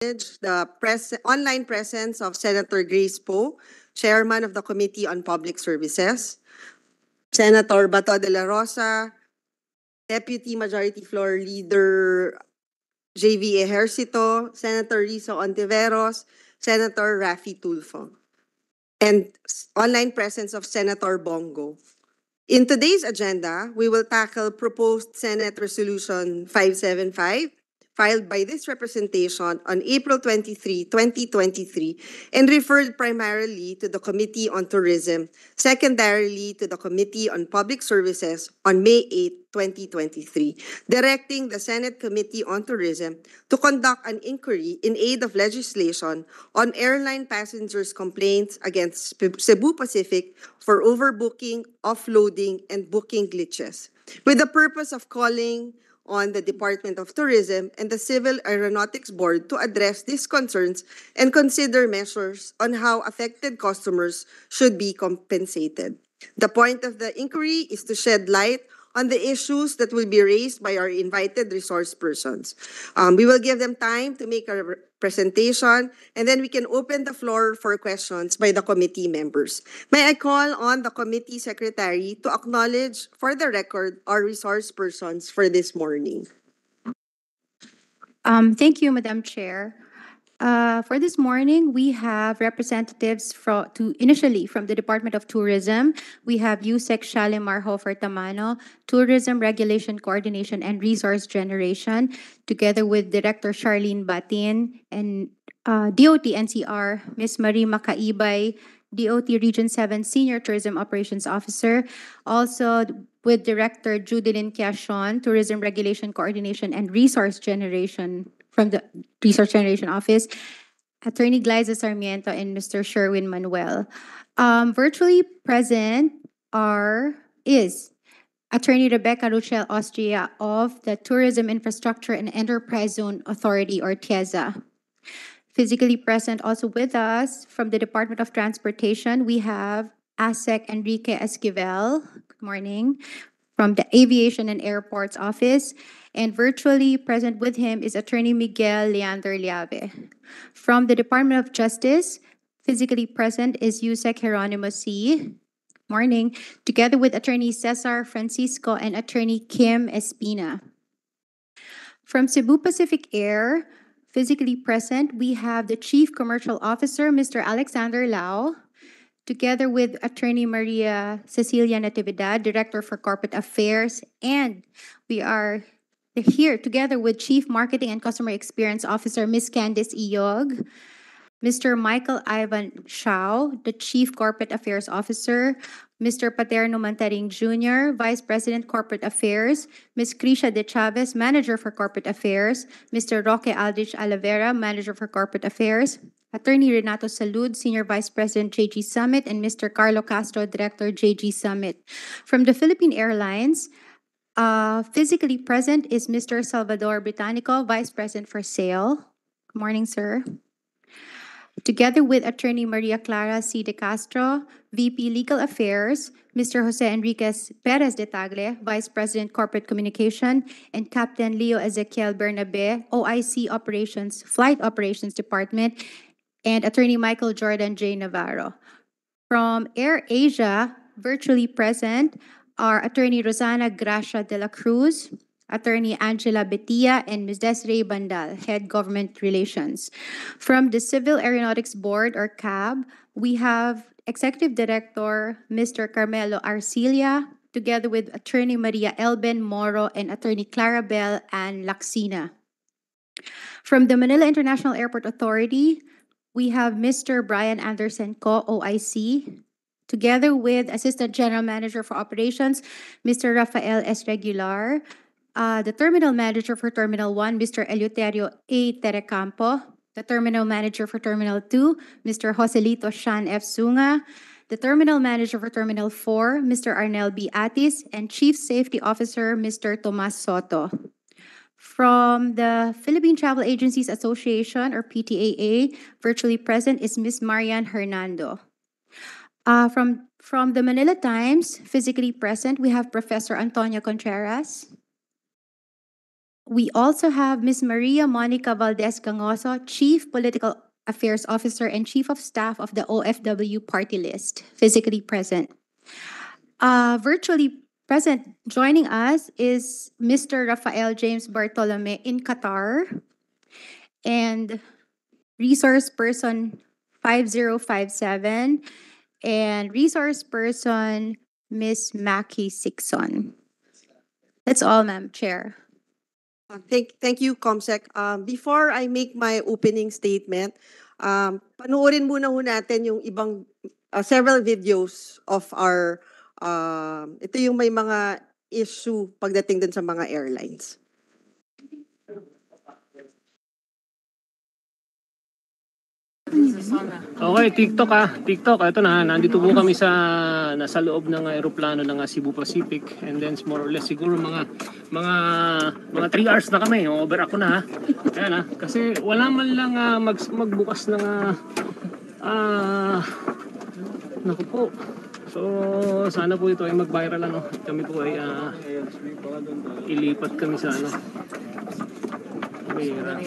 the pres online presence of Senator Grace Poe, Chairman of the Committee on Public Services, Senator Bato de la Rosa, Deputy Majority Floor Leader JV Ejercito, Senator Rizzo Ontiveros, Senator Rafi Tulfo, and online presence of Senator Bongo. In today's agenda, we will tackle proposed Senate Resolution 575, filed by this representation on April 23, 2023, and referred primarily to the Committee on Tourism, secondarily to the Committee on Public Services on May 8, 2023, directing the Senate Committee on Tourism to conduct an inquiry in aid of legislation on airline passengers' complaints against Cebu Pacific for overbooking, offloading, and booking glitches, with the purpose of calling on the Department of Tourism and the Civil Aeronautics Board to address these concerns and consider measures on how affected customers should be compensated. The point of the inquiry is to shed light on the issues that will be raised by our invited resource persons. Um, we will give them time to make a presentation, and then we can open the floor for questions by the committee members. May I call on the committee secretary to acknowledge for the record our resource persons for this morning. Um, thank you, Madam Chair. Uh, for this morning, we have representatives from to initially from the Department of Tourism. We have Yusek Shalimar Hofer Tamano, Tourism Regulation Coordination and Resource Generation, together with Director Charlene Batin and uh, DOT NCR, Ms. Marie Makaibay, DOT Region 7 Senior Tourism Operations Officer. Also, with Director Judelin Kiashon, Tourism Regulation Coordination and Resource Generation from the Resource Generation Office, Attorney Glyza Sarmiento and Mr. Sherwin Manuel. Um, virtually present are is Attorney Rebecca Ruchel Austria of the Tourism Infrastructure and Enterprise Zone Authority, or TIEZA. Physically present also with us from the Department of Transportation, we have ASEC Enrique Esquivel. Good morning from the Aviation and Airports Office, and virtually present with him is Attorney Miguel Leander Liave. From the Department of Justice, physically present is Yusek Geronimo C. Morning, together with Attorney Cesar Francisco and Attorney Kim Espina. From Cebu Pacific Air, physically present, we have the Chief Commercial Officer, Mr. Alexander Lau, together with Attorney Maria Cecilia Natividad, Director for Corporate Affairs, and we are here together with Chief Marketing and Customer Experience Officer Ms. Candice Iyog, Mr. Michael Ivan Shao, the Chief Corporate Affairs Officer, Mr. Paterno Mantaring Jr., Vice President Corporate Affairs, Ms. Crisha De Chavez, Manager for Corporate Affairs, Mr. Roque Aldrich Alavera, Manager for Corporate Affairs, Attorney Renato Salud, Senior Vice President JG Summit, and Mr. Carlo Castro, Director JG Summit. From the Philippine Airlines, uh, physically present is Mr. Salvador Britannico, Vice President for Sale. Good morning, sir together with Attorney Maria Clara C. De Castro, VP Legal Affairs, Mr. Jose Enriquez Perez de Tagle, Vice President Corporate Communication, and Captain Leo Ezequiel Bernabe, OIC Operations, Flight Operations Department, and Attorney Michael Jordan J. Navarro. From Air Asia, virtually present are Attorney Rosana Gracia de la Cruz, Attorney Angela Betia and Ms. Desiree Bandal, Head Government Relations. From the Civil Aeronautics Board or CAB, we have Executive Director Mr. Carmelo Arcilia, together with Attorney Maria Elben Moro and Attorney Clarabel and Laxina. From the Manila International Airport Authority, we have Mr. Brian Anderson Co, OIC, together with Assistant General Manager for Operations, Mr. Rafael Esregular, uh, the terminal manager for Terminal 1, Mr. Eleuterio A. Terecampo. The terminal manager for Terminal 2, Mr. Joselito Shan F. Sunga. The terminal manager for Terminal 4, Mr. Arnel B. Atis. And Chief Safety Officer, Mr. Tomas Soto. From the Philippine Travel Agencies Association, or PTAA, virtually present is Ms. Marian Hernando. Uh, from, from the Manila Times, physically present, we have Professor Antonio Contreras. We also have Ms. Maria Monica Valdez Gangoso, Chief Political Affairs Officer and Chief of Staff of the OFW Party List, physically present. Uh, virtually present, joining us is Mr. Rafael James Bartolome in Qatar and resource person 5057 and resource person Ms. Mackie Sixon. That's all, Madam Chair. Uh, thank, thank you, Comsec. Um, before I make my opening statement, um, panoorin muna ho natin yung ibang uh, several videos of our, uh, ito yung may mga issue pagdating din sa mga airlines. Okay, TikTok ah. TikTok, ito na. Nandito po kami sa nasa loob ng aeroplano ng ah, Cebu Pacific and then more or less siguro mga mga mga 3 hours na kami. Over ako na ha. Ah. Ayan ah. Kasi wala man lang uh, mag, magbukas ng ah uh, naku po. So, sana po ito ay mag-viral ano. Kami po ay uh, ilipat kami sa ano. Mira.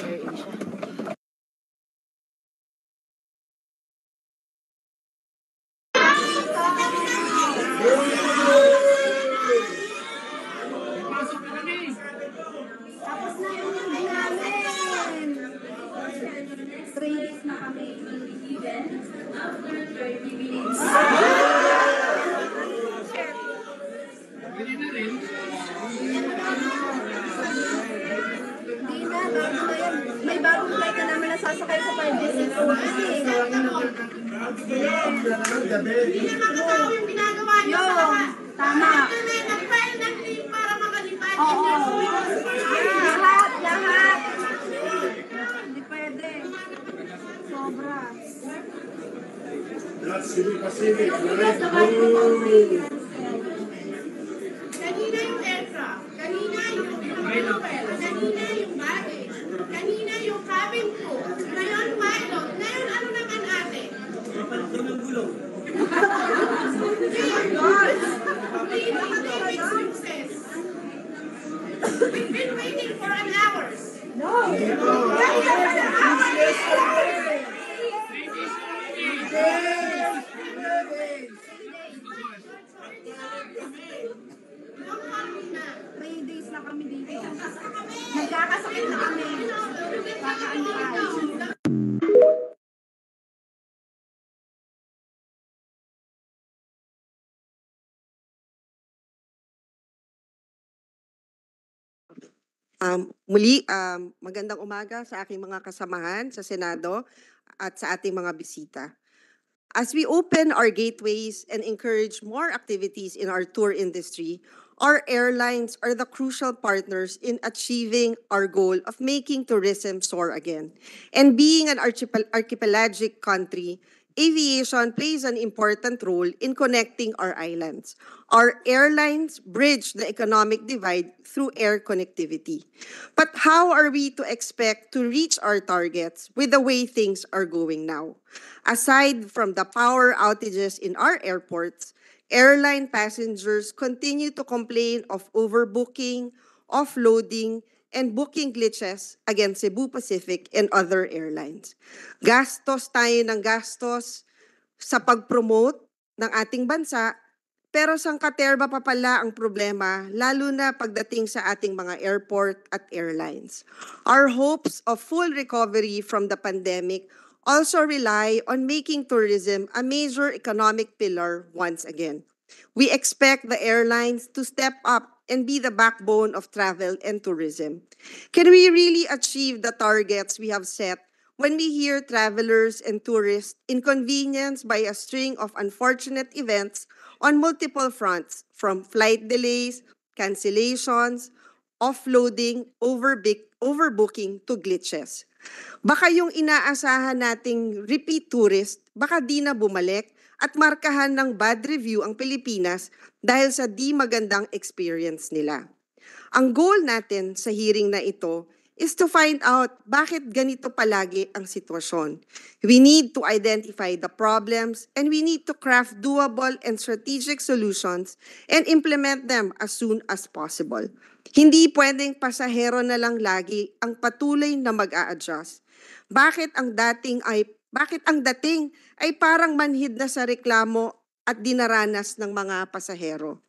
Muli, um, magandang umaga sa aking mga kasamahan sa Senado at sa ating mga bisita. As we open our gateways and encourage more activities in our tour industry, our airlines are the crucial partners in achieving our goal of making tourism soar again. And being an archipel archipelagic country, aviation plays an important role in connecting our islands. Our airlines bridge the economic divide through air connectivity. But how are we to expect to reach our targets with the way things are going now? Aside from the power outages in our airports, airline passengers continue to complain of overbooking, offloading, and booking glitches against Cebu Pacific and other airlines. Gastos tayo ng gastos sa pag-promote ng ating bansa, pero sa katerba pa pala ang problema, lalo na pagdating sa ating mga airport at airlines. Our hopes of full recovery from the pandemic also rely on making tourism a major economic pillar once again. We expect the airlines to step up and be the backbone of travel and tourism. Can we really achieve the targets we have set when we hear travelers and tourists inconvenienced by a string of unfortunate events on multiple fronts, from flight delays, cancellations, offloading, overbooking to glitches? Baka yung inaasahan nating repeat tourist, baka di na bumalik at markahan ng bad review ang Pilipinas dahil sa di magandang experience nila. Ang goal natin sa hearing na ito is to find out bakit ganito palagi ang sitwasyon. We need to identify the problems and we need to craft doable and strategic solutions and implement them as soon as possible. Hindi pwedeng pasahero na lang lagi ang patuloy na mag-a-adjust. Bakit ang dating ay bakit ang dating ay parang manhid na sa reklamo at dinaranas ng mga pasahero?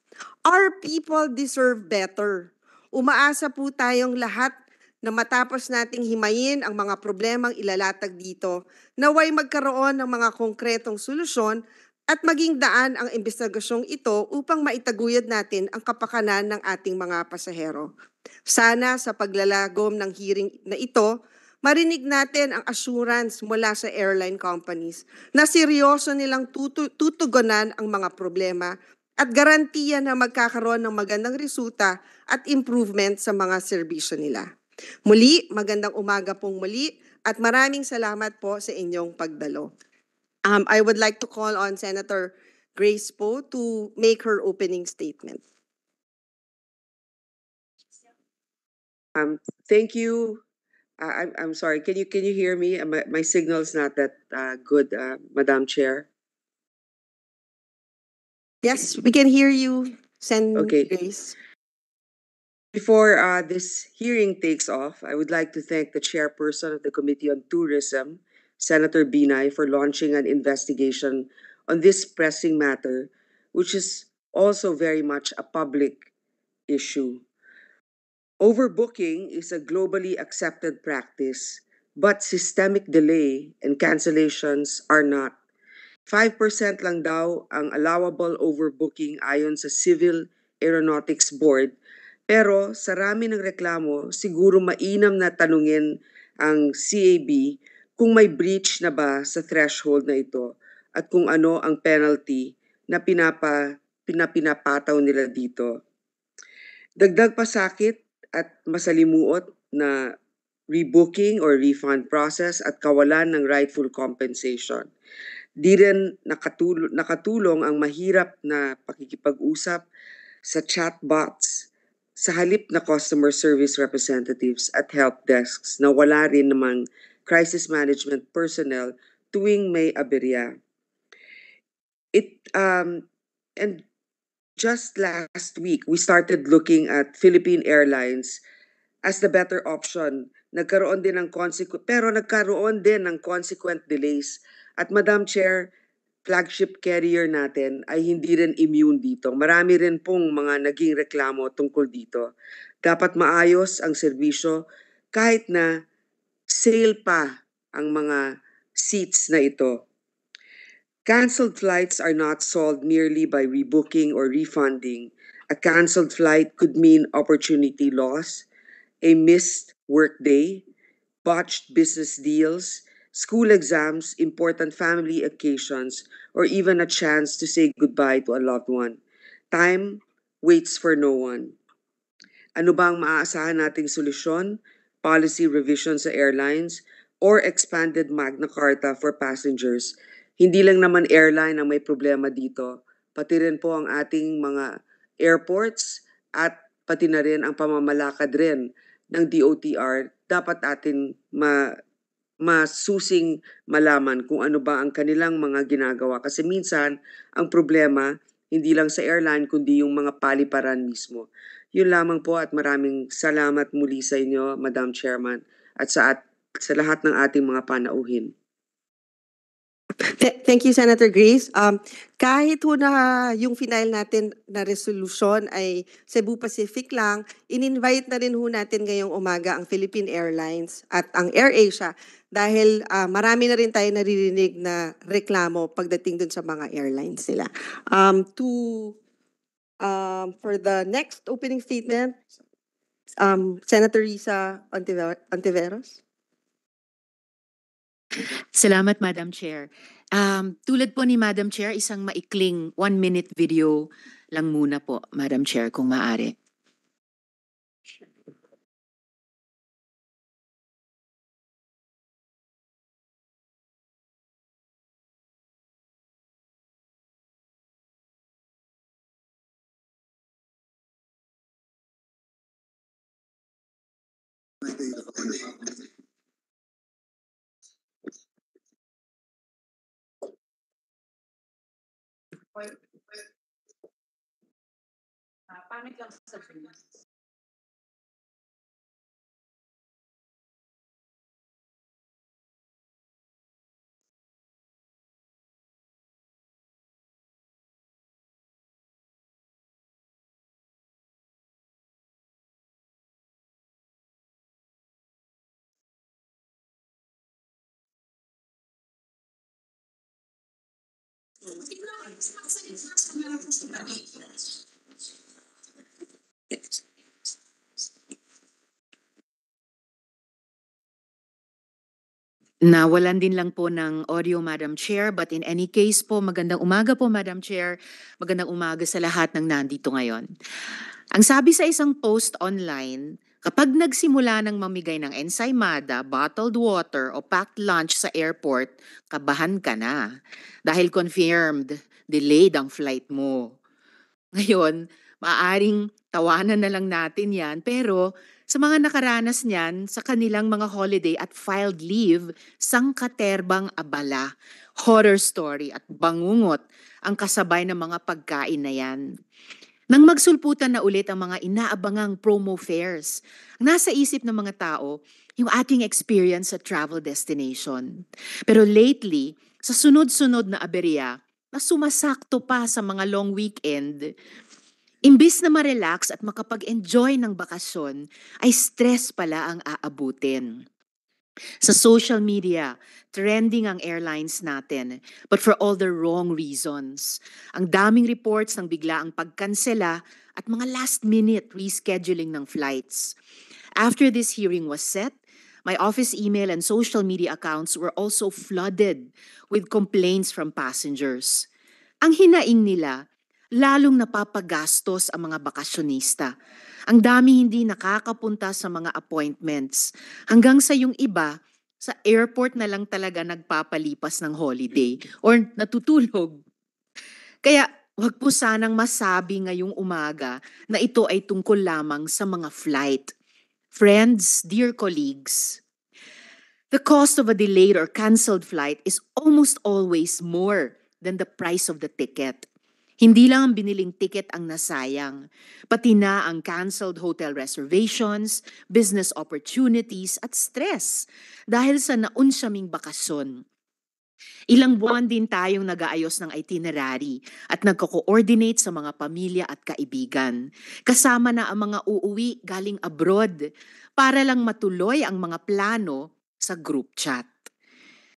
Our people deserve better. Umaasa po tayong lahat na matapos nating himayin ang mga problemang ilalatag dito, naway magkaroon ng mga konkretong solusyon at maging daan ang imbestigasyong ito upang maitaguyod natin ang kapakanan ng ating mga pasahero. Sana sa paglalagom ng hearing na ito, marinig natin ang assurance mula sa airline companies na seryoso nilang tutu- tutugunan ang mga problema at garantiya na magkakaroon ng magandang resulta at improvement sa mga serbisyo nila. Muli, magandang umaga pong muli at maraming salamat po sa inyong pagdalo. Um, I would like to call on Senator Grace Poe to make her opening statement. Um, thank you, I, I'm sorry. Can you can you hear me? My, my is not that uh, good, uh, Madam Chair. Yes, we can hear you. Send okay. please. Before uh, this hearing takes off, I would like to thank the chairperson of the Committee on Tourism, Senator Binay, for launching an investigation on this pressing matter, which is also very much a public issue. Overbooking is a globally accepted practice, but systemic delay and cancellations are not. 5% lang daw ang allowable overbooking ayon sa Civil Aeronautics Board, pero sa rami ng reklamo, siguro mainam na tanungin ang CAB kung may breach na ba sa threshold na ito at kung ano ang penalty na pinapa, pinapinapataw nila dito. Dagdag pa sakit, at masalimuot na rebooking or refund process at kawalan ng rightful compensation. Di rin nakatul- nakatulong ang mahirap na pakikipag-usap sa chatbots sa halip na customer service representatives at help desks na wala rin namang crisis management personnel tuwing may aberya. It um, and just last week, we started looking at Philippine Airlines as the better option. Nagkaroon din ng consequent, pero nagkaroon din ng consequent delays. At Madam Chair, flagship carrier natin ay hindi rin immune dito. Marami rin pong mga naging reklamo tungkol dito. Dapat maayos ang serbisyo kahit na sale pa ang mga seats na ito. Cancelled flights are not solved merely by rebooking or refunding. A cancelled flight could mean opportunity loss, a missed workday, botched business deals, school exams, important family occasions, or even a chance to say goodbye to a loved one. Time waits for no one. Ano bang maaasahan nating solusyon? Policy revision sa airlines or expanded Magna Carta for passengers hindi lang naman airline ang may problema dito, pati rin po ang ating mga airports at pati na rin ang pamamalakad rin ng DOTR, dapat atin ma masusing malaman kung ano ba ang kanilang mga ginagawa. Kasi minsan, ang problema, hindi lang sa airline, kundi yung mga paliparan mismo. Yun lamang po at maraming salamat muli sa inyo, Madam Chairman, at sa, at, sa lahat ng ating mga panauhin. Thank you, Senator Grace. Um, kahit ho na yung final natin na resolution ay Cebu Pacific lang, in-invite na rin ho natin ngayong umaga ang Philippine Airlines at ang AirAsia dahil uh, marami na rin tayo naririnig na reklamo pagdating dun sa mga airlines nila. Um, to, um, for the next opening statement, um, Senator Risa Ontiveros. Salamat, Madam Chair. Um, tulad po ni Madam Chair, isang maikling one-minute video lang muna po, Madam Chair, kung maaari. Fue, fue, ah, pánico, Nawalan din lang po ng audio, Madam Chair. But in any case po, magandang umaga po, Madam Chair. Magandang umaga sa lahat ng nandito ngayon. Ang sabi sa isang post online, kapag nagsimula ng mamigay ng ensaymada, bottled water o packed lunch sa airport, kabahan ka na. Dahil confirmed delayed ang flight mo. Ngayon, maaaring tawanan na lang natin yan, pero sa mga nakaranas niyan sa kanilang mga holiday at filed leave, sang katerbang abala, horror story at bangungot ang kasabay ng mga pagkain na yan. Nang magsulputan na ulit ang mga inaabangang promo fares, nasa isip ng mga tao, yung ating experience sa travel destination. Pero lately, sa sunod-sunod na aberya, na sumasakto pa sa mga long weekend, imbis na ma-relax at makapag-enjoy ng bakasyon, ay stress pala ang aabutin. Sa social media, trending ang airlines natin, but for all the wrong reasons. Ang daming reports ng biglaang pagkansela at mga last-minute rescheduling ng flights. After this hearing was set, My office email and social media accounts were also flooded with complaints from passengers. Ang hinaing nila, lalong napapagastos ang mga bakasyonista. Ang dami hindi nakakapunta sa mga appointments. Hanggang sa yung iba, sa airport na lang talaga nagpapalipas ng holiday or natutulog. Kaya wag po sanang masabi ngayong umaga na ito ay tungkol lamang sa mga flight. Friends, dear colleagues, the cost of a delayed or canceled flight is almost always more than the price of the ticket. Hindi lang ang biniling ticket ang nasayang, pati na ang canceled hotel reservations, business opportunities at stress dahil sa naunsyaming bakasyon. Ilang buwan din tayong nag-aayos ng itinerary at nagko-coordinate sa mga pamilya at kaibigan. Kasama na ang mga uuwi galing abroad para lang matuloy ang mga plano sa group chat.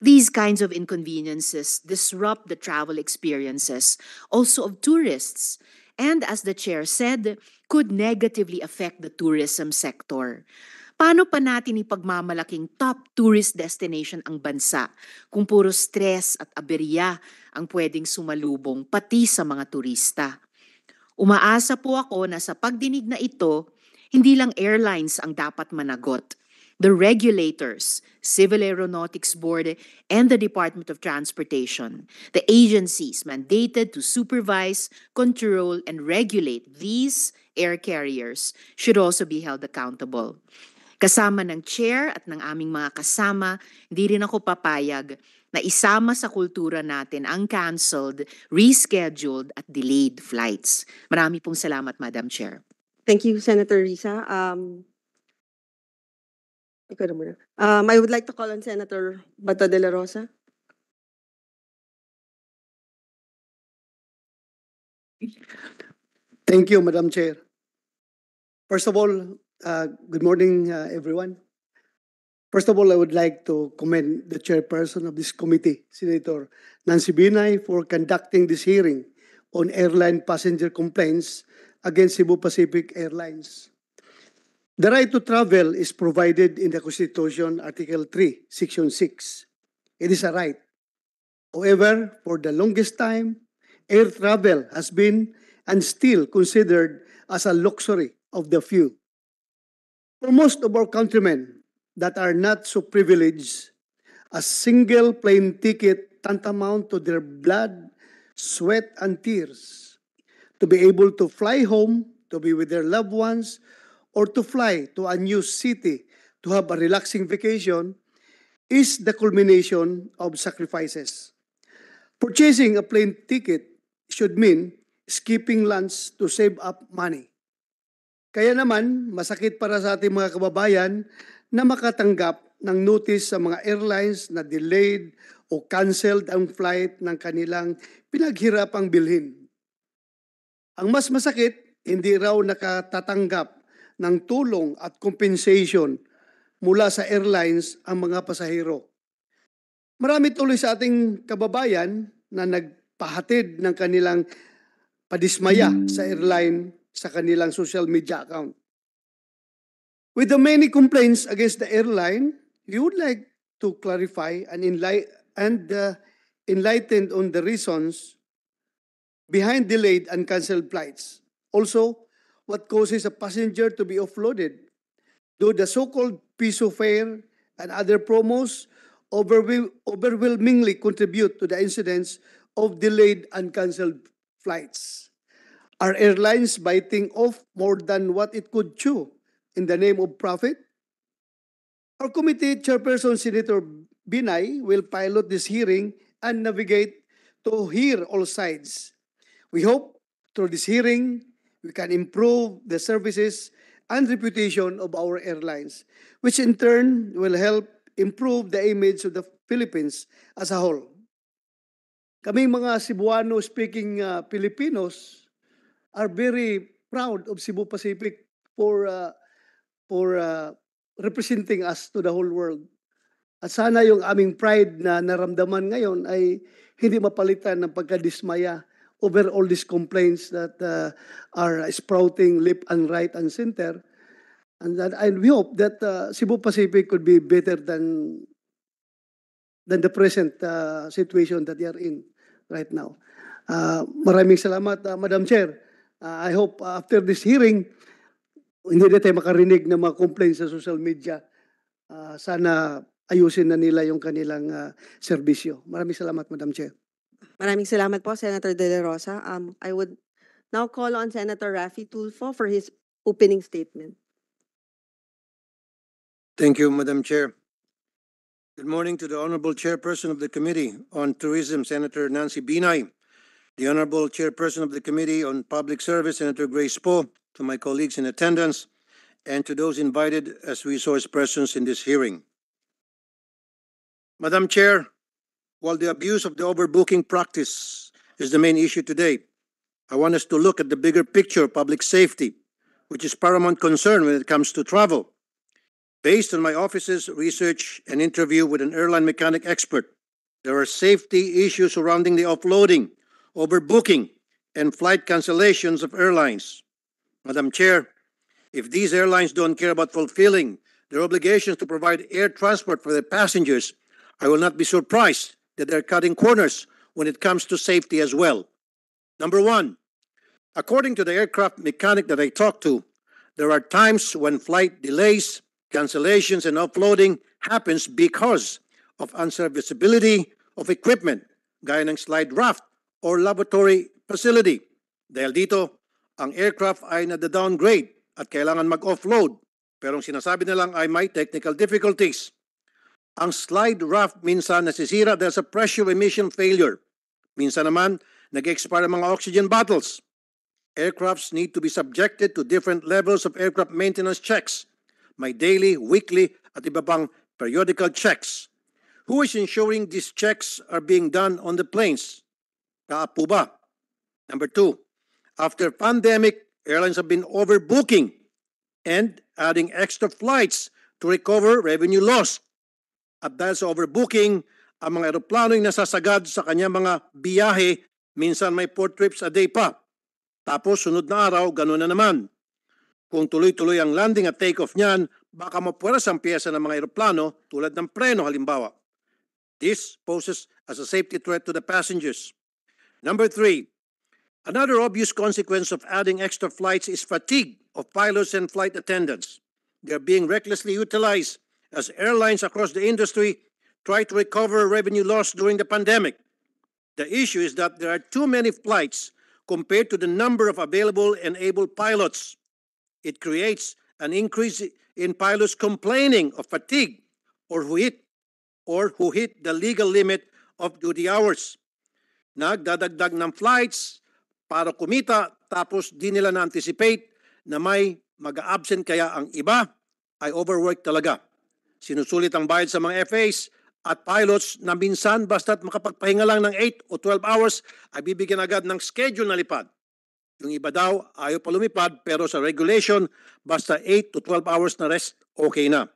These kinds of inconveniences disrupt the travel experiences also of tourists and as the chair said, could negatively affect the tourism sector. Paano pa natin ipagmamalaking top tourist destination ang bansa kung puro stress at aberya ang pwedeng sumalubong pati sa mga turista? Umaasa po ako na sa pagdinig na ito, hindi lang airlines ang dapat managot. The regulators, Civil Aeronautics Board, and the Department of Transportation, the agencies mandated to supervise, control, and regulate these air carriers, should also be held accountable. Kasama ng chair at ng aming mga kasama, hindi rin ako papayag na isama sa kultura natin ang canceled, rescheduled at delayed flights. Marami pong salamat, Madam Chair. Thank you, Senator Risa. Um, ikaw na muna. Um, I would like to call on Senator Bato de la Rosa. Thank you, Madam Chair. First of all, Uh, good morning, uh, everyone. First of all, I would like to commend the chairperson of this committee, Senator Nancy Binay, for conducting this hearing on airline passenger complaints against Cebu Pacific Airlines. The right to travel is provided in the Constitution, Article 3, Section 6. It is a right. However, for the longest time, air travel has been and still considered as a luxury of the few. For most of our countrymen that are not so privileged, a single plane ticket tantamount to their blood, sweat, and tears to be able to fly home, to be with their loved ones, or to fly to a new city to have a relaxing vacation is the culmination of sacrifices. Purchasing a plane ticket should mean skipping lunch to save up money. Kaya naman, masakit para sa ating mga kababayan na makatanggap ng notice sa mga airlines na delayed o canceled ang flight ng kanilang pinaghirapang bilhin. Ang mas masakit, hindi raw nakatatanggap ng tulong at compensation mula sa airlines ang mga pasahero. Marami tuloy sa ating kababayan na nagpahatid ng kanilang padismaya sa airline sa kanilang social media account. With the many complaints against the airline, we would like to clarify and, enlight and uh, enlightened on the reasons behind delayed and canceled flights. Also, what causes a passenger to be offloaded? Do the so-called piso fare and other promos overwhelmingly contribute to the incidence of delayed and canceled flights? Are airlines biting off more than what it could chew in the name of profit? Our committee chairperson, Senator Binay, will pilot this hearing and navigate to hear all sides. We hope through this hearing, we can improve the services and reputation of our airlines, which in turn will help improve the image of the Philippines as a whole. Kaming mga Cebuano-speaking uh, Pilipinos, are very proud of Cebu Pacific for uh, for uh, representing us to the whole world. At sana yung aming pride na naramdaman ngayon ay hindi mapalitan ng pagkadismaya over all these complaints that uh, are sprouting left and right and center. And, that, and we hope that uh, Cebu Pacific could be better than than the present uh, situation that they are in right now. Uh, maraming salamat, uh, Madam Chair. Uh, I hope ah, after this hearing, hindi na tayo makarinig ng mga complaints sa social media. Uh, sana ayusin na nila yung kanilang uh, serbisyo. Maraming salamat, Madam Chair. Maraming salamat po, Senator De La Rosa. Um, I would now call on Senator Rafi Tulfo for his opening statement. Thank you, Madam Chair. Good morning to the Honorable Chairperson of the Committee on Tourism, Senator Nancy Binay, the Honorable Chairperson of the Committee on Public Service, Senator Grace Poe, to my colleagues in attendance, and to those invited as resource persons in this hearing. Madam Chair, while the abuse of the overbooking practice is the main issue today, I want us to look at the bigger picture of public safety, which is paramount concern when it comes to travel. Based on my office's research and interview with an airline mechanic expert, there are safety issues surrounding the offloading overbooking, and flight cancellations of airlines. Madam Chair, if these airlines don't care about fulfilling their obligations to provide air transport for their passengers, I will not be surprised that they're cutting corners when it comes to safety as well. Number one, according to the aircraft mechanic that I talked to, there are times when flight delays, cancellations, and offloading happens because of unserviceability of equipment, gaya ng slide raft, or laboratory facility. Dahil dito, ang aircraft ay nada-downgrade at kailangan mag-offload. Pero ang sinasabi nilang ay may technical difficulties. Ang slide raft minsan nasisira dahil sa pressure emission failure. Minsan naman, nag-expire ang mga oxygen bottles. Aircrafts need to be subjected to different levels of aircraft maintenance checks. May daily, weekly, at iba pang periodical checks. Who is ensuring these checks are being done on the planes? Tama po ba? Number two, after pandemic, airlines have been overbooking and adding extra flights to recover revenue loss. At dahil sa overbooking, ang mga aeroplano yung nasasagad sa kanya mga biyahe, minsan may four trips a day pa. Tapos sunod na araw, ganun na naman. Kung tuloy-tuloy ang landing at takeoff niyan, baka mapuweras ang piyesa ng mga aeroplano tulad ng preno halimbawa. This poses as a safety threat to the passengers. Number three, another obvious consequence of adding extra flights is fatigue of pilots and flight attendants. They are being recklessly utilized as airlines across the industry try to recover revenue lost during the pandemic. The issue is that there are too many flights compared to the number of available and able pilots. It creates an increase in pilots complaining of fatigue or who hit or who hit the legal limit of duty hours. nagdadagdag ng flights para kumita tapos di nila na-anticipate na may mag-absent kaya ang iba ay overworked talaga. Sinusulit ang bayad sa mga FAs at pilots na minsan basta't makapagpahinga lang ng 8 o 12 hours ay bibigyan agad ng schedule na lipad. Yung iba daw ayaw pa lumipad pero sa regulation basta 8 to 12 hours na rest okay na.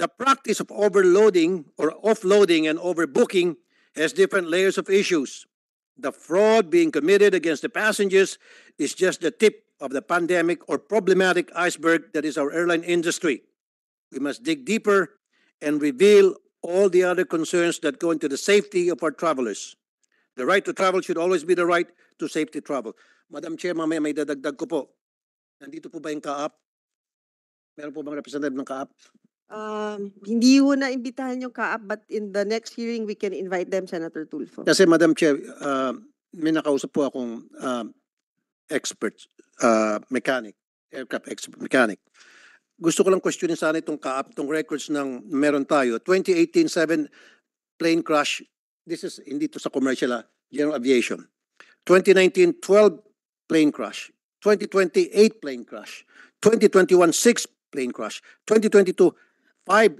The practice of overloading or offloading and overbooking has different layers of issues. The fraud being committed against the passengers is just the tip of the pandemic or problematic iceberg that is our airline industry. We must dig deeper and reveal all the other concerns that go into the safety of our travelers. The right to travel should always be the right to safety travel. Madam Chair, mamaya may dadagdag ko po. Nandito po ba yung kaap? Meron po bang representative ng kaap? um, hindi ho na imbitahan yung kaap but in the next hearing we can invite them, Senator Tulfo. Kasi Madam Chair, uh, may nakausap po akong uh, expert, uh, mechanic, aircraft expert, mechanic. Gusto ko lang questionin sana itong kaap, itong records ng meron tayo. 2018-7 plane crash, this is hindi to sa commercial, ah, general aviation. 2019, 12 plane crash. 2020, 8 plane crash. 2021, 6 plane crash. 2022, five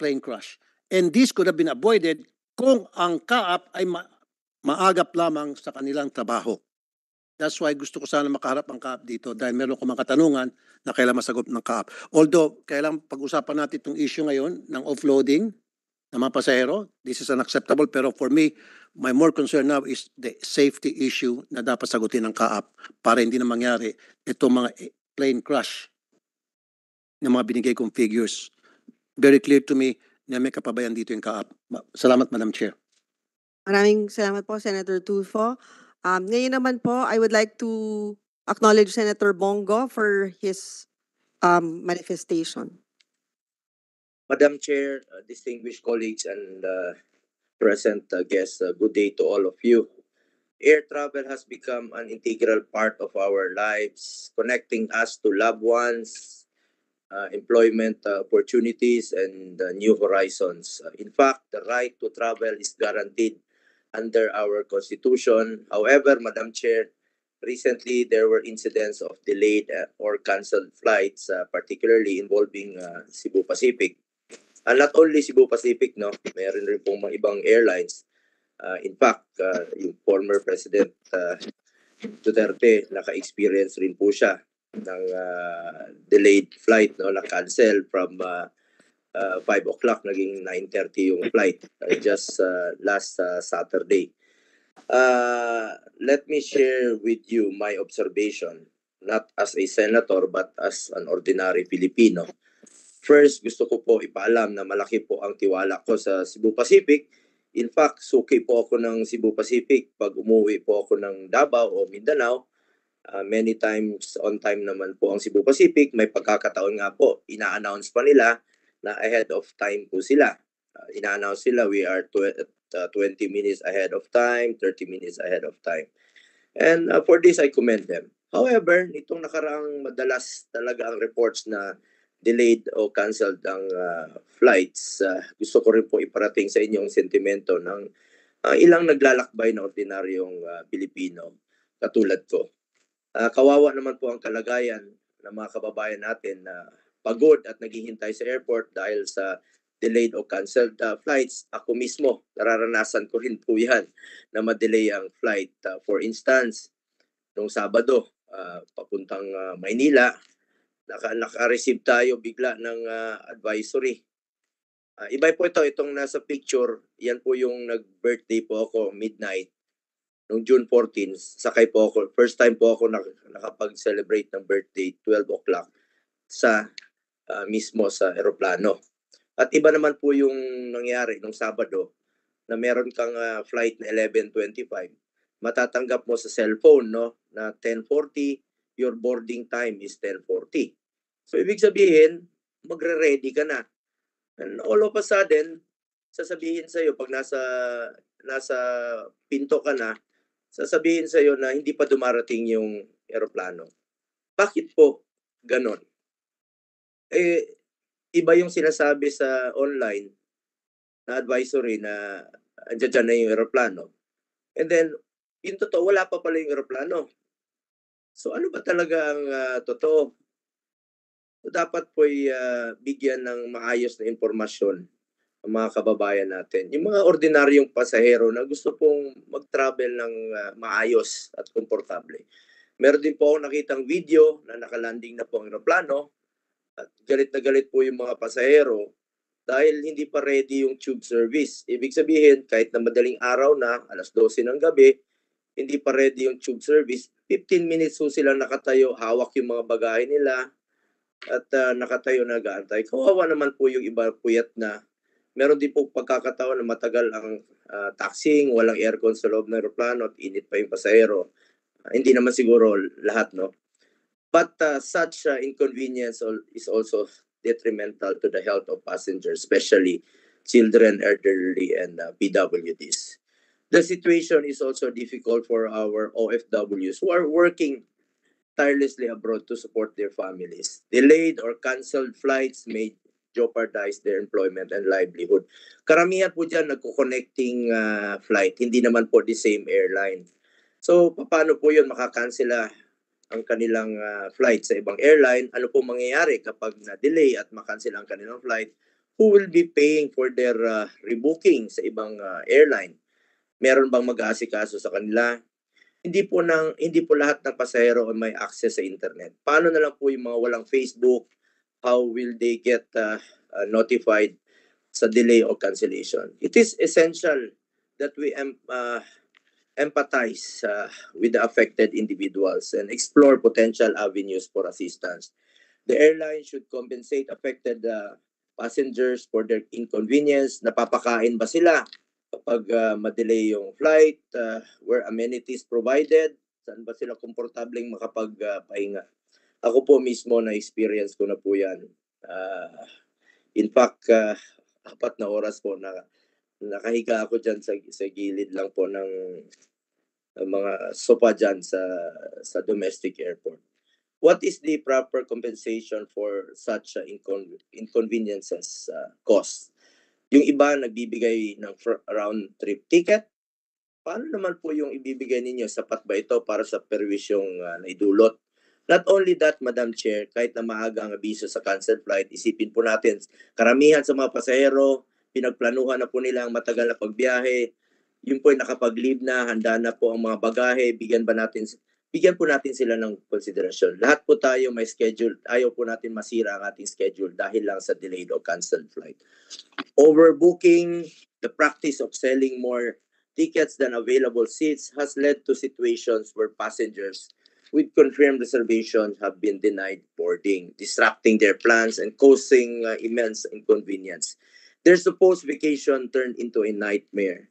plane crash. And this could have been avoided kung ang kaap ay ma- maagap lamang sa kanilang trabaho. That's why gusto ko sana makaharap ang kaap dito dahil meron ko mga katanungan na kailangan masagot ng kaap. Although, kailangan pag-usapan natin itong issue ngayon ng offloading ng mga pasahero. This is unacceptable pero for me, my more concern now is the safety issue na dapat sagutin ng kaap para hindi na mangyari itong mga eh, plane crash ng mga binigay kong figures very clear to me na may kapabayan dito yung kaap. Salamat, Madam Chair. Maraming salamat po, Senator Tulfo. Um, ngayon naman po, I would like to acknowledge Senator Bongo for his um, manifestation. Madam Chair, uh, distinguished colleagues and uh, present uh, guests, uh, good day to all of you. Air travel has become an integral part of our lives, connecting us to loved ones, uh, employment uh, opportunities and uh, new horizons. Uh, in fact, the right to travel is guaranteed under our constitution. However, Madam Chair, recently there were incidents of delayed uh, or canceled flights, uh, particularly involving uh, Cebu Pacific. And not only Cebu Pacific, no, meron rin po mga ibang airlines. Uh, in fact, uh, yung former President uh, Duterte, naka-experience rin po siya ng uh, delayed flight no na cancel from uh, uh, 5 o'clock naging 9:30 yung flight uh, just uh, last uh, Saturday. Uh, let me share with you my observation not as a senator but as an ordinary Filipino. First, gusto ko po ipaalam na malaki po ang tiwala ko sa Cebu Pacific. In fact, suki po ako ng Cebu Pacific pag umuwi po ako ng Davao o Mindanao uh, many times on time naman po ang Cebu Pacific. May pagkakataon nga po, ina-announce pa nila na ahead of time po sila. Uh, ina-announce sila, we are tw- uh, 20 minutes ahead of time, 30 minutes ahead of time. And uh, for this, I commend them. However, nitong nakaraang madalas talaga ang reports na delayed o canceled ang uh, flights, uh, gusto ko rin po iparating sa inyo ang sentimento ng uh, ilang naglalakbay na ordinaryong uh, Pilipino katulad ko. Uh, kawawa naman po ang kalagayan ng mga kababayan natin na pagod at naghihintay sa airport dahil sa delayed o canceled uh, flights. Ako mismo, nararanasan ko rin po yan na madelay ang flight. Uh, for instance, noong Sabado, uh, papuntang uh, Maynila, naka, naka-receive tayo bigla ng uh, advisory. Uh, iba po ito, itong nasa picture, yan po yung nag-birthday po ako, midnight noong June 14, sakay po ako, first time po ako nak- nakapag-celebrate ng birthday, 12 o'clock, sa uh, mismo sa eroplano. At iba naman po yung nangyari nung Sabado na meron kang uh, flight na 11.25. Matatanggap mo sa cellphone no, na 10.40, your boarding time is 10.40. So ibig sabihin, magre-ready ka na. And all of a sudden, sasabihin sa'yo pag nasa, nasa pinto ka na, sasabihin sa iyo na hindi pa dumarating yung eroplano. Bakit po ganon? Eh, iba yung sinasabi sa online na advisory na andyan dyan na yung eroplano. And then, yung totoo, wala pa pala yung eroplano. So ano ba talaga ang uh, totoo? So, dapat po'y uh, bigyan ng maayos na impormasyon mga kababayan natin. Yung mga ordinaryong pasahero na gusto pong mag-travel ng uh, maayos at komportable. Meron din po ako nakitang video na nakalanding na po ang aeroplano at galit na galit po yung mga pasahero dahil hindi pa ready yung tube service. Ibig sabihin, kahit na madaling araw na, alas 12 ng gabi, hindi pa ready yung tube service. 15 minutes po sila nakatayo, hawak yung mga bagahe nila, at uh, nakatayo na gaantay. Kawawa naman po yung iba puyat na meron din po pagkakataon na matagal ang uh, taxing, walang aircon sa loob ng aeroplano at init pa yung pasahero. Uh, hindi naman siguro lahat, no? But uh, such uh, inconvenience is also detrimental to the health of passengers, especially children, elderly, and uh, PWDs. The situation is also difficult for our OFWs who are working tirelessly abroad to support their families. Delayed or canceled flights made jeopardize their employment and livelihood. Karamihan po dyan nagko-connecting uh, flight, hindi naman po the same airline. So paano po yun makakansela ah, ang kanilang uh, flight sa ibang airline? Ano po mangyayari kapag na-delay at makansel ang kanilang flight? Who will be paying for their uh, rebooking sa ibang uh, airline? Meron bang mag-aasikaso sa kanila? hindi po nang hindi po lahat ng pasahero ay may access sa internet. Paano na lang po yung mga walang Facebook, how will they get uh, uh, notified sa delay or cancellation. It is essential that we em uh, empathize uh, with the affected individuals and explore potential avenues for assistance. The airline should compensate affected uh, passengers for their inconvenience. Napapakain ba sila kapag uh, madelay yung flight? Uh, were amenities provided? Saan ba sila komportableng makapagpahinga? Uh, ako po mismo na-experience ko na po yan. Uh, in fact, uh, apat na oras po na nakahiga ako diyan sa, sa gilid lang po ng uh, mga sopa diyan sa, sa domestic airport. What is the proper compensation for such uh, incon- inconveniences uh, cost? Yung iba nagbibigay ng round trip ticket. Paano naman po yung ibibigay ninyo? Sapat ba ito para sa perwisyong uh, naidulot Not only that, Madam Chair, kahit na maaga ang abiso sa canceled flight, isipin po natin, karamihan sa mga pasahero, pinagplanuhan na po nila ang matagal na pagbiyahe, yung po ay nakapag-leave na, handa na po ang mga bagahe, bigyan ba natin, bigyan po natin sila ng konsiderasyon. Lahat po tayo may schedule, ayaw po natin masira ang ating schedule dahil lang sa delayed o canceled flight. Overbooking, the practice of selling more tickets than available seats has led to situations where passengers with confirmed reservations have been denied boarding, disrupting their plans and causing uh, immense inconvenience. Their supposed vacation turned into a nightmare.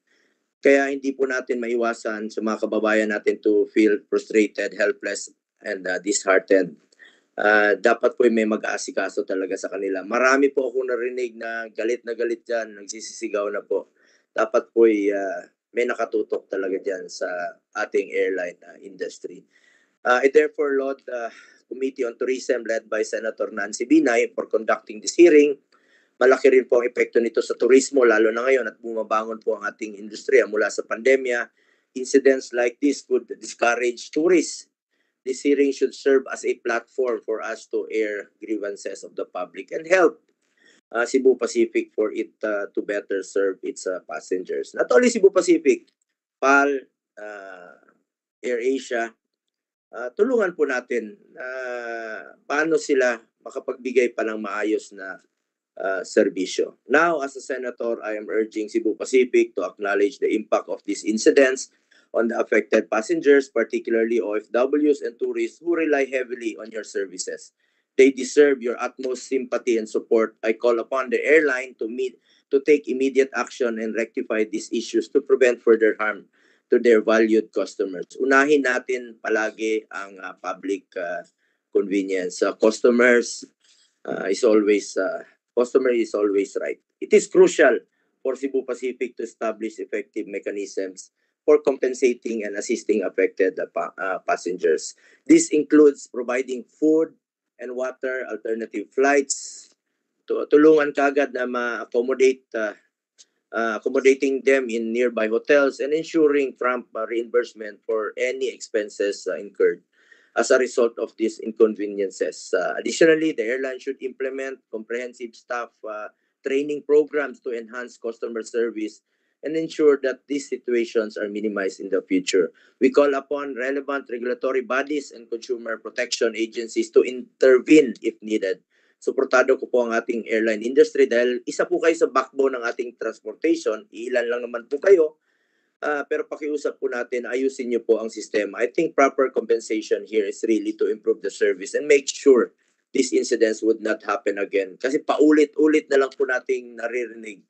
Kaya hindi po natin maiwasan sa mga kababayan natin to feel frustrated, helpless, and uh, disheartened. Uh, dapat po may mag-aasikaso talaga sa kanila. Marami po ako narinig na galit na galit dyan, nagsisisigaw na po. Dapat po uh, may nakatutok talaga dyan sa ating airline uh, industry. Uh, I therefore laud the uh, Committee on Tourism led by Senator Nancy Binay for conducting this hearing. Malaki rin po ang epekto nito sa turismo lalo na ngayon at bumabangon po ang ating industriya mula sa pandemya. Incidents like this could discourage tourists. This hearing should serve as a platform for us to air grievances of the public and help uh, Cebu Pacific for it uh, to better serve its uh, passengers. Not only Cebu Pacific, PAL, uh, Asia, uh, tulungan po natin uh, paano sila makapagbigay pa ng maayos na uh, serbisyo. Now, as a senator, I am urging Cebu Pacific to acknowledge the impact of these incidents on the affected passengers, particularly OFWs and tourists who rely heavily on your services. They deserve your utmost sympathy and support. I call upon the airline to meet to take immediate action and rectify these issues to prevent further harm to their valued customers. Unahin natin palagi ang uh, public uh, convenience. Uh, customers uh, is always uh, customer is always right. It is crucial for Cebu Pacific to establish effective mechanisms for compensating and assisting affected uh, pa- uh, passengers. This includes providing food and water, alternative flights, to tulungan kagad na ma-accommodate uh, uh, accommodating them in nearby hotels, and ensuring prompt uh, reimbursement for any expenses uh, incurred as a result of these inconveniences. Uh, additionally, the airline should implement comprehensive staff uh, training programs to enhance customer service and ensure that these situations are minimized in the future. We call upon relevant regulatory bodies and consumer protection agencies to intervene if needed suportado ko po ang ating airline industry dahil isa po kayo sa backbone ng ating transportation. Ilan lang naman po kayo. Uh, pero pakiusap po natin, ayusin niyo po ang sistema. I think proper compensation here is really to improve the service and make sure these incidents would not happen again. Kasi paulit-ulit na lang po nating naririnig.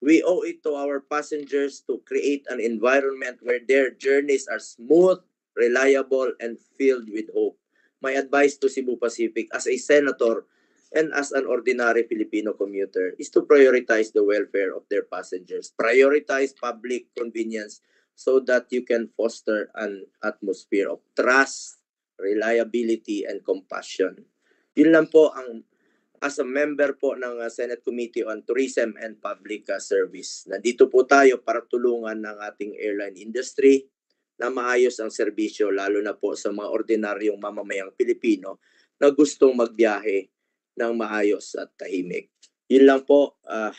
We owe it to our passengers to create an environment where their journeys are smooth, reliable, and filled with hope. My advice to Cebu Pacific, as a senator, and as an ordinary Filipino commuter is to prioritize the welfare of their passengers, prioritize public convenience so that you can foster an atmosphere of trust, reliability, and compassion. Yun lang po ang as a member po ng uh, Senate Committee on Tourism and Public uh, Service. Nandito po tayo para tulungan ng ating airline industry na maayos ang serbisyo lalo na po sa mga ordinaryong mamamayang Pilipino na gustong magbiyahe ng maayos at tahimik. Yun lang po, uh, ah,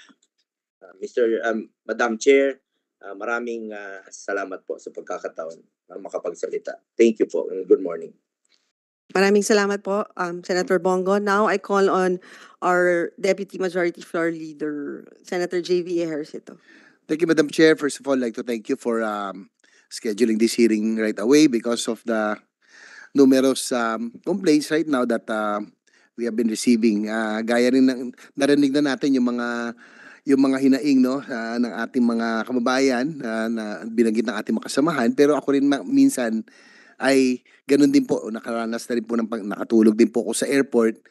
ah, Mr. Um, Madam Chair, uh, maraming uh, salamat po sa pagkakataon na makapagsalita. Thank you po and good morning. Maraming salamat po, um, Senator Bongo. Now I call on our Deputy Majority Floor Leader, Senator J.V. Ejercito. Thank you, Madam Chair. First of all, I'd like to thank you for um, scheduling this hearing right away because of the numerous um, complaints right now that uh, we have been receiving. Uh, gaya rin ng narinig na natin yung mga yung mga hinaing no uh, ng ating mga kababayan uh, na binanggit ng ating makasamahan pero ako rin ma- minsan ay ganun din po nakaranas na rin po ng pag- nakatulog din po ako sa airport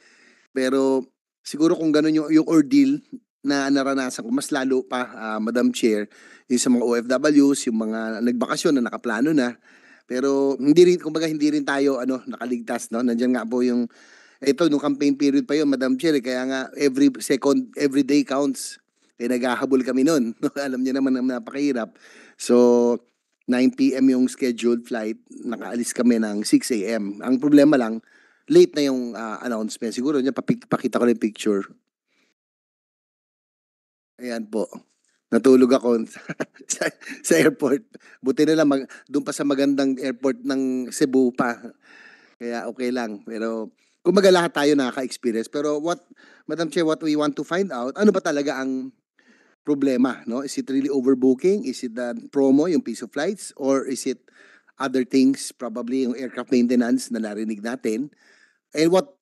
pero siguro kung ganun yung, yung ordeal na naranasan ko mas lalo pa uh, Madam Chair yung sa mga OFWs yung mga nagbakasyon na nakaplano na pero hindi rin kumbaga hindi rin tayo ano nakaligtas no nandiyan nga po yung ito, nung campaign period pa yun, Madam Chair, eh, kaya nga every second, every day counts. Eh, naghahabol kami noon Alam niya naman na napakahirap. So, 9pm yung scheduled flight, nakaalis kami ng 6am. Ang problema lang, late na yung uh, announcement. Siguro niya, papakita ko na picture. Ayan po. Natulog ako sa, sa airport. Buti na lang, doon pa sa magandang airport ng Cebu pa. Kaya okay lang. Pero kumbaga lahat tayo nakaka-experience. Pero what, Madam Chair, what we want to find out, ano ba talaga ang problema? No? Is it really overbooking? Is it the promo, yung piece of flights? Or is it other things, probably yung aircraft maintenance na narinig natin? And what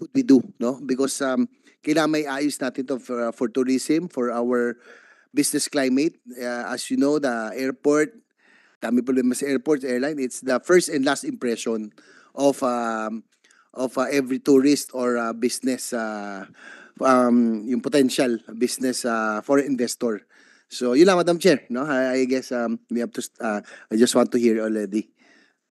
could we do? No? Because um, kailangan may ayos natin to for, uh, for tourism, for our business climate. Uh, as you know, the airport, dami problema sa airports, airline, it's the first and last impression of um, of uh, every tourist or uh, business uh, um, yung potential business uh, for investor. So yun lang Madam Chair, no? I, guess um, we have to uh, I just want to hear already.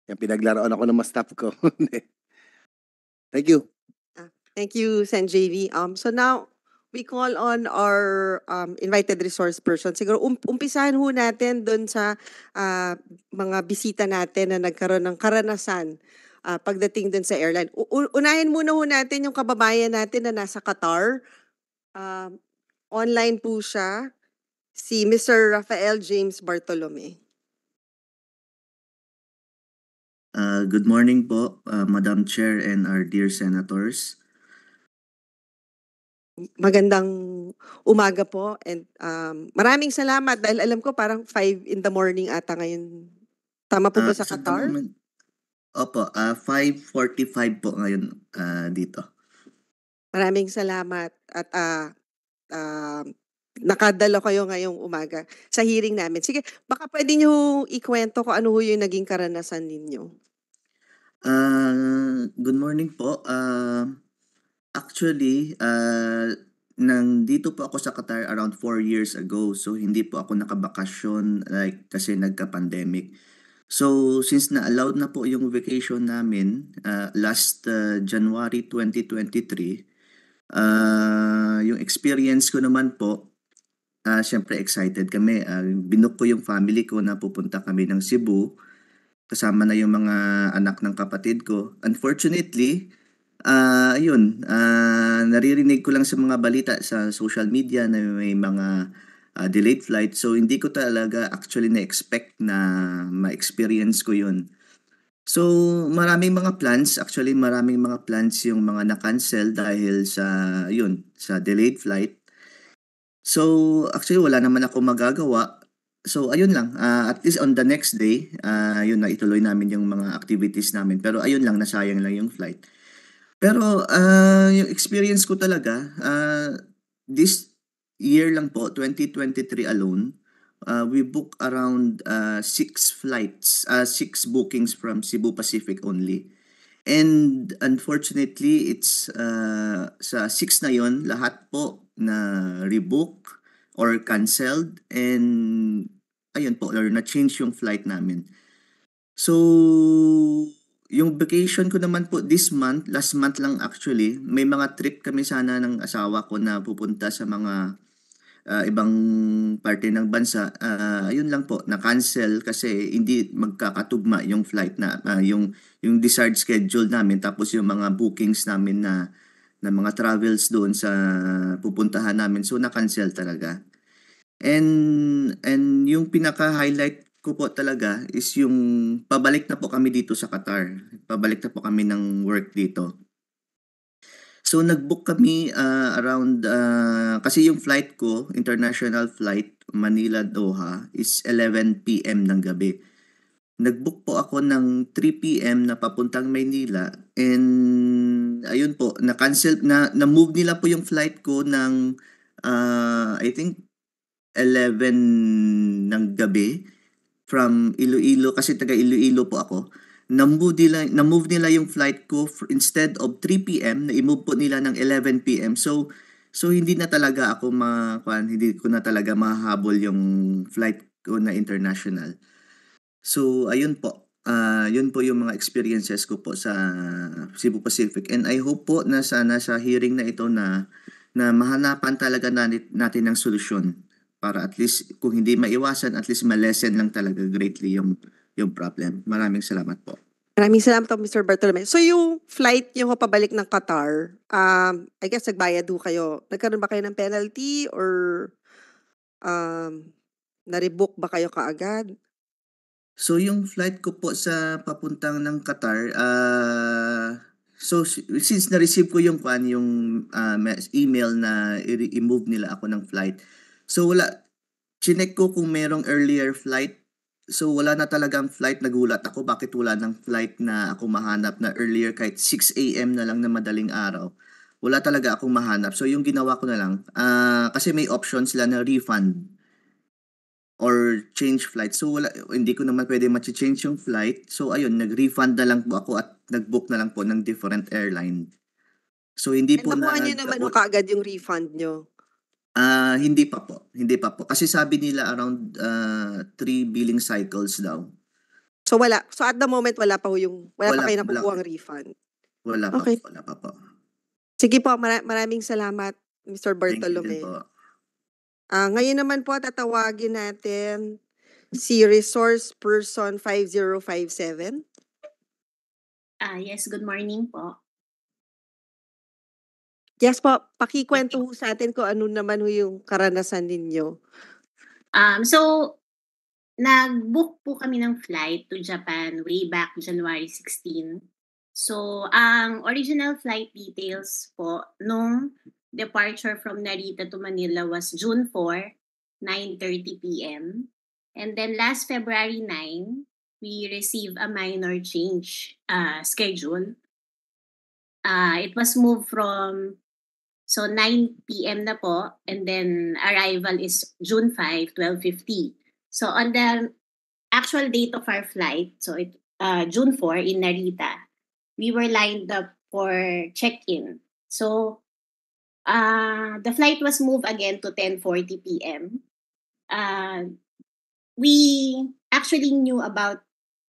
Yung pinaglaruan ako ng mas staff ko. Thank you. Ah, thank you, Sen Um, so now, we call on our um, invited resource person. Siguro um, umpisahan ho natin doon sa uh, mga bisita natin na nagkaroon ng karanasan uh, pagdating dun sa airline. U- unahin muna ho natin yung kababayan natin na nasa Qatar. Uh, online po siya, si Mr. Rafael James Bartolome. Uh, good morning po, uh, Madam Chair and our dear senators. Magandang umaga po and um, maraming salamat dahil alam ko parang 5 in the morning ata ngayon. Tama po uh, ba sa Qatar? The moment, Opo, uh, ah, 5.45 po ngayon uh, dito. Maraming salamat at uh, ah, uh, nakadalo kayo ngayong umaga sa hearing namin. Sige, baka pwede nyo ikwento ko ano yung naging karanasan ninyo. Uh, good morning po. Uh, actually, uh, dito po ako sa Qatar around 4 years ago. So, hindi po ako nakabakasyon like, kasi nagka-pandemic. So since na-allowed na po yung vacation namin uh, last uh, January 2023, uh, yung experience ko naman po, uh, syempre excited kami. Uh, binook ko yung family ko na pupunta kami ng Cebu kasama na yung mga anak ng kapatid ko. Unfortunately, uh, yun, uh, naririnig ko lang sa mga balita sa social media na may mga uh, delayed flight. So, hindi ko talaga actually na-expect na ma-experience ko yun. So, maraming mga plans. Actually, maraming mga plans yung mga na-cancel dahil sa, yun, sa delayed flight. So, actually, wala naman ako magagawa. So, ayun lang. Uh, at least on the next day, uh, yun na ituloy namin yung mga activities namin. Pero ayun lang, nasayang lang yung flight. Pero uh, yung experience ko talaga, uh, this year lang po, 2023 alone, uh, we book around uh, six flights, uh, six bookings from Cebu Pacific only. And unfortunately, it's uh, sa six na yon lahat po na rebook or canceled and ayun po, or na-change yung flight namin. So, yung vacation ko naman po this month, last month lang actually, may mga trip kami sana ng asawa ko na pupunta sa mga uh, ibang parte ng bansa, uh, ayun lang po, na-cancel kasi hindi magkakatugma yung flight na uh, yung yung desired schedule namin tapos yung mga bookings namin na na mga travels doon sa pupuntahan namin. So na-cancel talaga. And and yung pinaka-highlight ko po talaga is yung pabalik na po kami dito sa Qatar. Pabalik na po kami ng work dito. So nagbook kami uh, around uh, kasi yung flight ko, international flight Manila Doha is 11 PM ng gabi. Nagbook po ako ng 3 PM na papuntang Maynila and ayun po, na-cancel na na-move nila po yung flight ko ng uh, I think 11 ng gabi from Iloilo kasi taga Iloilo po ako na-move nila, na-move nila yung flight ko for, instead of 3 p.m. na-move po nila ng 11 p.m. So, so hindi na talaga ako ma, hindi ko na talaga mahabol yung flight ko na international. So, ayun po. Uh, yun po yung mga experiences ko po sa Cebu Pacific. And I hope po na sana sa hearing na ito na na mahanapan talaga natin ng solusyon para at least kung hindi maiwasan, at least malesen lang talaga greatly yung yung problem. Maraming salamat po. Maraming salamat po, Mr. Bartolome. So yung flight nyo pabalik ng Qatar, um, I guess nagbayad ho kayo. Nagkaroon ba kayo ng penalty or um, na-rebook ba kayo kaagad? So yung flight ko po sa papuntang ng Qatar, uh, so since na-receive ko yung kwan, yung uh, email na i-remove nila ako ng flight, so wala, chinek ko kung merong earlier flight so wala na talaga ang flight. Nagulat ako bakit wala ng flight na ako mahanap na earlier kahit 6 a.m. na lang na madaling araw. Wala talaga akong mahanap. So yung ginawa ko na lang, uh, kasi may option sila na refund or change flight. So wala, hindi ko naman pwede ma-change yung flight. So ayun, nag-refund na lang po ako at nag-book na lang po ng different airline. So hindi And po na... Nakuha niyo naman uh, kaagad yung refund nyo? Ah, hindi pa po. Hindi pa po. Kasi sabi nila around uh, three billing cycles daw. So wala. So at the moment wala pa ho yung wala, wala pa kayo nakukuha ang refund. Wala pa. Okay. Po, wala pa po. Sige po, mara- maraming salamat Mr. Bartolome. Thank you po. Uh, ngayon naman po tatawagin natin si resource person 5057. Ah, yes, good morning po. Yes po, pakikwento ho sa atin ko ano naman ho yung karanasan ninyo. Um, so, nag-book po kami ng flight to Japan way back January 16. So, ang original flight details po nung departure from Narita to Manila was June 4, 9.30 p.m. And then last February 9, we received a minor change uh, schedule. Uh, it was moved from So 9 p.m. na po and then arrival is June 5, 12:50. So on the actual date of our flight, so it uh, June 4 in Narita, we were lined up for check-in. So uh, the flight was moved again to 10:40 p.m. Uh, we actually knew about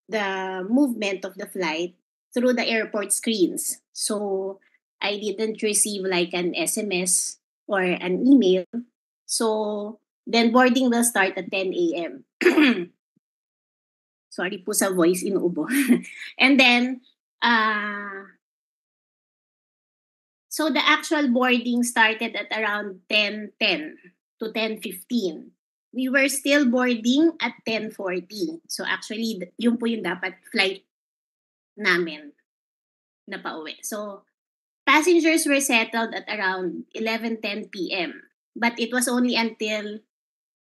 the movement of the flight through the airport screens. So I didn't receive like an SMS or an email. So then boarding will start at 10 a.m. Sorry po sa voice ubo, and then uh, so the actual boarding started at around 10:10 to 10:15. We were still boarding at 10:40. So actually yun po yung dapat flight namin na pauwi. So Passengers were settled at around 11:10 p.m., but it was only until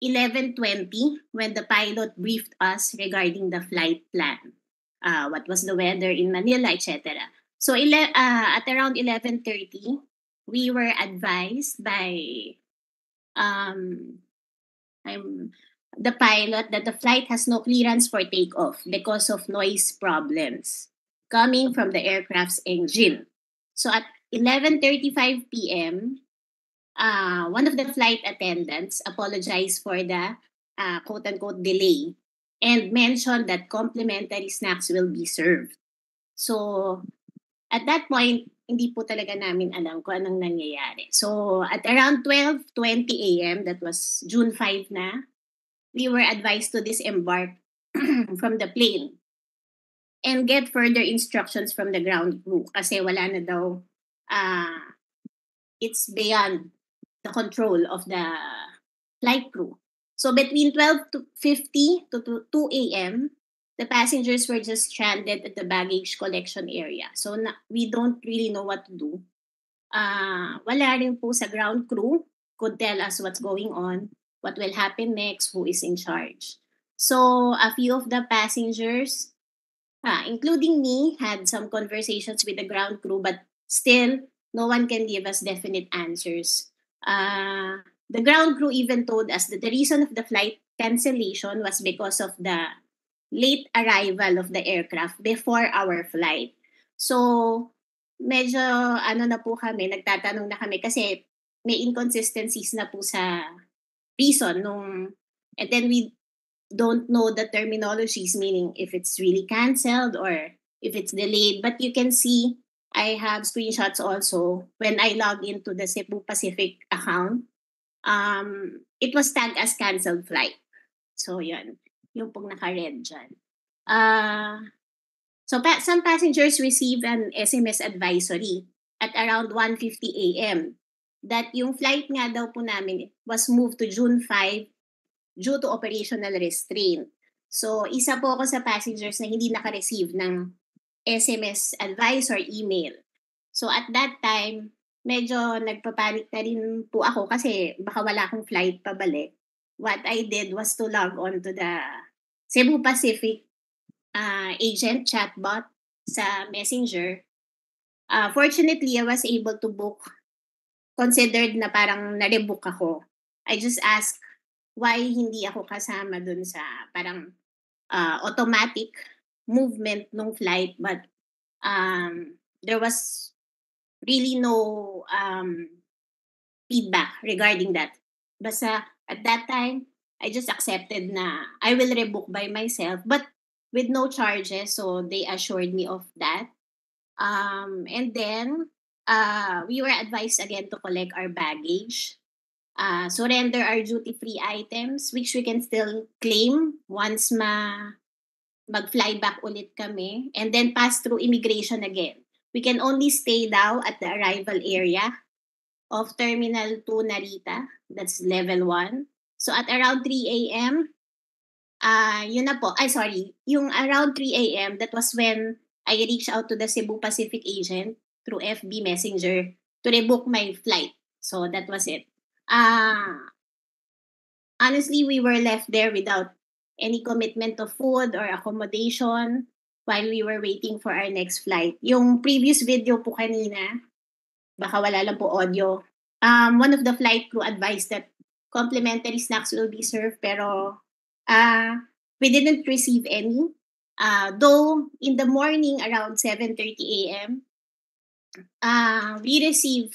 11:20 when the pilot briefed us regarding the flight plan. Uh, what was the weather in Manila, etc. So ele- uh, at around 11:30, we were advised by um, I'm the pilot that the flight has no clearance for takeoff because of noise problems coming from the aircraft's engine. So at 11.35 p.m., uh, one of the flight attendants apologized for the uh, quote-unquote delay and mentioned that complimentary snacks will be served. So at that point, hindi po talaga namin alam kung anong nangyayari. So at around 12.20 a.m., that was June 5 na, we were advised to disembark from the plane and get further instructions from the ground crew kasi wala na daw uh, it's beyond the control of the flight crew. So between 12 to 50 to 2 a.m., the passengers were just stranded at the baggage collection area. So na, we don't really know what to do. Uh, wala rin po sa ground crew could tell us what's going on, what will happen next, who is in charge. So a few of the passengers uh, including me, had some conversations with the ground crew, but still, no one can give us definite answers. Uh, the ground crew even told us that the reason of the flight cancellation was because of the late arrival of the aircraft before our flight. So, medyo ano na po kami, nagtatanong na kami kasi may inconsistencies na po sa reason nung and then we don't know the terminologies, meaning if it's really canceled or if it's delayed. But you can see I have screenshots also when I log into the Cebu Pacific account. Um, it was tagged as canceled flight. So yun, yung pong naka-red dyan. Uh, so pa- some passengers received an SMS advisory at around 1.50 a.m. that yung flight nga daw po namin was moved to June 5 due to operational restraint. So, isa po ako sa passengers na hindi naka-receive ng SMS advice or email. So, at that time, medyo nagpapanik na rin po ako kasi baka wala akong flight pabalik. What I did was to log on to the Cebu Pacific uh, agent chatbot sa Messenger. Uh, fortunately, I was able to book. Considered na parang narebook ako. I just asked why hindi ako kasama dun sa parang uh, automatic movement ng flight but um, there was really no um, feedback regarding that. Basta at that time, I just accepted na I will rebook by myself but with no charges so they assured me of that. Um, and then uh, we were advised again to collect our baggage uh, surrender our duty-free items, which we can still claim once ma mag-fly back ulit kami, and then pass through immigration again. We can only stay now at the arrival area of Terminal 2 Narita, that's level 1. So at around 3 a.m., uh, yun na po, ay sorry, yung around 3 a.m., that was when I reached out to the Cebu Pacific agent through FB Messenger to rebook my flight. So that was it uh, honestly, we were left there without any commitment of food or accommodation while we were waiting for our next flight. Yung previous video po kanina, baka wala lang po audio. Um, one of the flight crew advised that complimentary snacks will be served pero uh, we didn't receive any. Uh, though in the morning around 7.30 a.m., uh, we received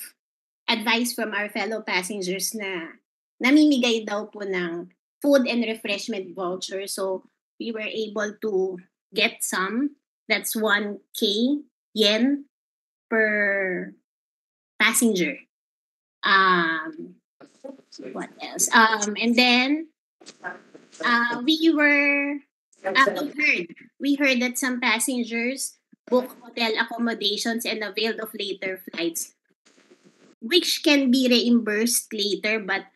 advice from our fellow passengers na namimigay daw po ng food and refreshment voucher. So, we were able to get some. That's 1K yen per passenger. Um, what else? Um, and then uh, we were uh, we heard we heard that some passengers book hotel accommodations and availed of later flights which can be reimbursed later, but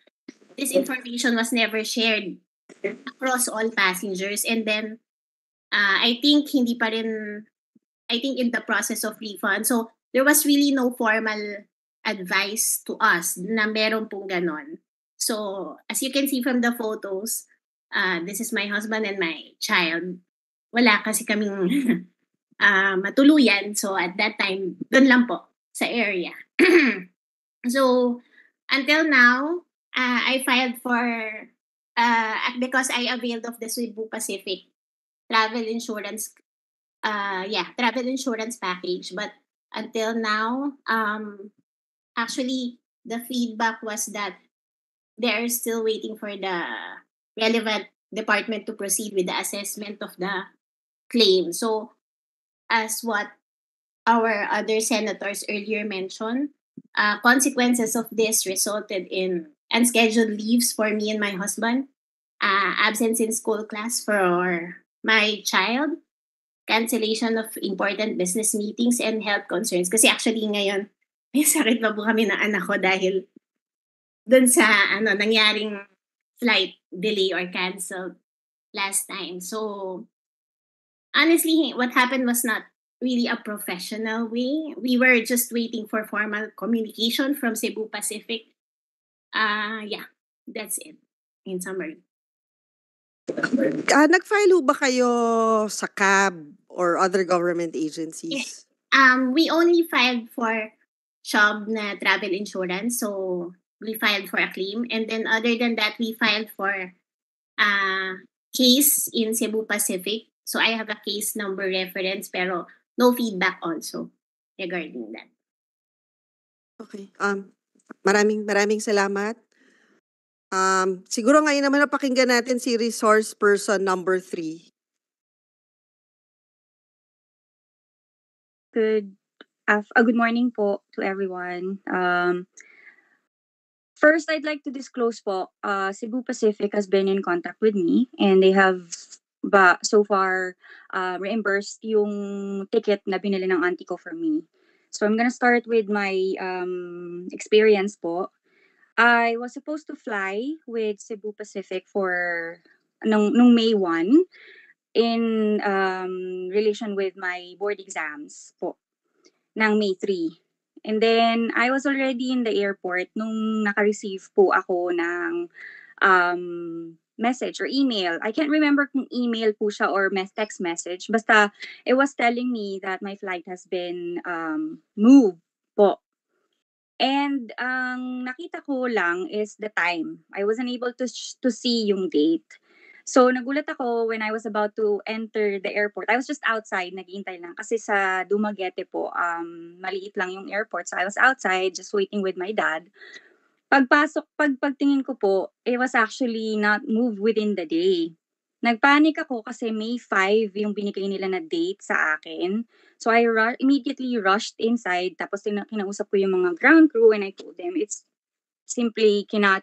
this information was never shared across all passengers. And then, uh, I think hindi pa rin, I think in the process of refund. So, there was really no formal advice to us na meron pong ganon. So, as you can see from the photos, uh, this is my husband and my child. Wala kasi kaming uh, matuluyan. So, at that time, doon lang po, sa area. So until now, uh, I filed for uh, because I availed of the Cebu Pacific travel insurance. Uh, yeah, travel insurance package. But until now, um, actually, the feedback was that they are still waiting for the relevant department to proceed with the assessment of the claim. So, as what our other senators earlier mentioned, uh, consequences of this resulted in unscheduled leaves for me and my husband, uh, absence in school class for our, my child, cancellation of important business meetings, and health concerns. Kasi actually ngayon, may sakit na po kami na anak ko dahil dun sa ano, nangyaring flight delay or cancel last time. So, honestly, what happened was not really a professional way. We were just waiting for formal communication from Cebu Pacific. Uh, yeah, that's it in summary. Uh, nag-file ba kayo sa CAB or other government agencies? Um, we only filed for job na travel insurance. So, we filed for a claim. And then other than that, we filed for uh, case in Cebu Pacific. So, I have a case number reference pero no feedback also regarding that. Okay. Um, maraming maraming salamat. Um, siguro ngayon naman napakinggan natin si resource person number three. Good, uh, good morning po to everyone. Um, first, I'd like to disclose po, uh, Cebu Pacific has been in contact with me and they have ba so far uh, reimbursed yung ticket na binili ng auntie ko for me. So I'm gonna start with my um, experience po. I was supposed to fly with Cebu Pacific for nung, nung May 1 in um, relation with my board exams po ng May 3. And then I was already in the airport nung naka-receive po ako ng um, message or email. I can't remember kung email po siya or mes- text message. Basta, it was telling me that my flight has been um, moved po. And ang um, nakita ko lang is the time. I wasn't able to sh- to see yung date. So nagulat ako when I was about to enter the airport. I was just outside, naghihintay lang kasi sa Dumaguete po, um maliit lang yung airport. So I was outside just waiting with my dad. Pagpasok, pag pagtingin ko po, it was actually not moved within the day. Nagpanic ako kasi May 5 yung binigay nila na date sa akin. So I ru- immediately rushed inside tapos tina- kinausap ko yung mga ground crew and I told them it's simply cannot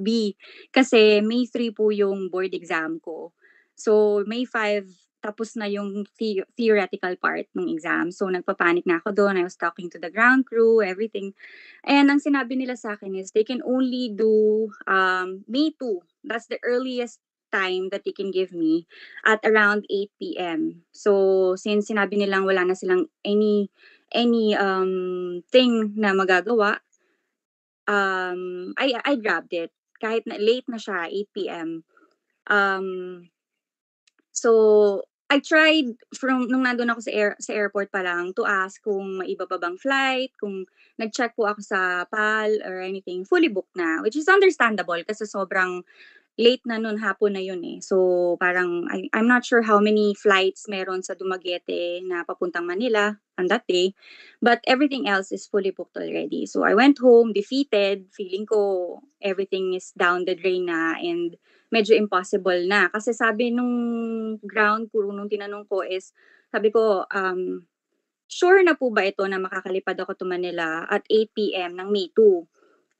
be kasi May 3 po yung board exam ko. So May 5 tapos na yung the- theoretical part ng exam. So, nagpapanik na ako doon. I was talking to the ground crew, everything. And ang sinabi nila sa akin is, they can only do um, May 2. That's the earliest time that they can give me at around 8 p.m. So, since sinabi nilang wala na silang any any um, thing na magagawa, um, I, I grabbed it. Kahit na late na siya, 8 p.m. Um, so, I tried from nung nandoon ako sa air, sa airport pa lang to ask kung maibaba bang flight, kung nag-check po ako sa PAL or anything, fully booked na, which is understandable kasi sobrang late na nun, hapon na yun eh. So, parang, I, I'm not sure how many flights meron sa Dumaguete na papuntang Manila on that day. But everything else is fully booked already. So, I went home defeated. Feeling ko everything is down the drain na and medyo impossible na. Kasi sabi nung ground crew, nung tinanong ko is, sabi ko, um, sure na po ba ito na makakalipad ako to Manila at 8 p.m. ng May 2?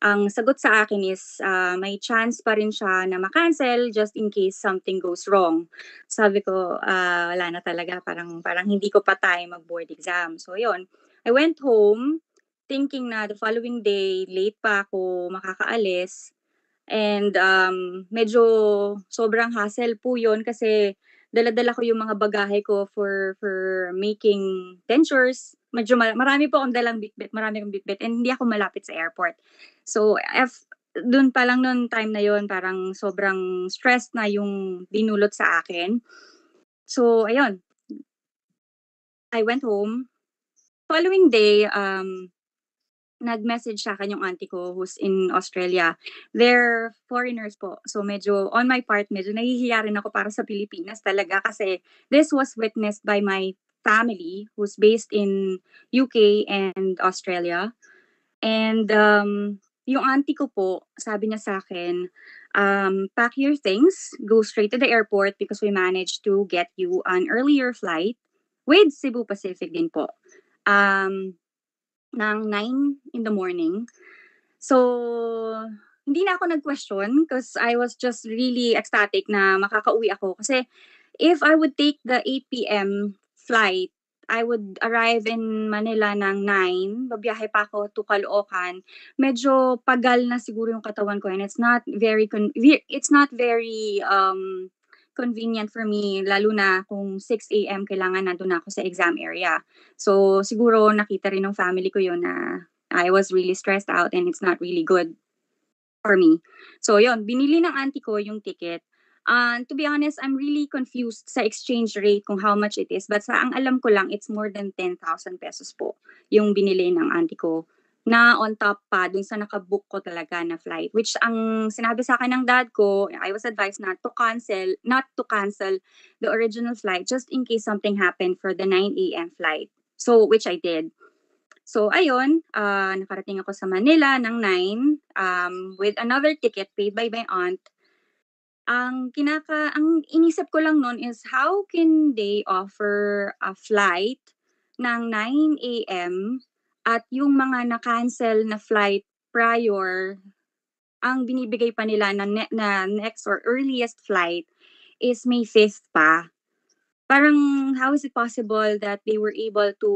ang sagot sa akin is uh, may chance pa rin siya na ma-cancel just in case something goes wrong. Sabi ko, uh, wala na talaga, parang, parang hindi ko pa tayo mag-board exam. So, yon I went home thinking na the following day, late pa ako makakaalis. And um, medyo sobrang hassle po yon kasi daladala ko yung mga bagahe ko for, for making dentures medyo mal- marami po akong dalang Bitbit, marami akong Bitbit and hindi ako malapit sa airport. So, F, doon pa lang noon time na yon parang sobrang stressed na yung dinulot sa akin. So, ayun. I went home. Following day, um, nag-message sa akin yung auntie ko who's in Australia. They're foreigners po. So medyo, on my part, medyo nahihiya rin ako para sa Pilipinas talaga kasi this was witnessed by my family who's based in UK and Australia. And um, yung auntie ko po, sabi niya sa akin, um, pack your things, go straight to the airport because we managed to get you an earlier flight with Cebu Pacific din po. Um, nang 9 in the morning. So, hindi na ako nag-question because I was just really ecstatic na makakauwi ako. Kasi if I would take the 8 p.m flight, I would arrive in Manila ng 9, babiyahe pa ako to Caloocan. Medyo pagal na siguro yung katawan ko and it's not very con- it's not very um convenient for me lalo na kung 6 AM kailangan nandoon na ako sa exam area. So siguro nakita rin ng family ko yun na I was really stressed out and it's not really good for me. So, yon binili ng auntie ko yung ticket. And uh, to be honest, I'm really confused sa exchange rate kung how much it is. But sa ang alam ko lang, it's more than 10,000 pesos po yung binili ng auntie ko na on top pa dun sa nakabook ko talaga na flight. Which ang sinabi sa akin ng dad ko, I was advised not to cancel, not to cancel the original flight just in case something happened for the 9 a.m. flight. So, which I did. So, ayun, uh, nakarating ako sa Manila ng 9 um, with another ticket paid by my aunt ang kinaka ang inisip ko lang noon is how can they offer a flight ng 9 a.m. at yung mga na-cancel na flight prior ang binibigay pa nila na, ne- na next or earliest flight is May 5th pa. Parang how is it possible that they were able to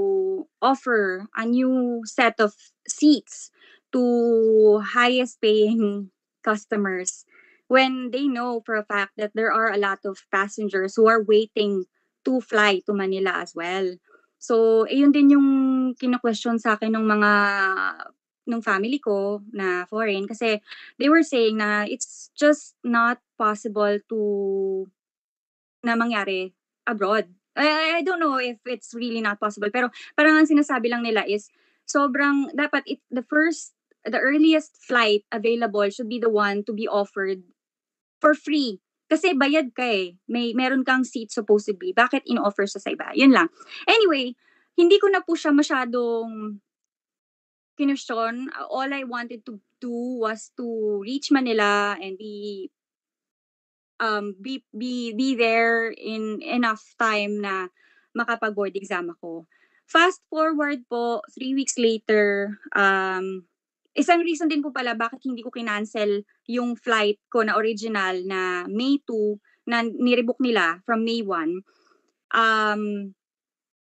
offer a new set of seats to highest paying customers when they know for a fact that there are a lot of passengers who are waiting to fly to Manila as well. So, ayun din yung kino-question sa akin ng mga ng family ko na foreign kasi they were saying na it's just not possible to na mangyari abroad. I, I don't know if it's really not possible pero parang ang sinasabi lang nila is sobrang dapat it, the first the earliest flight available should be the one to be offered for free. Kasi bayad ka eh. May, meron kang seat supposedly. Bakit in-offer sa iba? Yun lang. Anyway, hindi ko na po siya masyadong kinusyon. All I wanted to do was to reach Manila and be um be be, be there in enough time na makapag board exam ako. Fast forward po, three weeks later, um, Isang reason din po pala bakit hindi ko kinancel yung flight ko na original na May 2 na nirebook nila from May 1 um,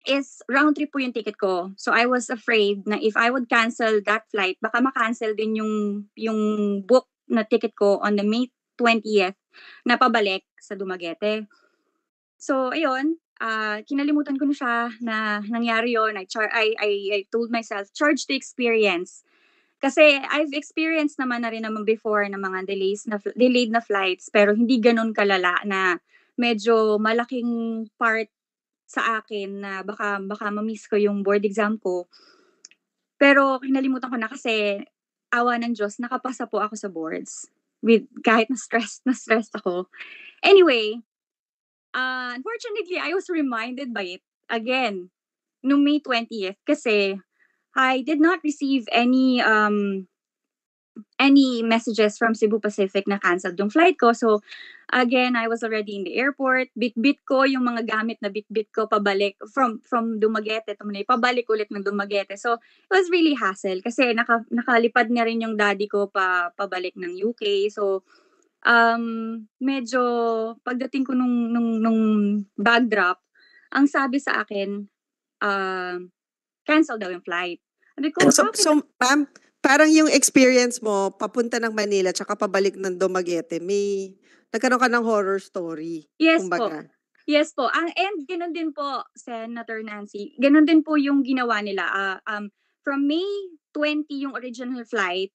is round trip po yung ticket ko. So I was afraid na if I would cancel that flight, baka makancel din yung, yung book na ticket ko on the May 20th na pabalik sa Dumaguete. So ayun, uh, kinalimutan ko na siya na nangyari yon. I, char- I, I, I told myself, charge the experience. Kasi I've experienced naman na rin naman before ng mga delays na delayed na flights pero hindi ganoon kalala na medyo malaking part sa akin na baka baka ma-miss ko yung board exam ko. Pero kinalimutan ko na kasi awa ng Diyos, nakapasa po ako sa boards with kahit na stressed na stressed ako. Anyway, uh, unfortunately, I was reminded by it again no May 20th kasi I did not receive any um, any messages from Cebu Pacific na canceled yung flight ko. So, again, I was already in the airport. Bitbit ko yung mga gamit na bitbit ko pabalik from from Dumaguete, tumunay pabalik ulit ng Dumaguete. So, it was really hassle kasi naka, nakalipad na rin yung daddy ko pa pabalik ng UK. So, um, medyo pagdating ko nung, nung, nung bag drop, ang sabi sa akin, uh, cancel daw yung flight. Sabi ko, so, so, ma'am, parang yung experience mo, papunta ng Manila, tsaka pabalik ng Dumaguete, may, nagkaroon ka ng horror story. Yes kumbaga. po. Yes po. Ang end, ganun din po, Senator Nancy, ganun din po yung ginawa nila. Uh, um, from May 20, yung original flight,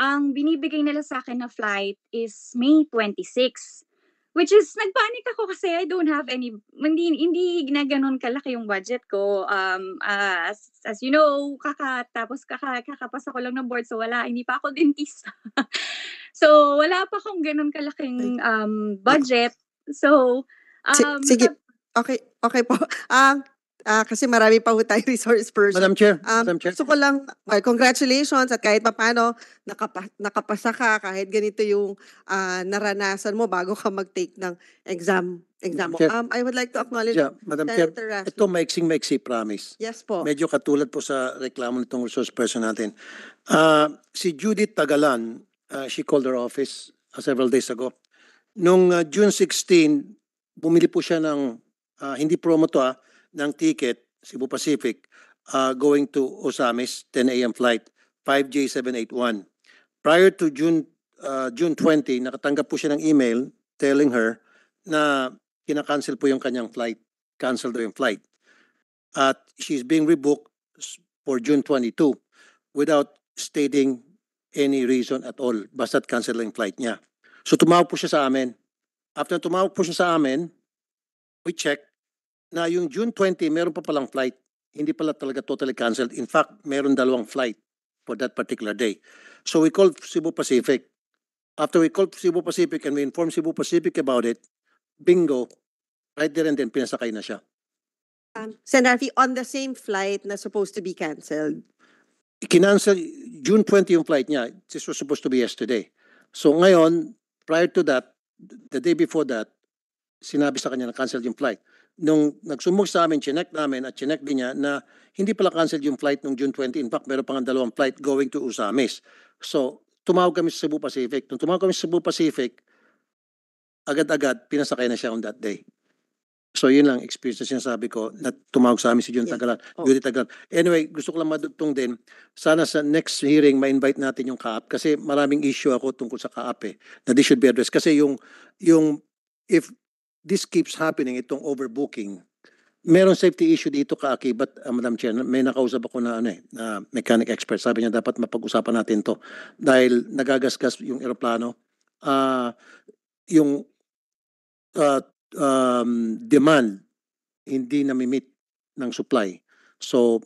ang binibigay nila sa akin na flight is May 26. Which is, nagpanik ako kasi I don't have any, hindi, hindi na ganun kalaki yung budget ko. Um, uh, as, as you know, kaka, tapos kaka, kakapasa ko lang ng board, so wala, hindi pa ako dentista. so, wala pa akong ganun kalaking um, budget. So, um, sige, sige. Okay, okay po. Ang uh, ah, Ah, kasi marami pa ho tayong resource person. Madam Chair, um, Madam Chair. Gusto ko lang, uh, congratulations at kahit papano, nakapa, nakapasa ka kahit ganito yung uh, naranasan mo bago ka mag-take ng exam. exam. Chair, um, I would like to acknowledge yeah, Madam Senator Chair, ito maiksing maiksi promise. Yes po. Medyo katulad po sa reklamo nitong resource person natin. Uh, si Judith Tagalan, uh, she called her office uh, several days ago. Noong uh, June 16, bumili po siya ng, uh, hindi promo to ah, ng ticket, Cebu Pacific, uh, going to Osamis, 10 a.m. flight, 5J781. Prior to June uh, June 20, nakatanggap po siya ng email telling her na kinakancel po yung kanyang flight. Cancel daw yung flight. At she's being rebooked for June 22 without stating any reason at all. Basta't cancel lang yung flight niya. So tumawag po siya sa amin. After tumawag po siya sa amin, we check na yung June 20, meron pa palang flight. Hindi pala talaga totally canceled. In fact, meron dalawang flight for that particular day. So we called Cebu Pacific. After we called Cebu Pacific and we informed Cebu Pacific about it, bingo, right there and then pinasakay na siya. Um, Sen. Rafi, on the same flight na supposed to be canceled? Kinancel, June 20 yung flight niya. This was supposed to be yesterday. So ngayon, prior to that, the day before that, sinabi sa kanya na cancel yung flight nung nagsumbong sa amin, chinek namin at chinek din niya na hindi pala canceled yung flight nung June 20. In fact, meron pang dalawang flight going to Usamis. So, tumawag kami sa Cebu Pacific. Nung tumawag kami sa Cebu Pacific, agad-agad, pinasakay na siya on that day. So, yun lang experience na sinasabi ko na tumawag sa amin si June yeah. Tagalan, oh. Judy Tagalan. Anyway, gusto ko lang madugtong din. Sana sa next hearing, ma-invite natin yung kaap kasi maraming issue ako tungkol sa kaap eh, na this should be addressed. Kasi yung, yung if this keeps happening, itong overbooking. Meron safety issue dito kaaki, but uh, Madam Chair, may nakausap ako na ano, eh, na mechanic expert. Sabi niya dapat mapag-usapan natin to dahil nagagasgas yung eroplano. Uh, yung uh, um, demand hindi namimit ng supply. So,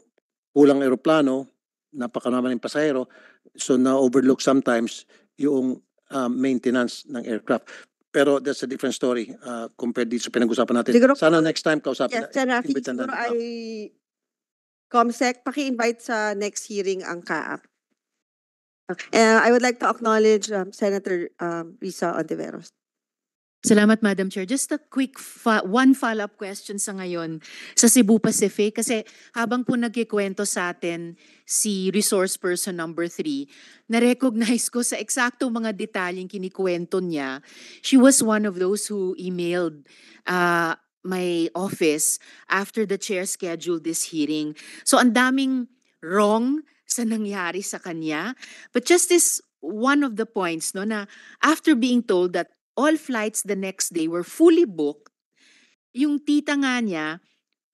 kulang eroplano, napakanaman ng pasahero, so na-overlook sometimes yung uh, maintenance ng aircraft. Pero that's a different story uh, compared dito sa pinag-usapan natin. Siguro, Sana next time kausapin. Yes, Sir Rafi, invite siguro ay Comsec, paki-invite sa next hearing ang CAAP. Uh, I would like to acknowledge um, Senator um, Risa Ontiveros. Salamat, Madam Chair. Just a quick fa- one follow-up question sa ngayon sa Cebu Pacific. Kasi habang po nagkikwento sa atin si resource person number 3, na-recognize ko sa eksaktong mga detalyeng kinikwento niya. She was one of those who emailed uh, my office after the chair scheduled this hearing. So ang daming wrong sa nangyari sa kanya. But just this one of the points no na after being told that all flights the next day were fully booked. Yung tita nga niya,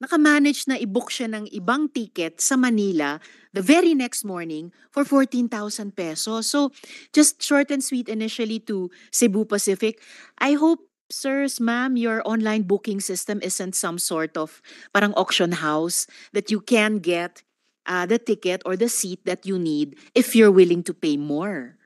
nakamanage na i-book siya ng ibang ticket sa Manila the very next morning for 14,000 pesos. So, just short and sweet initially to Cebu Pacific. I hope, sirs, ma'am, your online booking system isn't some sort of parang auction house that you can get uh, the ticket or the seat that you need if you're willing to pay more.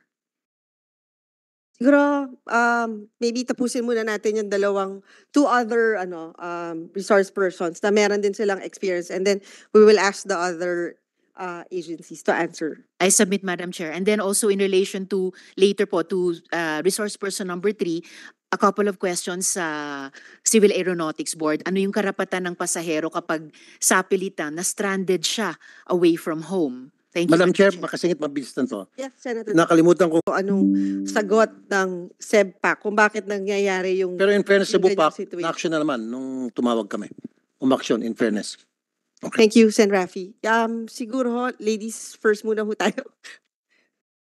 Siguro, um, maybe tapusin muna natin yung dalawang, two other ano um, resource persons na meron din silang experience and then we will ask the other uh, agencies to answer. I submit, Madam Chair. And then also in relation to, later po, to uh, resource person number three, a couple of questions sa Civil Aeronautics Board. Ano yung karapatan ng pasahero kapag sa pilitan na stranded siya away from home? Thank you. Madam Chair, makasingit mabilis na to. Yes, Senator. Nakalimutan ko. Anong sagot ng SEBPA kung bakit nangyayari yung Pero in fairness sa Bupak, na-action na naman nung tumawag kami. Umaksyon, in fairness. Okay. Thank you, Sen. Rafi. Um, siguro, ladies, first muna ho tayo.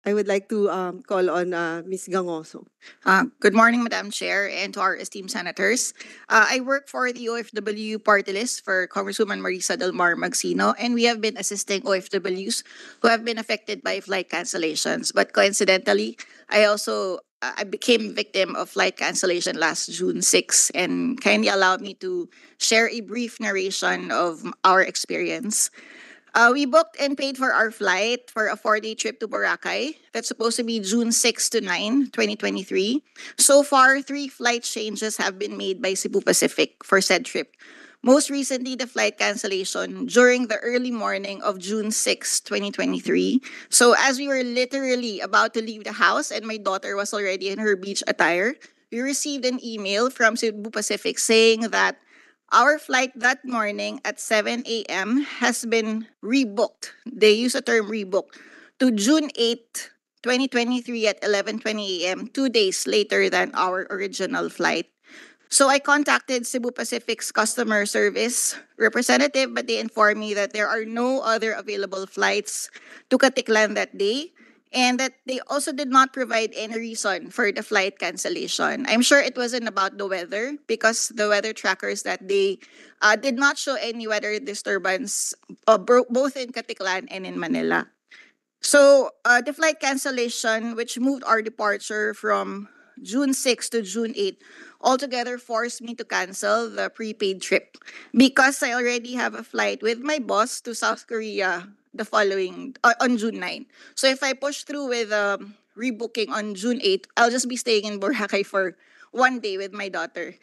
I would like to um, call on uh, Ms. Gangoso. Uh, good morning, Madam Chair, and to our esteemed senators. Uh, I work for the OFW party list for Congresswoman Marisa Del Mar Magsino, and we have been assisting OFWs who have been affected by flight cancellations. But coincidentally, I also uh, I became victim of flight cancellation last June 6 and kindly allowed me to share a brief narration of our experience. Uh, we booked and paid for our flight for a four day trip to Boracay. That's supposed to be June 6 to 9, 2023. So far, three flight changes have been made by Cebu Pacific for said trip. Most recently, the flight cancellation during the early morning of June 6, 2023. So, as we were literally about to leave the house and my daughter was already in her beach attire, we received an email from Cebu Pacific saying that our flight that morning at 7 a.m. has been rebooked. They use the term rebooked to June 8, 2023 at 11:20 a.m., 2 days later than our original flight. So I contacted Cebu Pacific's customer service representative, but they informed me that there are no other available flights to Katiklan that day and that they also did not provide any reason for the flight cancellation. I'm sure it wasn't about the weather because the weather trackers that they uh, did not show any weather disturbance uh, both in Caticlan and in Manila. So uh, the flight cancellation, which moved our departure from June 6 to June 8, altogether forced me to cancel the prepaid trip because I already have a flight with my boss to South Korea the following uh, on June 9. So if I push through with um, rebooking on June 8, I'll just be staying in Boracay for one day with my daughter.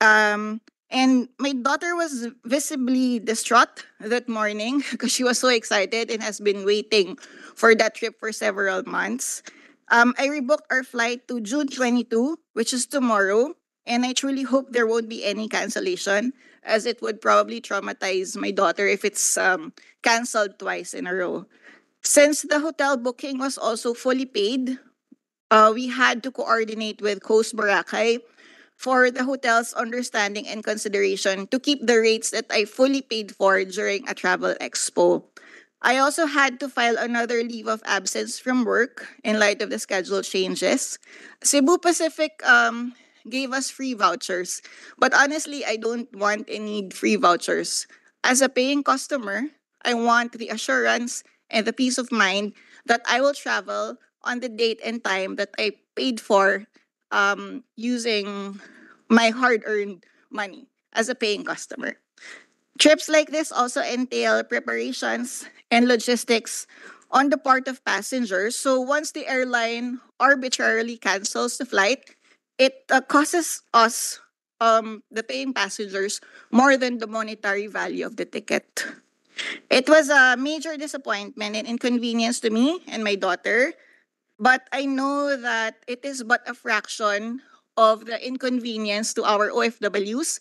Um, and my daughter was visibly distraught that morning because she was so excited and has been waiting for that trip for several months. Um, I rebooked our flight to June 22, which is tomorrow, and I truly hope there won't be any cancellation as it would probably traumatize my daughter if it's um, canceled twice in a row. Since the hotel booking was also fully paid, uh, we had to coordinate with Coast Boracay for the hotel's understanding and consideration to keep the rates that I fully paid for during a travel expo. I also had to file another leave of absence from work in light of the schedule changes. Cebu Pacific um, gave us free vouchers. But honestly, I don't want and need free vouchers. As a paying customer, I want the assurance and the peace of mind that I will travel on the date and time that I paid for um, using my hard earned money as a paying customer. Trips like this also entail preparations and logistics on the part of passengers. So once the airline arbitrarily cancels the flight, it uh, causes us, um, the paying passengers, more than the monetary value of the ticket. It was a major disappointment and inconvenience to me and my daughter, but I know that it is but a fraction of the inconvenience to our OFWs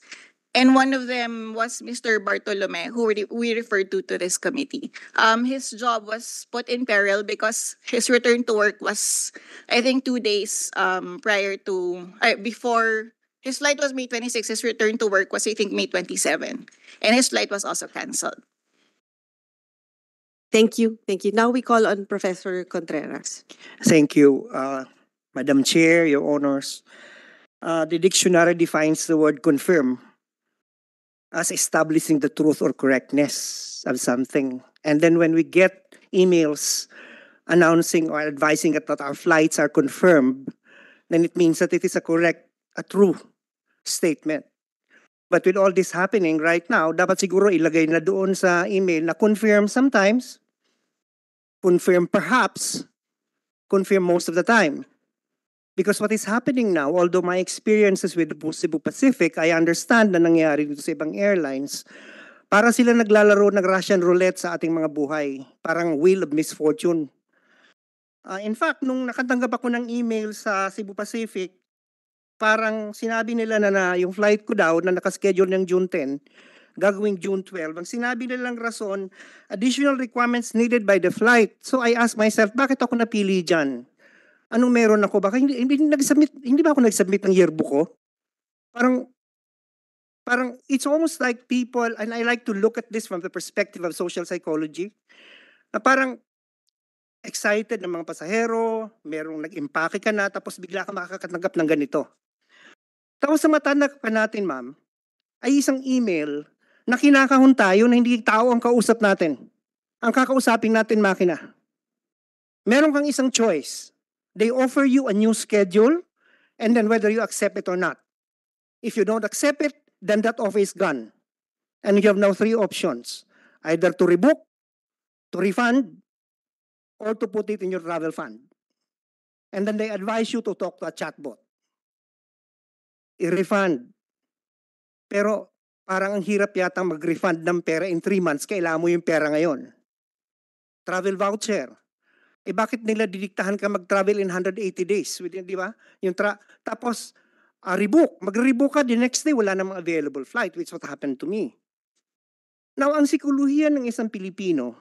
And one of them was Mr. Bartolome, who re- we refer to to this committee. Um, his job was put in peril because his return to work was, I think, two days um, prior to, uh, before, his flight was May 26. His return to work was, I think, May 27. And his flight was also canceled. Thank you. Thank you. Now we call on Professor Contreras. Thank you, uh, Madam Chair, Your Honors. Uh, the dictionary defines the word confirm as establishing the truth or correctness of something. And then when we get emails announcing or advising that our flights are confirmed, then it means that it is a correct, a true statement. But with all this happening right now, dapat siguro ilagay na doon sa email na confirm sometimes, confirm perhaps, confirm most of the time. Because what is happening now, although my experiences with Cebu Pacific, I understand na nangyayari dito sa ibang airlines, para sila naglalaro ng Russian roulette sa ating mga buhay. Parang wheel of misfortune. Uh, in fact, nung nakatanggap ako ng email sa Cebu Pacific, parang sinabi nila na, na yung flight ko daw na nakaschedule ng June 10, gagawing June 12. Ang sinabi nilang rason, additional requirements needed by the flight. So I asked myself, bakit ako napili dyan? anong meron ako? Baka hindi, hindi, nag-submit, hindi ba ako nag-submit ng yearbook ko? Parang, parang it's almost like people, and I like to look at this from the perspective of social psychology, na parang excited ng mga pasahero, merong nag-impake ka na, tapos bigla ka makakatanggap ng ganito. Tapos sa matanak pa natin, ma'am, ay isang email na kinakahon tayo na hindi tao ang kausap natin. Ang kakausapin natin, makina. Meron kang isang choice They offer you a new schedule, and then whether you accept it or not. If you don't accept it, then that offer is gone. And you have now three options, either to rebook, to refund, or to put it in your travel fund. And then they advise you to talk to a chatbot. I-refund. Pero parang ang hirap yata mag-refund ng pera in three months. Kailangan mo yung pera ngayon. Travel voucher eh bakit nila didiktahan ka mag-travel in 180 days? Within, di ba? Yung tra- tapos, uh, rebook. Mag-rebook ka, the next day, wala namang available flight, which what happened to me. Now, ang sikuluhiyan ng isang Pilipino,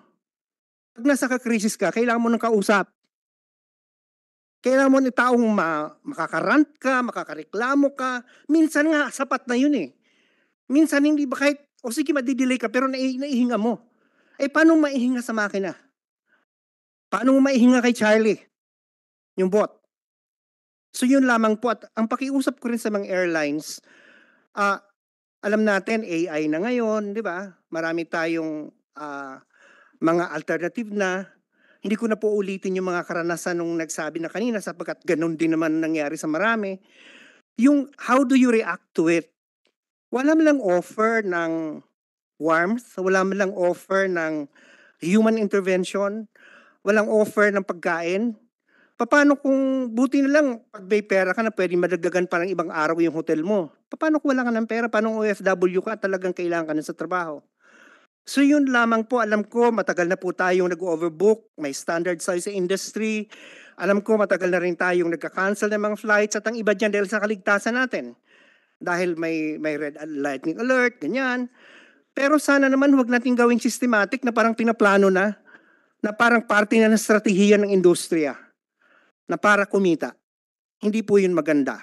pag nasa ka-crisis ka, kailangan mo ng kausap. Kailangan mo ng taong ma- makakarant ka, makakareklamo ka. Minsan nga, sapat na yun eh. Minsan hindi ba kahit, o sige, madidelay ka, pero nai- naihinga mo. Eh, paano maihinga sa makina? Paano mo maihinga kay Charlie? Yung bot. So yun lamang po at ang pakiusap ko rin sa mga airlines, uh, alam natin AI na ngayon, 'di ba? Marami tayong uh, mga alternative na hindi ko na po ulitin yung mga karanasan nung nagsabi na kanina sapagkat ganun din naman nangyari sa marami. Yung how do you react to it? Wala man lang offer ng warmth, wala man lang offer ng human intervention, walang offer ng pagkain. Paano kung buti na lang pag may pera ka na pwede madagdagan pa ng ibang araw yung hotel mo? Paano kung wala ka ng pera? Paano kung OFW ka at talagang kailangan ka na sa trabaho? So yun lamang po, alam ko matagal na po tayong nag-overbook, may standard size sa industry. Alam ko matagal na rin tayong nagka-cancel ng mga flights at ang iba dyan dahil sa kaligtasan natin. Dahil may, may red lightning alert, ganyan. Pero sana naman huwag natin gawing systematic na parang pinaplano na na parang parte na ng strategiya ng industriya na para kumita. Hindi po yun maganda.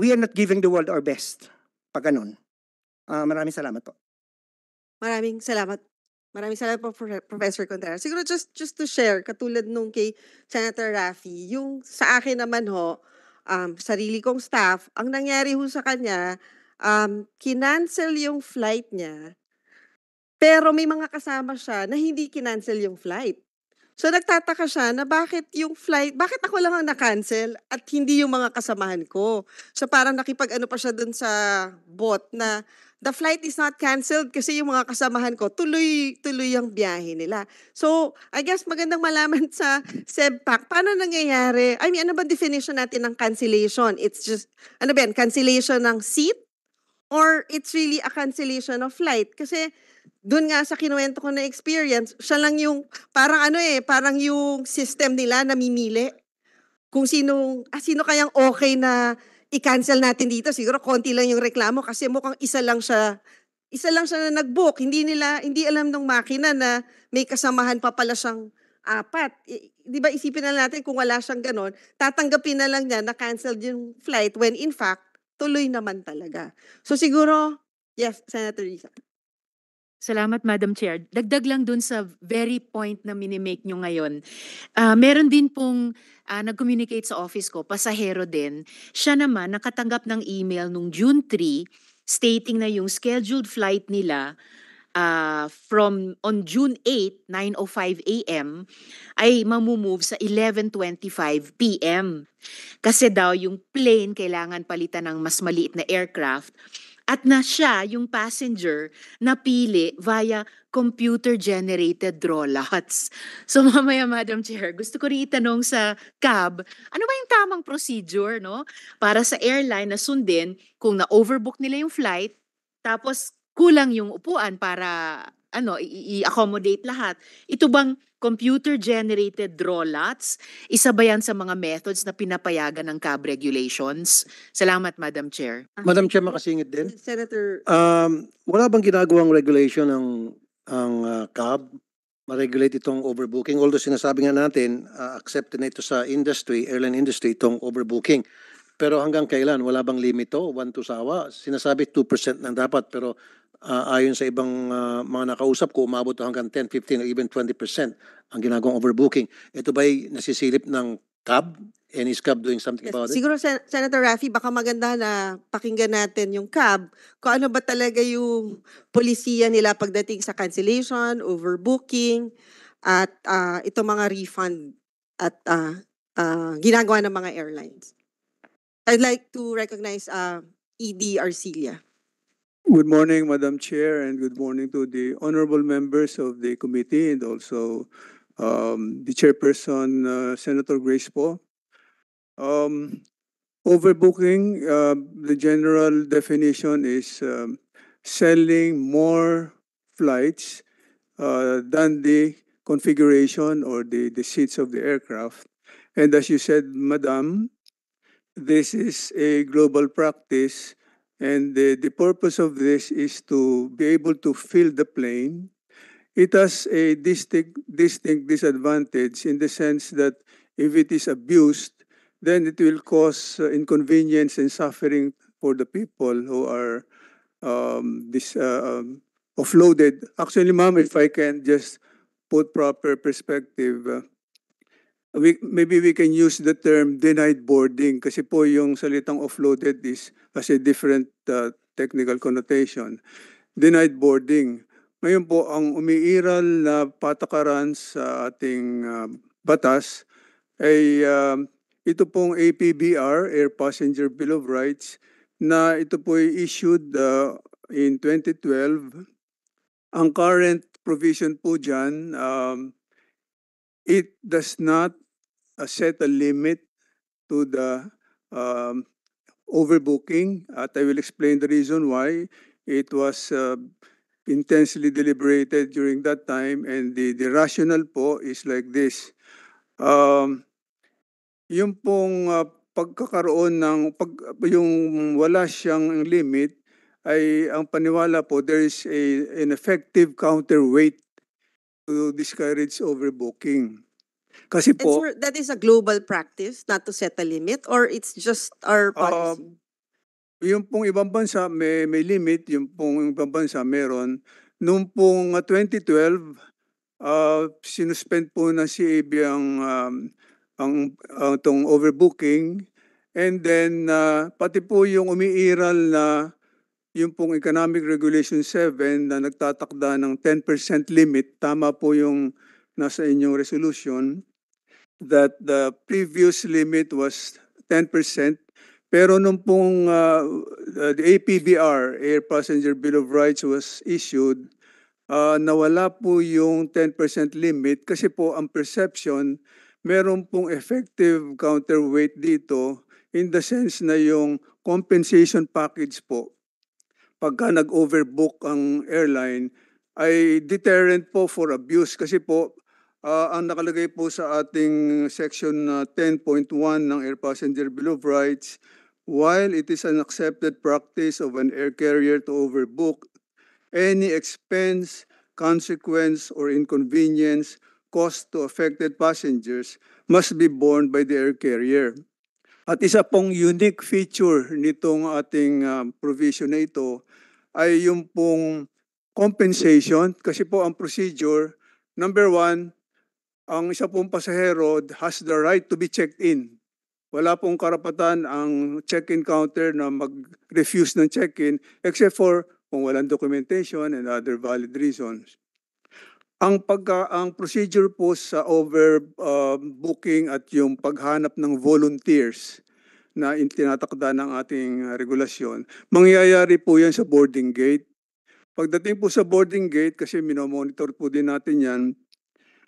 We are not giving the world our best. Pag ganun. Uh, maraming salamat po. Maraming salamat. Maraming salamat po, Professor Contreras. Siguro just, just to share, katulad nung kay Senator Rafi, yung sa akin naman ho, um, sarili kong staff, ang nangyari ho sa kanya, um, kinansel yung flight niya pero may mga kasama siya na hindi kinancel yung flight. So nagtataka siya na bakit yung flight, bakit ako lang ang nakancel at hindi yung mga kasamahan ko. So parang nakipag ano pa siya dun sa bot na the flight is not canceled kasi yung mga kasamahan ko, tuloy-tuloy ang biyahe nila. So I guess magandang malaman sa SEBPAC, paano nangyayari? I mean, ano ba definition natin ng cancellation? It's just, ano ba yan, cancellation ng seat? Or it's really a cancellation of flight? Kasi doon nga sa kinuwento ko na experience, siya lang yung, parang ano eh, parang yung system nila namimili. Kung sino, ah, sino kayang okay na i-cancel natin dito. Siguro konti lang yung reklamo kasi mukhang isa lang siya, isa lang siya na nag-book. Hindi nila, hindi alam ng makina na may kasamahan pa pala siyang apat. I, di ba isipin na natin kung wala siyang ganon, tatanggapin na lang niya na canceled yung flight when in fact, tuloy naman talaga. So siguro, yes, Senator Risa. Salamat, Madam Chair. Dagdag lang dun sa very point na minimake nyo ngayon. Uh, meron din pong uh, nag-communicate sa office ko, pasahero din. Siya naman nakatanggap ng email nung June 3 stating na yung scheduled flight nila uh, from on June 8, 9.05 a.m. ay mamumove sa 11.25 p.m. Kasi daw yung plane kailangan palitan ng mas maliit na aircraft at na siya yung passenger na pili via computer-generated draw lots. So mamaya, Madam Chair, gusto ko rin itanong sa cab, ano ba yung tamang procedure no? para sa airline na sundin kung na-overbook nila yung flight, tapos kulang yung upuan para ano i-accommodate lahat. Ito bang computer-generated draw lots. Isa ba yan sa mga methods na pinapayagan ng CAB regulations? Salamat, Madam Chair. Madam Chair, makasingit din. Senator... Um, wala bang ginagawang regulation ng, ang uh, ah, CAB? Ma-regulate itong overbooking. Although sinasabi nga natin, uh, accepted na ito sa industry, airline industry, itong overbooking. Pero hanggang kailan? Wala bang limit to? One to sawa? Sinasabi 2% na dapat. Pero uh, ayon sa ibang uh, mga nakausap ko, umabot hanggang 10, 15, or even 20% ang ginagawang overbooking. Ito ba'y nasisilip ng CAB? And is CAB doing something yes, about it? Siguro, Sen- Senator Rafi, baka maganda na pakinggan natin yung CAB. Kung ano ba talaga yung polisiya nila pagdating sa cancellation, overbooking, at uh, itong mga refund at uh, uh, ginagawa ng mga airlines. I'd like to recognize uh, ED Arcelia. Good morning, Madam Chair, and good morning to the honorable members of the committee and also um, the chairperson, uh, Senator Grace Poe. Um, overbooking, uh, the general definition is um, selling more flights uh, than the configuration or the, the seats of the aircraft. And as you said, Madam, this is a global practice And the, the purpose of this is to be able to fill the plane. It has a distinct, distinct disadvantage in the sense that if it is abused, then it will cause uh, inconvenience and suffering for the people who are um, this, uh, um, offloaded. Actually, ma'am, if I can just put proper perspective, uh, we, maybe we can use the term denied boarding kasi po yung salitang offloaded is has a different uh, technical connotation. Denied boarding. Ngayon po, ang umiiral na patakaran sa ating uh, batas ay uh, ito pong APBR, Air Passenger Bill of Rights, na ito po ay issued uh, in 2012. Ang current provision po dyan, um, it does not uh, set a limit to the um, overbooking. At I will explain the reason why it was uh, intensely deliberated during that time. And the, the rationale po is like this. Um, yung pong uh, pagkakaroon ng pag, yung wala siyang limit ay ang paniwala po there is a, an effective counterweight to discourage overbooking. Kasi po... It's, that is a global practice not to set a limit or it's just our ah, policy? Uh, yung pong ibang bansa may, may limit, yung pong ibang bansa meron. Noong pong 2012, uh, ah, ah, sinuspend po ng CAB ang, um, ang uh, tong overbooking and then uh, pati po yung umiiral na yung pong Economic Regulation 7 na nagtatakda ng 10% limit, tama po yung nasa inyong resolution that the previous limit was 10%. Pero nung pong uh, uh the APBR, Air Passenger Bill of Rights, was issued, uh, nawala po yung 10% limit kasi po ang perception, meron pong effective counterweight dito in the sense na yung compensation package po. Pagka nag-overbook ang airline, ay deterrent po for abuse kasi po Uh, ang nakalagay po sa ating section uh, 10.1 ng Air Passenger Bill of Rights, while it is an accepted practice of an air carrier to overbook, any expense, consequence, or inconvenience caused to affected passengers must be borne by the air carrier. At isa pong unique feature nitong ating uh, provision na ito ay yung pong compensation kasi po ang procedure, number one, ang isa pong pasahero has the right to be checked in. Wala pong karapatan ang check-in counter na mag-refuse ng check-in except for kung walang documentation and other valid reasons. Ang pagka ang procedure po sa over uh, at yung paghanap ng volunteers na tinatakda ng ating regulasyon, mangyayari po 'yan sa boarding gate. Pagdating po sa boarding gate kasi minomonitor po din natin 'yan,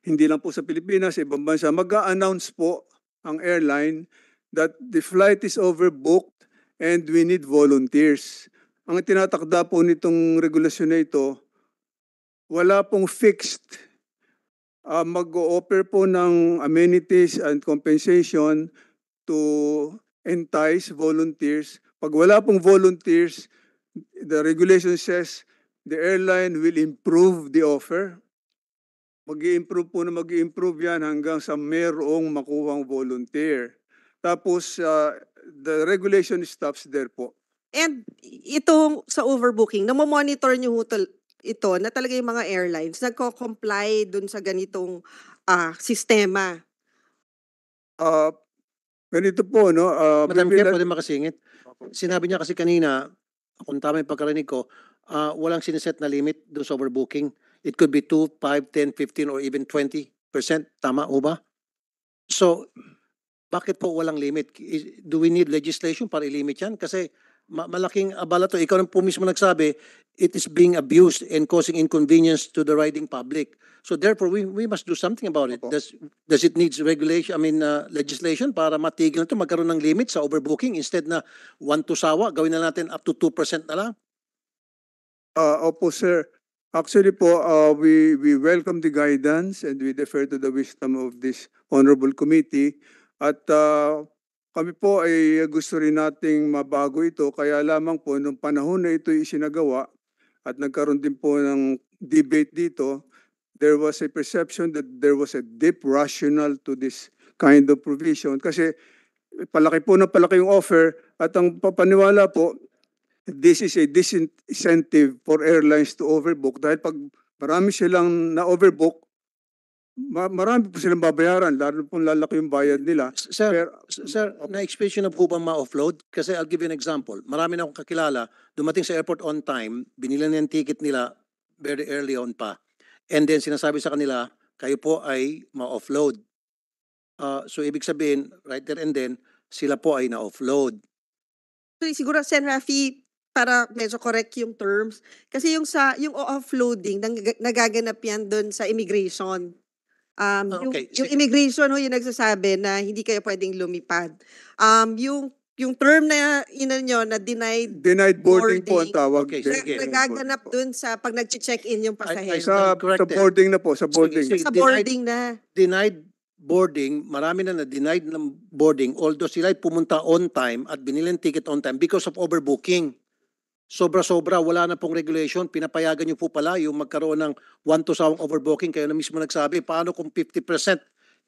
hindi lang po sa Pilipinas, sa ibang bansa, mag-a-announce po ang airline that the flight is overbooked and we need volunteers. Ang tinatakda po nitong regulasyon na ito, wala pong fixed uh, mag-o-offer po ng amenities and compensation to entice volunteers. Pag wala pong volunteers, the regulation says the airline will improve the offer mag-i-improve po na mag-i-improve yan hanggang sa merong makuhang volunteer. Tapos uh, the regulation stops there po. And ito sa overbooking, namomonitor niyo ho ito na talaga yung mga airlines nagko-comply dun sa ganitong uh, sistema. Uh, ganito po, no? Uh, Madam Chair, pwede makasingit. Sinabi niya kasi kanina, kung tama yung pagkarinig ko, uh, walang siniset na limit doon sa overbooking. It could be 2, 5, 10, 15, or even 20%. Tama o ba? So, bakit po walang limit? Do we need legislation para ilimit yan? Kasi malaking abala to. Ikaw po mismo nagsabi, it is being abused and causing inconvenience to the riding public. So therefore, we, we must do something about it. Does, does it needs regulation, I mean, uh, legislation para matigil to magkaroon ng limit sa overbooking instead na one to sawa, gawin na natin up to 2% na lang? Uh, opo, sir. Actually po, uh, we, we welcome the guidance and we defer to the wisdom of this honorable committee. At uh, kami po ay gusto rin nating mabago ito. Kaya lamang po, nung panahon na ito isinagawa at nagkaroon din po ng debate dito, there was a perception that there was a deep rationale to this kind of provision. Kasi palaki po na palaki yung offer at ang papaniwala po, this is a disincentive for airlines to overbook dahil pag marami silang na-overbook, marami po silang babayaran, lalo pong lalaki yung bayad nila. Sir, Pero, sir na-experience nyo na po ba ma-offload? Kasi I'll give you an example. Marami na akong kakilala, dumating sa airport on time, binila na yung ticket nila very early on pa. And then sinasabi sa kanila, kayo po ay ma-offload. Uh, so ibig sabihin, right there and then, sila po ay na-offload. So, siguro, Sen Rafi, para medyo correct yung terms. Kasi yung sa yung offloading nang, nagaganap yan doon sa immigration. Um, ah, okay, yung, sige. yung immigration ho yung nagsasabi na hindi kayo pwedeng lumipad. Um, yung yung term na ina ano nyo na denied denied boarding, boarding. po ang tawag okay, na, sige. nagaganap doon sa pag nagche-check-in yung pasahero. Ay, ay, sa, sa boarding na po, sa boarding. Sige, sige, sa boarding denied, na. Denied boarding, marami na na-denied ng boarding although sila ay pumunta on time at binili ticket on time because of overbooking sobra-sobra, wala na pong regulation, pinapayagan nyo po pala yung magkaroon ng 1 to 7 overbooking. Kayo na mismo nagsabi, paano kung 50%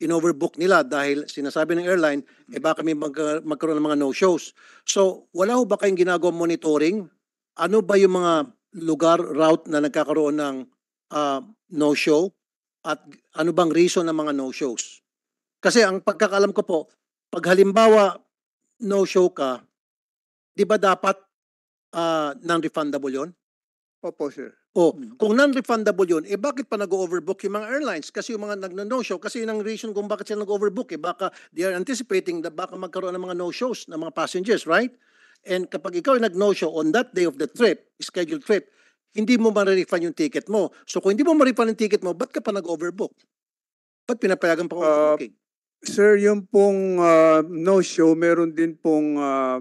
in-overbook nila dahil sinasabi ng airline, eh baka may mag magkaroon ng mga no-shows. So, wala ho ba kayong ginagawa monitoring? Ano ba yung mga lugar, route na nagkakaroon ng uh, no-show? At ano bang reason ng mga no-shows? Kasi ang pagkakalam ko po, pag halimbawa no-show ka, di ba dapat uh, non-refundable yon? Opo, sir. O, oh, hmm. kung non-refundable yun, eh bakit pa nag-overbook yung mga airlines? Kasi yung mga nag-no-show, kasi yun ang reason kung bakit sila nag-overbook. Eh baka they are anticipating na baka magkaroon ng mga no-shows ng mga passengers, right? And kapag ikaw ay nag-no-show on that day of the trip, scheduled trip, hindi mo ma-refund yung ticket mo. So kung hindi mo ma-refund yung ticket mo, ba't ka pa nag-overbook? Ba't pinapayagan pa ko? Uh, ah, sir, yung pong uh, no-show, meron din pong uh,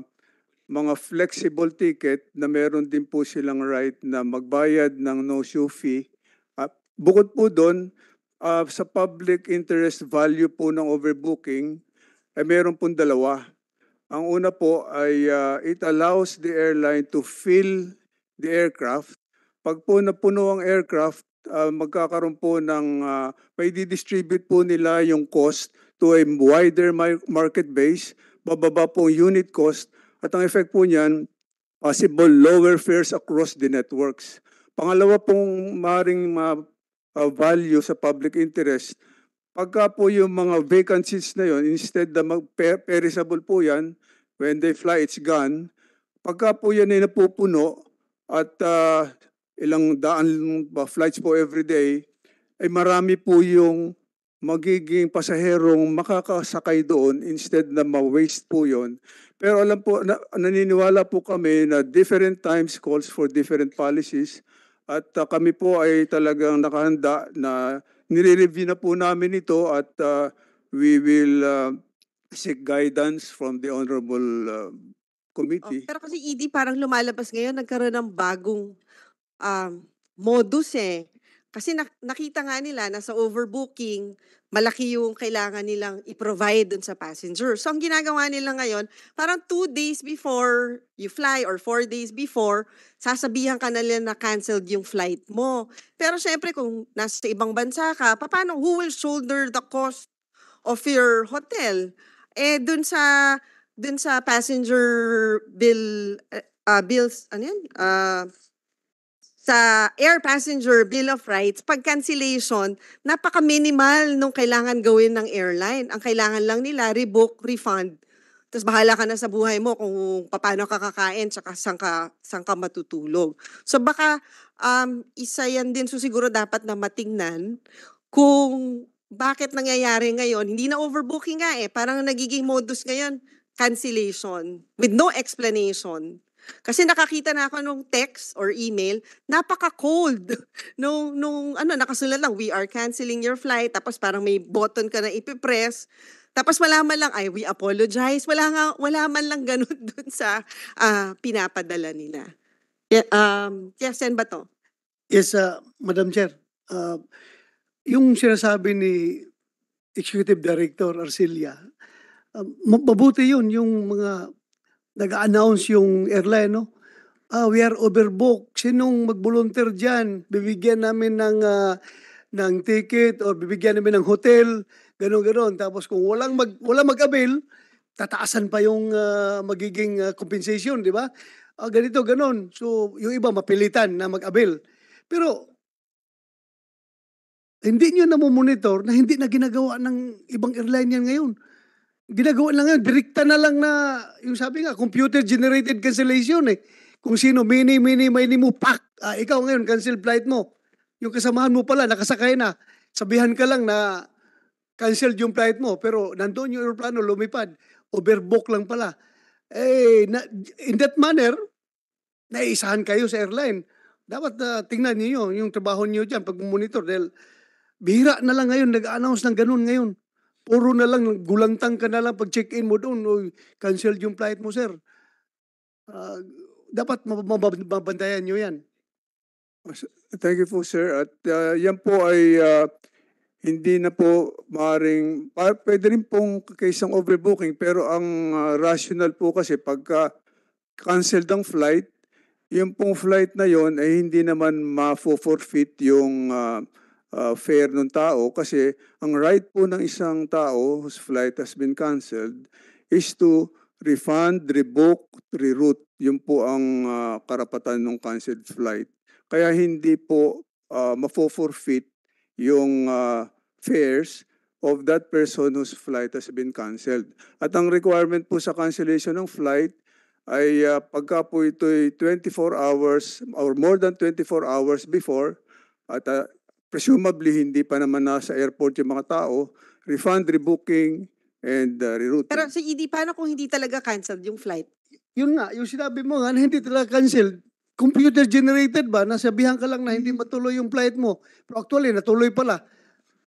mga flexible ticket na meron din po silang right na magbayad ng no-show fee. Uh, bukod po doon, uh, ah, sa public interest value po ng overbooking, eh, meron pong dalawa. Ang una po ay uh, it allows the airline to fill the aircraft. Pag po napuno ang aircraft, uh, magkakaroon po ng, uh, may didistribute po nila yung cost to a wider market base, bababa po yung unit cost at ang effect po niyan, possible lower fares across the networks. Pangalawa pong maring ma-value ah, sa public interest, pagka po yung mga vacancies na yon, instead na mag-perishable po yan, when they fly, it's gone. Pagka po yan ay napupuno at uh, ilang daan ba flights po every day, ay marami po yung magiging pasaherong makakasakay doon instead na ma-waste po yon. Pero alam po, na, naniniwala po kami na different times calls for different policies at uh, kami po ay talagang nakahanda na nire-review na po namin ito at uh, we will uh, seek guidance from the Honorable uh, oh, Committee. Oh, pero kasi ED parang lumalabas ngayon, nagkaroon ng bagong um, modus eh kasi na- nakita nga nila na sa overbooking, malaki yung kailangan nilang i-provide dun sa passenger. So, ang ginagawa nila ngayon, parang two days before you fly or four days before, sasabihan ka na nila na canceled yung flight mo. Pero syempre, kung nasa ibang bansa ka, paano, who will shoulder the cost of your hotel? Eh, dun sa dun sa passenger bill, uh, bills, ano yan? Uh, ah, sa air passenger bill of rights, pag cancellation, napaka-minimal nung kailangan gawin ng airline. Ang kailangan lang nila, rebook, refund. Tapos bahala ka na sa buhay mo kung paano ka kakain tsaka saan ka, saan ka matutulog. So baka um, isa yan din so siguro dapat na matingnan kung bakit nangyayari ngayon. Hindi na overbooking nga eh. Parang nagiging modus ngayon, cancellation with no explanation. Kasi nakakita na ako nung text or email, napaka-cold. Nung, nung ano, nakasulat lang, we are canceling your flight. Tapos parang may button ka na ipipress. Tapos wala man lang, ay, we apologize. Wala, nga, wala man lang ganun dun sa uh, pinapadala nila. Yeah, um, yeah, send ba to? Yes, uh, Madam Chair. Uh, yung sinasabi ni Executive Director Arcelia, uh, mabuti yun, yung mga nag-announce yung airline, no? Ah, we are overbooked. Sinong mag-volunteer dyan? Bibigyan namin ng, uh, ng ticket or bibigyan namin ng hotel. Ganon, ganon. Tapos kung walang, mag, walang mag-avail, tataasan pa yung uh, magiging uh, compensation, di ba? Ah, ganito, ganon. So, yung iba mapilitan na mag-avail. Pero hindi nyo na monitor na hindi na ginagawa ng ibang airline yan ngayon ginagawa lang ngayon, direkta na lang na, yung sabi nga, computer-generated cancellation eh. Kung sino, mini, mini, mini mo, pak! Ah, ikaw ngayon, cancel flight mo. Yung kasamahan mo pala, nakasakay na. Sabihan ka lang na cancel yung flight mo, pero nandoon yung aeroplano, lumipad. Overbook lang pala. Eh, na, in that manner, naisahan kayo sa airline. Dapat uh, tingnan niyo yung trabaho niyo diyan pag monitor dahil bihira na lang ngayon nag-announce ng ganun ngayon. Puro na lang, gulantang ka na lang pag check-in mo doon, o cancel yung flight mo, sir. Uh, dapat mababantayan nyo yan. Thank you po, sir. At uh, yan po ay uh, hindi na po maring, pwede rin pong kaysang overbooking, pero ang uh, rational po kasi pagka canceled ang flight, yung pong flight na yon ay hindi naman ma-forfeit yung uh, uh, fair ng tao kasi ang right po ng isang tao whose flight has been canceled is to refund, rebook, reroute. Yun po ang uh, karapatan ng canceled flight. Kaya hindi po uh, ah, mafo-forfeit yung uh, fares of that person whose flight has been canceled. At ang requirement po sa cancellation ng flight ay uh, pagka po ito'y 24 hours or more than 24 hours before at uh, presumably hindi pa naman nasa airport yung mga tao, refund, rebooking, and uh, rerouting. Pero si ED, paano kung hindi talaga canceled yung flight? Yun nga, yung sinabi mo nga, hindi talaga canceled. Computer generated ba? Nasabihan ka lang na hindi hmm. matuloy yung flight mo. Pero actually, natuloy pala.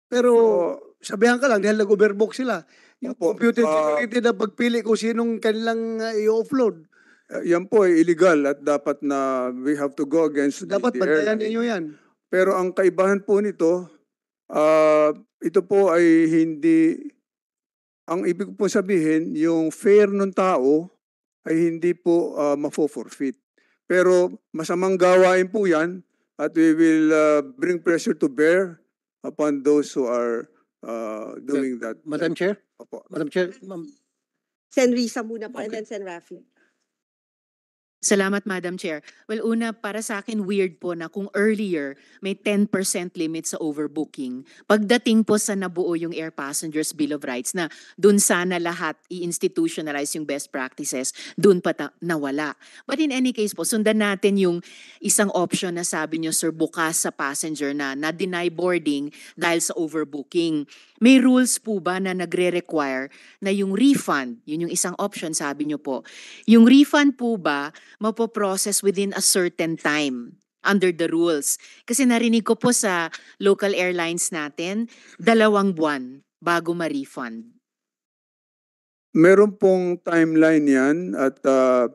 Pero so, sabihan ka lang dahil nag-overbook sila. Yung po, computer ah, generated uh, na pagpili kung sinong kanilang uh, i-offload. Uh, yan po ay eh, illegal at dapat na we have to go against dapat the, the air. Dapat bantayan ninyo yan. Pero ang kaibahan po nito, uh, ito po ay hindi, ang ibig po sabihin, yung fair ng tao ay hindi po uh, ah, mafo-forfeit. Pero masamang gawain po yan at we will uh, bring pressure to bear upon those who are uh, doing Sir, that. Madam Chair? Opo. Madam Chair, Ma'am. Sen Risa muna po okay. and then Sen Rafi. Salamat, Madam Chair. Well, una, para sa akin, weird po na kung earlier may 10% limit sa overbooking, pagdating po sa nabuo yung Air Passengers Bill of Rights na dun sana lahat i-institutionalize yung best practices, dun pa nawala. But in any case po, sundan natin yung isang option na sabi nyo, sir, bukas sa passenger na na-deny boarding dahil sa overbooking. May rules po ba na nagre-require na yung refund, yun yung isang option sabi nyo po, yung refund po ba mapoprocess within a certain time under the rules. Kasi narinig ko po sa local airlines natin, dalawang buwan bago ma-refund. Meron pong timeline yan at uh,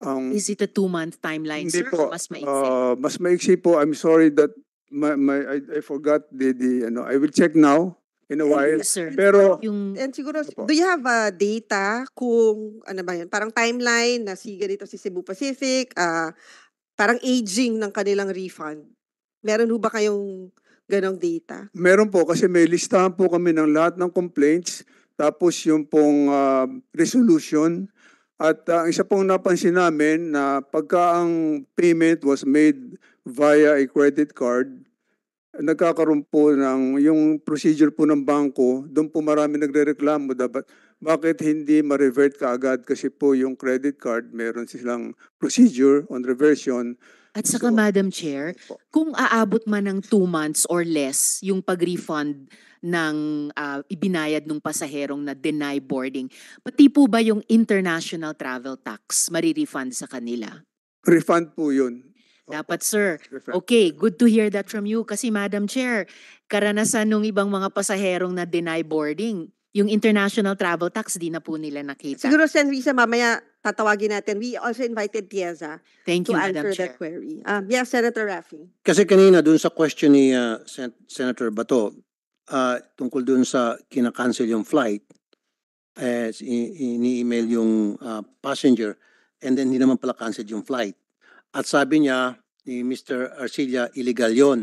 ang... Is it a two-month timeline, hindi sir? Po, mas maiksi? Uh, mas maiksi po. I'm sorry that my, my, I, I forgot the, the, know, I will check now in a while. Yes, sir. Pero, yung... and siguro, do you have uh, data kung, ano ba yun, parang timeline na si ganito si Cebu Pacific, uh, parang aging ng kanilang refund? Meron ho ba kayong ganong data? Meron po kasi may listahan po kami ng lahat ng complaints tapos yung pong uh, resolution at ah, ang uh, isa pong napansin namin na pagka ang payment was made via a credit card nagkakaroon po ng yung procedure po ng bangko, doon po marami nagrereklamo dapat bakit hindi ma-revert kaagad kasi po yung credit card meron silang procedure on reversion. At saka so, Madam Chair, kung aabot man ng 2 months or less yung pag-refund ng uh, ibinayad ng pasaherong na deny boarding, pati po ba yung international travel tax marirefund sa kanila? Refund po yun. Dapat sir. Okay, good to hear that from you kasi Madam Chair, karanasan ng ibang mga pasaherong na deny boarding, yung international travel tax di na po nila nakita. Siguro Sen Risa, mamaya tatawagin natin. We also invited Tiesa Thank to you, Madam answer Chair. that query. Um, yes, Senator Raffi. Kasi kanina dun sa question ni uh, Sen- Senator Bato, uh, tungkol dun sa kinakancel yung flight, eh, ini-email yung uh, passenger and then hindi naman pala cancel yung flight. At sabi niya, ni Mr. Arcilla, illegal yon.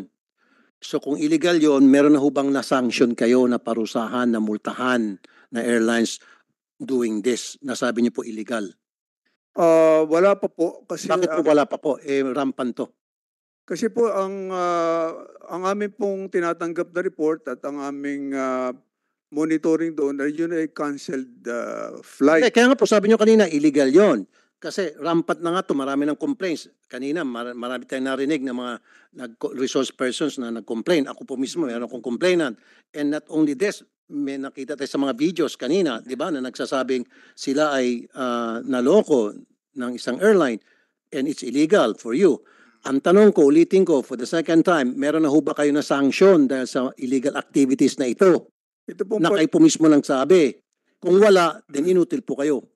So kung illegal yon, meron na hubang na-sanction kayo na parusahan, na multahan na airlines doing this? Nasabi niyo po illegal. Ah, wala pa po kasi Bakit po wala pa po? Eh, rampant to. Kasi po ang ah, ang amin pong tinatanggap na report at ang aming ah, monitoring doon ay yun ay canceled ah, flight. Eh, kaya nga po sabi niyo kanina, illegal yon. Kasi rampant na nga to marami ng complaints. Kanina, mar- marami tayong narinig ng mga nag- resource persons na nag-complain. Ako po mismo, meron akong complainant. And not only this, may nakita tayo sa mga videos kanina, di ba, na nagsasabing sila ay uh, naloko ng isang airline and it's illegal for you. Ang tanong ko, ulitin ko, for the second time, meron na ho kayo na sanction dahil sa illegal activities na ito? ito pong na kayo po mismo lang sabi. Kung wala, then inutil po kayo.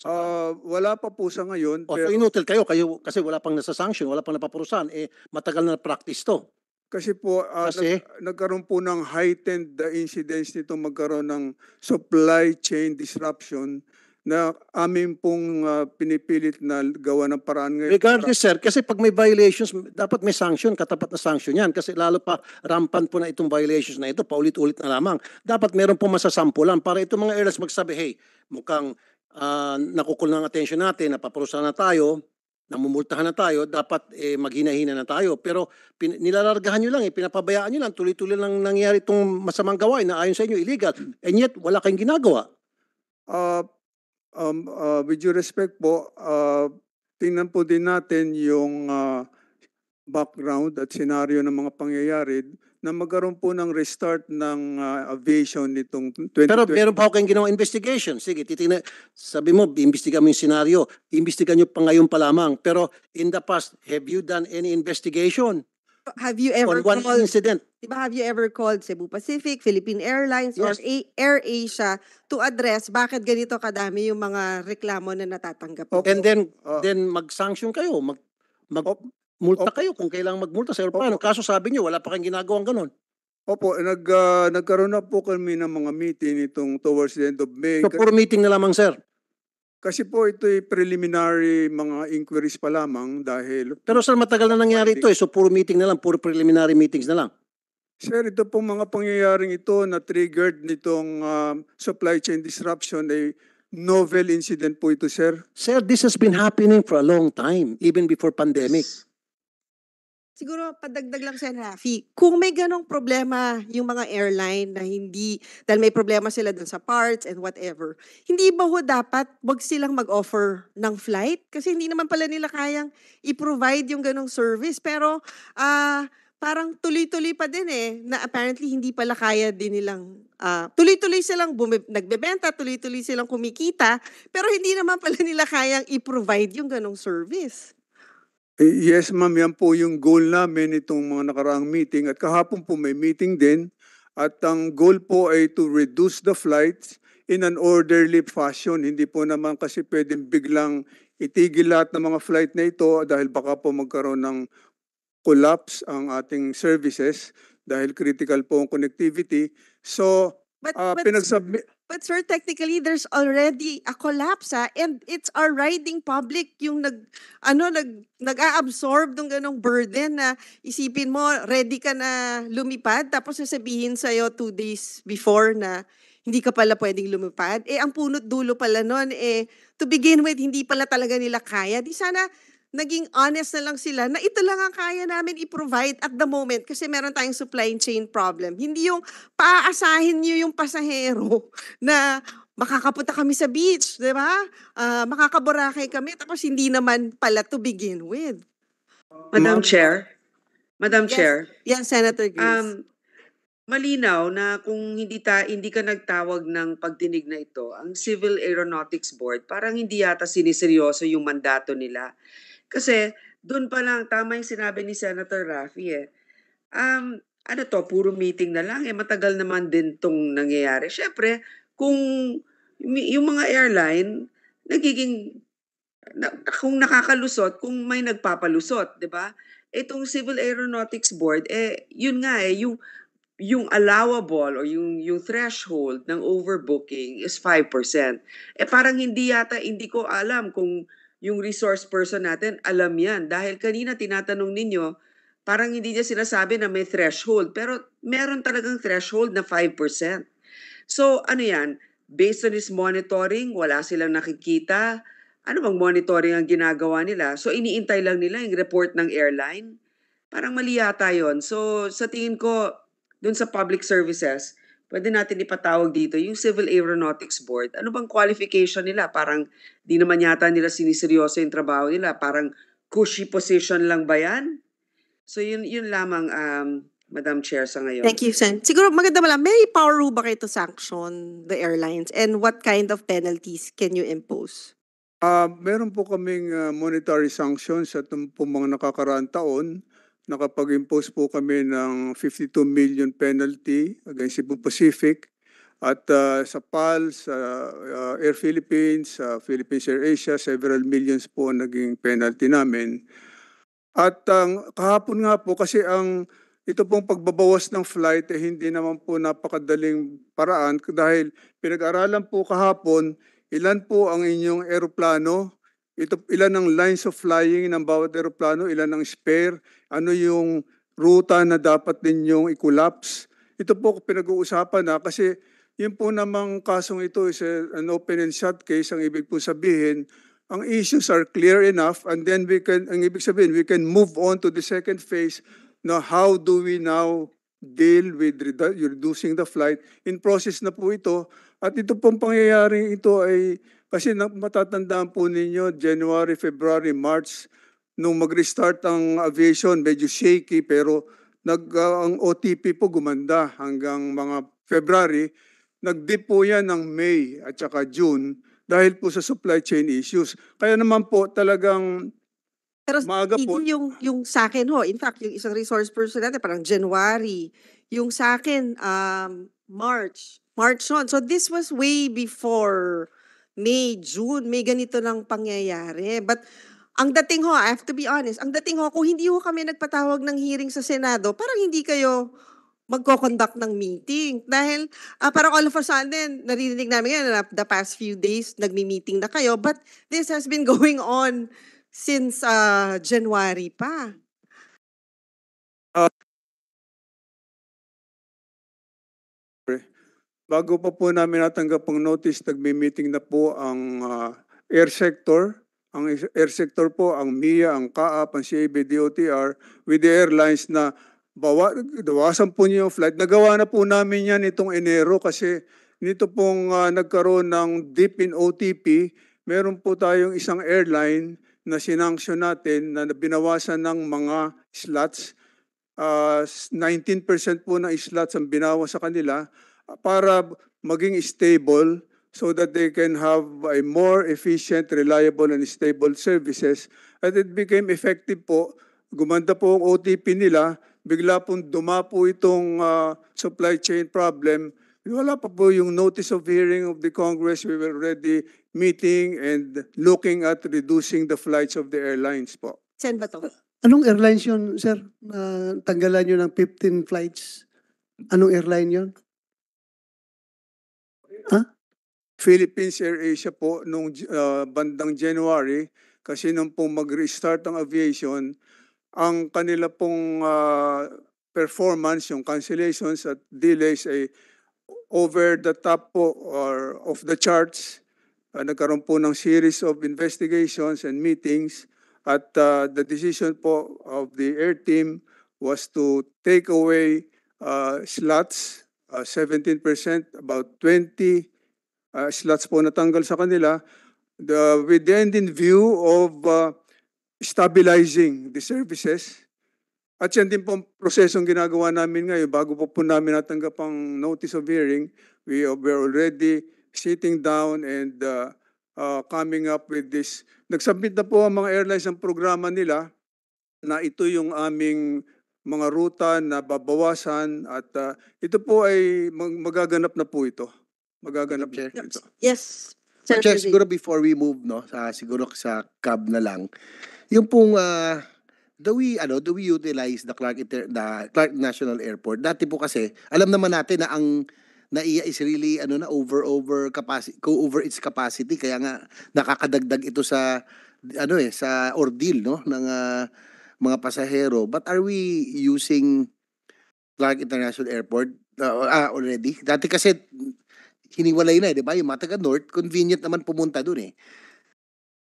Uh, wala pa po sa ngayon. Oh, o, pero... so inutil kayo, kayo kasi wala pang nasasanction, wala pang napapurusan. Eh, matagal na practice to. Kasi po, uh, kasi, nag, nagkaroon po ng heightened uh, incidents nito magkaroon ng supply chain disruption na amin pong uh, pinipilit na gawa ng paraan ngayon. Regardless, sir, kasi pag may violations, dapat may sanction, katapat na sanction yan. Kasi lalo pa rampant po na itong violations na ito, paulit-ulit na lamang. Dapat meron po masasampulan para itong mga airlines magsabi, hey, mukhang uh, ah, nakukul ng attention natin, napaparusahan na tayo, namumultahan na tayo, dapat eh, maghinahina na tayo. Pero pin- nilalargahan nyo lang, eh, pinapabayaan nyo lang, tuloy-tuloy lang nangyari itong masamang gawain na ayon sa inyo, illegal. And yet, wala kayong ginagawa. Uh, um, uh, with due respect po, uh, tingnan po din natin yung uh, background at senaryo ng mga pangyayari na magkaroon po ng restart ng uh, aviation nitong 2020. Pero meron pa ako kayong ginawa investigation. Sige, titignan. Sabi mo, imbestigan mo yung senaryo. Imbestigan nyo pa ngayon pa lamang. Pero in the past, have you done any investigation? Have you ever on one called, incident? Diba, have you ever called Cebu Pacific, Philippine Airlines, yes. or A- Air Asia to address bakit ganito kadami yung mga reklamo na natatanggap? Okay. And then, uh, then mag-sanction kayo. Mag, mag, multa Opo. kayo kung kailangan magmulta sa aeroplano. Kaso sabi niyo, wala pa kayong ginagawang ganun. Opo, eh, nag, ah, nagkaroon na po kami ng mga meeting itong towards the end of May. So, puro meeting na lamang, sir. Kasi po ito'y preliminary mga inquiries pa lamang dahil Pero sir, matagal na nangyari ito eh. So, puro meeting na lang, puro preliminary meetings na lang. Sir, ito pong mga pangyayaring ito na triggered nitong um, supply chain disruption ay novel incident po ito, sir. Sir, this has been happening for a long time, even before pandemic. Siguro, padagdag lang siya na, Rafi, kung may ganong problema yung mga airline na hindi, dahil may problema sila dun sa parts and whatever, hindi ba ho dapat wag silang mag-offer ng flight? Kasi hindi naman pala nila kayang i-provide yung ganong service. Pero, ah, parang tuloy-tuloy pa din eh, na apparently hindi pala kaya din nilang, ah, tuloy-tuloy silang bumi- nagbebenta, tuloy-tuloy silang kumikita, pero hindi naman pala nila kayang i-provide yung ganong service. Yes ma'am, yan po yung goal namin itong mga nakaraang meeting at kahapon po may meeting din at ang goal po ay to reduce the flights in an orderly fashion. Hindi po naman kasi pwedeng biglang itigil lahat ng mga flight na ito dahil baka po magkaroon ng collapse ang ating services dahil critical po ang connectivity. So, but, uh, but, pinagsubmit But sir, technically there's already a collapse ha? Ah, and it's our riding public yung nag ano nag nag-absorb ng ganong burden na ah. isipin mo ready ka na lumipad tapos sasabihin sa iyo two days before na hindi ka pala pwedeng lumipad. Eh ang punot dulo pala noon eh to begin with hindi pala talaga nila kaya. Di sana naging honest na lang sila na ito lang ang kaya namin i-provide at the moment kasi meron tayong supply chain problem. Hindi yung paasahin niyo yung pasahero na makakapunta kami sa beach, di ba? Uh, ah, makakaborakay kami tapos hindi naman pala to begin with. Madam Chair, Madam yes, Chair. Yes, Senator Grace. Um, malinaw na kung hindi ta hindi ka nagtawag ng pagdinig na ito, ang Civil Aeronautics Board parang hindi yata siniseryoso yung mandato nila. Kasi doon pa lang, tama yung sinabi ni Senator Raffy eh. Um, ano to, puro meeting na lang. Eh, matagal naman din tong nangyayari. Siyempre, kung yung mga airline, nagiging, na, kung nakakalusot, kung may nagpapalusot, di ba? Itong Civil Aeronautics Board, eh, yun nga eh, yung, yung allowable or yung, yung threshold ng overbooking is 5%. Eh parang hindi yata, hindi ko alam kung yung resource person natin, alam yan. Dahil kanina tinatanong ninyo, parang hindi niya sinasabi na may threshold. Pero meron talagang threshold na 5%. So ano yan? Based on his monitoring, wala silang nakikita. Ano bang monitoring ang ginagawa nila? So iniintay lang nila yung report ng airline. Parang mali yata yun. So sa tingin ko, dun sa public services, pwede natin ipatawag dito, yung Civil Aeronautics Board, ano bang qualification nila? Parang di naman yata nila siniseryoso yung trabaho nila. Parang cushy position lang ba yan? So yun, yun lamang, um, Madam Chair, sa ngayon. Thank you, Sen. Siguro maganda mo lang, may power ba kayo to sanction the airlines? And what kind of penalties can you impose? Uh, meron po kaming uh, monetary sanctions sa itong mga nakakaraan taon nakapag-impose po kami ng 52 million penalty against Cebu Pacific at uh, sa PAL, sa uh, Air Philippines, sa uh, Philippines Air Asia, several millions po ang naging penalty namin. At ang um, kahapon nga po kasi ang ito pong pagbabawas ng flight eh, hindi naman po napakadaling paraan dahil pinag-aralan po kahapon ilan po ang inyong eroplano ito, ilan ang lines of flying ng bawat eroplano, ilan ang spare, ano yung ruta na dapat ninyong i-collapse. Ito po pinag-uusapan na ah, kasi yun po namang kasong ito is eh, an open and shut case. Ang ibig po sabihin, ang issues are clear enough and then we can, ang ibig sabihin, we can move on to the second phase na how do we now deal with redu- reducing the flight. In process na po ito. At ito pong pangyayaring ito ay kasi matatandaan po ninyo, January, February, March, nung mag-restart ang aviation, medyo shaky pero nag, uh, ang OTP po gumanda hanggang mga February. Nag-dip po yan ng May at saka June dahil po sa supply chain issues. Kaya naman po talagang pero maaga po. yung, yung sa akin ho, in fact, yung isang resource person natin, parang January. Yung sa akin, um, March. March on. So this was way before may, June, may ganito ng pangyayari. But ang dating ho, I have to be honest, ang dating ho, kung hindi ho kami nagpatawag ng hearing sa Senado, parang hindi kayo magko-conduct ng meeting. Dahil uh, parang all of a sudden, naririnig namin yan, the past few days, nagmi-meeting na kayo. But this has been going on since uh, January pa. Bago pa po namin natanggap ang notice, nagmi-meeting na po ang uh, air sector. Ang air sector po, ang MIA, ang CAAP, ang CAB, DOTR, with the airlines na bawa, bawasan po niyo yung flight. Nagawa na po namin yan itong Enero kasi nito pong uh, nagkaroon ng dip in OTP. Meron po tayong isang airline na sinanksyon natin na binawasan ng mga slots. Uh, ah, 19% po ng slots ang binawas sa kanila para maging stable so that they can have a more efficient, reliable, and stable services. At it became effective po. Gumanda po ang OTP nila. Bigla pong duma po itong uh, supply chain problem. Wala pa po yung notice of hearing of the Congress. We were already meeting and looking at reducing the flights of the airlines po. Sen ba to? Anong airlines yun, sir? Uh, tanggalan nyo ng 15 flights? Anong airline yun? Huh? Philippines Air Asia po nung uh, bandang January kasi nung pong mag-restart ang aviation, ang kanila pong uh, performance, yung cancellations at delays ay over the top po or of the charts. Uh, nagkaroon po ng series of investigations and meetings at uh, the decision po of the air team was to take away uh, slots uh, ah, 17%, about 20 uh, ah, slots po natanggal sa kanila the, with the end in view of uh, stabilizing the services. At yan din po prosesong ginagawa namin ngayon. Bago po po namin natanggap ang notice of hearing, we were already sitting down and uh, uh, coming up with this. Nagsubmit na po ang mga airlines ang programa nila na ito yung aming mga ruta na babawasan at uh, ito po ay mag- magaganap na po ito. Magaganap na po ito. Yes. Sir, Chair, siguro before we move no, sa siguro sa cab na lang. Yung pong uh, do we ano do we utilize the Clark Inter- the Clark National Airport dati po kasi alam naman natin na ang NAIA is really ano na over over capacity go over its capacity kaya nga nakakadagdag ito sa ano eh sa ordeal no ng uh, mga pasahero, but are we using Clark International Airport uh, ah, already? Dati kasi hiniwalay na eh, di ba? Yung mga taga North, convenient naman pumunta doon eh.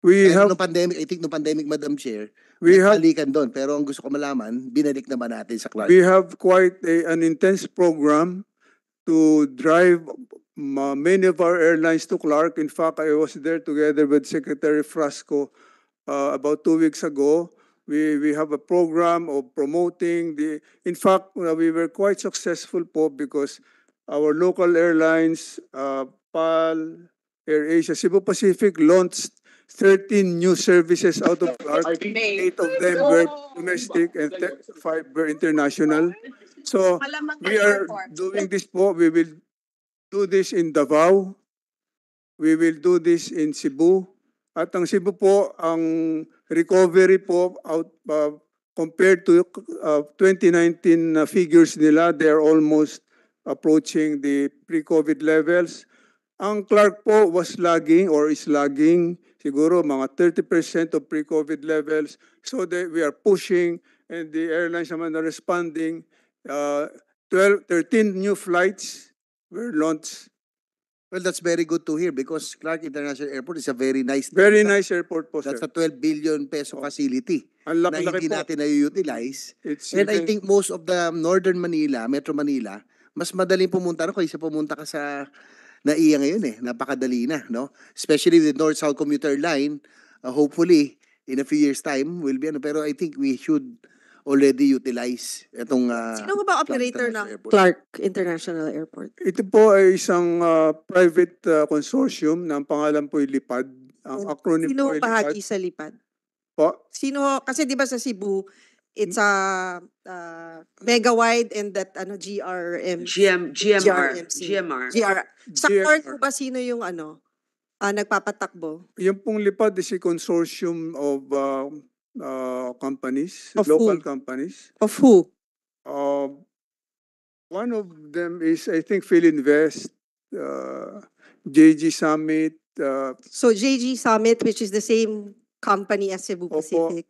We Kahit have... No pandemic, I think no pandemic, Madam Chair, we have balikan doon. Pero ang gusto ko malaman, binalik naman natin sa Clark. We have quite a, an intense program to drive many of our airlines to Clark. In fact, I was there together with Secretary Frasco uh, about two weeks ago. We, we have a program of promoting the... In fact, uh, we were quite successful po because our local airlines, uh, PAL, Air Asia, Cebu Pacific launched 13 new services out of our eight of them were oh. domestic and five were international. So we are doing this po. We will do this in Davao. We will do this in Cebu. At ang Cebu po, ang recovery po out uh, compared to uh, 2019 uh, figures nila, they are almost approaching the pre-COVID levels. Ang Clark po was lagging or is lagging siguro mga 30% of pre-COVID levels. So they, we are pushing and the airlines naman are responding. Uh, 12, 13 new flights were launched Well, that's very good to hear because Clark International Airport is a very nice Very nice airport po, sir. That's a 12 billion peso facility Ang na laki- laki hindi po. natin na-utilize. It's And I think most of the northern Manila, Metro Manila, mas madaling pumunta ro kaysa pumunta ka sa NAIA ngayon eh. Napakadali na, no? Especially with the North-South Commuter Line, uh, hopefully, in a few years time, will be ano. Pero I think we should already utilize itong uh, Sino ba operator ng Clark International Airport? Ito po ay isang uh, private uh, consortium na ang pangalan po ay LIPAD. Ang oh, acronym Sino po ay bahagi LIPAD. sa LIPAD? Po? Sino, kasi di ba sa Cebu, it's a uh, mega wide and that ano GRM GM GMR GRMC. GMR GR sa court ba sino yung ano uh, nagpapatakbo yung pong lipad is a consortium of uh, uh, companies, of local who? companies. Of who? Uh, one of them is, I think, Philinvest, uh, JG Summit. Uh, so JG Summit, which is the same company as Cebu Opo. Pacific.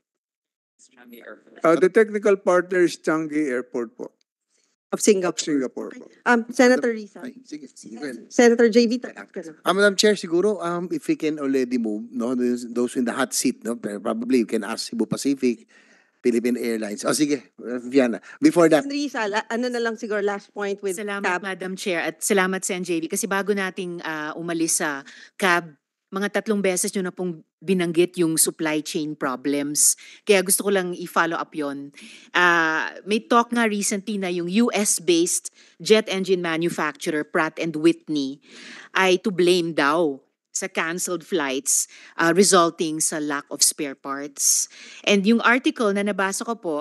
Uh, the technical partner is Changi Airport po of Singapore. Singapore Um, Senator Risa. Ay, sige, sige. Senator JB, tatak ka Madam Chair, siguro um, if we can already move, no, those, in the hot seat, no, probably you can ask Cebu Pacific, Philippine Airlines. Oh, sige, uh, Vienna. Before that. Risa, la, ano na lang siguro last point with salamat, Madam Chair, at salamat sa NJB kasi bago nating uh, umalis sa CAB, mga tatlong beses nyo na pong binanggit yung supply chain problems. Kaya gusto ko lang i-follow up yon. Uh, ah, may talk nga recently na yung US-based jet engine manufacturer Pratt and Whitney ay to blame daw sa canceled flights uh, resulting sa lack of spare parts. And yung article na nabasa ko po,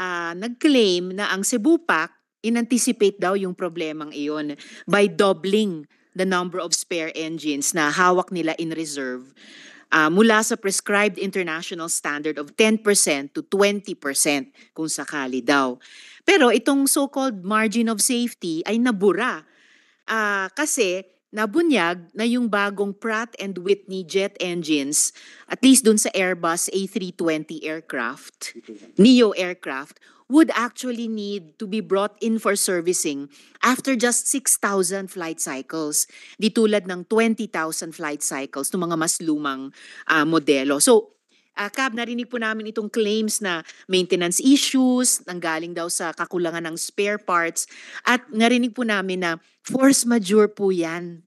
uh, nag-claim na ang Cebu Pack in-anticipate daw yung problemang iyon by doubling the number of spare engines na hawak nila in reserve uh, mula sa prescribed international standard of 10% to 20% kung sakali daw. Pero itong so-called margin of safety ay nabura uh, kasi nabunyag na yung bagong Pratt and Whitney jet engines, at least dun sa Airbus A320 aircraft, NEO aircraft, would actually need to be brought in for servicing after just 6,000 flight cycles. Di tulad ng 20,000 flight cycles ng mga mas lumang uh, modelo. So, uh, Cab, narinig po namin itong claims na maintenance issues, nanggaling daw sa kakulangan ng spare parts, at narinig po namin na force majeure po yan.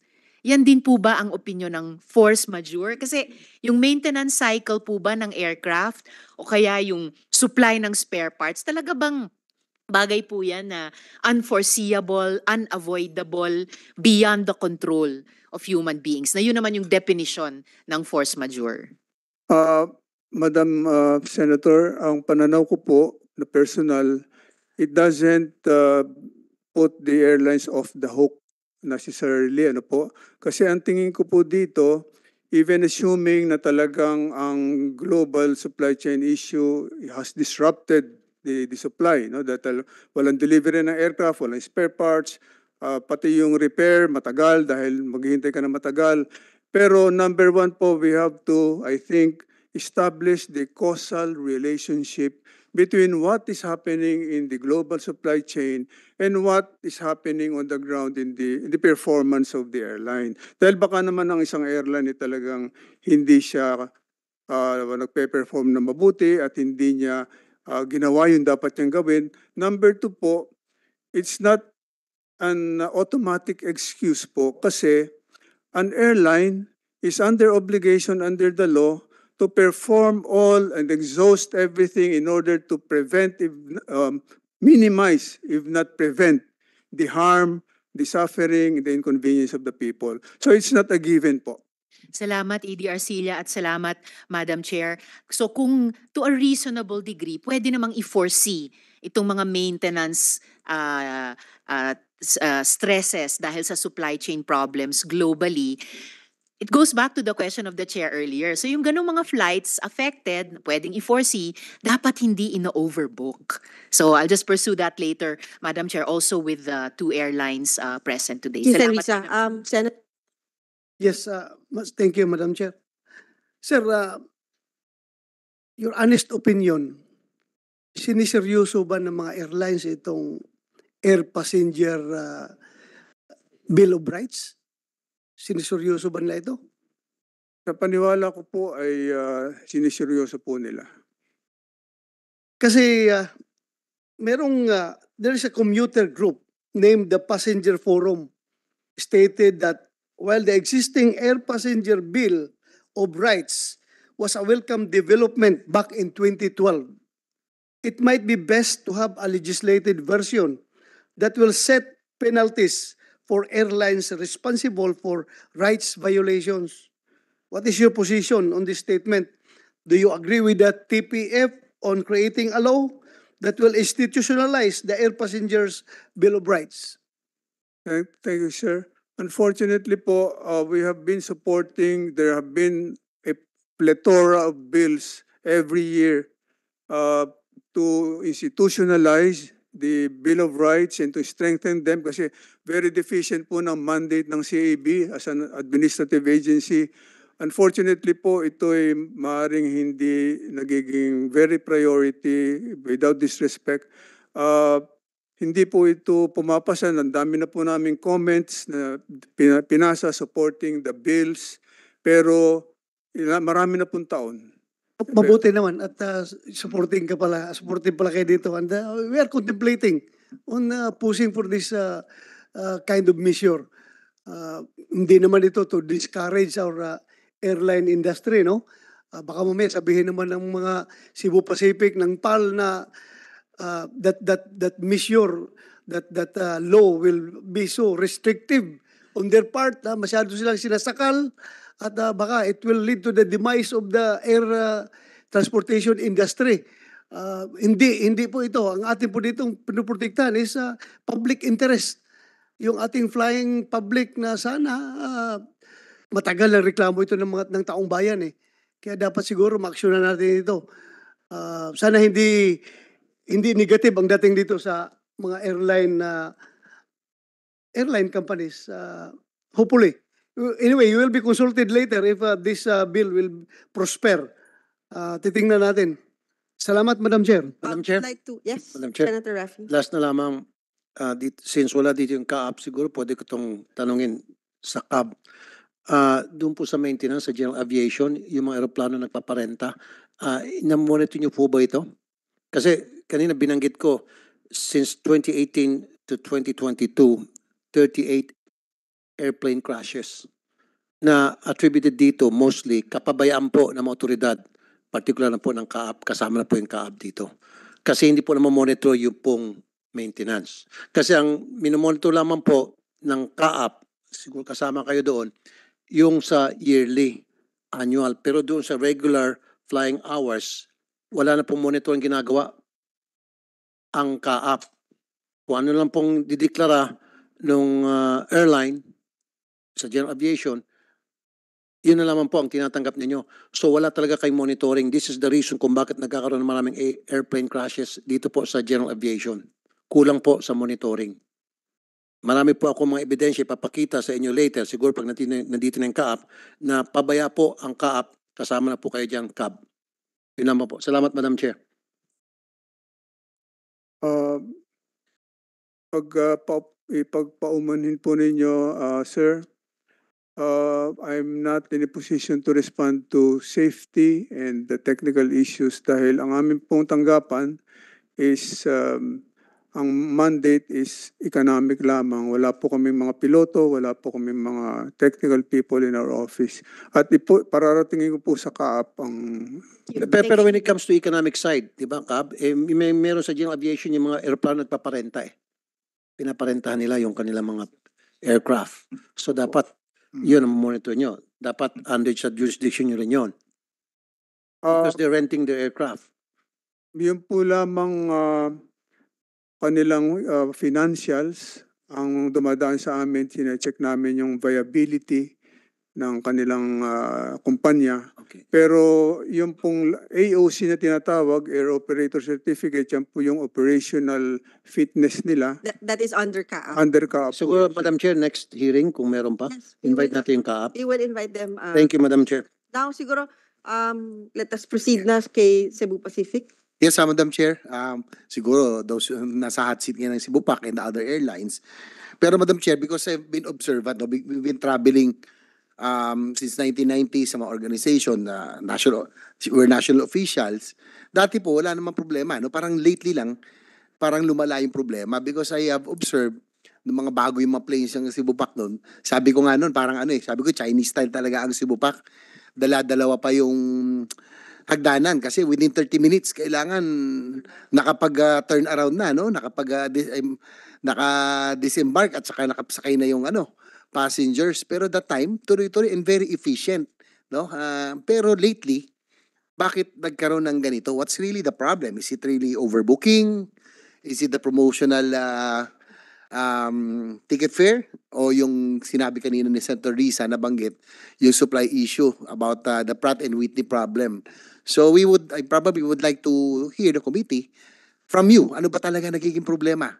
Yan din po ba ang opinion ng force majeure? Kasi yung maintenance cycle po ba ng aircraft o kaya yung supply ng spare parts, talaga bang bagay po yan na unforeseeable, unavoidable, beyond the control of human beings. Na yun naman yung definition ng force majeure. Uh, Madam uh, Senator, ang pananaw ko po na personal, it doesn't uh, put the airlines off the hook necessarily. Ano po? Kasi ang tingin ko po dito, even assuming na talagang ang global supply chain issue has disrupted the, the supply, no? that uh, walang delivery ng aircraft, walang spare parts, uh, pati yung repair matagal dahil maghihintay ka na matagal. Pero number one po, we have to, I think, establish the causal relationship between what is happening in the global supply chain and what is happening on the ground in the, in the performance of the airline. Dahil baka naman ang isang airline ay talagang hindi siya uh, nagpe-perform na mabuti at hindi niya uh, ginawa yung dapat niyang gawin. Number two po, it's not an automatic excuse po kasi an airline is under obligation under the law to perform all and exhaust everything in order to prevent, if, um, minimize, if not prevent, the harm, the suffering, the inconvenience of the people. So it's not a given po. Salamat, E.D. Arcilla, at salamat, Madam Chair. So kung to a reasonable degree, pwede namang i-foresee itong mga maintenance uh, uh, uh, stresses dahil sa supply chain problems globally it goes back to the question of the chair earlier. So yung ganung mga flights affected, pwedeng i-foresee, dapat hindi ino-overbook. So I'll just pursue that later, Madam Chair, also with the two airlines uh, present today. Yes, Salamat. Lisa, um, Senator. Yes, uh, thank you, Madam Chair. Sir, uh, your honest opinion, siniseryoso ba ng mga airlines itong air passenger uh, bill of rights? Siniseryoso ba nila ito? Sa paniwala ko po ay uh, siniseryoso po nila. Kasi uh, merong, uh, ah, there's a commuter group named the Passenger Forum stated that while the existing air passenger bill of rights was a welcome development back in 2012, it might be best to have a legislated version that will set penalties for airlines responsible for rights violations. What is your position on this statement? Do you agree with the TPF on creating a law that will institutionalize the air passengers' Bill of Rights? Thank, you, sir. Unfortunately po, uh, we have been supporting, there have been a plethora of bills every year uh, to institutionalize the Bill of Rights and to strengthen them because. Very deficient po ng mandate ng CAB as an administrative agency. Unfortunately po, ito ay maaring hindi nagiging very priority without disrespect. Uh, hindi po ito pumapasa. Ang dami na po naming comments na pinasa supporting the bills. Pero marami na pong taon Mabuti naman at uh, supporting ka pala, supporting pala kayo dito. And uh, we are contemplating on uh, pushing for this uh, uh, kind of measure. Uh, hindi naman ito to discourage our uh, airline industry, no? Uh, baka mamaya sabihin naman ng mga Cebu Pacific ng PAL na uh, that that that measure that that uh, law will be so restrictive on their part na masyado silang sinasakal at uh, baka it will lead to the demise of the air uh, transportation industry. Uh, hindi, hindi po ito. Ang atin po ditong pinuprotektahan is uh, public interest yung ating flying public na sana uh, matagal ang reklamo ito ng mga ng taong bayan eh. Kaya dapat siguro maaksyonan natin ito. Uh, sana hindi hindi negative ang dating dito sa mga airline na uh, airline companies uh, hopefully anyway you will be consulted later if uh, this uh, bill will prosper uh, titingnan natin salamat madam chair madam chair I'd like to yes madam chair senator Rafi last na lamang uh, dit, since wala dito yung CAAP, siguro pwede ko itong tanungin sa CAB. Uh, ah, doon po sa maintenance, sa general aviation, yung mga aeroplano nagpaparenta, uh, na-monitor niyo po ba ito? Kasi kanina binanggit ko, since 2018 to 2022, 38 airplane crashes na attributed dito mostly kapabayaan po ng mga otoridad, particular na po ng CAAP, kasama na po yung CAAP dito. Kasi hindi po na monitor yung pong maintenance. Kasi ang minomonitor lamang po ng CAAP, siguro kasama kayo doon, yung sa yearly, annual. Pero doon sa regular flying hours, wala na pong monitor ang ginagawa ang CAAP. Kung ano lang pong dideklara ng uh, ah, airline sa general aviation, yun na lamang po ang tinatanggap ninyo. So wala talaga kay monitoring. This is the reason kung bakit nagkakaroon ng maraming airplane crashes dito po sa general aviation kulang po sa monitoring. Marami po ako mga ebidensya ipapakita sa inyo later, siguro pag nandito na yung kaap, na pabaya po ang kaap, kasama na po kayo dyan, CAB. Yun po. Salamat, Madam Chair. Uh, pag, uh, pa, ipagpaumanhin po ninyo, uh, sir, uh, I'm not in a position to respond to safety and the technical issues dahil ang aming pong tanggapan is um, ang mandate is economic lamang. Wala po kami mga piloto, wala po kami mga technical people in our office. At ipo, pararatingin ko po sa Kaap ang... Pero, pero when it comes to economic side, di ba Kaap, eh, may, meron sa General Aviation yung mga aeroplano nagpaparenta eh. Pinaparentahan nila yung kanilang mga aircraft. So dapat hmm. yun ang monitor nyo. Dapat under sa jurisdiction nyo rin yun. Because uh, they're renting their aircraft. Yun po lamang... Uh, kanilang uh, ah, financials ang dumadaan sa amin, tina-check namin yung viability ng kanilang uh, kumpanya. Okay. Pero yung pong AOC na tinatawag, Air Operator Certificate, yan po yung operational fitness nila. That, that is under CAAP. Under CAAP. Siguro, so, Madam Chair, next hearing, kung meron pa, yes, invite will, natin yung CAAP. We will invite them. Uh, Thank you, Madam Chair. Now, siguro, um, let us proceed na kay Cebu Pacific. Yes, uh, Madam Chair. Um, siguro, those, nasa hot seat ngayon ng Cebu and the other airlines. Pero Madam Chair, because I've been observant, no, we've been traveling um, since 1990 sa mga organization, uh, national, we're national officials, dati po wala namang problema. No? Parang lately lang, parang lumala yung problema because I have observed ng mga bago yung mga planes ng Cebu Pac noon. Sabi ko nga noon, parang ano eh, sabi ko Chinese style talaga ang Cebu Pac. Dala-dalawa pa yung hagdanan kasi within 30 minutes kailangan nakapag-turn around na no nakapag uh, ah, dis- um, naka-disembark at saka nakasakay na yung ano passengers pero that time tuloy-tuloy and very efficient no uh, pero lately bakit nagkaroon ng ganito what's really the problem is it really overbooking is it the promotional uh, um, ticket fare o yung sinabi kanina ni Senator Risa na banggit yung supply issue about uh, the Pratt and Whitney problem. So we would, I probably would like to hear the committee from you. Ano ba talaga nagiging problema?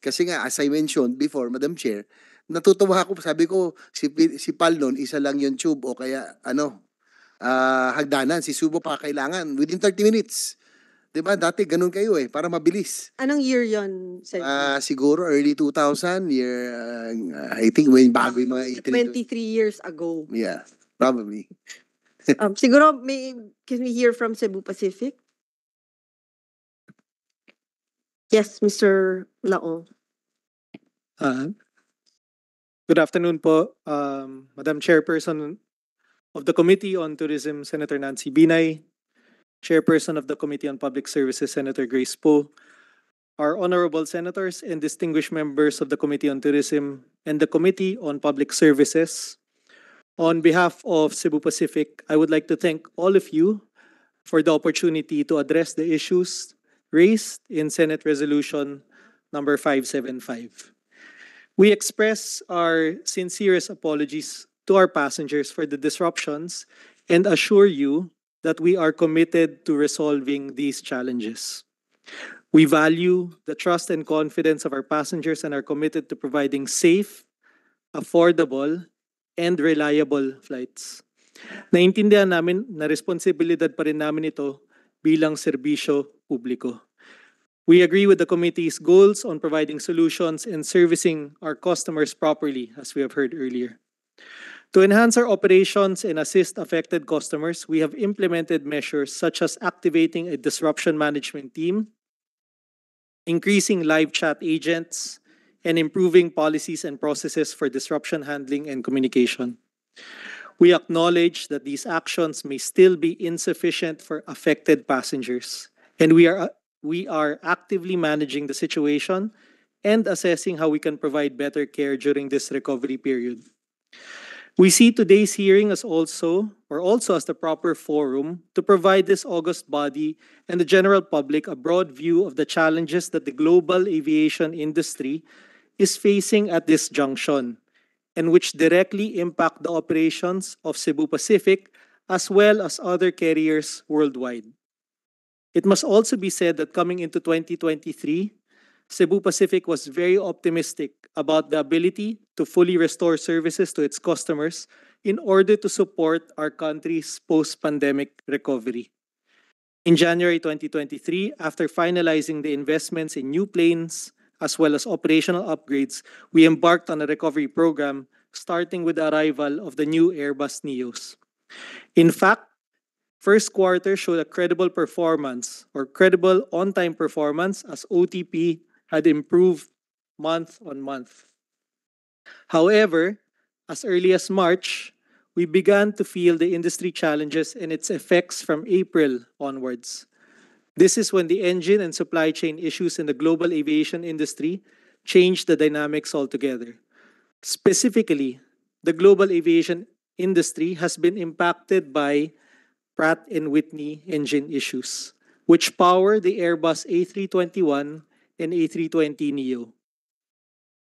Kasi nga, as I mentioned before, Madam Chair, natutuwa ako. Sabi ko, si, si Pal noon, isa lang yung tube o kaya ano, uh, hagdanan. Si Subo pa kailangan within 30 minutes. 'Di ba? Dati ganun kayo eh, para mabilis. Anong year 'yon, sir? Uh, siguro early 2000, year uh, I think when bago yung mga 23 years ago. Yeah, probably. um, siguro may can we hear from Cebu Pacific? Yes, Mr. Lao. Uh, good afternoon po, um, Madam Chairperson of the Committee on Tourism, Senator Nancy Binay, Chairperson of the Committee on Public Services, Senator Grace Poe, our honorable senators and distinguished members of the Committee on Tourism and the Committee on Public Services, On behalf of Cebu Pacific, I would like to thank all of you for the opportunity to address the issues raised in Senate Resolution number 575. We express our sincerest apologies to our passengers for the disruptions and assure you that we are committed to resolving these challenges. We value the trust and confidence of our passengers and are committed to providing safe, affordable, and reliable flights. Naintindihan namin na responsibilidad pa rin namin ito bilang serbisyo publiko. We agree with the committee's goals on providing solutions and servicing our customers properly, as we have heard earlier. To enhance our operations and assist affected customers, we have implemented measures such as activating a disruption management team, increasing live chat agents, and improving policies and processes for disruption handling and communication. We acknowledge that these actions may still be insufficient for affected passengers, and we are, we are actively managing the situation and assessing how we can provide better care during this recovery period. We see today's hearing as also, or also as the proper forum to provide this August body and the general public a broad view of the challenges that the global aviation industry is facing at this junction and which directly impact the operations of Cebu Pacific as well as other carriers worldwide. It must also be said that coming into 2023, Cebu Pacific was very optimistic about the ability to fully restore services to its customers in order to support our country's post pandemic recovery. In January 2023, after finalizing the investments in new planes, as well as operational upgrades, we embarked on a recovery program, starting with the arrival of the new Airbus Neos. In fact, first quarter showed a credible performance or credible on-time performance as OTP had improved month-on-month. However, as early as March, we began to feel the industry challenges and its effects from April onwards. This is when the engine and supply chain issues in the global aviation industry changed the dynamics altogether. Specifically, the global aviation industry has been impacted by Pratt and Whitney engine issues, which power the Airbus A321 and A320neo.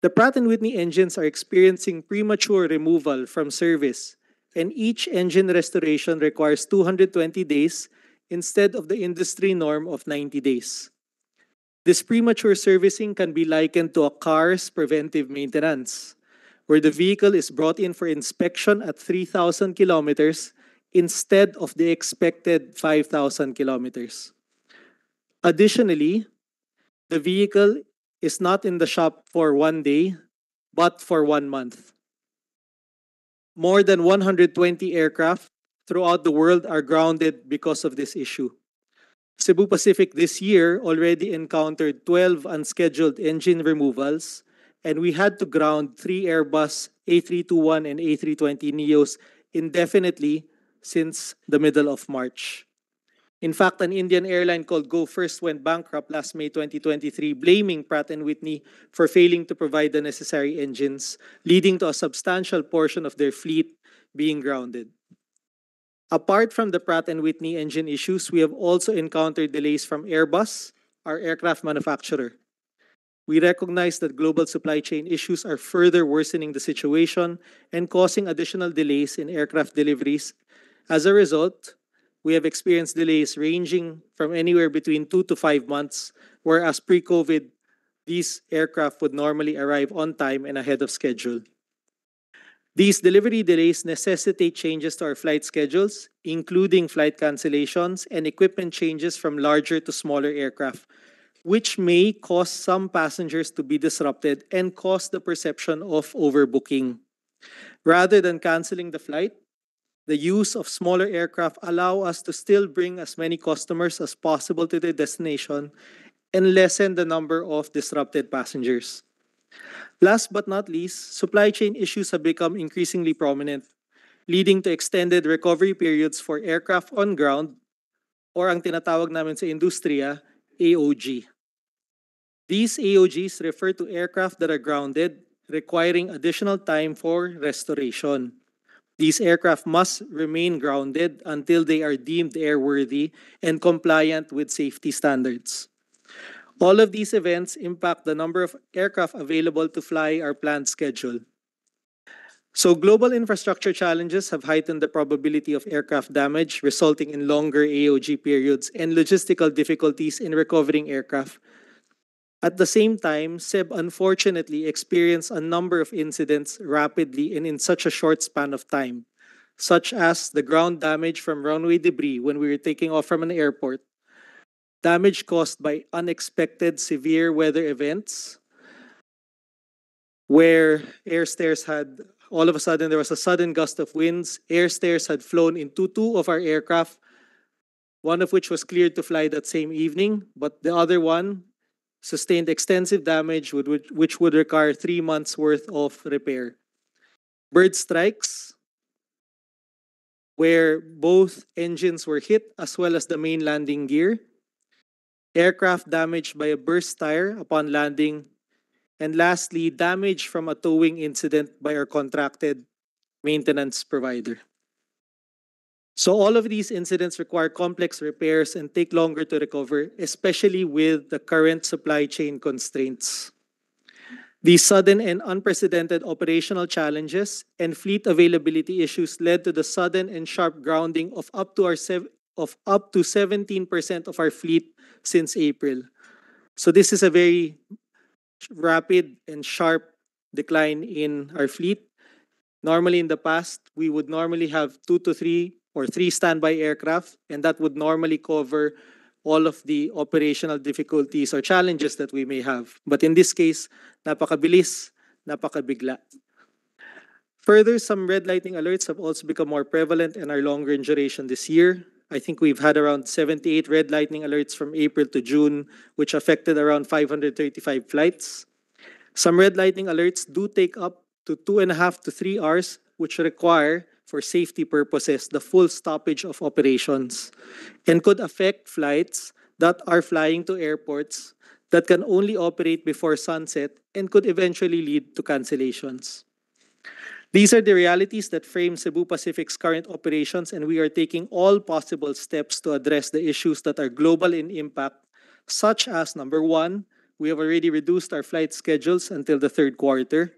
The Pratt and Whitney engines are experiencing premature removal from service, and each engine restoration requires 220 days instead of the industry norm of 90 days. This premature servicing can be likened to a car's preventive maintenance, where the vehicle is brought in for inspection at 3,000 kilometers instead of the expected 5,000 kilometers. Additionally, the vehicle is not in the shop for one day, but for one month. More than 120 aircraft throughout the world are grounded because of this issue. Cebu Pacific this year already encountered 12 unscheduled engine removals, and we had to ground three Airbus A321 and A320 NEOs indefinitely since the middle of March. In fact, an Indian airline called Go First went bankrupt last May 2023, blaming Pratt & Whitney for failing to provide the necessary engines, leading to a substantial portion of their fleet being grounded. Apart from the Pratt & Whitney engine issues, we have also encountered delays from Airbus, our aircraft manufacturer. We recognize that global supply chain issues are further worsening the situation and causing additional delays in aircraft deliveries. As a result, we have experienced delays ranging from anywhere between two to five months, whereas pre-COVID, these aircraft would normally arrive on time and ahead of schedule. These delivery delays necessitate changes to our flight schedules, including flight cancellations and equipment changes from larger to smaller aircraft, which may cause some passengers to be disrupted and cause the perception of overbooking. Rather than canceling the flight, the use of smaller aircraft allow us to still bring as many customers as possible to their destination and lessen the number of disrupted passengers. Last but not least, supply chain issues have become increasingly prominent, leading to extended recovery periods for aircraft on ground or ang tinatawag namin sa industriya, AOG. These AOGs refer to aircraft that are grounded, requiring additional time for restoration. These aircraft must remain grounded until they are deemed airworthy and compliant with safety standards. All of these events impact the number of aircraft available to fly our planned schedule. So global infrastructure challenges have heightened the probability of aircraft damage, resulting in longer AOG periods and logistical difficulties in recovering aircraft. At the same time, SEB unfortunately experienced a number of incidents rapidly and in such a short span of time, such as the ground damage from runway debris when we were taking off from an airport, damage caused by unexpected severe weather events, where air stairs had all of a sudden there was a sudden gust of winds. Air stairs had flown into two of our aircraft, one of which was cleared to fly that same evening, but the other one sustained extensive damage, which would require three months worth of repair. Bird strikes, where both engines were hit as well as the main landing gear aircraft damaged by a burst tire upon landing, and lastly, damage from a towing incident by our contracted maintenance provider. So, all of these incidents require complex repairs and take longer to recover, especially with the current supply chain constraints. These sudden and unprecedented operational challenges and fleet availability issues led to the sudden and sharp grounding of up to our of up to 17% of our fleet since April. So this is a very rapid and sharp decline in our fleet. Normally in the past, we would normally have two to three or three standby aircraft, and that would normally cover all of the operational difficulties or challenges that we may have. But in this case, napakabilis, napakabigla. Further, some red lighting alerts have also become more prevalent and are longer in duration this year. I think we've had around 78 red lightning alerts from April to June, which affected around 535 flights. Some red lightning alerts do take up to two and a half to three hours, which require, for safety purposes, the full stoppage of operations and could affect flights that are flying to airports that can only operate before sunset and could eventually lead to cancellations. These are the realities that frame Cebu Pacific's current operations, and we are taking all possible steps to address the issues that are global in impact, such as number one, we have already reduced our flight schedules until the third quarter.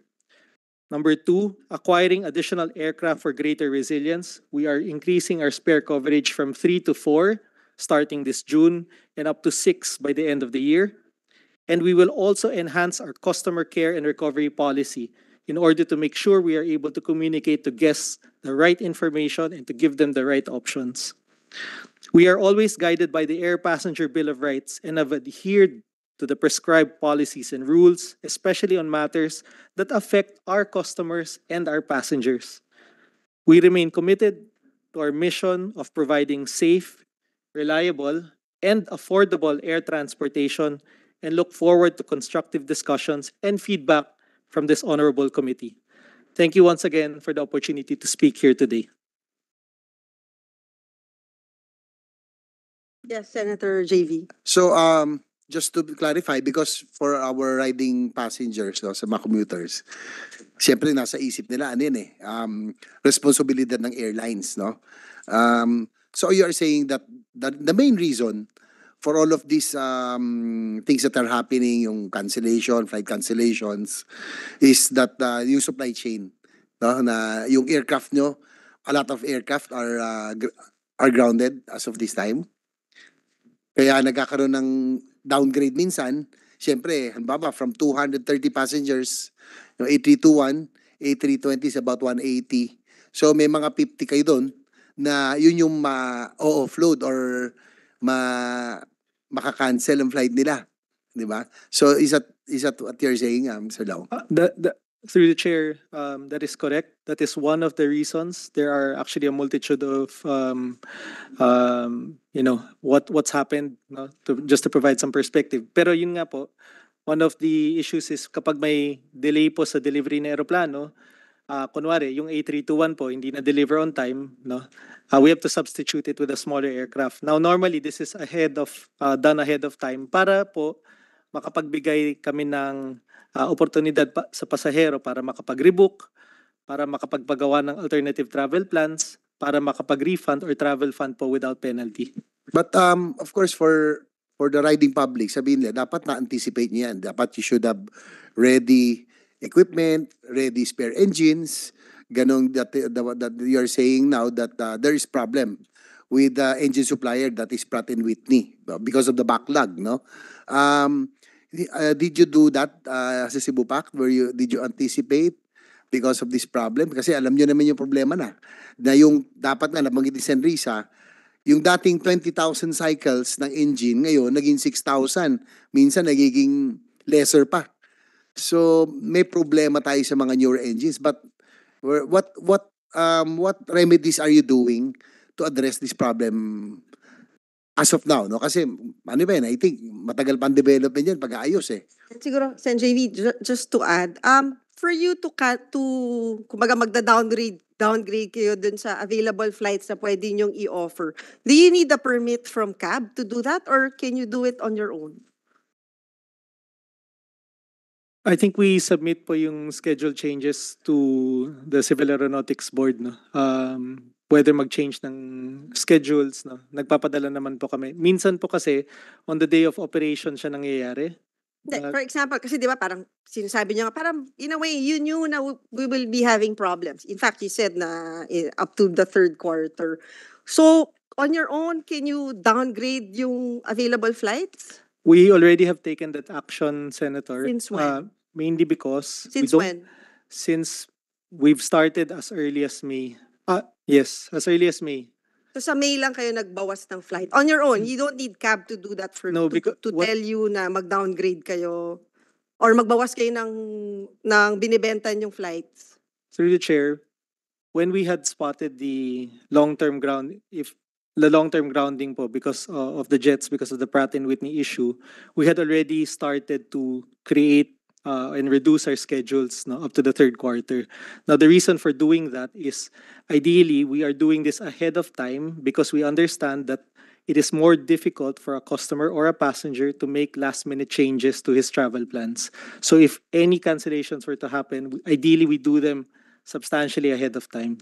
Number two, acquiring additional aircraft for greater resilience. We are increasing our spare coverage from three to four starting this June and up to six by the end of the year. And we will also enhance our customer care and recovery policy in order to make sure we are able to communicate to guests the right information and to give them the right options. We are always guided by the Air Passenger Bill of Rights and have adhered to the prescribed policies and rules, especially on matters that affect our customers and our passengers. We remain committed to our mission of providing safe, reliable, and affordable air transportation and look forward to constructive discussions and feedback from this honorable committee. Thank you once again for the opportunity to speak here today. Yes, Senator JV. So um, just to clarify, because for our riding passengers, no, sa mga commuters, siyempre nasa isip nila, ano yun eh, um, responsibilidad ng airlines, no? Um, so you are saying that that the main reason for all of these um, things that are happening, yung cancellation, flight cancellations, is that uh, yung supply chain, no? na yung aircraft nyo, a lot of aircraft are uh, are grounded as of this time. Kaya nagkakaroon ng downgrade minsan. Siyempre, halimbawa, from 230 passengers, yung A321, A320 is about 180. So may mga 50 kayo doon na yun yung ma-offload or ma makakancel ang flight nila. Di ba? So, is that, is that what you're saying, um, Sir Lau? Uh, the, the, through the chair, um, that is correct. That is one of the reasons. There are actually a multitude of, um, um, you know, what what's happened. No? To, just to provide some perspective. Pero yun nga po, one of the issues is kapag may delay po sa delivery ng aeroplano, uh, kunwari, yung A321 po, hindi na-deliver on time, no? Uh, we have to substitute it with a smaller aircraft. Now, normally, this is ahead of, uh, done ahead of time para po makapagbigay kami ng uh, oportunidad pa sa pasahero para makapag-rebook, para makapagpagawa ng alternative travel plans, para makapag-refund or travel fund po without penalty. But um, of course, for for the riding public, sabihin nila, dapat na-anticipate niyan. Dapat you should have ready equipment, ready spare engines, ganong that, that you are saying now that uh, there is problem with the uh, engine supplier that is Pratt and Whitney because of the backlog, no? Um, uh, did you do that uh, sa Cebu Pact? Where you, did you anticipate because of this problem? Kasi alam nyo naman yung problema na. Na yung dapat na nabanggit ni Senrisa, yung dating 20,000 cycles ng engine, ngayon naging 6,000. Minsan nagiging lesser pa. So may problema tayo sa mga newer engines but what what um what remedies are you doing to address this problem as of now, no? Kasi, ano ba yan, I think, matagal pang development yan, pag-aayos eh. Siguro, Sen JV, just to add, um, for you to, cut to kumaga magda-downgrade, downgrade kayo dun sa available flights na pwede nyong i-offer, do you need a permit from CAB to do that or can you do it on your own? I think we submit po yung schedule changes to the Civil Aeronautics Board no. Um whether mag-change ng schedules no. Nagpapadala naman po kami. Minsan po kasi on the day of operation siya nangyayari. Uh, for example, kasi 'di ba parang sinasabi niya parang in a way you knew na we will be having problems. In fact, you said na eh, up to the third quarter. So on your own, can you downgrade yung available flights? We already have taken that action, Senator. Since when? Uh, mainly because Since when? Since we've started as early as May. Ah, yes, as early as May. So sa May lang kayo nagbawas ng flight. On your own, you don't need cab to do that for No, to, becau- to what- tell you na mag-downgrade kayo or magbawas kayo ng ng binibenta yung flights. Through the chair, when we had spotted the long-term ground, if the long-term grounding po because uh, of the jets because of the Pratt and Whitney issue we had already started to create uh, and reduce our schedules no, up to the third quarter. Now, the reason for doing that is ideally we are doing this ahead of time because we understand that it is more difficult for a customer or a passenger to make last minute changes to his travel plans. So, if any cancellations were to happen, ideally we do them substantially ahead of time.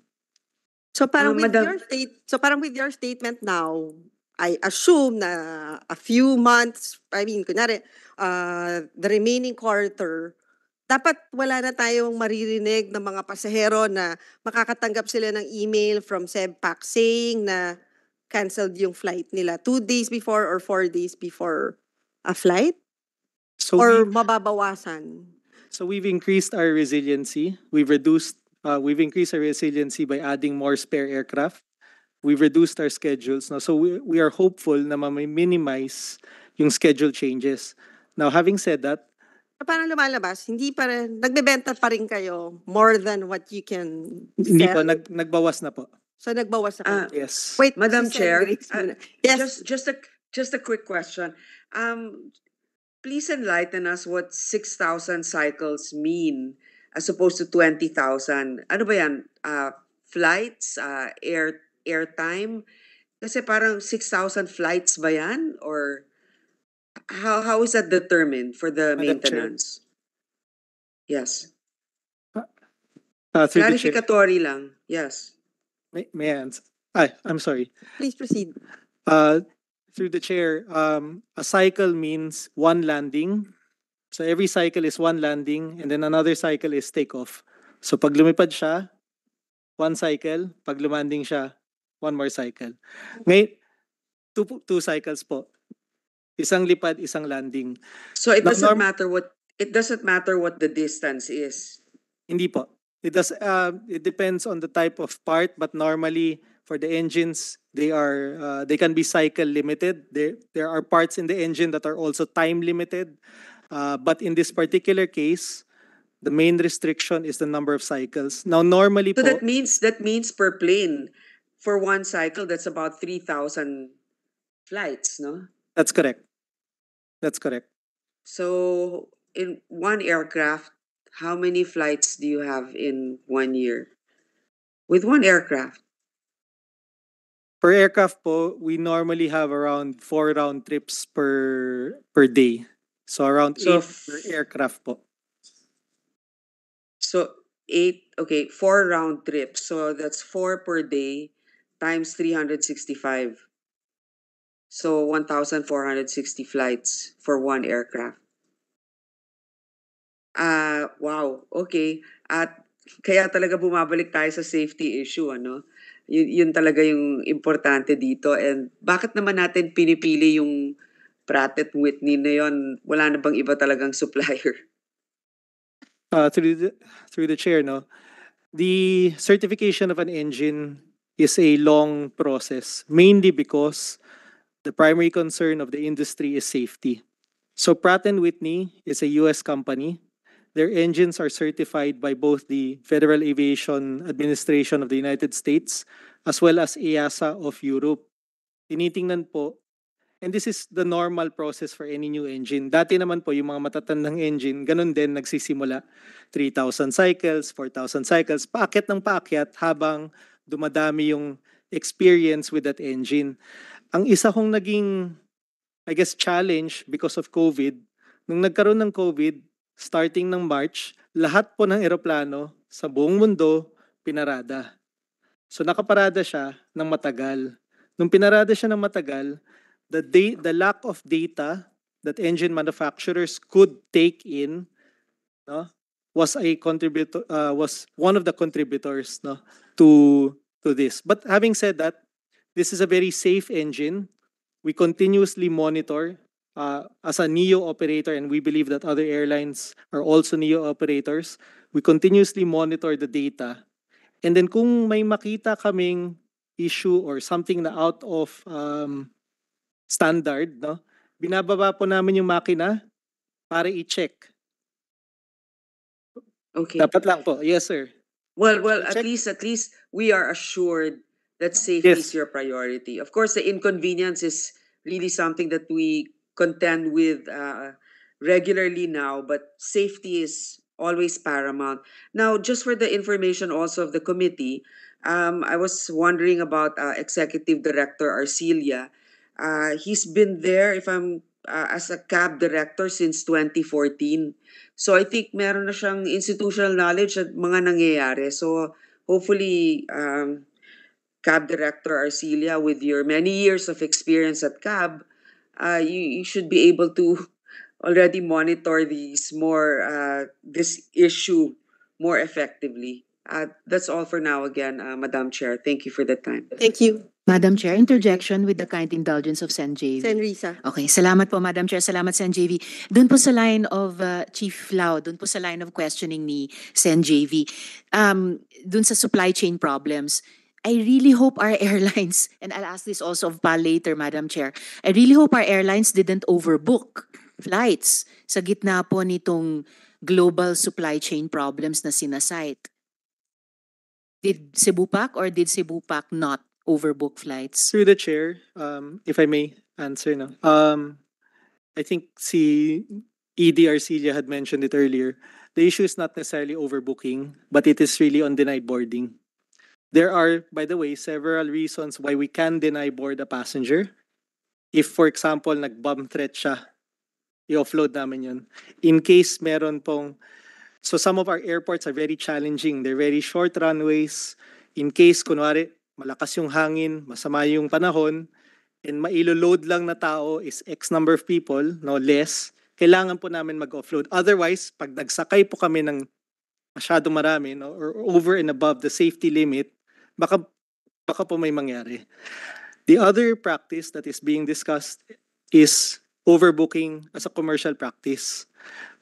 So parang uh, with Madam- your state, so parang with your statement now, I assume na a few months, I mean, kunwari, uh, ah, the remaining quarter, dapat wala na tayong maririnig ng mga pasahero na makakatanggap sila ng email from SEBPAC saying na canceled yung flight nila two days before or four days before a flight? So or mababawasan? So we've increased our resiliency. We've reduced Uh, we've increased our resiliency by adding more spare aircraft. We've reduced our schedules. Now, so we, we are hopeful na minimize yung schedule changes. Now, having said that, Parang lumalabas, hindi pa rin, nagbebenta pa rin kayo more than what you can sell. Hindi po, nag, nagbawas na po. So nagbawas na po. Uh, yes. Wait, Madam Chair, uh, yes. just, just, a, just a quick question. Um, please enlighten us what 6,000 cycles mean as opposed to 20,000. Ano ba yan? Uh, flights, uh, air time. Kasi parang 6,000 flights ba yan? Or how, how is that determined for the maintenance? Yes. Uh, Clarificatory lang. Yes. May, may I answer? I'm sorry. Please proceed. Uh, through the chair, um, a cycle means one landing, so every cycle is one landing and then another cycle is takeoff. So pag lumipad siya, one cycle. Pag lumanding siya, one more cycle. Ngayon, two, two cycles po. Isang lipad, isang landing. So it doesn't norm- matter what it doesn't matter what the distance is. Hindi po. It does uh, it depends on the type of part but normally for the engines they are uh, they can be cycle limited. There there are parts in the engine that are also time limited. Uh, but in this particular case, the main restriction is the number of cycles. Now, normally, so that means that means per plane for one cycle, that's about three thousand flights, no? That's correct. That's correct. So, in one aircraft, how many flights do you have in one year with one aircraft? Per aircraft po, we normally have around four round trips per per day. So around so, 8 per aircraft po. So eight, okay, four round trips. So that's four per day times 365. So 1,460 flights for one aircraft. Ah, uh, wow. Okay. At kaya talaga bumabalik tayo sa safety issue, ano? Yun, yun talaga yung importante dito. And bakit naman natin pinipili yung Pratt at Whitney na yon, wala na bang iba talagang supplier? Uh, through, the, through the chair, no? The certification of an engine is a long process, mainly because the primary concern of the industry is safety. So Pratt Whitney is a US company. Their engines are certified by both the Federal Aviation Administration of the United States as well as EASA of Europe. Tinitingnan po And this is the normal process for any new engine. Dati naman po, yung mga matatandang engine, ganun din nagsisimula. 3,000 cycles, 4,000 cycles, paakyat ng paakyat habang dumadami yung experience with that engine. Ang isa kong naging, I guess, challenge because of COVID, nung nagkaroon ng COVID, starting ng March, lahat po ng eroplano sa buong mundo pinarada. So nakaparada siya ng matagal. Nung pinarada siya ng matagal, the, da- the lack of data that engine manufacturers could take in no, was a contributor uh, was one of the contributors no, to to this. But having said that, this is a very safe engine. We continuously monitor uh, as a neo operator, and we believe that other airlines are also neo operators. We continuously monitor the data, and then kung may makita kaming issue or something na out of um, standard, no? Binababa po namin yung makina para i-check. Okay. Dapat lang po. Yes, sir. Well, well, at Check. least at least we are assured that safety yes. is your priority. Of course, the inconvenience is really something that we contend with uh, regularly now, but safety is always paramount. Now, just for the information also of the committee, um, I was wondering about uh, Executive Director Arcelia. Uh, he's been there, if I'm uh, as a cab director since 2014. So I think meron na siyang institutional knowledge at mga nangyayari. So hopefully, um, cab director Arcelia, with your many years of experience at cab, uh, you, you should be able to already monitor these more uh, this issue more effectively. Uh, that's all for now again, uh, Madam Chair. Thank you for the time. Thank you. Madam Chair, interjection with the kind indulgence of Sen JV. Sen Risa. Okay, salamat po Madam Chair, salamat Sen JV. Doon po sa line of uh, Chief Lau, doon po sa line of questioning ni Sen JV, um, doon sa supply chain problems, I really hope our airlines, and I'll ask this also of PAL later, Madam Chair, I really hope our airlines didn't overbook flights sa gitna po nitong global supply chain problems na sinasite. Did Cebu Pac or did Cebu Pac not overbook flights? Through the chair, um, if I may answer, now, Um, I think see EDRC had mentioned it earlier. The issue is not necessarily overbooking, but it is really on denied boarding. There are, by the way, several reasons why we can deny board a passenger. If, for example, nag-bomb threat siya, i-offload namin yun. In case meron pong... So some of our airports are very challenging. They're very short runways. In case, kunwari, malakas yung hangin, masama yung panahon, and mailo-load lang na tao is X number of people, no, less, kailangan po namin mag-offload. Otherwise, pag nagsakay po kami ng masyado marami, no, or over and above the safety limit, baka, baka po may mangyari. The other practice that is being discussed is overbooking as a commercial practice.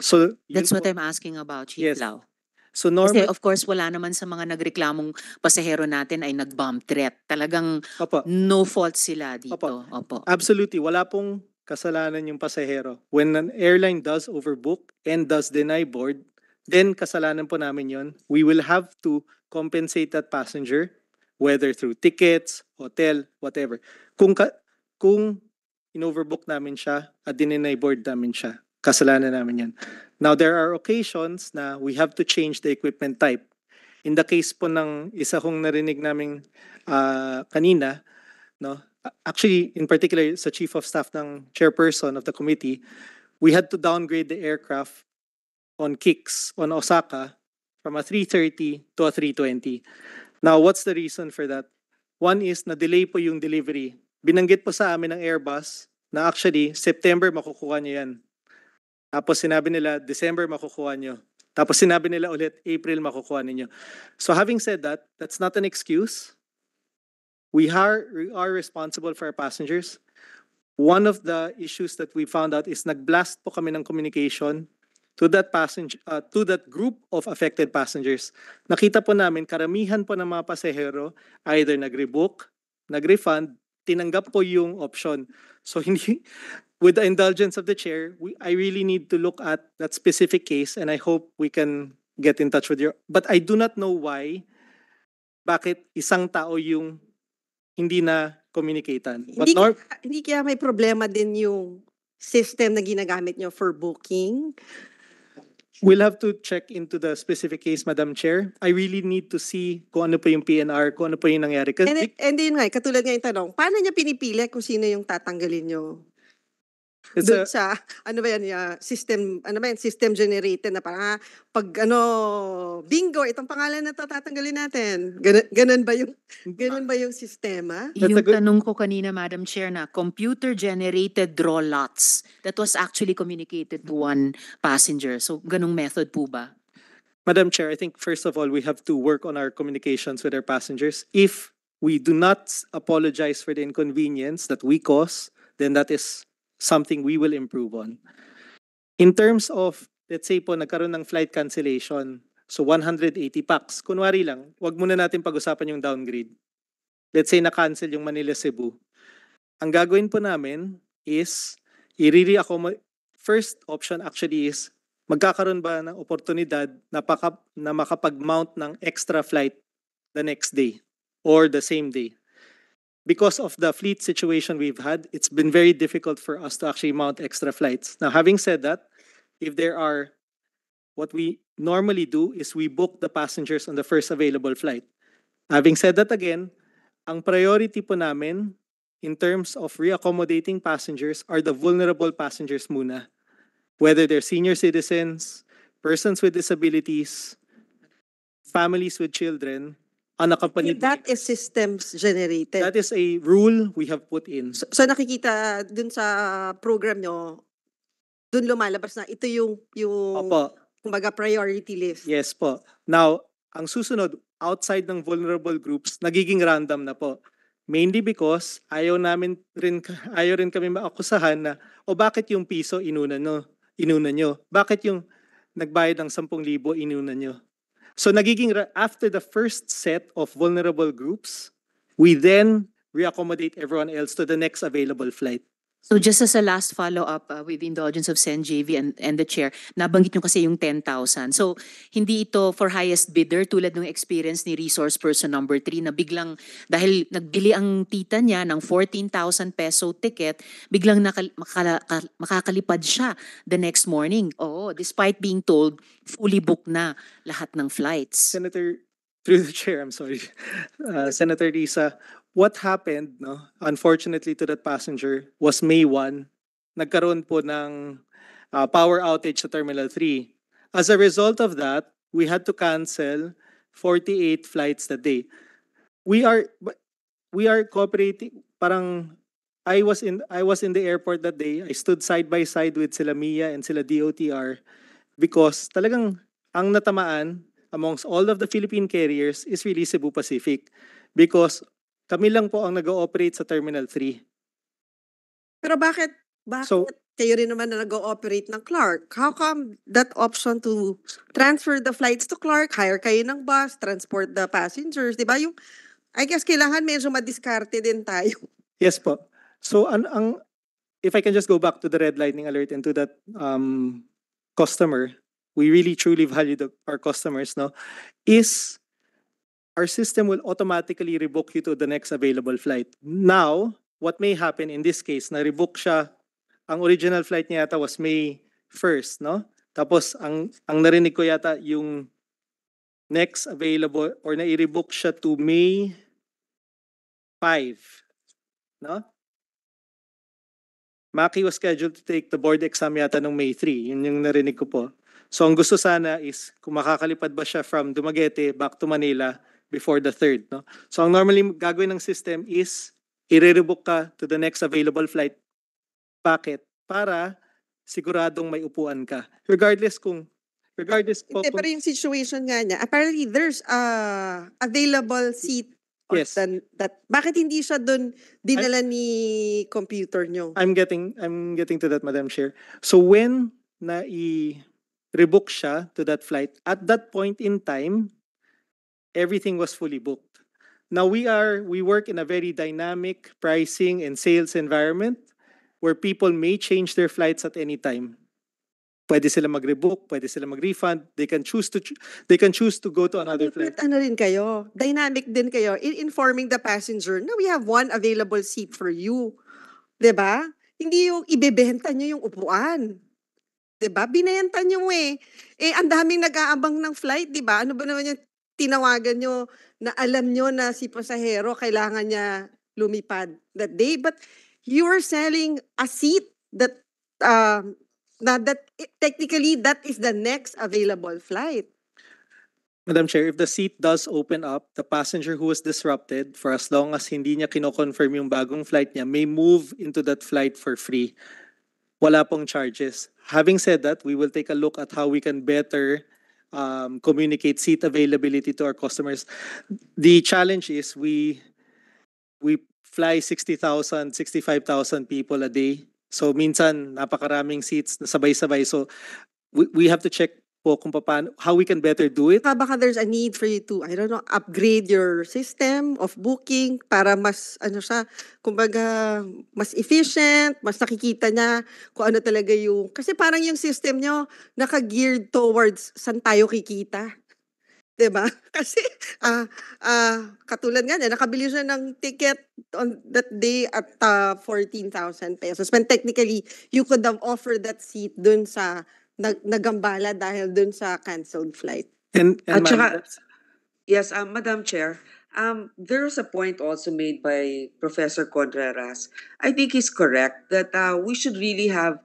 So That's what po, I'm asking about, Chief yes, Lau. So normal, Kasi of course, wala naman sa mga nagreklamong pasahero natin ay nag-bomb threat. Talagang opo. no fault sila dito. Opo. opo. Absolutely. Wala pong kasalanan yung pasahero. When an airline does overbook and does deny board, then kasalanan po namin yon. We will have to compensate that passenger whether through tickets, hotel, whatever. Kung ka, kung in-overbook namin siya at dininay board namin siya, Kasalanan namin yan. Now, there are occasions na we have to change the equipment type. In the case po ng isa kong narinig namin uh, ah, kanina, no, actually, in particular, sa Chief of Staff ng Chairperson of the committee, we had to downgrade the aircraft on kicks on Osaka from a 330 to a 320. Now, what's the reason for that? One is na-delay po yung delivery. Binanggit po sa amin ng Airbus na actually September makukuha niya yan. Tapos sinabi nila, December makukuha nyo. Tapos sinabi nila ulit, April makukuha ninyo. So having said that, that's not an excuse. We are, we are responsible for our passengers. One of the issues that we found out is nag-blast po kami ng communication to that passenger uh, to that group of affected passengers. Nakita po namin karamihan po ng mga pasahero either nag-rebook, nag-refund, tinanggap po yung option. So hindi with the indulgence of the chair, we, I really need to look at that specific case and I hope we can get in touch with you. But I do not know why, bakit isang tao yung hindi na communicatean. But hindi, nor- hindi kaya may problema din yung system na ginagamit nyo for booking? We'll have to check into the specific case, Madam Chair. I really need to see kung ano pa yung PNR, kung ano pa yung nangyari. And, it, and yun nga, katulad nga yung tanong, paano niya pinipili kung sino yung tatanggalin nyo? Do'n Sa sa ano ba 'yan, ah, system ano ba 'yan, system generated na parang, ah, 'pag ano, bingo itong pangalan na 'to tatanggalin natin, Ganun, gano'n ba yung hmm. ganun ba yung sistema? That's Yung good tanong ko kanina, Madam Chair, na computer-generated draw lots, that was actually communicated to one passenger. So, ganung method po ba? Madam Chair, I think first of all, we have to work on our communications with our passengers. If we do not apologize for the inconvenience that we cause, then that is something we will improve on. In terms of, let's say po, nagkaroon ng flight cancellation, so 180 packs, kunwari lang, wag muna natin pag-usapan yung downgrade. Let's say na-cancel yung Manila-Cebu. Ang gagawin po namin is, i re first option actually is, magkakaroon ba ng oportunidad na, paka, na makapag-mount ng extra flight the next day or the same day because of the fleet situation we've had, it's been very difficult for us to actually mount extra flights. Now, having said that, if there are, what we normally do is we book the passengers on the first available flight. Having said that again, ang priority po namin in terms of reaccommodating passengers are the vulnerable passengers muna. Whether they're senior citizens, persons with disabilities, families with children, on a That is systems generated. That is a rule we have put in. So, so nakikita dun sa program nyo, dun lumalabas na ito yung, yung Opo. kumbaga priority list. Yes po. Now, ang susunod, outside ng vulnerable groups, nagiging random na po. Mainly because ayaw namin rin ayaw rin kami maakusahan na o bakit yung piso inuna no? Inuna nyo? Bakit yung nagbayad ng 10,000 inuna nyo? So nagiging after the first set of vulnerable groups, we then reaccommodate everyone else to the next available flight. So just as a last follow-up uh, with the indulgence of Sen JV and, and the chair, nabanggit nyo kasi yung 10,000. So hindi ito for highest bidder tulad ng experience ni resource person number 3 na biglang dahil nagbili ang tita niya ng 14,000 peso ticket, biglang nakal- makala- makakalipad siya the next morning. Oo, despite being told fully booked na lahat ng flights. Senator, through the chair, I'm sorry. Uh, Senator Risa, what happened, no, unfortunately to that passenger was May 1, nagkaroon po ng uh, power outage sa Terminal 3. As a result of that, we had to cancel 48 flights that day. We are we are cooperating parang I was in I was in the airport that day. I stood side by side with sila Mia and sila DOTR because talagang ang natamaan amongst all of the Philippine carriers is really Cebu Pacific because kami lang po ang nag-ooperate sa Terminal 3. Pero bakit, bakit so, kayo rin naman na nag-ooperate ng Clark? How come that option to transfer the flights to Clark, hire kayo ng bus, transport the passengers, di ba? Yung, I guess kailangan medyo madiskarte din tayo. Yes po. So an ang if I can just go back to the red lightning alert and to that um, customer, we really truly value the, our customers, no? Is our system will automatically rebook you to the next available flight. Now, what may happen in this case, na-rebook siya, ang original flight niya yata was May 1st, no? Tapos, ang, ang narinig ko yata yung next available or na-rebook siya to May 5, no? Maki was scheduled to take the board exam yata nung May 3. Yun yung narinig ko po. So ang gusto sana is kung makakalipad ba siya from Dumaguete back to Manila before the third. No? So ang normally gagawin ng system is irerebook ka to the next available flight packet para siguradong may upuan ka. Regardless kung regardless po Hindi, pero yung situation nga niya, apparently there's uh, available seat yes. Then that bakit hindi siya doon dinala I'm, ni computer nyo? I'm getting I'm getting to that Madam Chair. So when na i rebook siya to that flight at that point in time everything was fully booked. Now we are we work in a very dynamic pricing and sales environment where people may change their flights at any time. Pwede sila mag-rebook, pwede sila mag-refund, they can choose to they can choose to go to another flight. But ano rin kayo, dynamic din kayo in informing the passenger Now we have one available seat for you. 'Di ba? Hindi yung ibebenta niyo yung upuan. 'di ba? Binayanta niyo eh. Eh ang daming nag-aabang ng flight, 'di ba? Ano ba naman yung tinawagan nyo na alam nyo na si pasahero kailangan niya lumipad that day. But you are selling a seat that uh, na that technically that is the next available flight. Madam Chair, if the seat does open up, the passenger who was disrupted, for as long as hindi niya kinoconfirm yung bagong flight niya, may move into that flight for free. Wala pong charges. Having said that, we will take a look at how we can better um, communicate seat availability to our customers. The challenge is we we fly 60,000, 65,000 people a day. So minsan napakaraming seats na sabay-sabay. So we, we have to check po kung paano, how we can better do it. Ah, baka there's a need for you to, I don't know, upgrade your system of booking para mas, ano siya, kumbaga, mas efficient, mas nakikita niya kung ano talaga yung, kasi parang yung system nyo, naka-geared towards saan tayo kikita. 'di ba? Kasi uh, uh, katulad nga nakabili siya ng ticket on that day at uh, 14,000 pesos. When technically you could have offered that seat dun sa nag nagambala dahil dun sa canceled flight. And, and At saka, yes, um, Madam Chair, um, there there's a point also made by Professor Contreras. I think he's correct that uh, we should really have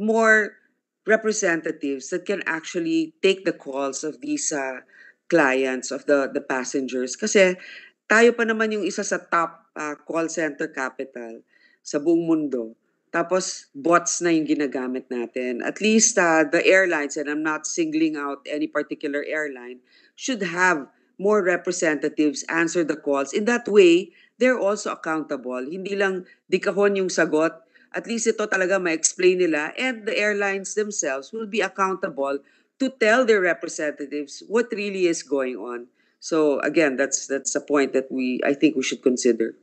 more representatives that can actually take the calls of these uh, clients, of the, the passengers. Kasi tayo pa naman yung isa sa top uh, call center capital sa buong mundo. Tapos, bots na yung ginagamit natin. At least uh, the airlines, and I'm not singling out any particular airline, should have more representatives answer the calls. In that way, they're also accountable. Hindi lang dikahon yung sagot. At least ito talaga ma-explain nila. And the airlines themselves will be accountable to tell their representatives what really is going on. So again, that's that's a point that we I think we should consider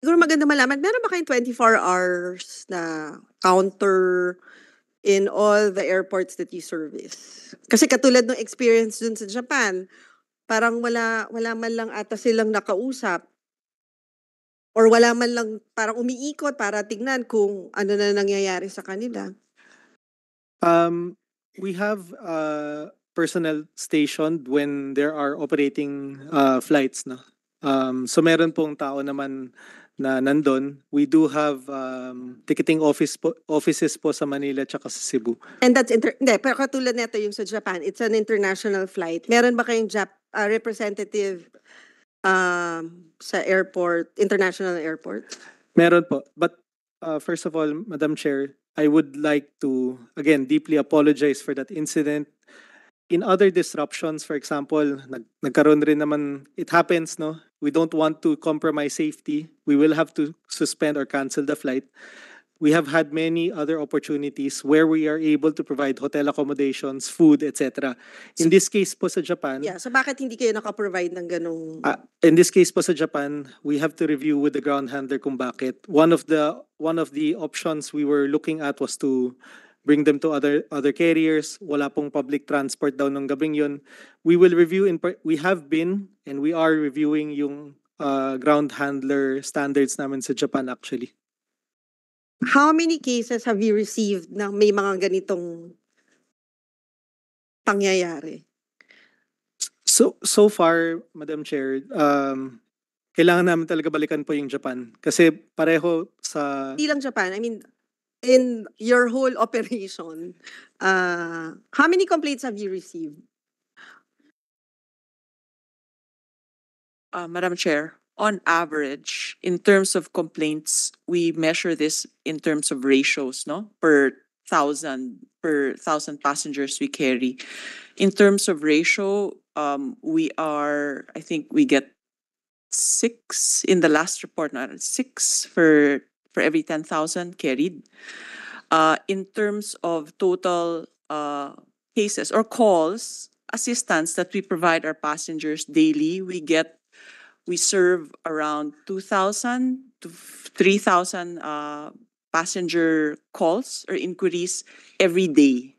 siguro maganda malaman, meron ba kayong 24 hours na counter in all the airports that you service? Kasi katulad ng experience dun sa Japan, parang wala, wala man lang ata silang nakausap or wala man lang parang umiikot para tignan kung ano na nangyayari sa kanila? Um, we have a personnel stationed when there are operating uh, flights. No? Um, so meron pong tao naman na nandun. We do have um, ticketing office po, offices po sa Manila at sa Cebu. And that's inter- hindi, pero katulad nito yung sa Japan, it's an international flight. Meron ba kayong Jap uh, representative um, sa airport, international airport? Meron po. But uh, first of all, Madam Chair, I would like to again deeply apologize for that incident in other disruptions, for example, nag nagkaroon rin naman, it happens, no? We don't want to compromise safety. We will have to suspend or cancel the flight. We have had many other opportunities where we are able to provide hotel accommodations, food, etc. In so, this case po sa Japan... Yeah, so bakit hindi kayo nakaprovide ng ganong... Uh, in this case po sa Japan, we have to review with the ground handler kung bakit. One of the, one of the options we were looking at was to bring them to other other carriers. Wala pong public transport daw nung gabing yun. We will review in we have been and we are reviewing yung uh, ground handler standards namin sa Japan actually. How many cases have you received na may mga ganitong pangyayari? So so far, Madam Chair, um, kailangan namin talaga balikan po yung Japan. Kasi pareho sa... Hindi lang Japan. I mean, in your whole operation, uh, how many complaints have you received? Uh, Madam Chair, on average, in terms of complaints, we measure this in terms of ratios, no? Per thousand per thousand passengers we carry. In terms of ratio, um, we are, I think we get six in the last report, not six for for every 10,000 carried. Uh, in terms of total uh, cases or calls, assistance that we provide our passengers daily, we get, we serve around 2,000 to 3,000 uh, passenger calls or inquiries every day.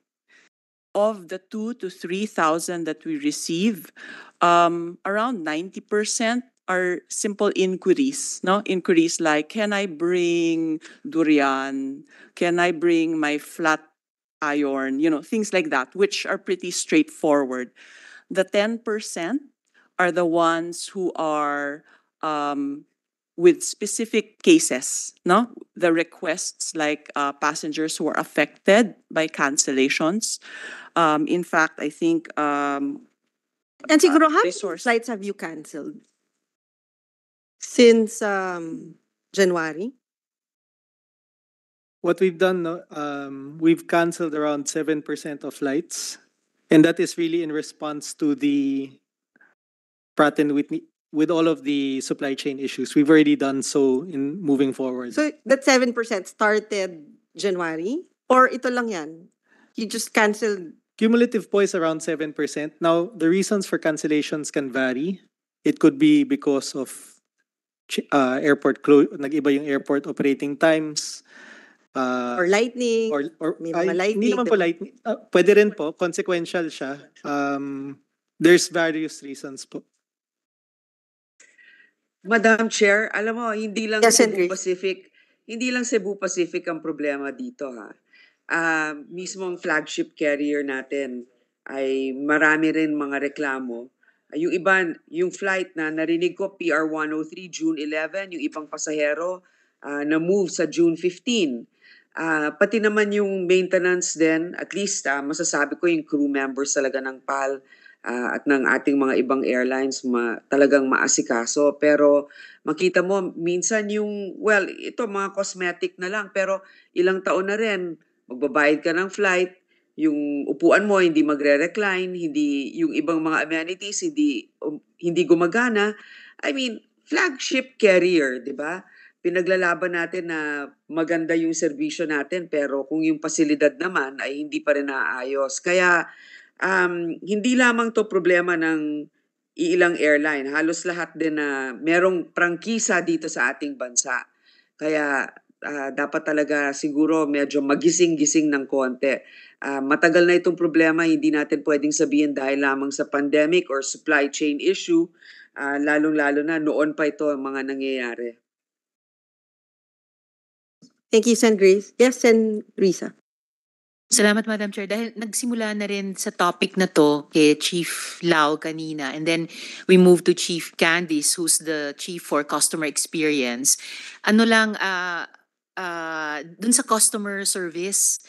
Of the two to 3,000 that we receive, um, around 90% are simple inquiries, no? Inquiries like, can I bring durian? Can I bring my flat iron? You know, things like that, which are pretty straightforward. The 10% are the ones who are um, with specific cases, no? The requests like uh, passengers who are affected by cancellations. Um, in fact, I think um, and siguro, uh, how many resource. flights have you canceled? since um, January. What we've done, uh, um, we've canceled around 7% of flights. And that is really in response to the Pratt and Whitney, with all of the supply chain issues. We've already done so in moving forward. So that 7% started January? Or ito lang yan? You just canceled? Cumulative po is around 7%. Now, the reasons for cancellations can vary. It could be because of uh, airport close nag-iba yung airport operating times uh, or lightning or, or may mga lightning hindi naman po lightning uh, pwede rin po consequential siya um, there's various reasons po Madam Chair, alam mo, hindi lang yes, Cebu Henry. Pacific, hindi lang Cebu Pacific ang problema dito ha. Uh, mismo ang flagship carrier natin ay marami rin mga reklamo yung iba, yung flight na narinig ko, PR 103, June 11, yung ibang pasahero uh, ah, na move sa June 15. Uh, ah, pati naman yung maintenance din, at least uh, masasabi ko yung crew members talaga ng PAL uh, at ng ating mga ibang airlines ma, talagang maasikaso. Pero makita mo, minsan yung, well, ito mga cosmetic na lang, pero ilang taon na rin, magbabayad ka ng flight, yung upuan mo hindi magre-recline, hindi yung ibang mga amenities hindi um, hindi gumagana. I mean, flagship carrier, 'di ba? Pinaglalaban natin na maganda yung serbisyo natin pero kung yung pasilidad naman ay hindi pa rin naayos. Kaya um, hindi lamang to problema ng ilang airline, halos lahat din na merong prangkisa dito sa ating bansa. Kaya uh, dapat talaga siguro medyo magising-gising ng konti. Uh, matagal na itong problema, hindi natin pwedeng sabihin dahil lamang sa pandemic or supply chain issue, uh, lalong-lalo na noon pa ito ang mga nangyayari. Thank you, Sen. Grace. Yes, Sen. Risa. Salamat Madam Chair dahil nagsimula na rin sa topic na to kay Chief Lau kanina and then we moved to Chief Candice who's the Chief for Customer Experience. Ano lang uh, uh, dun sa customer service.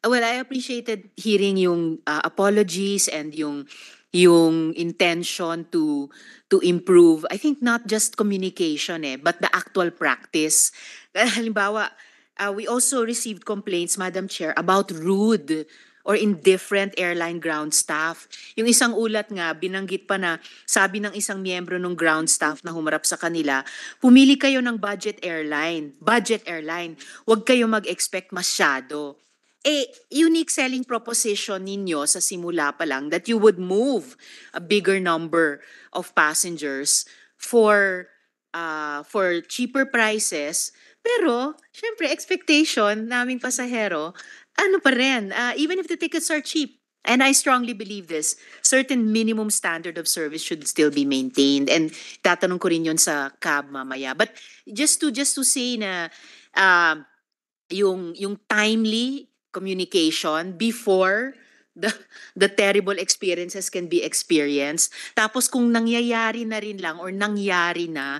Ah, well, I appreciated hearing yung uh, apologies and yung yung intention to to improve. I think not just communication eh, but the actual practice. Halimbawa, uh, we also received complaints, Madam Chair, about rude or in different airline ground staff. Yung isang ulat nga, binanggit pa na sabi ng isang miyembro ng ground staff na humarap sa kanila, pumili kayo ng budget airline. Budget airline. Huwag kayo mag-expect masyado eh, unique selling proposition ninyo sa simula pa lang that you would move a bigger number of passengers for uh, for cheaper prices. Pero, syempre, expectation namin pasahero ano pa rin, uh, even if the tickets are cheap, And I strongly believe this. Certain minimum standard of service should still be maintained. And tatanong ko rin yon sa cab mamaya. But just to just to say na uh, yung yung timely communication before the the terrible experiences can be experienced. Tapos kung nangyayari na rin lang or nangyari na,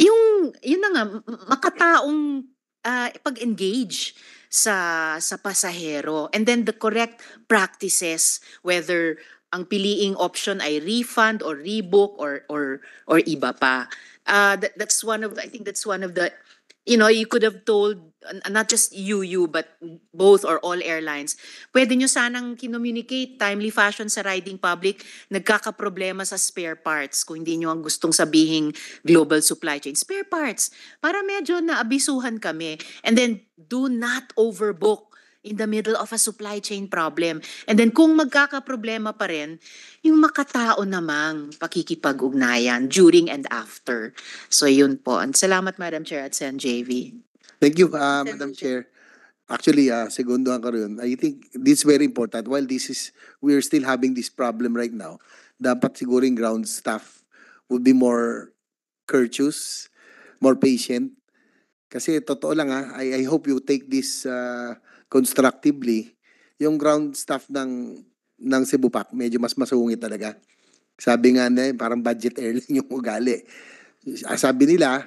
yung yun na nga makataong uh, pag-engage sa sa pasahero and then the correct practices whether ang piliing option ay refund or rebook or or or iba pa uh, that, that's one of I think that's one of the you know, you could have told not just you, you, but both or all airlines, pwede nyo sanang kinommunicate timely fashion sa riding public, nagkakaproblema sa spare parts kung hindi nyo ang gustong sabihing global supply chain. Spare parts, para medyo naabisuhan kami. And then, do not overbook in the middle of a supply chain problem. And then kung magkakaproblema pa rin, yung makatao namang pakikipag-ugnayan during and after. So yun po. And salamat Madam Chair at San JV. Thank you, uh, Madam Chair. Actually, uh, segundohan ko rin. I think this is very important. While this is, we are still having this problem right now, dapat siguring ground staff would be more courteous, more patient. Kasi totoo lang ha, ah, I, I hope you take this uh, constructively, yung ground staff ng ng Cebu Pac, medyo mas masungit talaga. Sabi nga na, eh, parang budget airline yung ugali. Ah, sabi nila,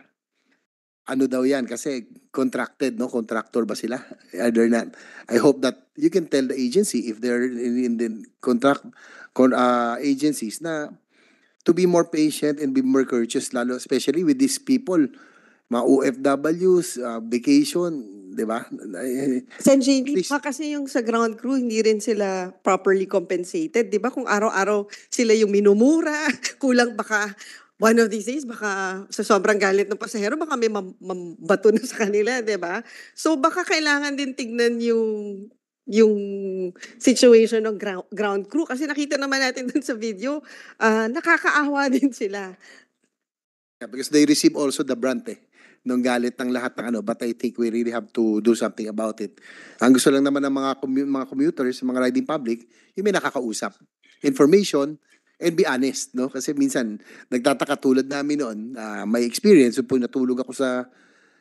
ano daw yan kasi contracted no contractor ba sila either not I hope that you can tell the agency if they're in, in the contract con, uh, agencies na to be more patient and be more courteous lalo especially with these people mga OFWs uh, ah, vacation 'di ba? San Jamie pa kasi yung sa ground crew hindi rin sila properly compensated, 'di ba? Kung araw-araw sila yung minumura, kulang baka one of these days, baka sa sobrang galit ng pasahero, baka may mabato na sa kanila, di ba? So baka kailangan din tignan yung yung situation ng ground, ground crew kasi nakita naman natin dun sa video, uh, nakakaawa din sila. Yeah, because they receive also the brunt eh ng galit ng lahat ng ano, but I think we really have to do something about it. Ang gusto lang naman ng mga, commu- mga commuters, mga riding public, yung may nakakausap. Information, and be honest, no? Kasi minsan, nagtataka tulad namin noon, uh, may experience, so, po natulog ako sa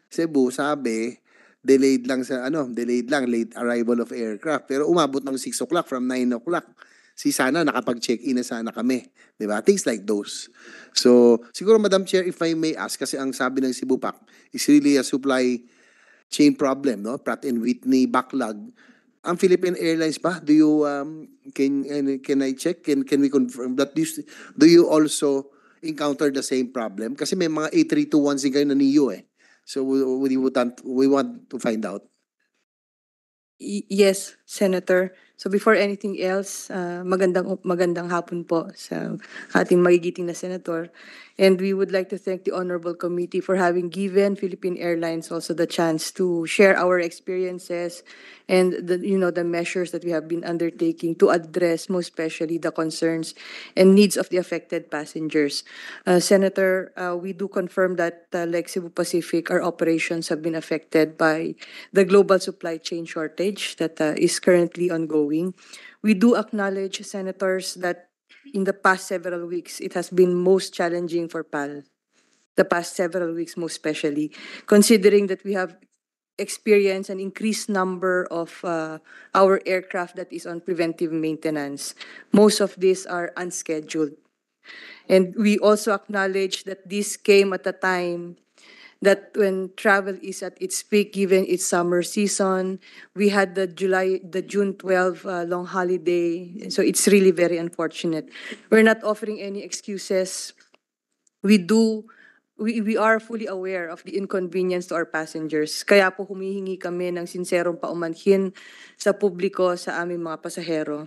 Cebu, sabi, delayed lang sa, ano, delayed lang, late arrival of aircraft. Pero umabot ng 6 o'clock from 9 o'clock si sana nakapag-check-in na sana kami. ba diba? Things like those. So, siguro Madam Chair, if I may ask, kasi ang sabi ng Cebu Pack is really a supply chain problem, no? Pratt and Whitney backlog. Ang Philippine Airlines ba? Do you um, can can I check? Can can we confirm that this, do you also encounter the same problem? Kasi may mga A321s din kayo na niyo eh. So we, we, want, we want to find out. yes, Senator. So before anything else, uh, magandang magandang hapon po sa ating magigiting na senator. And we would like to thank the honorable committee for having given Philippine Airlines also the chance to share our experiences and the you know the measures that we have been undertaking to address most especially the concerns and needs of the affected passengers. Uh, senator, uh, we do confirm that uh, like Cebu Pacific our operations have been affected by the global supply chain shortage that uh, is currently ongoing ongoing. We do acknowledge, Senators, that in the past several weeks, it has been most challenging for PAL, the past several weeks, most especially, considering that we have experienced an increased number of uh, our aircraft that is on preventive maintenance. Most of these are unscheduled. And we also acknowledge that this came at a time that when travel is at its peak given its summer season we had the july the june 12 uh, long holiday so it's really very unfortunate we're not offering any excuses we do we, we are fully aware of the inconvenience to our passengers. Kaya po humihingi kami ng sinserong paumanhin sa publiko sa aming mga pasahero.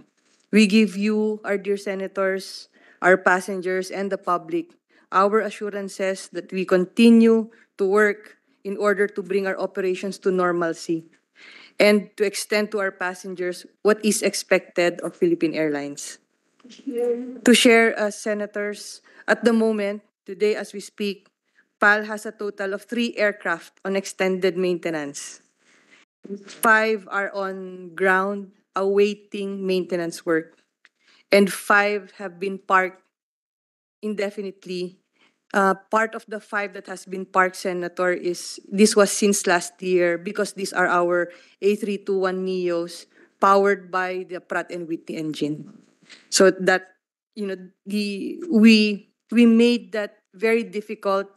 We give you, our dear senators, our passengers, and the public our assurances that we continue to work in order to bring our operations to normalcy and to extend to our passengers what is expected of Philippine Airlines. To share, uh, senators, at the moment, today as we speak, PAL has a total of three aircraft on extended maintenance. Five are on ground awaiting maintenance work, and five have been parked indefinitely. Uh, part of the five that has been parked, Senator, is this was since last year because these are our A321 Neos powered by the Pratt and Whitney engine. So that you know the we we made that very difficult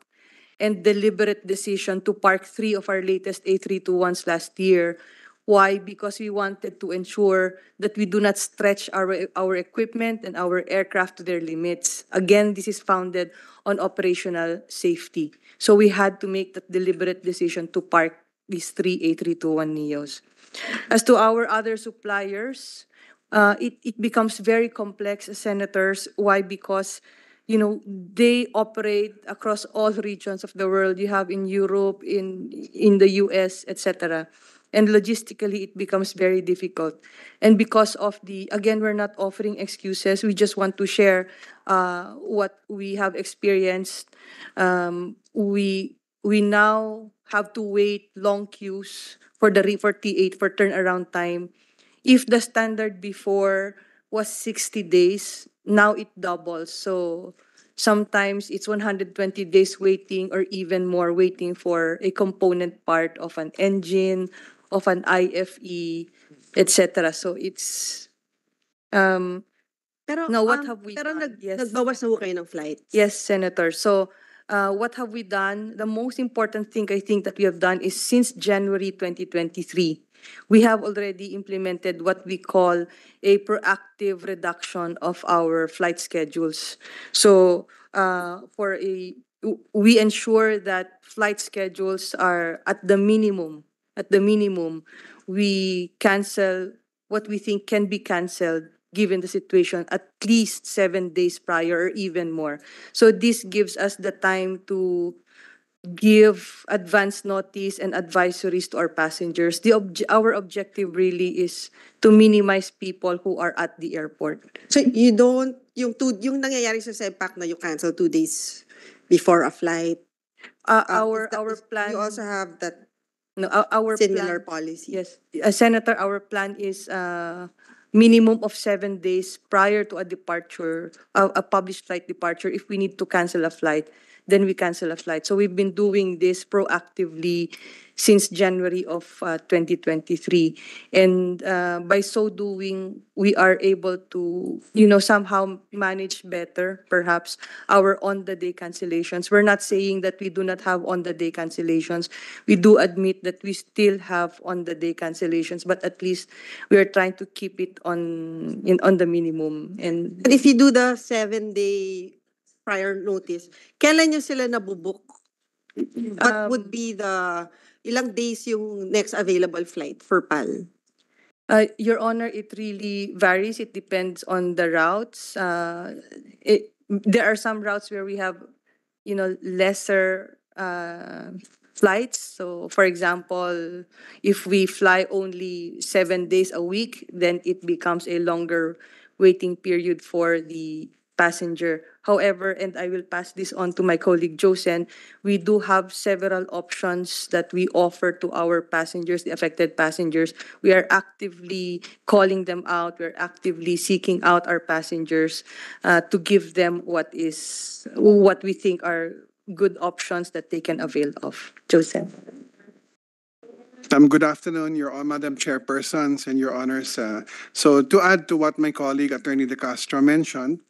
and deliberate decision to park three of our latest A321s last year why? Because we wanted to ensure that we do not stretch our, our equipment and our aircraft to their limits. Again, this is founded on operational safety. So we had to make that deliberate decision to park these three A321neos. As to our other suppliers, uh, it, it becomes very complex, senators. Why? Because you know they operate across all regions of the world you have in europe in in the us etc and logistically it becomes very difficult and because of the again we're not offering excuses we just want to share uh, what we have experienced um, we we now have to wait long queues for the for T8 for turnaround time if the standard before was 60 days now it doubles so sometimes it's 120 days waiting or even more waiting for a component part of an engine of an IFE, etc. So it's um pero now what um, have we pero done? Nag, yes. nagbawas na kayo ng Yes, Senator. So uh, what have we done? The most important thing I think that we have done is since January 2023, we have already implemented what we call a proactive reduction of our flight schedules. So uh, for a we ensure that flight schedules are at the minimum at the minimum, we cancel what we think can be canceled given the situation at least seven days prior or even more. So this gives us the time to give advance notice and advisories to our passengers. The our objective really is to minimize people who are at the airport. So you don't yung two, yung nangyayari sa Sempak na you cancel two days before a flight. Uh, uh, uh our our plan. You also have that No, our similar plan, policy. Yes. Uh, Senator, our plan is uh, minimum of seven days prior to a departure, uh, a published flight departure, if we need to cancel a flight, then we cancel a flight. So we've been doing this proactively since January of uh, 2023. And uh, by so doing, we are able to, you know, somehow manage better, perhaps, our on the day cancellations. We're not saying that we do not have on the day cancellations. We do admit that we still have on the day cancellations, but at least we are trying to keep it on in, on the minimum. And, and if you do the seven day prior notice, kailan nyo sila nabubuk? What um, would be the, ilang days yung next available flight for PAL? Uh, Your Honor, it really varies. It depends on the routes. Uh, it, there are some routes where we have, you know, lesser uh, flights. So, for example, if we fly only seven days a week, then it becomes a longer waiting period for the passenger. However, and I will pass this on to my colleague Josen, we do have several options that we offer to our passengers, the affected passengers. We are actively calling them out. We're actively seeking out our passengers uh, to give them what is what we think are good options that they can avail of. Josen. Um, good afternoon, Your Honour, Madam Chairpersons and Your Honors. Uh, so to add to what my colleague Attorney De Castro mentioned,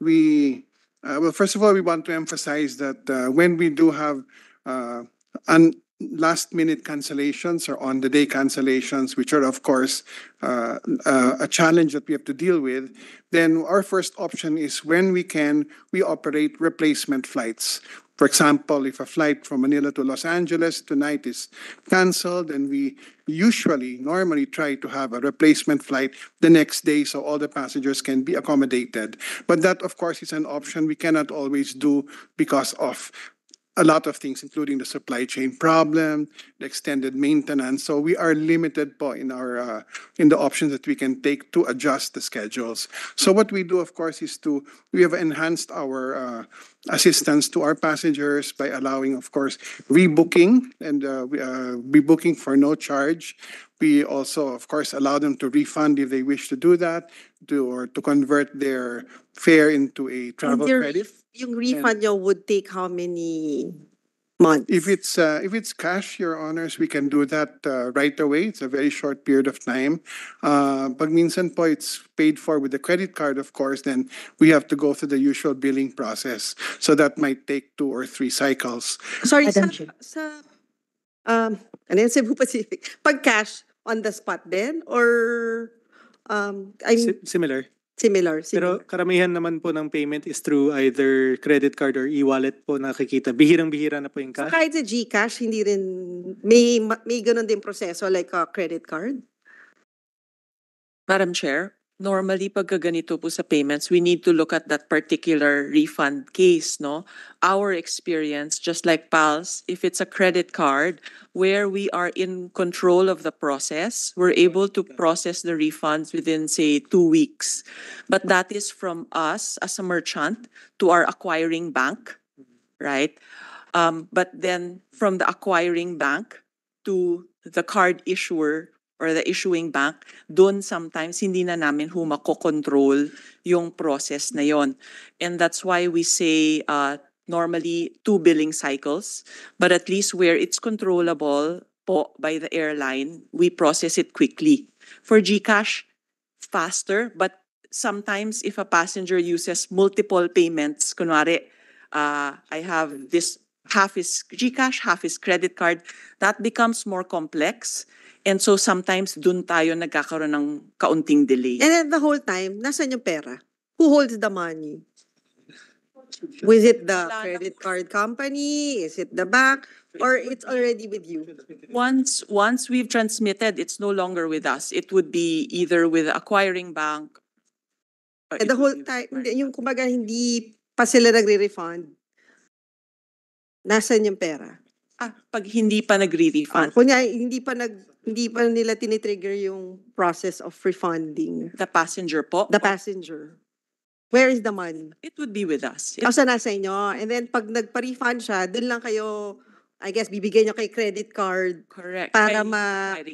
we uh, well, first of all, we want to emphasize that uh, when we do have uh, un- last minute cancellations or on the day cancellations, which are, of course, uh, uh, a challenge that we have to deal with, then our first option is when we can, we operate replacement flights. For example, if a flight from Manila to Los Angeles tonight is canceled, and we usually normally try to have a replacement flight the next day so all the passengers can be accommodated. But that, of course, is an option we cannot always do because of a lot of things, including the supply chain problem, the extended maintenance. So we are limited po in our uh, in the options that we can take to adjust the schedules. So what we do, of course, is to we have enhanced our uh, assistance to our passengers by allowing, of course, rebooking and uh, uh rebooking for no charge. We also, of course, allow them to refund if they wish to do that, to, or to convert their fare into a travel credit Yung refund yung would take how many months? If it's uh, if it's cash, Your Honors, we can do that uh, right away. It's a very short period of time. Uh, pag minsan po, it's paid for with the credit card, of course, then we have to go through the usual billing process. So that might take two or three cycles. Sorry, Madam sa, sa um, ano yun, Pacific, pag cash, on the spot then Or, um, I similar. Similar, similar. Pero karamihan naman po ng payment is through either credit card or e-wallet po nakikita. Bihirang-bihira na po yung cash. So kahit sa GCash, hindi rin, may, may ganun din proseso like a credit card? Madam Chair? normally pag ganito po sa payments, we need to look at that particular refund case, no? Our experience, just like PALS, if it's a credit card where we are in control of the process, we're able to process the refunds within, say, two weeks. But that is from us as a merchant to our acquiring bank, right? Um, but then from the acquiring bank to the card issuer or the issuing bank, doon sometimes hindi na namin humako-control yung process na yon. And that's why we say uh, normally two billing cycles, but at least where it's controllable po by the airline, we process it quickly. For GCash, faster, but sometimes if a passenger uses multiple payments, kunwari, uh, I have this half is Gcash, half is credit card, that becomes more complex And so sometimes dun tayo nagkakaroon ng kaunting delay. And then the whole time, nasan yung pera? Who holds the money? Was it the credit card company? Is it the bank? Or it's already with you? Once once we've transmitted, it's no longer with us. It would be either with acquiring bank. And the whole time, yung kumbaga hindi pa sila nagre-refund, nasan yung pera? Ah, pag hindi pa nagre-refund. Kunya, hindi pa nag hindi pa nila tinitrigger yung process of refunding. The passenger po? The passenger. Where is the money? It would be with us. It... Ah, na sa inyo. And then pag nagpa-refund siya, doon lang kayo, I guess, bibigyan nyo kay credit card. Correct. Para Kay, ma,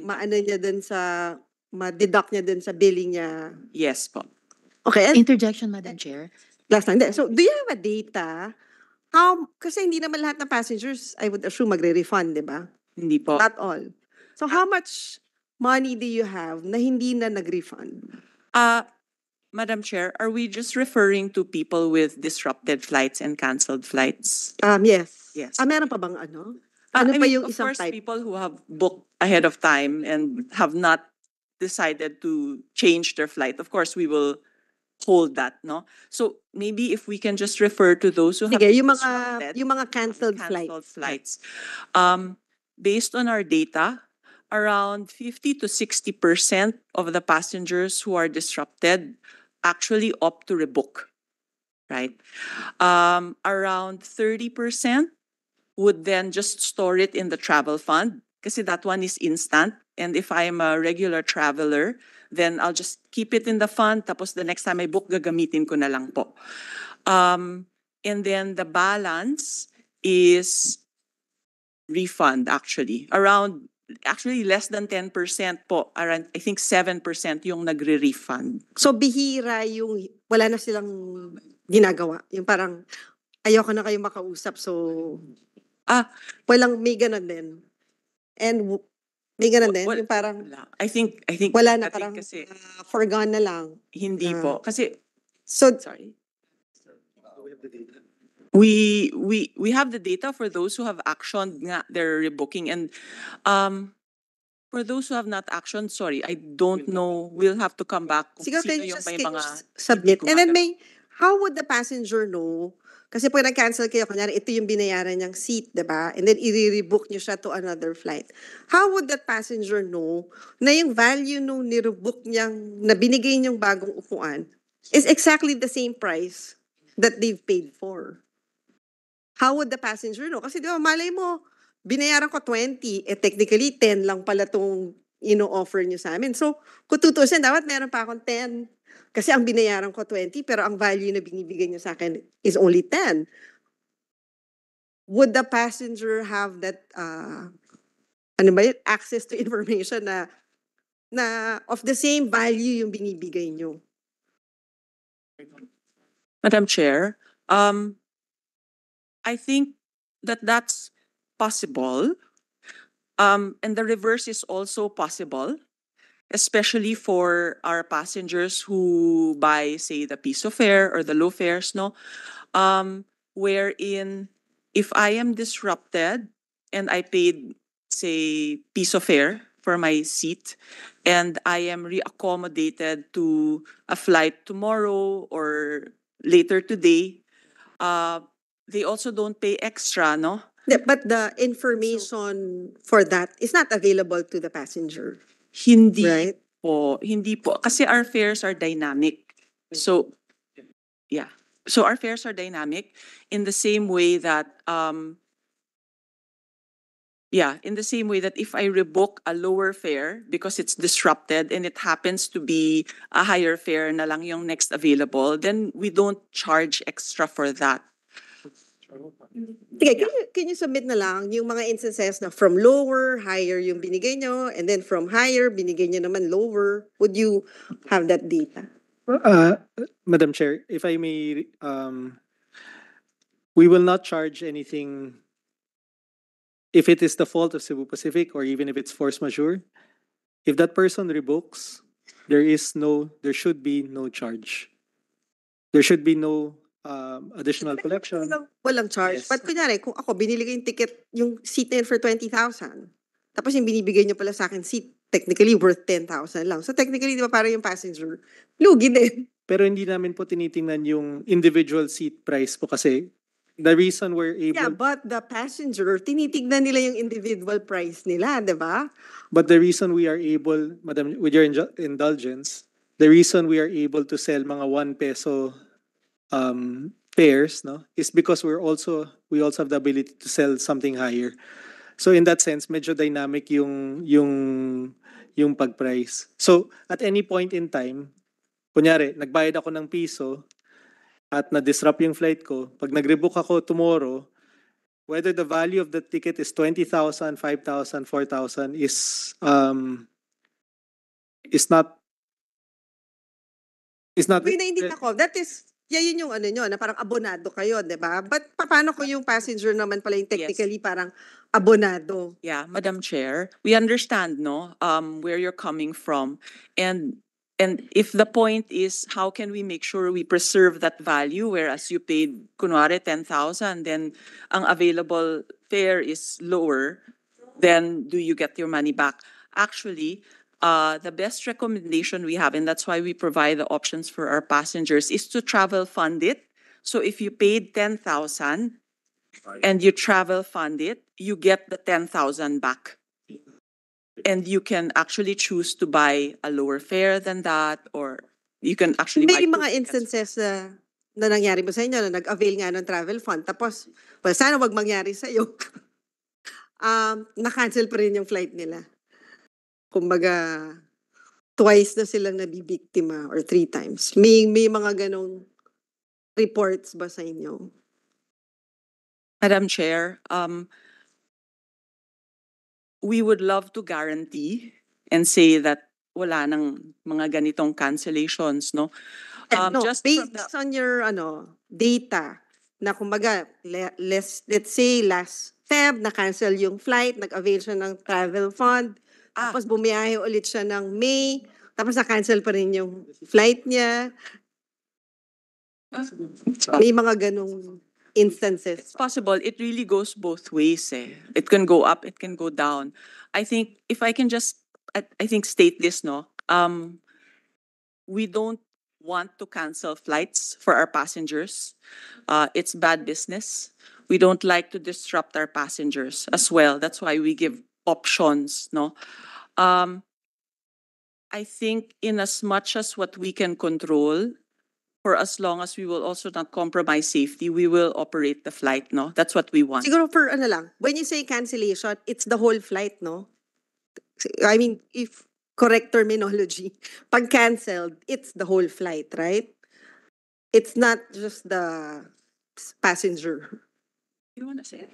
maano niya dun sa, ma-deduct niya dun sa billing niya. Yes po. Okay. And, Interjection, Madam Chair. Last time. So, do you have a data How, um, kasi hindi naman lahat ng passengers, I would assume, magre-refund, di ba? Hindi po. Not all. So ah. how much money do you have na hindi na nag-refund? Uh, Madam Chair, are we just referring to people with disrupted flights and canceled flights? Um, yes. Yes. Ah, meron pa bang ano? Ah, ano uh, pa mean, yung of isang course, type? people who have booked ahead of time and have not decided to change their flight, of course, we will hold that, no? So maybe if we can just refer to those who have yung mga yung mga canceled, canceled flights. flights. Um, based on our data, around 50 to 60% of the passengers who are disrupted actually opt to rebook, right? Um, around 30% would then just store it in the travel fund because that one is instant. And if I'm a regular traveler, then I'll just keep it in the fund. Tapos the next time I book, gagamitin ko na lang po. Um, and then the balance is refund actually. Around, actually less than 10% po. Around, I think 7% yung nagre-refund. So bihira yung, wala na silang ginagawa. Yung parang, ayoko na kayo makausap so... Ah, walang may ganun din. And hindi ganun din? Well, parang, I think, I think, wala na, I parang kasi, uh, ah, forgone na lang. Hindi uh, po. Kasi, so, sorry. We, we, we have the data for those who have actioned nga their rebooking and um, For those who have not actioned, sorry, I don't know. We'll have to come back. Siguro, can just mga submit? And then may, how would the passenger know kasi pag nag-cancel kayo, kunyari, ito yung binayaran niyang seat, di ba? And then, i-rebook niyo siya to another flight. How would that passenger know na yung value nung nirebook niyang, na binigay niyang bagong upuan, is exactly the same price that they've paid for? How would the passenger know? Kasi di ba, malay mo, binayaran ko 20, eh technically 10 lang pala tong ino-offer niyo sa amin. So, kung tutusin, dapat meron pa akong 10 kasi ang binayaran ko 20 pero ang value na binibigay niyo sa akin is only 10. Would the passenger have that uh, ano ba yun? access to information na na of the same value yung binibigay niyo? Madam Chair, um, I think that that's possible. Um, and the reverse is also possible. especially for our passengers who buy, say, the piece of fare or the low fares, no? Um, wherein if I am disrupted and I paid, say, piece of fare for my seat and I am reaccommodated to a flight tomorrow or later today, uh, they also don't pay extra, no? But the information so, for that is not available to the passenger. Hindi right? po, hindi po. Kasi our fares are dynamic. So, yeah. So our fares are dynamic in the same way that, um, yeah, in the same way that if I rebook a lower fare because it's disrupted and it happens to be a higher fare na lang yung next available, then we don't charge extra for that. Sige, can you, can you submit na lang yung mga instances na from lower, higher yung binigay nyo, and then from higher, binigay nyo naman lower? Would you have that data? Uh, Madam Chair, if I may, um, we will not charge anything if it is the fault of Cebu Pacific or even if it's force majeure. If that person revokes, there is no, there should be no charge. There should be no um, additional collection. Walang, charge. Yes. But kunyari, kung ako, binili ko yung ticket, yung seat na yun for 20,000. Tapos yung binibigay niyo pala sa akin seat, technically worth 10,000 lang. So technically, di ba, parang yung passenger, lugi din. Pero hindi namin po tinitingnan yung individual seat price po kasi the reason we're able... Yeah, but the passenger, tinitingnan nila yung individual price nila, di ba? But the reason we are able, madam, with your indulgence, the reason we are able to sell mga 1 peso um, pairs no is because we're also we also have the ability to sell something higher so in that sense medyo dynamic yung yung yung pagprice so at any point in time kunyari nagbayad ako ng piso at na-disrupt yung flight ko pag nag-rebook ako tomorrow whether the value of the ticket is 20,000 5,000 4,000 is um is not is not Wait, hindi uh, ako. That is Yeah, yun yung ano nyo, na parang abonado kayo, di ba? But paano kung yung passenger naman pala yung technically yes. parang abonado? Yeah, Madam Chair, we understand, no, um, where you're coming from. And And if the point is how can we make sure we preserve that value, whereas you paid, kunwari, 10,000, then ang available fare is lower, then do you get your money back? Actually, uh, the best recommendation we have, and that's why we provide the options for our passengers, is to travel fund it. So if you paid 10,000 and you travel fund it, you get the 10,000 back. And you can actually choose to buy a lower fare than that, or you can actually May buy. mga instances na, na nangyari mo sa inyo na nag-avail nga ng travel fund. Tapos, well, sana wag mangyari sa iyo. um, na-cancel pa rin yung flight nila kumbaga twice na silang nabibiktima or three times. May may mga ganong reports ba sa inyo? Madam Chair, um, we would love to guarantee and say that wala nang mga ganitong cancellations, no? Eh, um, no just based the, on your ano, data na kumbaga, le, less, let's say last Feb, na-cancel yung flight, nag-avail siya ng travel fund, Ah. Tapos bumiyahe ulit siya ng May. Tapos na-cancel pa rin yung flight niya. Ah. May mga ganong instances. It's possible. It really goes both ways. Eh. It can go up, it can go down. I think if I can just, I, I think state this, no? Um, we don't want to cancel flights for our passengers. Uh, it's bad business. We don't like to disrupt our passengers as well. That's why we give options no um, i think in as much as what we can control for as long as we will also not compromise safety, we will operate the flight, no? That's what we want. Siguro for ano lang, when you say cancellation, it's the whole flight, no? I mean, if correct terminology, pag canceled, it's the whole flight, right? It's not just the passenger. You want to say it?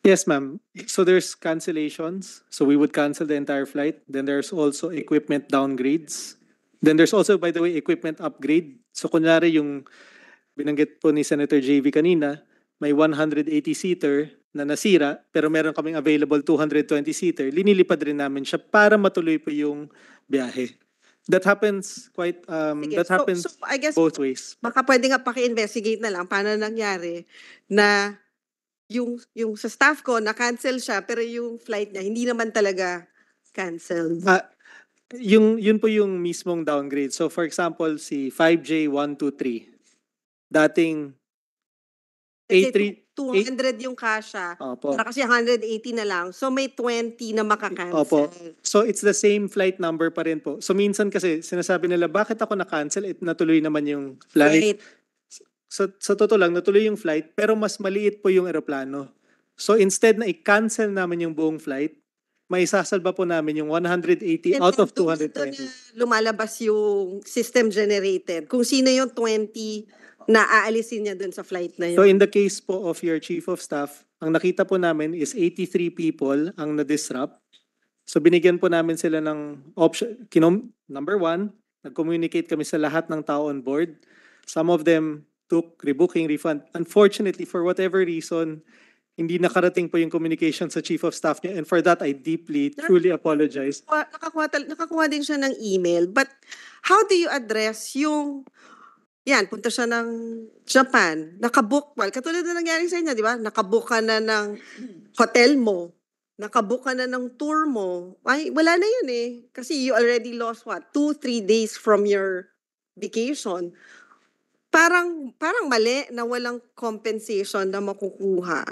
Yes, ma'am. So there's cancellations. So we would cancel the entire flight. Then there's also equipment downgrades. Then there's also, by the way, equipment upgrade. So kunyari yung binanggit po ni Senator JV kanina, may 180-seater na nasira pero meron kaming available 220-seater, linilipad rin namin siya para matuloy po yung biyahe. That happens quite, um, that happens so, so I guess, both ways. Baka pwede nga paki-investigate na lang paano nangyari na yung yung sa staff ko na cancel siya pero yung flight niya hindi naman talaga cancel. Uh, ah, yung yun po yung mismong downgrade. So for example si 5J123 dating A3 200 yung kasha. Opo. Para kasi 180 na lang. So may 20 na makakancel. Opo. So it's the same flight number pa rin po. So minsan kasi sinasabi nila bakit ako na-cancel? It natuloy naman yung flight. Right sa, sa totoo lang, natuloy yung flight, pero mas maliit po yung eroplano. So instead na i-cancel namin yung buong flight, may sasalba po namin yung 180 And out of 220. Doon lumalabas yung system generated. Kung sino yung 20 na aalisin niya doon sa flight na yun. So in the case po of your chief of staff, ang nakita po namin is 83 people ang na-disrupt. So binigyan po namin sila ng option. Kinom, number one, nag-communicate kami sa lahat ng tao on board. Some of them took rebooking refund. Unfortunately, for whatever reason, hindi nakarating po yung communication sa chief of staff niya and for that I deeply truly apologize. Nakakuha, nakakuha din siya ng email but how do you address yung yan, punta siya ng Japan, nakabook, well, katulad na nangyari sa inyo, di ba? Nakabook ka na ng hotel mo, nakabook ka na ng tour mo, ay, wala na yun eh. Kasi you already lost what, two, three days from your vacation parang parang mali na walang compensation na makukuha.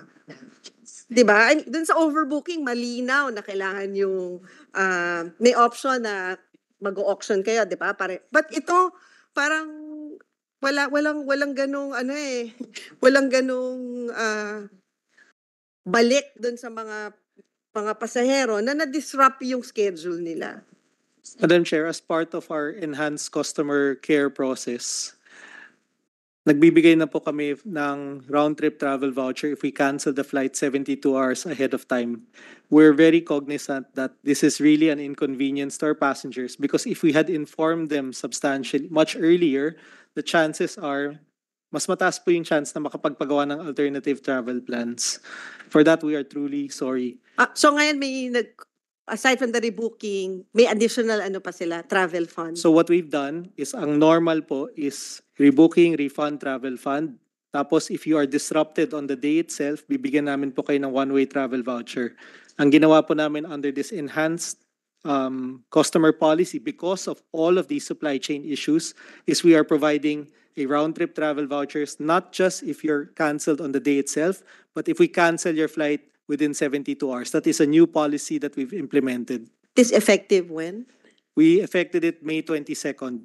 'Di ba? Doon sa overbooking malinaw na kailangan yung uh, may option na mag-auction kayo, 'di ba? Pare. But ito parang wala walang walang ganong ano eh, walang ganong uh, balik doon sa mga mga pasahero na na-disrupt yung schedule nila. Madam Chair, as part of our enhanced customer care process, Nagbibigay na po kami ng round-trip travel voucher if we cancel the flight 72 hours ahead of time. We're very cognizant that this is really an inconvenience to our passengers because if we had informed them substantially much earlier, the chances are mas mataas po yung chance na makapagpagawa ng alternative travel plans. For that, we are truly sorry. Ah, so ngayon may nag aside from the rebooking, may additional ano pa sila, travel fund. So what we've done is ang normal po is rebooking, refund, travel fund. Tapos if you are disrupted on the day itself, bibigyan namin po kayo ng one-way travel voucher. Ang ginawa po namin under this enhanced um, customer policy because of all of these supply chain issues is we are providing a round-trip travel vouchers, not just if you're canceled on the day itself, but if we cancel your flight within 72 hours. That is a new policy that we've implemented. This effective when? We effected it May 22nd.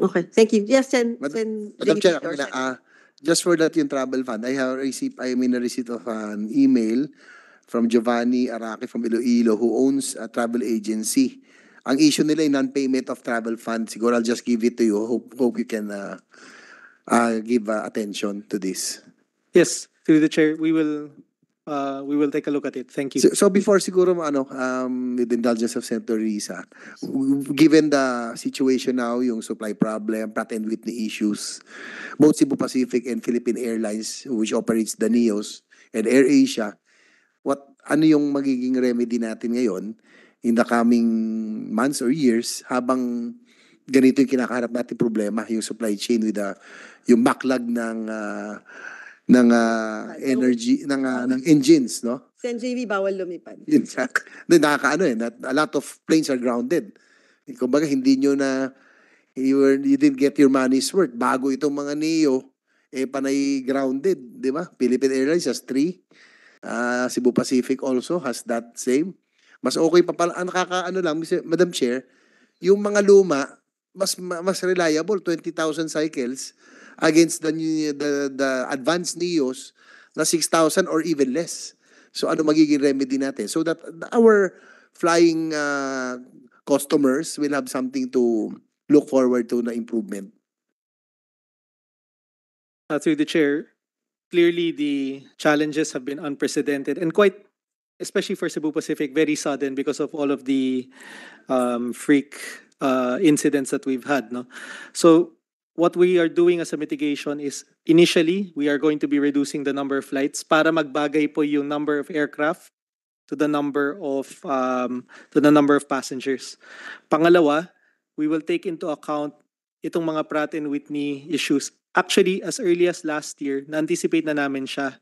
Okay, thank you. Yes, then. Mad- then Madam Chair, na, uh, just for that yung travel fund, I have received, I mean, a receipt of an email from Giovanni Araki from Iloilo who owns a travel agency. Ang issue nila ay non-payment of travel fund. Siguro I'll just give it to you. Hope, hope you can uh, uh, give uh, attention to this. Yes, through the chair, we will uh, we will take a look at it. Thank you. So, so before siguro ano um with indulgence of Senator Risa, given the situation now, yung supply problem, Pratt and Whitney issues, both Cebu Pacific and Philippine Airlines which operates the NEOs and Air Asia, what ano yung magiging remedy natin ngayon in the coming months or years habang ganito yung kinakaharap natin problema, yung supply chain with the, yung backlog ng uh, ng uh, energy ng uh, ng engines no sa NJV bawal lumipad exactly nakakaano eh a lot of planes are grounded kumbaga hindi nyo na you, were, you didn't get your money's worth bago itong mga neo eh panay grounded di ba Philippine Airlines has three uh, Cebu Pacific also has that same mas okay pa pala nakakaano lang Madam Chair yung mga luma mas mas reliable 20,000 cycles against the, the, the advanced NEOs na 6,000 or even less. So ano magiging remedy natin? So that our flying uh, customers will have something to look forward to na improvement. Uh, through the chair, clearly the challenges have been unprecedented and quite, especially for Cebu Pacific, very sudden because of all of the um, freak uh, incidents that we've had. No? So what we are doing as a mitigation is initially we are going to be reducing the number of flights para magbagay po yung number of aircraft to the number of um, to the number of passengers. Pangalawa, we will take into account itong mga Pratt and Whitney issues. Actually, as early as last year, na-anticipate na namin siya.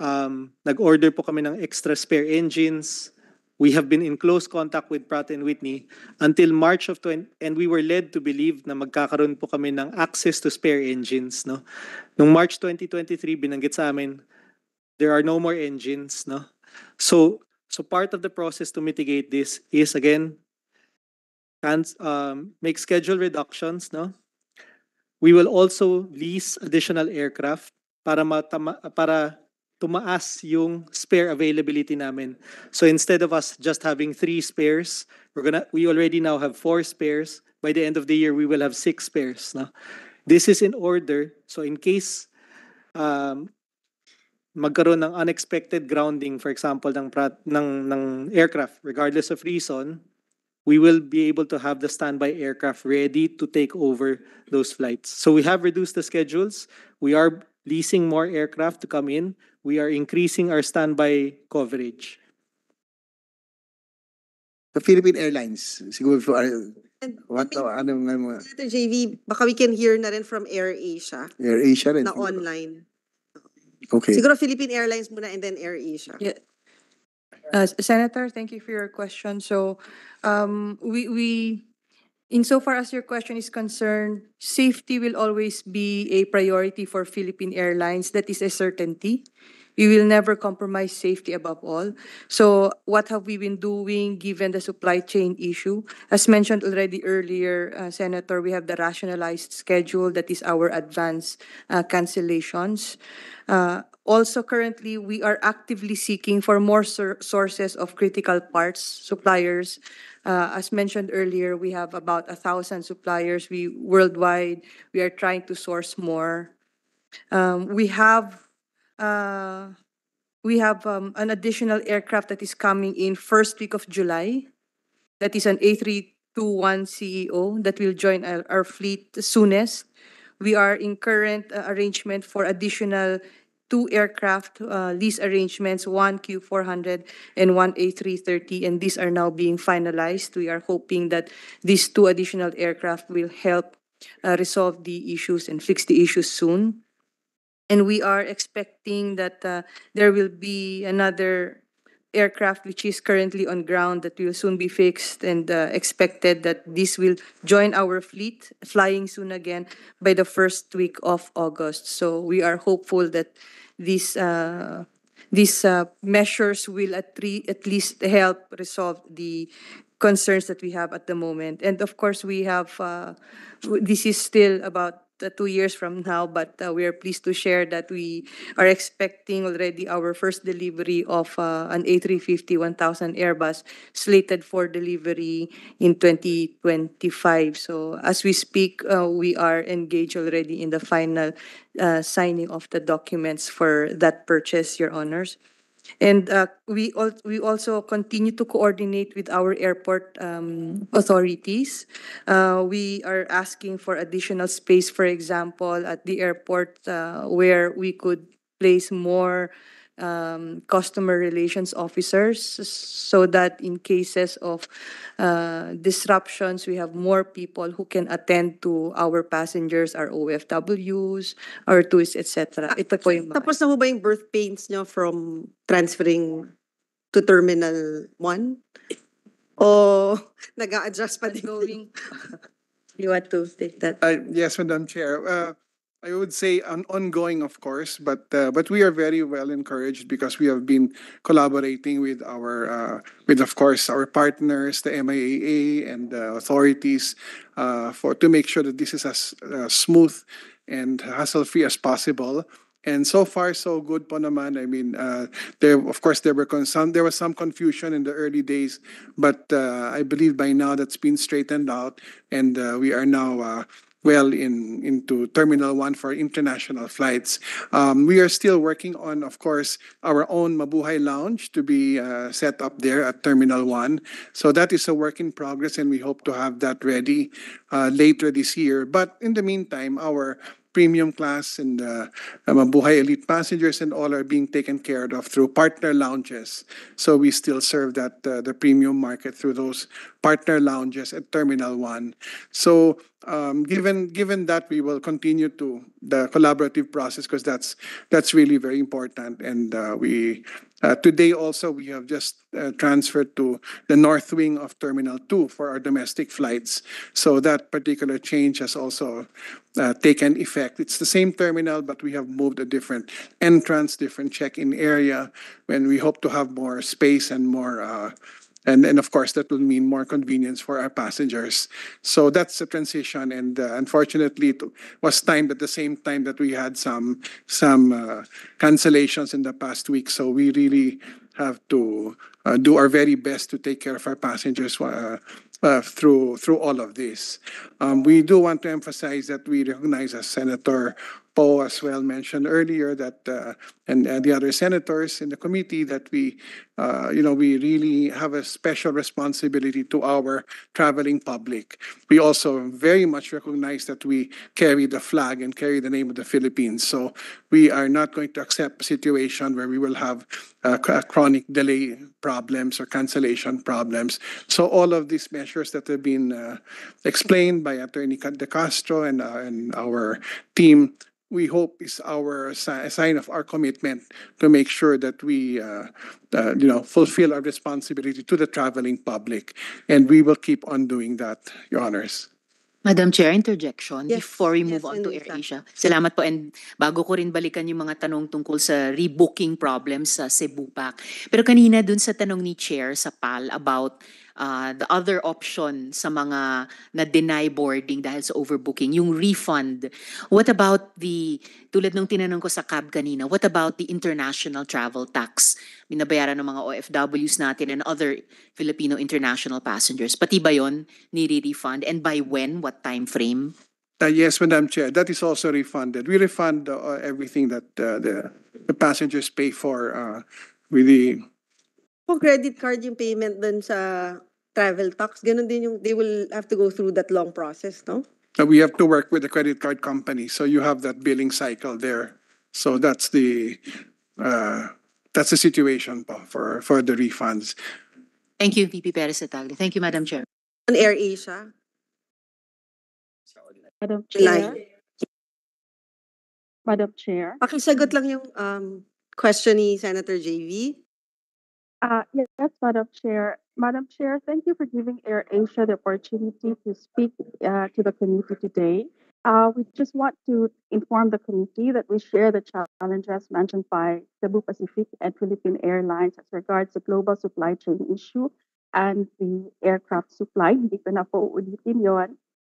Um, nag-order po kami ng extra spare engines, We have been in close contact with Pratt and Whitney until March of 20 and we were led to believe na magkakaroon po kami ng access to spare engines no. Noong March 2023 binanggit sa amin there are no more engines no. So so part of the process to mitigate this is again can um, make schedule reductions no. We will also lease additional aircraft para para tumaas yung spare availability namin. So instead of us just having three spares, we're gonna we already now have four spares. By the end of the year, we will have six spares. No? This is in order. So in case um, magkaroon ng unexpected grounding, for example, ng, prat, ng, ng aircraft, regardless of reason, we will be able to have the standby aircraft ready to take over those flights. So we have reduced the schedules. We are leasing more aircraft to come in we are increasing our standby coverage. The Philippine Airlines, siguro for, uh, what to, uh, ano nga ano mo? Senator JV, baka we can hear na rin from Air Asia. Air Asia rin. Na online. Okay. Siguro Philippine Airlines muna and then Air Asia. Yeah. Uh, Senator, thank you for your question. So, um, we we Insofar as your question is concerned, safety will always be a priority for Philippine Airlines. That is a certainty. We will never compromise safety above all. So what have we been doing given the supply chain issue? As mentioned already earlier, uh, Senator, we have the rationalized schedule that is our advance uh, cancellations. Uh, also, currently, we are actively seeking for more sources of critical parts, suppliers, uh, as mentioned earlier, we have about a thousand suppliers. We worldwide. We are trying to source more. Um, we have uh, we have um, an additional aircraft that is coming in first week of July. That is an A321CEO that will join our, our fleet soonest. We are in current uh, arrangement for additional two aircraft uh, lease arrangements, one Q400 and one A330, and these are now being finalized. We are hoping that these two additional aircraft will help uh, resolve the issues and fix the issues soon. And we are expecting that uh, there will be another aircraft which is currently on ground that will soon be fixed and uh, expected that this will join our fleet flying soon again by the first week of August. So we are hopeful that these uh, these uh, measures will at, re- at least help resolve the concerns that we have at the moment. And of course, we have uh, this is still about two years from now, but uh, we are pleased to share that we are expecting already our first delivery of uh, an A350 1000 Airbus slated for delivery in 2025. So, as we speak, uh, we are engaged already in the final uh, signing of the documents for that purchase, Your Honors. And uh, we, al we also continue to coordinate with our airport um, authorities. Uh, we are asking for additional space, for example, at the airport uh, where we could place more um, customer relations officers so that in cases of uh, disruptions, we have more people who can attend to our passengers, our OFWs, our tourists, etc. Ah, Ito po yung mga. Tapos na ba yung birth pains from transferring to Terminal 1? O nag-a-adjust pa din? Going... you want to take that? Uh, yes, Madam Chair. Uh, I would say an ongoing, of course, but uh, but we are very well encouraged because we have been collaborating with our uh, with of course our partners, the MIAA and the authorities, uh, for to make sure that this is as uh, smooth and hassle free as possible. And so far, so good po I mean, uh, there of course there were some there was some confusion in the early days, but uh, I believe by now that's been straightened out, and uh, we are now uh, well in into Terminal 1 for international flights. Um, we are still working on, of course, our own Mabuhay Lounge to be uh, set up there at Terminal 1. So that is a work in progress, and we hope to have that ready uh, later this year. But in the meantime, our premium class and uh, uh Mabuhay Elite passengers and all are being taken care of through partner lounges. So we still serve that uh, the premium market through those partner lounges at Terminal 1. So um, given given that we will continue to the collaborative process because that's that's really very important and uh, we uh, today also we have just uh, transferred to the north wing of terminal 2 for our domestic flights so that particular change has also uh, taken effect it's the same terminal but we have moved a different entrance different check-in area and we hope to have more space and more uh, and and of course that will mean more convenience for our passengers so that's the transition and uh, unfortunately it was timed at the same time that we had some some uh, cancellations in the past week so we really have to uh, do our very best to take care of our passengers uh, uh, through through all of this, um, we do want to emphasize that we recognize, as Senator Po as well mentioned earlier that uh, and, and, uh, the other senators in the committee that we uh, you know we really have a special responsibility to our traveling public. We also very much recognize that we carry the flag and carry the name of the Philippines. So we are not going to accept a situation where we will have uh, chronic delay problems or cancellation problems. So all of these measures that have been uh, explained by Attorney De Castro and, uh, and our team we hope is our sign of our commitment to make sure that we uh, uh, you know fulfill our responsibility to the traveling public and we will keep on doing that your honors Madam Chair, interjection yes. before we move yes, on to AirAsia. Salamat po and bago ko rin balikan yung mga tanong tungkol sa rebooking problems sa Cebu Pack. Pero kanina dun sa tanong ni Chair sa PAL about uh, the other option sa mga na-deny boarding dahil sa overbooking, yung refund. What about the, tulad nung tinanong ko sa cab kanina, what about the international travel tax? Binabayaran ng mga OFWs natin and other Filipino international passengers. Pati ba yon ni refund And by when? What time frame? Uh, yes, Madam Chair, that is also refunded. We refund uh, everything that uh, the, the passengers pay for uh, with the... Kung credit card yung payment dun sa travel tax, ganun din yung, they will have to go through that long process, no? Now uh, we have to work with the credit card company, so you have that billing cycle there. So that's the uh, that's the situation for for the refunds. Thank you, VP Perez Atagli. Thank you, Madam Chair. On Air Asia. Madam Chair. Line. Madam Chair. Pakisagot lang yung um, question ni Senator JV. Uh, yes, Madam Chair. Madam Chair, thank you for giving Air Asia the opportunity to speak uh, to the committee today. Uh, we just want to inform the committee that we share the challenges mentioned by Cebu Pacific and Philippine Airlines as regards the global supply chain issue and the aircraft supply. Hindi ko na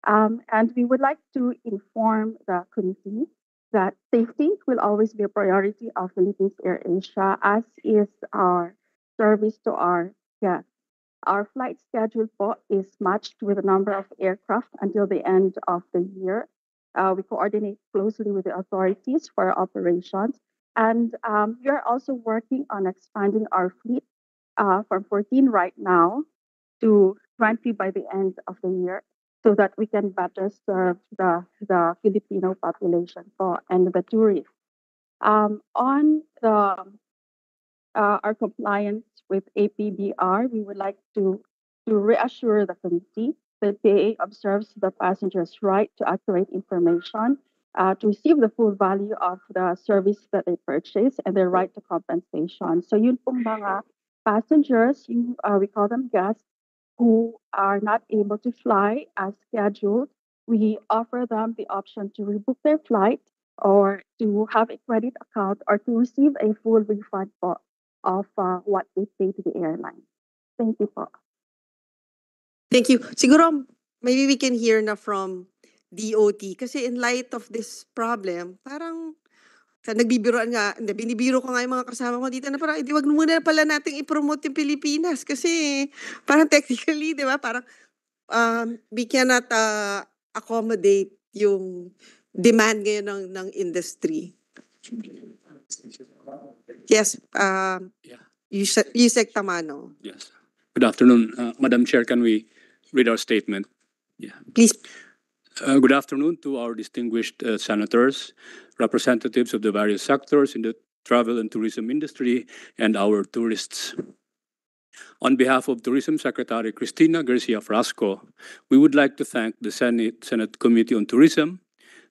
um, and we would like to inform the committee that safety will always be a priority of Philippines Air Asia, as is our service to our guests. Our flight schedule for is matched with a number of aircraft until the end of the year. Uh, we coordinate closely with the authorities for operations. And um, we are also working on expanding our fleet uh, from 14 right now to 20 by the end of the year so that we can better serve the, the Filipino population for, and the tourists. Um, on the, uh, our compliance with APBR, we would like to, to reassure the committee that they observes the passenger's right to accurate information, uh, to receive the full value of the service that they purchase, and their right to compensation. So yun pong mga passengers, yung, uh, we call them guests, who are not able to fly as scheduled, we offer them the option to rebook their flight or to have a credit account or to receive a full refund of uh, what we say to the airline. Thank you po. Thank you. Siguro, maybe we can hear na from DOT. Kasi in light of this problem, parang nagbibiroan nga, hindi, binibiro ko nga yung mga kasama ko dito na parang, hindi, wag muna pala natin ipromote yung Pilipinas kasi parang technically, di ba, parang um, we cannot uh, accommodate yung demand ngayon ng, ng industry. Yes, um, Yeah. Yusek Tamano. Yes. Good afternoon. Uh, Madam Chair, can we read our statement? Please, Uh, Good afternoon to our distinguished uh, senators, representatives of the various sectors in the travel and tourism industry, and our tourists. On behalf of Tourism Secretary Cristina Garcia Frasco, we would like to thank the Senate Senate Committee on Tourism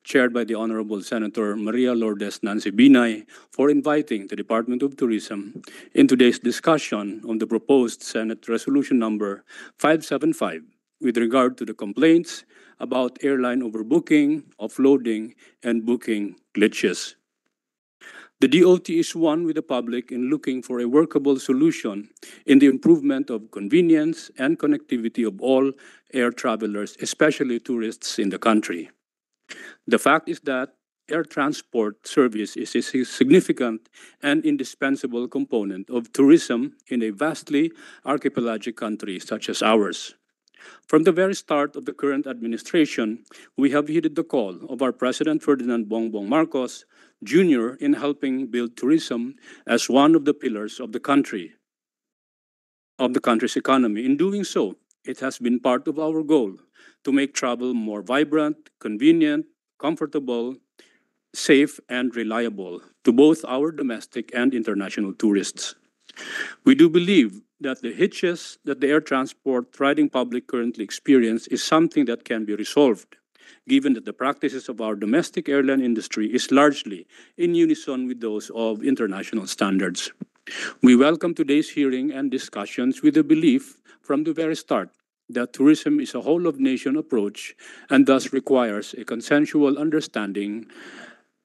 chaired by the Honorable Senator Maria Lourdes Nancy Binay, for inviting the Department of Tourism in today's discussion on the proposed Senate Resolution number 575 with regard to the complaints about airline overbooking, offloading, and booking glitches. The DOT is one with the public in looking for a workable solution in the improvement of convenience and connectivity of all air travelers, especially tourists in the country. The fact is that air transport service is a significant and indispensable component of tourism in a vastly archipelagic country such as ours. From the very start of the current administration, we have heeded the call of our President Ferdinand Bongbong Marcos Jr. in helping build tourism as one of the pillars of the country, of the country's economy. In doing so, it has been part of our goal to make travel more vibrant, convenient, comfortable, safe, and reliable to both our domestic and international tourists. We do believe that the hitches that the air transport riding public currently experience is something that can be resolved, given that the practices of our domestic airline industry is largely in unison with those of international standards. We welcome today's hearing and discussions with the belief from the very start that tourism is a whole of nation approach and thus requires a consensual understanding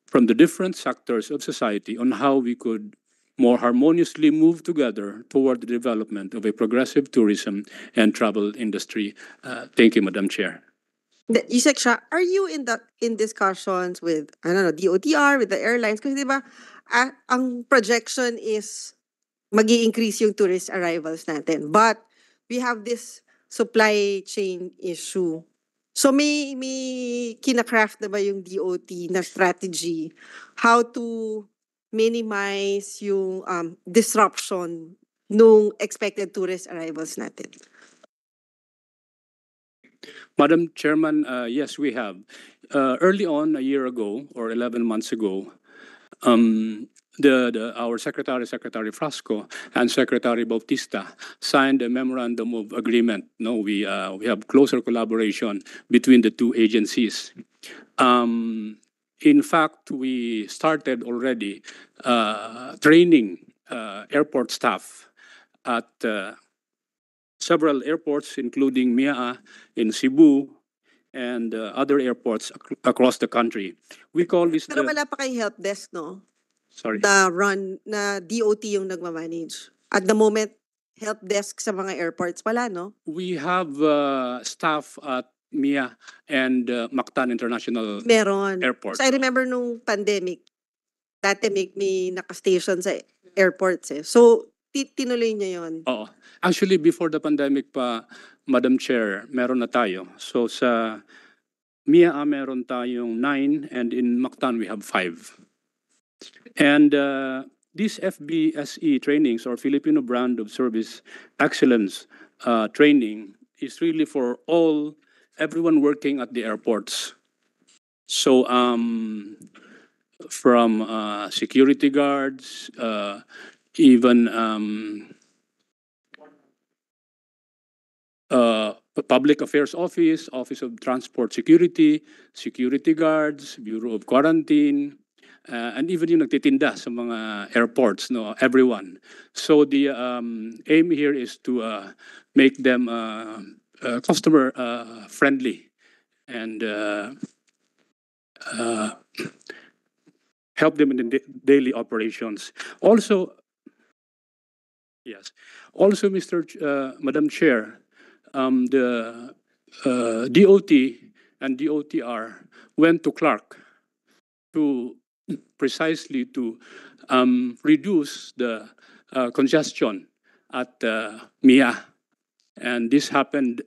from the different sectors of society on how we could more harmoniously move together toward the development of a progressive tourism and travel industry. Uh, thank you, Madam Chair. Yusek Shah, are you in the in discussions with I don't know DOTR with the airlines? Because di ba, uh, ang projection is magi increase yung tourist arrivals natin. But we have this supply chain issue. So may may kinakraft na ba yung DOT na strategy how to minimize yung um, disruption nung expected tourist arrivals natin? Madam Chairman, uh, yes, we have. Uh, early on, a year ago or 11 months ago, um, the, the, our secretary, Secretary Frasco, and Secretary Bautista signed a memorandum of agreement. No, we uh, we have closer collaboration between the two agencies. Um, in fact, we started already uh, training uh, airport staff at uh, several airports, including Mia in Cebu, and uh, other airports ac across the country. We call this. Pero the, wala pa kay help desk, no? Sorry. the run na DOT yung nagmamanage. At the moment, help desk sa mga airports wala, no? We have uh, staff at MIA and uh, Mactan International Meron. Airport. So I remember nung pandemic, dati may, may nakastation sa airports eh. So tinuloy niya yon. Oo. Actually, before the pandemic pa, Madam Chair, meron na tayo. So sa MIA meron tayong 9 and in Mactan we have 5. And uh, these FBSE trainings or Filipino Brand of Service Excellence uh, training is really for all everyone working at the airports. So um, from uh, security guards, uh, even um, uh, public affairs office, office of transport security, security guards, bureau of quarantine, uh, and even yung nagtitinda sa mga airports, no, everyone. So the um, aim here is to uh, make them uh, uh, customer uh, friendly and uh, uh, help them in the daily operations. Also, yes. Also, Mr. Ch uh, Madam Chair, um, the uh, DOT and DOTR went to Clark to precisely to um, reduce the uh, congestion at uh, Mia. And this happened,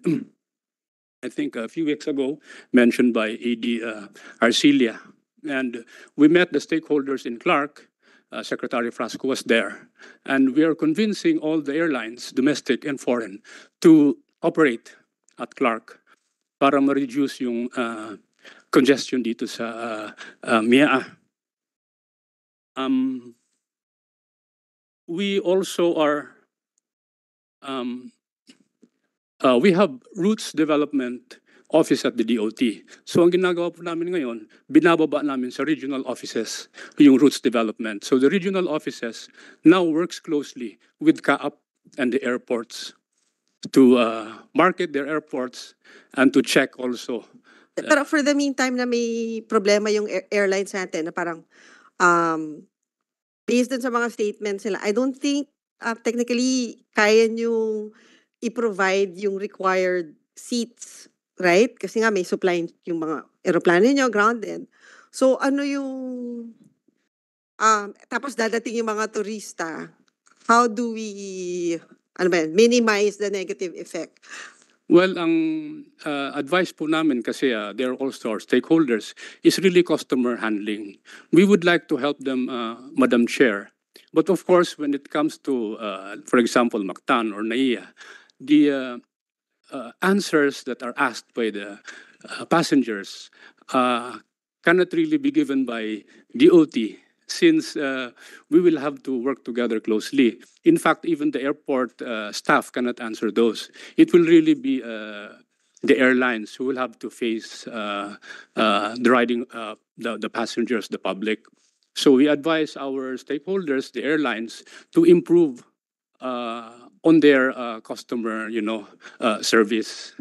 I think, a few weeks ago, mentioned by AD uh, Arcelia. And we met the stakeholders in Clark. Uh, Secretary Frasco was there. And we are convincing all the airlines, domestic and foreign, to operate at Clark para ma-reduce yung uh, congestion dito sa uh, uh, MIA um, we also are, um, uh, we have roots development office at the DOT. So ang ginagawa po namin ngayon, binababa namin sa regional offices yung roots development. So the regional offices now works closely with CAAP and the airports to uh, market their airports and to check also. Eh, pero uh, for the meantime na may problema yung air airlines natin na parang um, based dun sa mga statements nila, I don't think uh, technically kaya niyong i-provide yung required seats, right? Kasi nga may supply yung mga aeroplano niyo grounded. So ano yung um, tapos dadating yung mga turista, how do we ano ba yun, minimize the negative effect? Well, ang uh, advice po namin kasi uh, they're also our stakeholders is really customer handling. We would like to help them, uh, Madam Chair. But of course, when it comes to, uh, for example, Mactan or NAIA, the uh, uh, answers that are asked by the uh, passengers uh, cannot really be given by DOT since uh, we will have to work together closely. In fact, even the airport uh, staff cannot answer those. It will really be uh, the airlines who will have to face the uh, uh, riding, the, the passengers, the public. So we advise our stakeholders, the airlines, to improve on their customer, you know, service.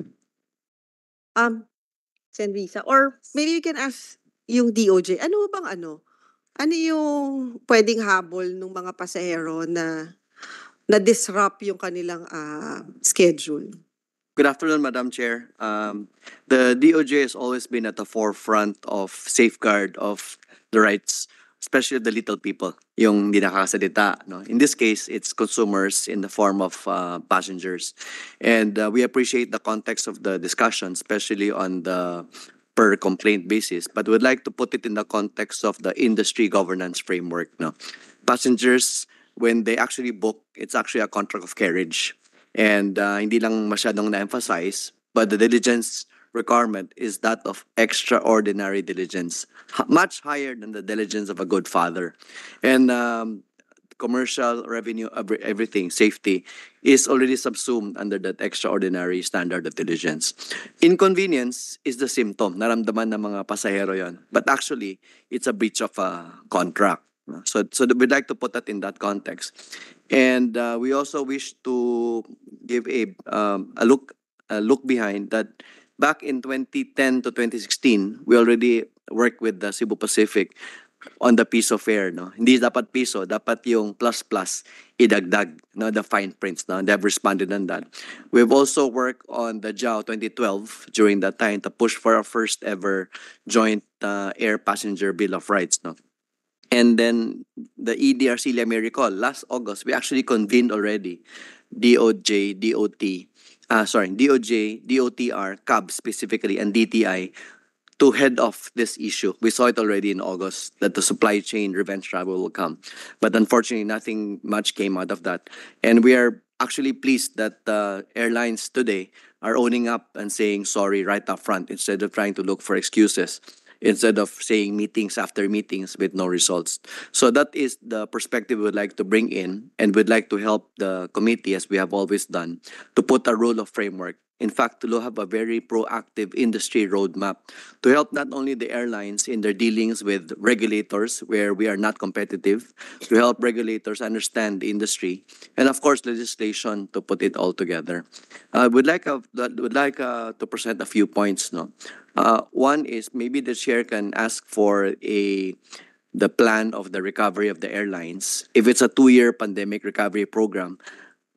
Um, visa or maybe you can ask yung DOJ, ano bang ano? Ano yung pwedeng habol ng mga pasahero na na-disrupt yung kanilang uh, schedule? Good afternoon, Madam Chair. Um, the DOJ has always been at the forefront of safeguard of the rights, especially the little people, yung hindi nakakasalita. No? In this case, it's consumers in the form of uh, passengers. And uh, we appreciate the context of the discussion, especially on the per complaint basis, but we'd like to put it in the context of the industry governance framework. No? Passengers, when they actually book, it's actually a contract of carriage. And uh, hindi lang masyadong na-emphasize, but the diligence requirement is that of extraordinary diligence, much higher than the diligence of a good father. And um, commercial revenue, everything, safety is already subsumed under that extraordinary standard of diligence. Inconvenience is the symptom. Naramdaman ng mga pasahero yon. But actually, it's a breach of a uh, contract. So, so we'd like to put that in that context. And uh, we also wish to give a, um, a look a look behind that back in 2010 to 2016, we already worked with the Cebu Pacific on the piece of fare, no? Hindi dapat piso, dapat yung plus-plus idagdag, no? The fine prints, no? they've responded on that. We've also worked on the JAO 2012 during that time to push for our first ever joint uh, air passenger bill of rights, no? And then the EDRC, let me recall, last August, we actually convened already DOJ, DOT, uh, sorry, DOJ, DOTR, CAB specifically, and DTI to head off this issue. We saw it already in August that the supply chain revenge travel will come. But unfortunately, nothing much came out of that. And we are actually pleased that uh, airlines today are owning up and saying sorry right up front instead of trying to look for excuses instead of saying meetings after meetings with no results. So that is the perspective we'd like to bring in and we'd like to help the committee as we have always done to put a rule of framework in fact, Tulo have a very proactive industry roadmap to help not only the airlines in their dealings with regulators where we are not competitive, to help regulators understand the industry, and of course, legislation to put it all together. I uh, would like, uh, a, would like a, uh, to present a few points. No? Uh, one is maybe the chair can ask for a the plan of the recovery of the airlines. If it's a two-year pandemic recovery program,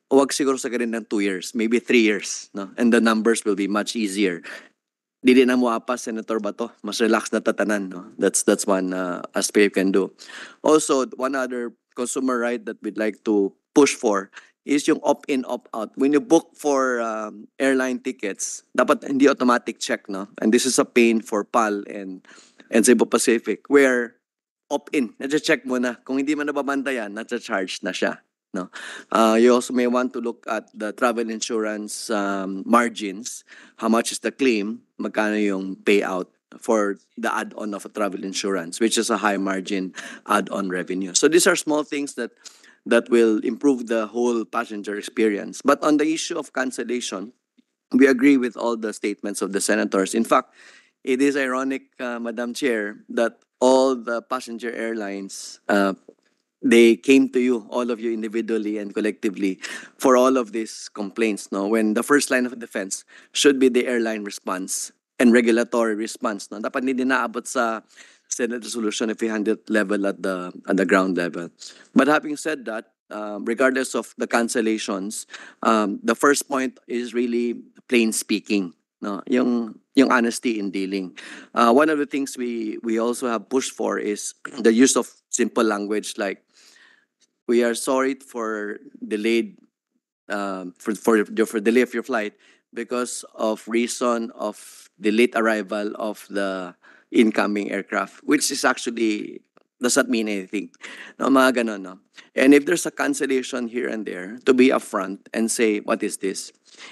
wag siguro sa ganun ng 2 years, maybe 3 years, no? And the numbers will be much easier. Dili na mo apa Senator Bato, mas relax na tatanan, no? That's that's one uh, aspect you can do. Also, one other consumer right that we'd like to push for is yung opt-in, opt-out. When you book for um, airline tickets, dapat hindi automatic check, no? And this is a pain for PAL and and Cebu Pacific where opt-in, na-check muna. Kung hindi mo nababantayan, na-charge na siya. No, uh, you also may want to look at the travel insurance um, margins. How much is the claim? Magkano yung payout for the add-on of a travel insurance, which is a high margin add-on revenue. So these are small things that that will improve the whole passenger experience. But on the issue of cancellation, we agree with all the statements of the senators. In fact, it is ironic, uh, Madam Chair, that all the passenger airlines uh, they came to you, all of you individually and collectively, for all of these complaints. No, when the first line of defense should be the airline response and regulatory response. No, dapat hindi naabot sa Senate resolution if we handle it level at the at the ground level. But having said that, uh, regardless of the cancellations, um, the first point is really plain speaking. No, yung yung honesty in dealing. Uh, one of the things we we also have pushed for is the use of simple language like we are sorry for delayed um, for for for delay of your flight because of reason of the late arrival of the incoming aircraft, which is actually does not mean anything. No, mga ganun, no? And if there's a cancellation here and there, to be upfront and say, what is this?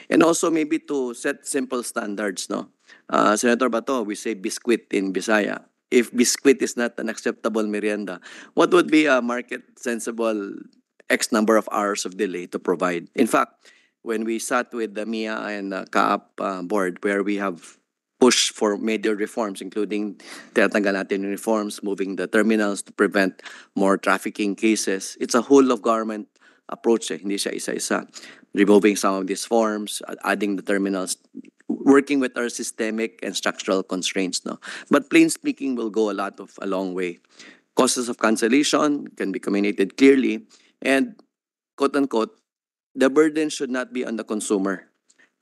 And also maybe to set simple standards, no? Uh, Senator Bato, we say biscuit in Bisaya. if biscuit is not an acceptable merienda, what would be a market sensible X number of hours of delay to provide? In fact, when we sat with the MIA and the CAAP uh, board where we have pushed for major reforms, including tinatanggal natin reforms, moving the terminals to prevent more trafficking cases. It's a whole of government approach eh, hindi siya isa-isa. Removing some of these forms, adding the terminals, working with our systemic and structural constraints. No? But plain speaking will go a lot of a long way. Causes of cancellation can be communicated clearly, and quote unquote, the burden should not be on the consumer.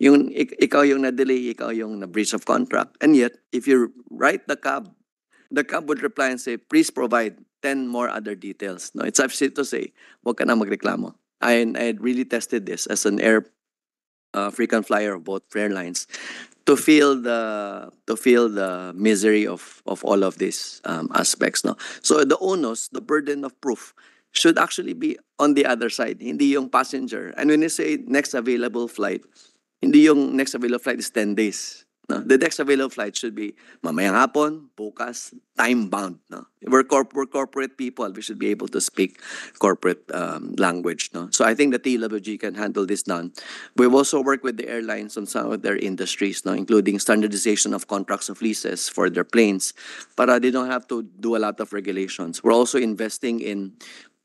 Yung ik- ikaw yung na-delay, ikaw yung na-breach of contract. And yet, if you write the cab, the cab would reply and say, please provide 10 more other details. No, it's absurd to say, wag ka na magreklamo. I, I really tested this as an air uh, frequent flyer of both airlines to feel the to feel the misery of of all of these um, aspects no so the onus the burden of proof should actually be on the other side hindi yung passenger and when you say next available flight hindi yung next available flight is 10 days No? The next available flight should be mamayang hapon, bukas, time-bound. No? We're, corp- we're corporate people. We should be able to speak corporate um, language. No? So I think the TWG can handle this done. We've also worked with the airlines on some of their industries, no? including standardization of contracts of leases for their planes. But uh, they don't have to do a lot of regulations. We're also investing in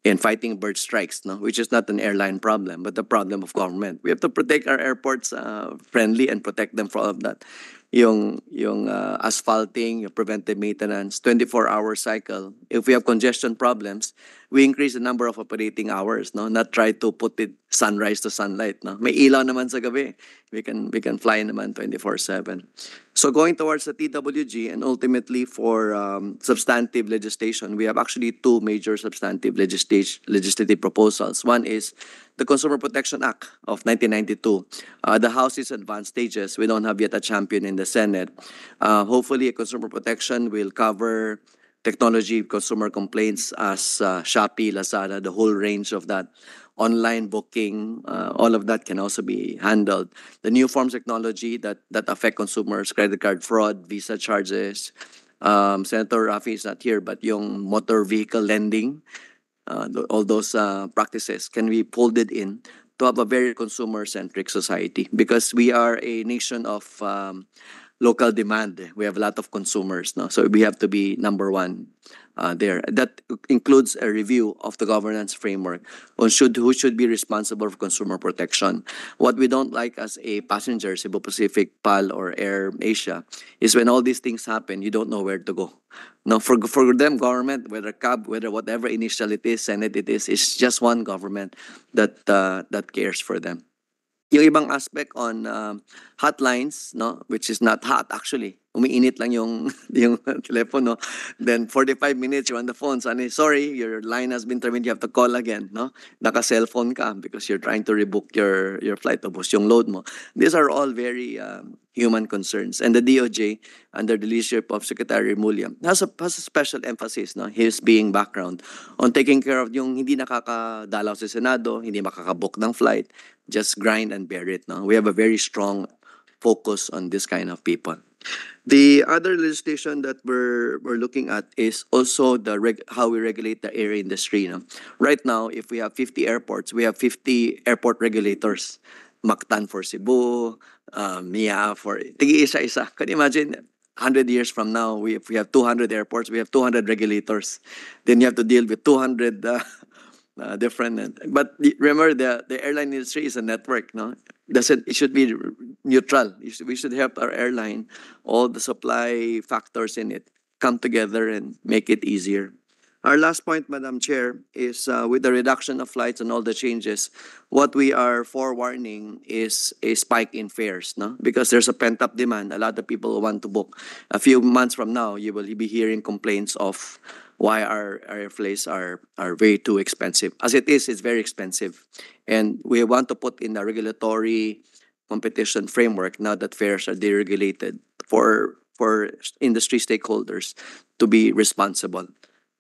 in fighting bird strikes, no? which is not an airline problem, but the problem of government. We have to protect our airports uh, friendly and protect them from all of that. Yung, yung uh, asphalting, yung preventive maintenance, 24-hour cycle. If we have congestion problems, we increase the number of operating hours, no? Not try to put it sunrise to sunlight, no? May ilaw naman sa gabi. We can, we can fly naman 24-7. So going towards the TWG and ultimately for um, substantive legislation, we have actually two major substantive legisl legislative proposals. One is the Consumer Protection Act of 1992. Uh, the House is advanced stages. We don't have yet a champion in the Senate. Uh, hopefully, consumer protection will cover technology, consumer complaints as uh, Shopee, Lazada, the whole range of that. Online booking, uh, all of that can also be handled. The new forms of technology that, that affect consumers, credit card fraud, visa charges. Um, Senator Rafi is not here, but yung motor vehicle lending, uh, all those uh, practices can be folded in to have a very consumer-centric society because we are a nation of um, local demand. We have a lot of consumers, no? so we have to be number one uh, there. That includes a review of the governance framework on should who should be responsible for consumer protection. What we don't like as a passenger, Cebu Pacific, PAL, or Air Asia, is when all these things happen, you don't know where to go. Now, for for them, government, whether CAB, whether whatever initial it is, Senate it is, it's just one government that uh, that cares for them yung ibang aspect on um, hotlines, no, which is not hot actually. umiinit lang yung, yung telepono. Then 45 minutes, you're on the phone. Suddenly, sorry, your line has been terminated. You have to call again. No? Naka-cellphone ka because you're trying to rebook your, your flight to yung load mo. These are all very um, human concerns. And the DOJ, under the leadership of Secretary Mulya, has a, has a special emphasis, no? his being background, on taking care of yung hindi nakakadalaw sa Senado, hindi makakabook ng flight, just grind and bear it. No? We have a very strong focus on this kind of people. The other legislation that we're we're looking at is also the reg- how we regulate the air industry. You know? Right now, if we have 50 airports, we have 50 airport regulators. Mactan for Cebu, uh, MIA for tigi isa-isa. Can you imagine 100 years from now, we, if we have 200 airports, we have 200 regulators. Then you have to deal with 200 uh, uh, different. But remember, the, the airline industry is a network, no? Doesn't it should be neutral? Should, we should help our airline, all the supply factors in it come together and make it easier. Our last point, Madam Chair, is uh, with the reduction of flights and all the changes, what we are forewarning is a spike in fares, no? Because there's a pent up demand. A lot of people want to book. A few months from now, you will be hearing complaints of why our, our airplanes are, are way too expensive. As it is, it's very expensive. And we want to put in a regulatory competition framework now that fares are deregulated for for industry stakeholders to be responsible.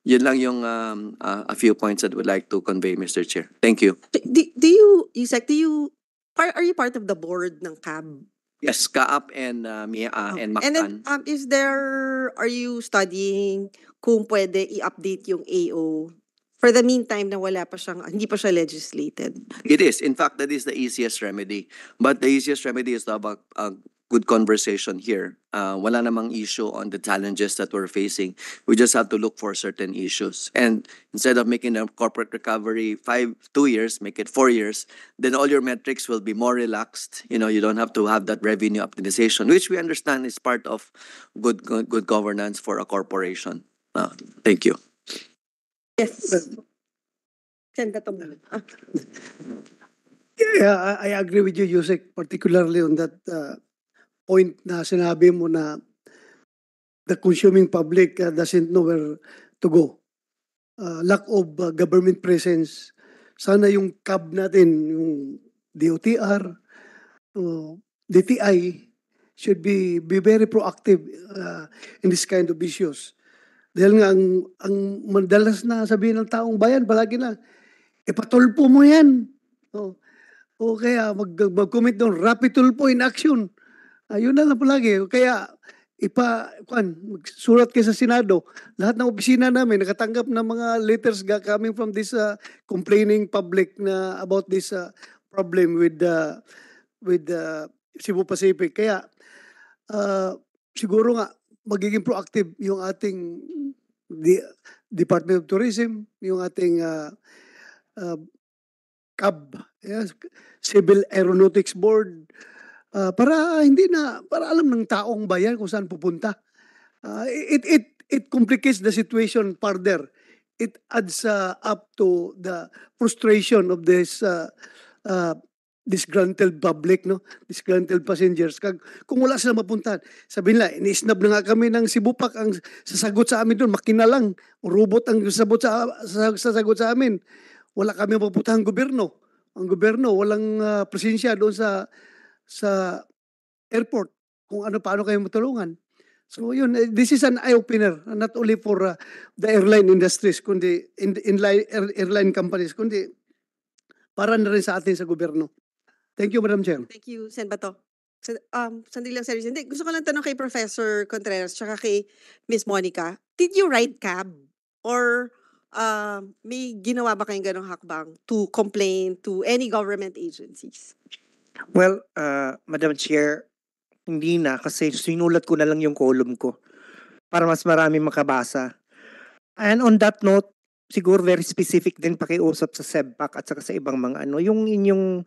Yun lang yung um, uh, a few points that would like to convey, Mr. Chair. Thank you. Do, do you, Isaac, do you, are, are you part of the board ng CAB? Yes, CAB and uh, Mia uh, okay. and Mactan. And then um, is there are you studying kung pwede i-update yung AO for the meantime na wala pa siyang hindi pa siya legislated. It is in fact that is the easiest remedy. But the easiest remedy is to have a, uh, a good conversation here. Uh, wala namang issue on the challenges that we're facing. We just have to look for certain issues. And instead of making a corporate recovery five, two years, make it four years, then all your metrics will be more relaxed. You know, you don't have to have that revenue optimization, which we understand is part of good good, good governance for a corporation. Uh, thank you. Yes. Yeah, I agree with you, Yusek, particularly on that uh, point na sinabi mo na the consuming public uh, doesn't know where to go. Uh, lack of uh, government presence. Sana yung CAB natin, yung DOTR, uh, DTI, should be, be very proactive uh, in this kind of issues. Dahil nga, ang, ang madalas na sabihin ng taong bayan, palagi na, ipatulpo mo yan. No? O kaya mag, mag-comment doon, rapid tulpo in action yun na lang palagi. Kaya ipa kwan surat kay sa Senado lahat ng opisina namin nakatanggap ng mga letters ga coming from this uh, complaining public na about this uh, problem with the uh, with the uh, Cebu Pacific kaya uh, siguro nga magiging proactive yung ating di, Department of Tourism yung ating uh, uh, CAB yes, Civil Aeronautics Board Uh, para hindi na para alam ng taong bayan kung saan pupunta. Uh, it it it complicates the situation further. It adds uh, up to the frustration of this uh, uh, disgruntled public, no? disgruntled passengers. Kag, kung wala sila mapuntahan, sabi nila, inisnab na nga kami ng Cebu Pack, ang sasagot sa amin doon, makina lang, robot ang sasagot sa, sasagot sa amin. Wala kami mapuntahan gobyerno. Ang gobyerno, walang uh, presensya doon sa sa airport kung ano paano kayo matulungan. So yun, eh, this is an eye-opener, not only for uh, the airline industries, kundi in, in, air, airline companies, kundi para na rin sa atin sa gobyerno. Thank you, Madam Chair. Thank you, Sen. Bato. So, um, sandali lang, Sen. Hindi, gusto ko lang tanong kay Professor Contreras tsaka kay Miss Monica. Did you ride cab? Or uh, may ginawa ba kayong ganong hakbang to complain to any government agencies? Well, uh, Madam Chair, hindi na kasi sinulat ko na lang yung column ko para mas marami makabasa. And on that note, siguro very specific din pakiusap sa SEBPAC at saka sa ibang mga ano, yung inyong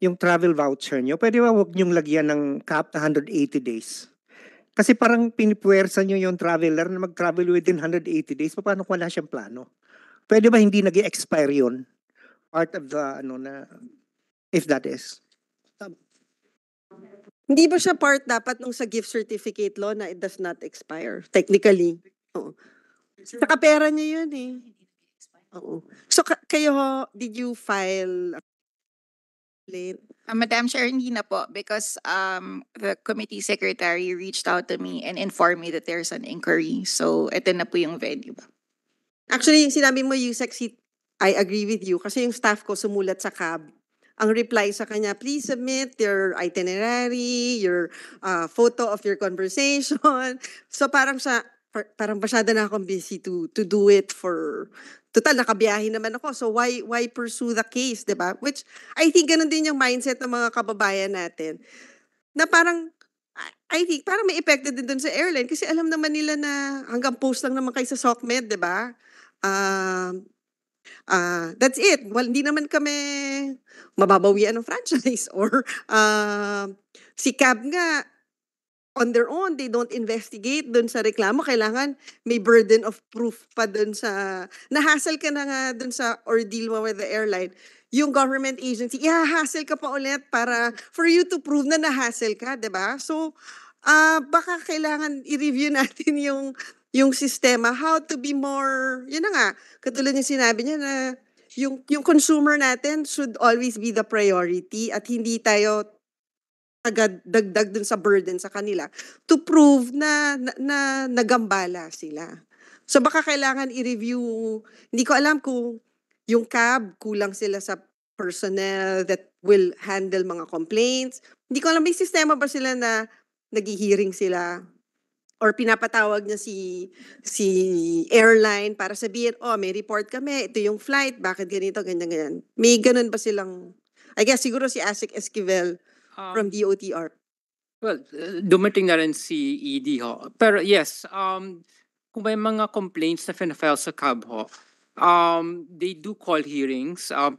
yung travel voucher nyo, pwede ba huwag nyong lagyan ng cap na 180 days? Kasi parang pinipwersa nyo yung traveler na mag-travel within 180 days, paano kung wala siyang plano? Pwede ba hindi nag expire yun? Part of the, ano na, if that is. Hindi ba siya part dapat nung sa gift certificate law na it does not expire, technically? Oo. Saka pera niya yun eh. Oo. So kayo, did you file a late? Uh, ah, Madam Chair, hindi na po because um, the committee secretary reached out to me and informed me that there's an inquiry. So, ito na po yung venue. Actually, yung sinabi mo, you sexy, I agree with you kasi yung staff ko sumulat sa CAB ang reply sa kanya, please submit your itinerary, your uh, photo of your conversation. So parang siya, par- parang masyado na akong busy to, to do it for, total nakabiyahe naman ako so why why pursue the case 'di ba which i think ganun din yung mindset ng mga kababayan natin na parang I think parang may epekto din doon sa airline kasi alam naman nila na hanggang post lang naman kay sa SOCMED 'di ba um uh, Uh, that's it. Well, hindi naman kami mababawian ng franchise or uh, si Cab nga on their own, they don't investigate dun sa reklamo. Kailangan may burden of proof pa dun sa, nahassle ka na nga dun sa ordeal mo with the airline. Yung government agency, ihahassle ka pa ulit para for you to prove na nahassle ka, ba diba? So, uh, baka kailangan i-review natin yung yung sistema, how to be more, yun na nga, katulad yung sinabi niya na yung, yung consumer natin should always be the priority at hindi tayo agad dagdag dun sa burden sa kanila to prove na, na, na nagambala sila. So baka kailangan i-review, hindi ko alam kung yung cab, kulang sila sa personnel that will handle mga complaints. Hindi ko alam, may sistema ba sila na nag sila or pinapatawag niya si si airline para sabihin, oh, may report kami, ito yung flight, bakit ganito, ganyan, ganyan. May ganun ba silang, I guess siguro si Asik Esquivel um, from DOTR. Well, dumating na rin si ED ho. Pero yes, um, kung may mga complaints na fina-file sa CAB ho, um, they do call hearings, uh,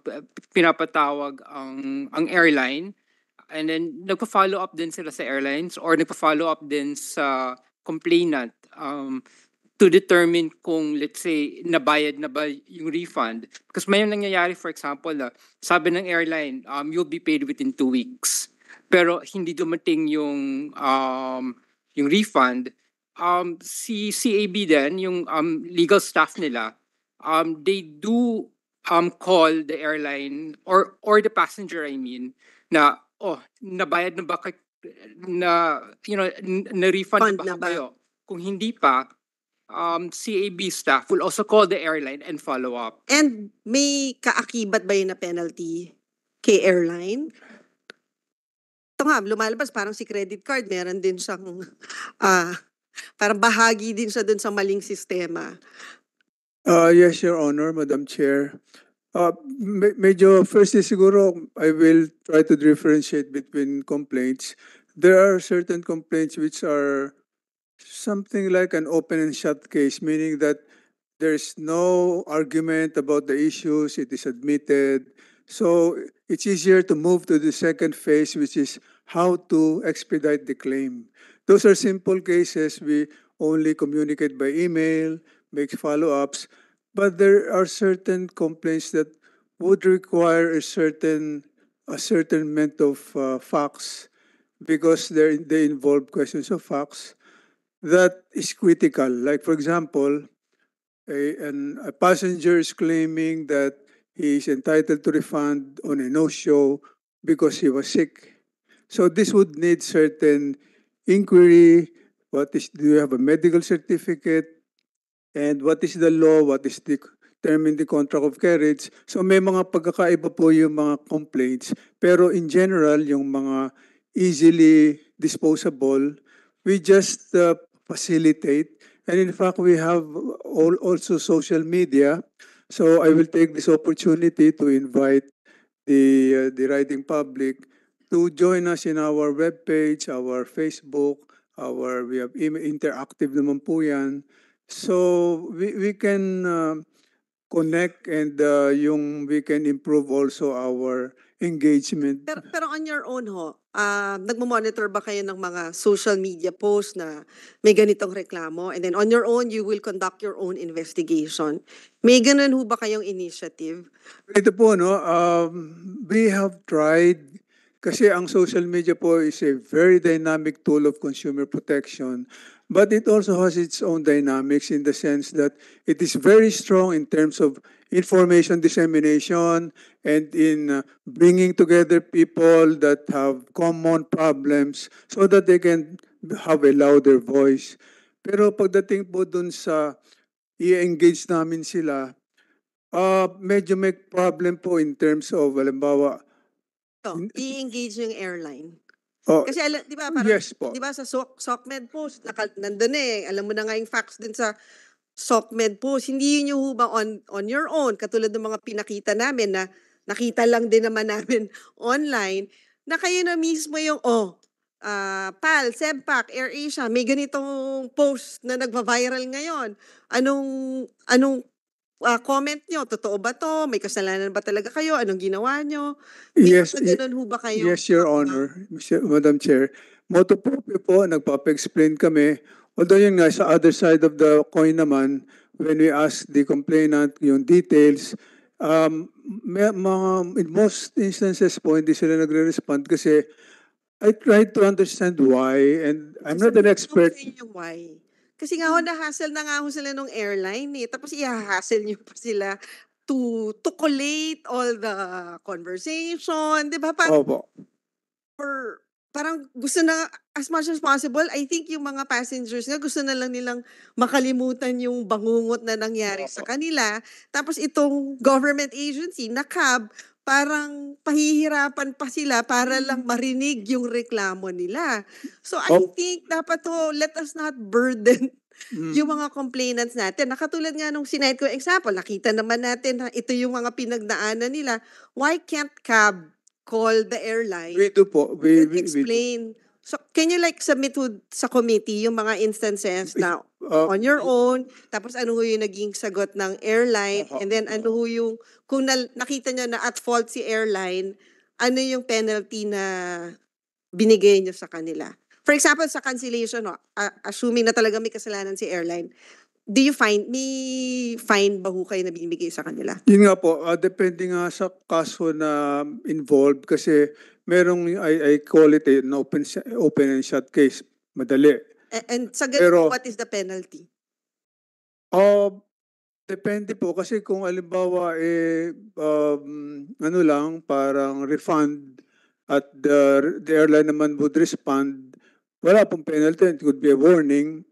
pinapatawag ang, ang airline, and then nagpa-follow up din sila sa airlines or nagpa-follow up din sa complainant um, to determine kung let's say nabayad na ba yung refund because may nangyayari for example uh, sabi ng airline um, you'll be paid within two weeks pero hindi dumating yung um, yung refund um, si CAB then yung um, legal staff nila um, they do um, call the airline or or the passenger I mean na oh nabayad na ba na you know na-refund Fund pa na kayo. Kung hindi pa, um, CAB staff will also call the airline and follow up. And may kaakibat ba yun na penalty kay airline? Ito nga, lumalabas parang si credit card, meron din siyang, uh, parang bahagi din siya dun sa maling sistema. Uh, yes, Your Honor, Madam Chair. Uh, medyo firstly siguro I will try to differentiate between complaints. There are certain complaints which are something like an open and shut case, meaning that there is no argument about the issues, it is admitted. So it's easier to move to the second phase, which is how to expedite the claim. Those are simple cases. We only communicate by email, make follow-ups. but there are certain complaints that would require a certain ascertainment of uh, facts because they involve questions of facts that is critical. Like, for example, a, an, a passenger is claiming that he is entitled to refund on a no-show because he was sick. So this would need certain inquiry. What is, do you have a medical certificate? and what is the law, what is the term in the contract of carriage. So may mga pagkakaiba po yung mga complaints. Pero in general, yung mga easily disposable, we just uh, facilitate. And in fact, we have all, also social media. So I will take this opportunity to invite the, uh, the riding public to join us in our webpage, our Facebook, our we have interactive naman po yan. So we, we can uh, connect and uh, yung we can improve also our engagement. Pero, pero on your own ho, uh, nagmo-monitor ba kayo ng mga social media posts na may ganitong reklamo? And then on your own, you will conduct your own investigation. May ganun ho ba kayong initiative? Ito po, no, um, we have tried kasi ang social media po is a very dynamic tool of consumer protection But it also has its own dynamics in the sense that it is very strong in terms of information dissemination and in uh, bringing together people that have common problems so that they can have a louder voice. Pero pagdating po dun sa i-engage namin sila, uh, medyo may problem po in terms of, alimbawa, So, oh, i-engage yung airline. Oh, Kasi alam, di ba, parang, yes po. di ba sa SOC, SOCMED post, naka, nandun eh, alam mo na nga yung facts din sa SOCMED po, hindi yun yung huba on, on your own, katulad ng mga pinakita namin na nakita lang din naman namin online, na kayo na mismo yung, oh, uh, ah, PAL, SEMPAC, AirAsia, may ganitong post na nagva-viral ngayon. Anong, anong uh, comment nyo, totoo ba to? May kasalanan ba talaga kayo? Anong ginawa nyo? May yes, ganun ho ba kayo? Yes, Your Honor, Mr. Madam Chair. Moto proprio po, nagpapa-explain kami. Although yun nga, sa other side of the coin naman, when we ask the complainant yung details, um, may, mga, in most instances po, hindi sila nagre-respond kasi I tried to understand why and I'm not an expert. Why? Kasi nga ho, mm. na-hassle na nga ho sila nung airline eh. Tapos iha hassle nyo pa sila to to collate all the conversation, 'di ba? Parang, Opo. For parang gusto na as much as possible, I think yung mga passengers nga gusto na lang nilang makalimutan yung bangungot na nangyari Opo. sa kanila. Tapos itong government agency na CAB parang pahihirapan pa sila para mm. lang marinig yung reklamo nila. So I oh. think dapat to let us not burden Mm. Yung mga complainants natin, nakatulad nga nung sinight ko example, nakita naman natin na ito yung mga pinagdaanan nila. Why can't cab call the airline? We po. We, we, explain. We So, can you like submit to, sa committee yung mga instances now? Uh, on your own, tapos ano ho yung naging sagot ng airline, uh-huh. and then ano ho yung, kung na, nakita niya na at fault si airline, ano yung penalty na binigay niyo sa kanila? For example, sa cancellation, no, uh, assuming na talaga may kasalanan si airline, do you find, may fine ba ho kayo na binibigay sa kanila? Yun nga po, uh, depende nga sa kaso na involved kasi merong, I, I call it an open, open and shut case, madali And sa ganun, Pero, what is the penalty? Uh, depende po. Kasi kung alimbawa, eh, um, ano lang, parang refund at the, the airline naman would respond, wala pong penalty. It could be a warning.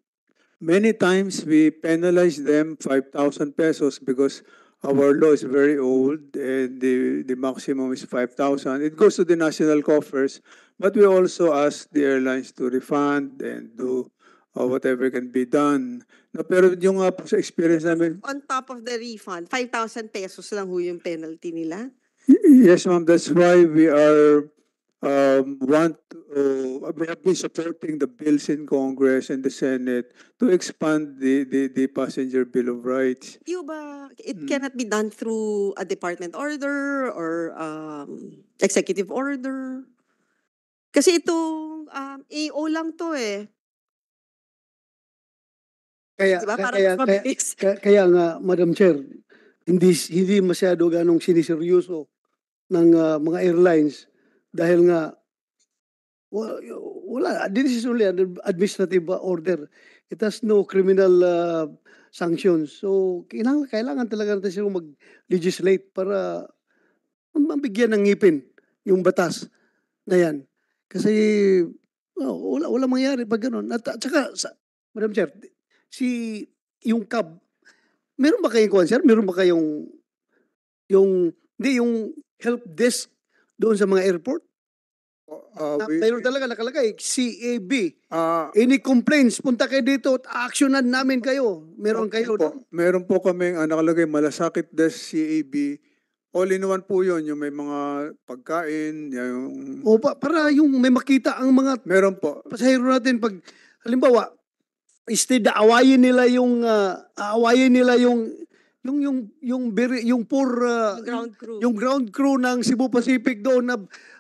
Many times we penalize them 5,000 pesos because Our law is very old and the, the maximum is 5,000. It goes to the national coffers, but we also ask the airlines to refund and do uh, whatever can be done. No, pero yung uh, sa experience namin... On top of the refund, 5,000 pesos lang ho yung penalty nila? Y yes, ma'am. That's why we are um, want uh, we have been supporting the bills in Congress and the Senate to expand the, the, the passenger bill of rights. You ba, it mm. cannot be done through a department order or um, executive order? Kasi itong um, AO lang to eh. Kaya, diba? kaya, kaya, kaya, kaya nga, Madam Chair, hindi, hindi masyado ganong siniseryoso ng uh, mga airlines dahil nga, wala, this is only an administrative order. It has no criminal uh, sanctions. So, kailangan, kailangan talaga natin sila mag-legislate para mabigyan ng ngipin yung batas na yan. Kasi, oh, wala, wala mangyari pag ganun. At, at saka, sa, Madam Chair, si, yung cab, meron ba kayong concern Meron ba kayong, yung, hindi, yung help desk doon sa mga airport? Uh, na, we, mayroon talaga nakalagay, CAB. Uh, ah. Any complaints, punta kayo dito at actionan namin kayo. Meron okay kayo. Po, meron po kaming ang ah, nakalagay, malasakit des CAB. All in one po yun, yung may mga pagkain, yung... O, pa, para yung may makita ang mga... Meron po. Pasahero natin pag... Halimbawa, instead na awayin nila yung... Uh, awayin nila yung yung yung yung very, yung poor uh, ground crew. yung ground crew ng Cebu Pacific doon na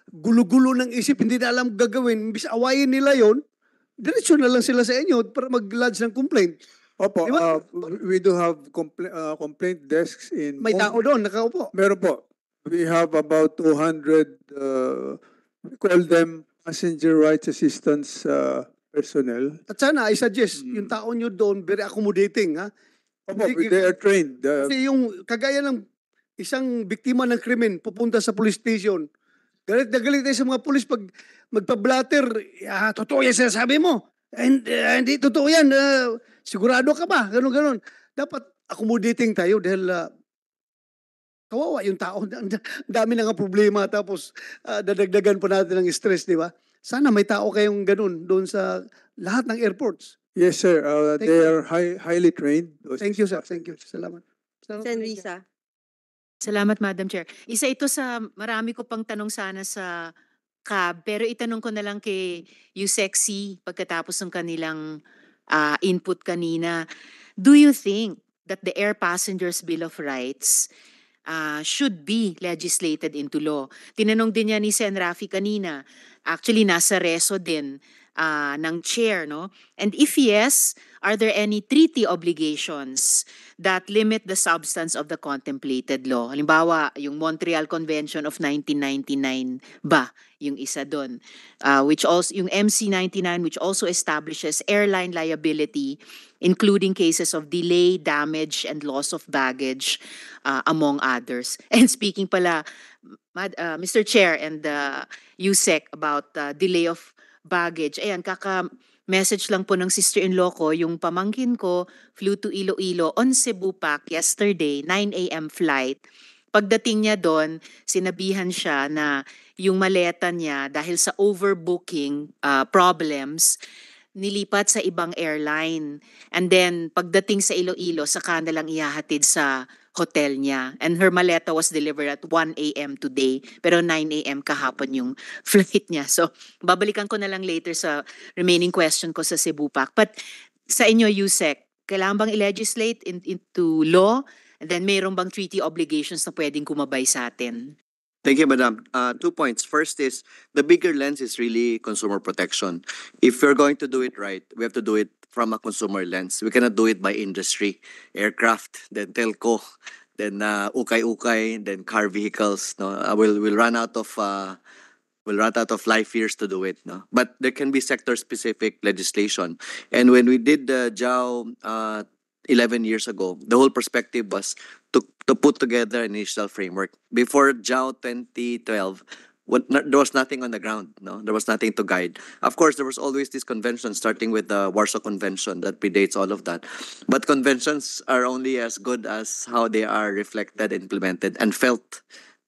gulo-gulo ng isip, hindi na alam gagawin, imbis awayin nila yon. Diretso na lang sila sa inyo para mag-lodge ng complaint. Opo, diba? uh, we do have compl- uh, complaint desks in May tao doon nakaupo. Meron po. We have about 200 uh, we call them passenger rights assistance uh, personnel. At sana I suggest hmm. yung tao nyo doon very accommodating ha. Opo, they are trained. The... Kasi yung kagaya ng isang biktima ng krimen pupunta sa police station, galit na galit tayo sa mga police pag magpa-blatter, ah, totoo yan sinasabi mo. And, uh, ah, hindi totoo yan. Uh, sigurado ka ba? Ganon, ganon. Dapat accommodating tayo dahil uh, kawawa yung tao. Ang dami na nga problema tapos uh, dadagdagan pa natin ng stress, di ba? Sana may tao kayong ganun doon sa lahat ng airports. Yes, sir. Uh, they you. are high, highly trained. Thank you, sir. Thank you. Salamat. Salamat. Visa. Salamat, Madam Chair. Isa ito sa marami ko pang tanong sana sa CAB, pero itanong ko na lang kay Yusexy pagkatapos ng kanilang uh, input kanina. Do you think that the Air Passengers Bill of Rights uh, should be legislated into law. Tinanong din niya ni Sen. Rafi kanina, actually nasa reso din uh, ng chair, no? And if yes, are there any treaty obligations that limit the substance of the contemplated law? Halimbawa, yung Montreal Convention of 1999 ba, yung isa doon, uh, ah, which also yung MC 99 which also establishes airline liability including cases of delay, damage and loss of baggage uh, among others. And speaking pala uh, Mr. Chair and uh, USEC about uh, delay of baggage. Ayan, kaka message lang po ng sister-in-law ko, yung pamangkin ko, flew to Iloilo on Cebu Pack yesterday, 9 a.m. flight. Pagdating niya doon, sinabihan siya na yung maleta niya dahil sa overbooking uh, problems, nilipat sa ibang airline. And then, pagdating sa Iloilo, saka na lang ihahatid sa hotel niya. And her maleta was delivered at 1 a.m. today, pero 9 a.m. kahapon yung flight niya. So, babalikan ko na lang later sa remaining question ko sa Cebu Pack. But sa inyo, USEC, kailangan bang i-legislate into law? And then, mayroon bang treaty obligations na pwedeng kumabay sa atin? Thank you, Madam. Uh, two points. First is the bigger lens is really consumer protection. If we're going to do it right, we have to do it from a consumer lens. We cannot do it by industry, aircraft, then telco, then uh, ukay ukay, then car vehicles. No, uh, we'll we'll run out of uh, will run out of life years to do it. No? But there can be sector specific legislation. And when we did the JAO uh, 11 years ago, the whole perspective was to to put together an initial framework. Before JAO 2012, what, there was nothing on the ground. No, there was nothing to guide. Of course, there was always this convention, starting with the Warsaw Convention that predates all of that. But conventions are only as good as how they are reflected, implemented, and felt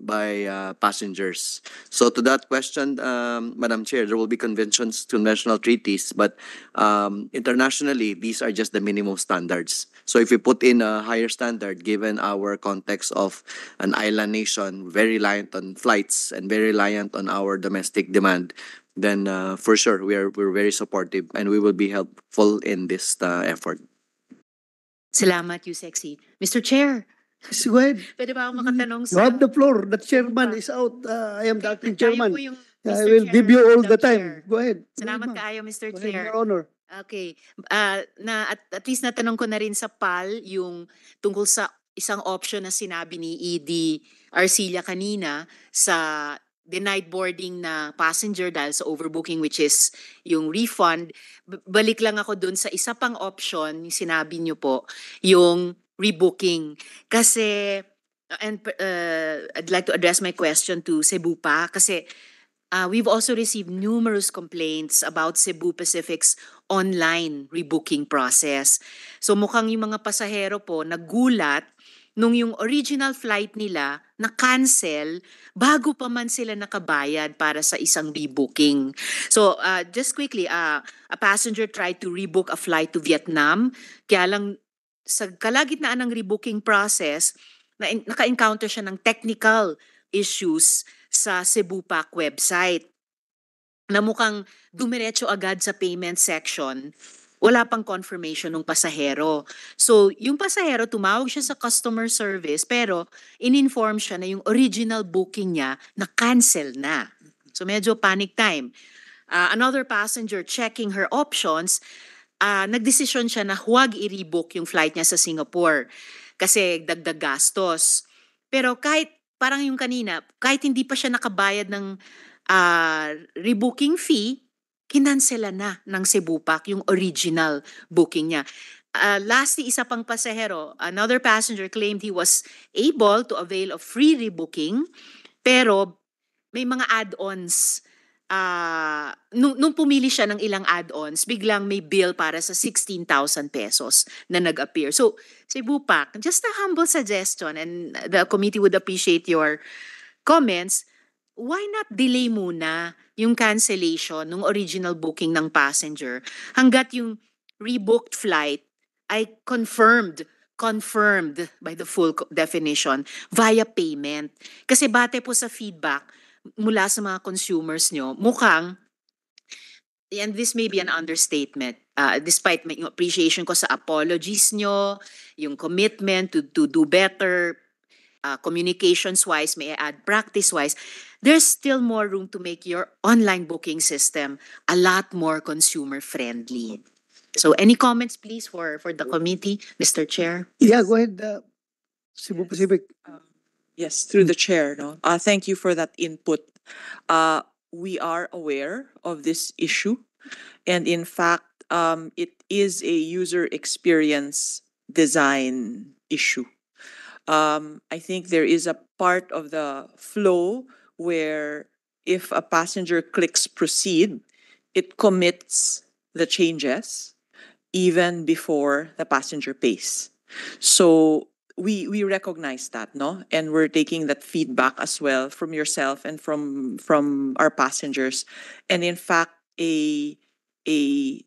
by uh, passengers. So to that question, um, Madam Chair, there will be conventions, conventional treaties, but um, internationally, these are just the minimum standards. So if we put in a higher standard, given our context of an island nation, very reliant on flights and very reliant on our domestic demand, then uh, for sure we are we're very supportive and we will be helpful in this uh, effort. Salamat, you sexy, Mr. Chair. Yes, go ahead. Pwede ba akong mm-hmm. makatanong sa... You have the floor. The chairman is out. Uh, I am the acting chairman. Yung, I will chairman, give you all the time. Chair. Go ahead. Salamat kaayo, Mr. Go Chair. Ahead, Your Honor. Okay. Uh, na, at, at least natanong ko na rin sa PAL yung tungkol sa isang option na sinabi ni ED Arcilla kanina sa denied boarding na passenger dahil sa overbooking which is yung refund. Balik lang ako dun sa isa pang option, yung sinabi nyo po, yung rebooking. Kasi, and uh, I'd like to address my question to Cebu pa kasi uh, we've also received numerous complaints about Cebu Pacific's online rebooking process. So mukhang yung mga pasahero po nagulat nung yung original flight nila na-cancel bago pa man sila nakabayad para sa isang rebooking. So, uh, just quickly, uh, a passenger tried to rebook a flight to Vietnam. Kaya lang sa kalagitnaan ng rebooking process, na naka-encounter siya ng technical issues sa Cebu Pac website na mukhang dumiretso agad sa payment section wala pang confirmation ng pasahero. So, yung pasahero, tumawag siya sa customer service, pero ininform siya na yung original booking niya na-cancel na. So, medyo panic time. Uh, another passenger checking her options, uh, nagdesisyon siya na huwag i-rebook yung flight niya sa Singapore kasi dagdag gastos. Pero kahit parang yung kanina, kahit hindi pa siya nakabayad ng uh, rebooking fee, kinansela na ng Cebu Pack yung original booking niya. Uh, lastly, isa pang pasahero, another passenger claimed he was able to avail of free rebooking pero may mga add-ons uh, nung, nung pumili siya ng ilang add-ons, biglang may bill para sa 16,000 pesos na nag-appear. So, Cebu Pak, just a humble suggestion and the committee would appreciate your comments. Why not delay muna yung cancellation ng original booking ng passenger hanggat yung rebooked flight ay confirmed confirmed by the full definition via payment. Kasi bate po sa feedback, mula sa mga consumers nyo, mukhang, and this may be an understatement, uh, despite my appreciation ko sa apologies nyo, yung commitment to, to do better, uh, communications-wise, may add practice-wise, there's still more room to make your online booking system a lot more consumer-friendly. So any comments, please, for, for the committee, Mr. Chair? Yeah, go ahead, uh, Cebu yes. Pacific. Um, Yes, through the chair. No, uh, thank you for that input. Uh, we are aware of this issue, and in fact, um, it is a user experience design issue. Um, I think there is a part of the flow where if a passenger clicks proceed, it commits the changes even before the passenger pays. So we we recognize that no and we're taking that feedback as well from yourself and from from our passengers and in fact a a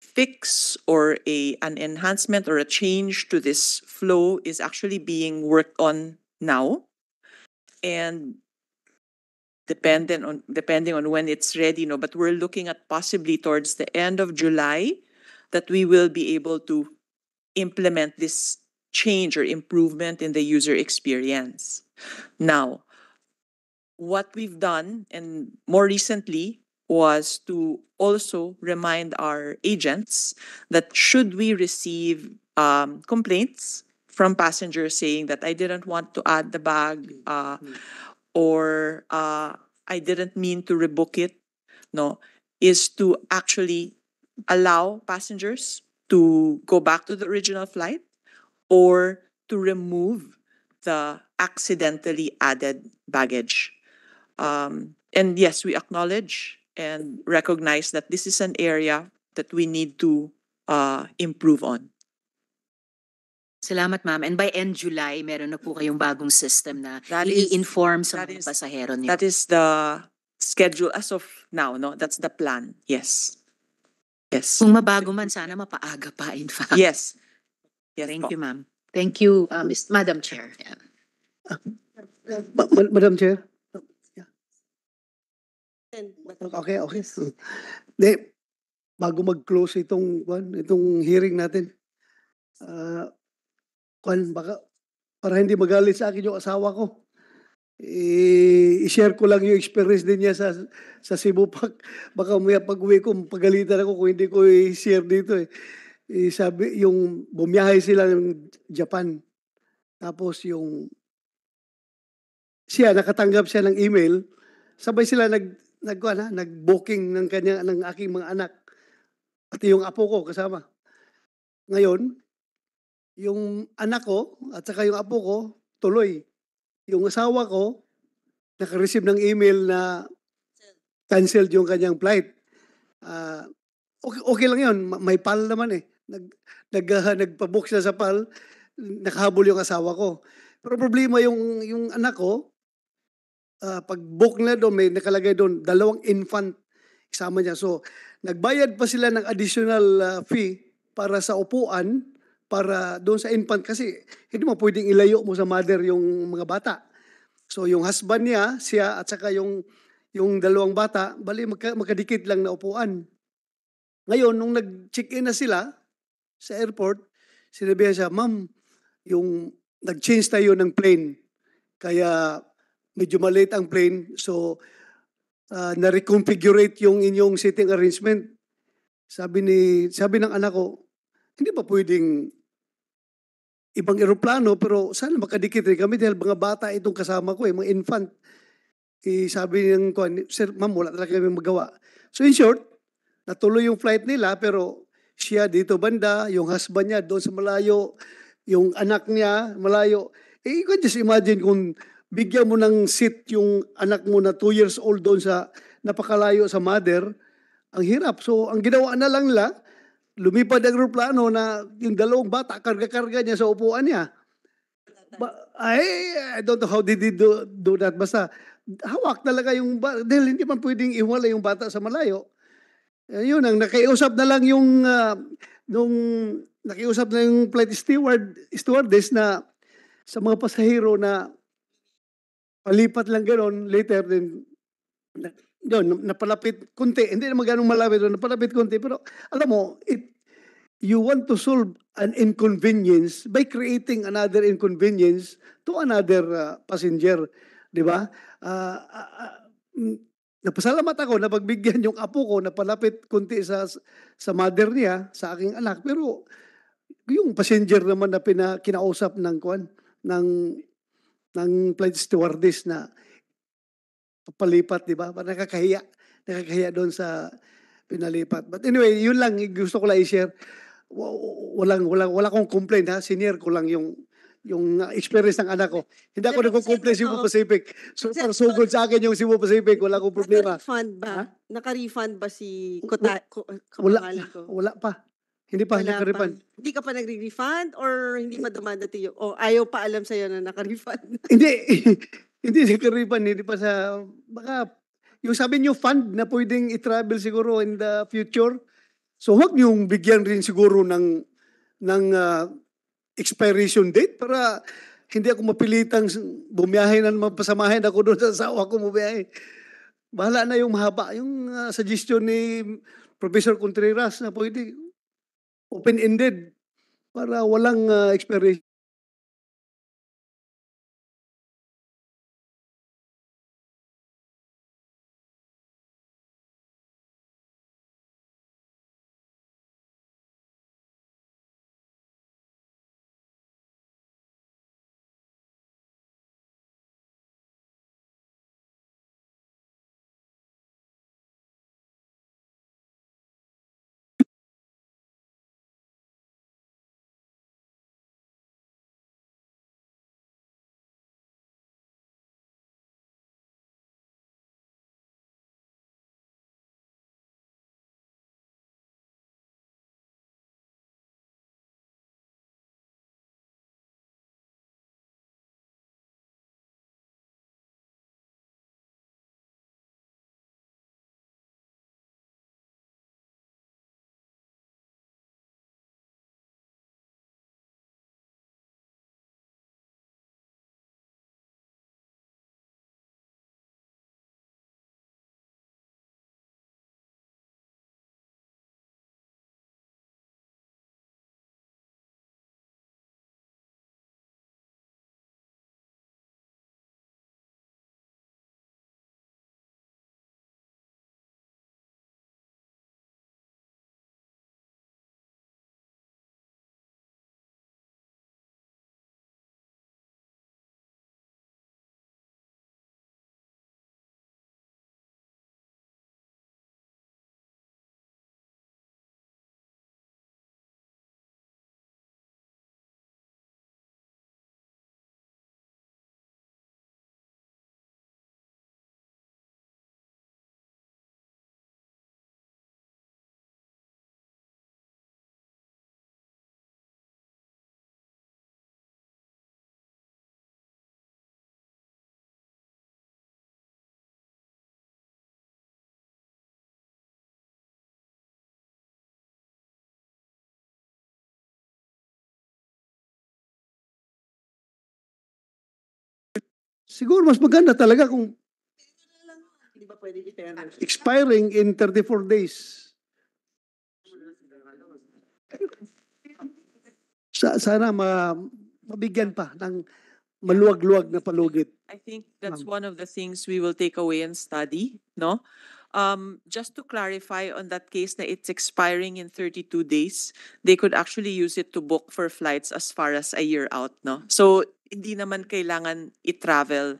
fix or a an enhancement or a change to this flow is actually being worked on now and dependent on depending on when it's ready no but we're looking at possibly towards the end of July that we will be able to implement this change or improvement in the user experience. Now, what we've done, and more recently, was to also remind our agents that should we receive um, complaints from passengers saying that I didn't want to add the bag uh, mm-hmm. or uh, I didn't mean to rebook it, no, is to actually allow passengers to go back to the original flight or to remove the accidentally added baggage. Um, and yes, we acknowledge and recognize that this is an area that we need to uh, improve on. Salamat, ma'am. And by end July, meron na po kayong bagong system na that i-inform sa mga pasahero niyo. That is the schedule as of now, no? That's the plan. Yes. Yes. Kung mabago man, sana mapaaga pa, in fact. Yes. Yes Thank po. you, ma'am. Thank you, uh, Ms. Madam Chair. Yeah. Uh, ma- ma- Madam Chair? Okay, okay. Hindi, bago mag-close itong, itong hearing natin, uh, kwan, baka, para hindi magalit sa akin yung asawa ko, eh, i- share ko lang yung experience din niya sa, sa Cebu Park. Baka umaya pag-uwi ko, pagalitan ako kung hindi ko i-share dito eh eh, sabi, yung bumiyahe sila ng Japan. Tapos yung siya nakatanggap siya ng email, sabay sila nag nag na, ano, nag-booking ng kanya ng aking mga anak pati yung apo ko kasama. Ngayon, yung anak ko at saka yung apo ko tuloy. Yung asawa ko naka-receive ng email na canceled yung kanyang flight. Uh, okay, okay lang yon, May PAL naman eh nag, nag uh, ah, nagpabook sila sa pal, nakahabol yung asawa ko. Pero problema yung, yung anak ko, uh, pag book nila doon, may nakalagay doon, dalawang infant isama niya. So, nagbayad pa sila ng additional uh, fee para sa upuan, para doon sa infant kasi hindi mo pwedeng ilayo mo sa mother yung mga bata. So, yung husband niya, siya at saka yung, yung dalawang bata, bali magka, magkadikit lang na upuan. Ngayon, nung nag-check-in na sila, sa airport, sinabi siya, ma'am, yung nag-change tayo ng plane, kaya medyo malate ang plane, so uh, na-reconfigurate yung inyong seating arrangement. Sabi ni sabi ng anak ko, hindi ba pwedeng ibang eroplano pero sana makadikit rin kami dahil mga bata itong kasama ko eh, mga infant. I eh, sabi ng sir, ma'am, wala talaga kami magawa. So in short, natuloy yung flight nila pero siya dito banda, yung husband niya doon sa malayo, yung anak niya malayo. Eh, you can just imagine kung bigyan mo ng seat yung anak mo na 2 years old doon sa napakalayo sa mother, ang hirap. So, ang ginawa na lang nila, lumipad ang aeroplano na yung dalawang bata, karga-karga niya sa upuan niya. Ba, I, I don't know how did they do, do that. Basta, hawak talaga yung bata. Dahil hindi man pwedeng iwala yung bata sa malayo. Eh, yun ang nakiusap na lang yung uh, nung nakiusap na yung flight steward stewardess na sa mga pasahero na palipat lang ganoon later din yun, napalapit konti. Hindi naman ganun malapit, napalapit konti. Pero alam mo, it, you want to solve an inconvenience by creating another inconvenience to another uh, passenger. Di ba? Uh, uh, napasalamat ako na pagbigyan yung apo ko na palapit kunti sa sa mother niya, sa aking anak. Pero yung passenger naman na pina, kinausap ng kuan ng ng flight stewardess na papalipat, di ba? Nakakahiya. Nakakahiya doon sa pinalipat. But anyway, yun lang gusto ko lang i-share. Walang, walang, wala akong complaint ha. Senior ko lang yung yung ah, experience ng anak ko. Hindi ako nagko-complain Cebu Pacific. So far, so good sa akin yung Cebu Pacific. Wala akong problema. Naka-refund ba? Ha? Naka-refund ba si Kota? Wala, ko? wala pa. Hindi pa, wala naka-refund. Pa. Hindi ka pa nagre-refund or hindi pa dumadating yung, o ayaw pa alam sa'yo na naka-refund? hindi, hindi naka-refund. Hindi pa sa, baka, yung sabi niyo fund na pwedeng i-travel siguro in the future. So wag niyong bigyan rin siguro ng ng uh, expiration date para hindi ako mapilitang bumiyahe na mapasamahin ako doon sa asawa ko bumiyahe. Bahala na yung mahaba. Yung uh, suggestion ni Professor Contreras na pwede open-ended para walang uh, expiration Siguro mas maganda talaga kung Hindi ba pwede i expiring in 34 days. Sa, sana ma, mabigyan pa ng maluwag-luwag na palugit. I think that's one of the things we will take away and study, no? Um, just to clarify on that case na it's expiring in 32 days, they could actually use it to book for flights as far as a year out, no? So hindi naman kailangan i-travel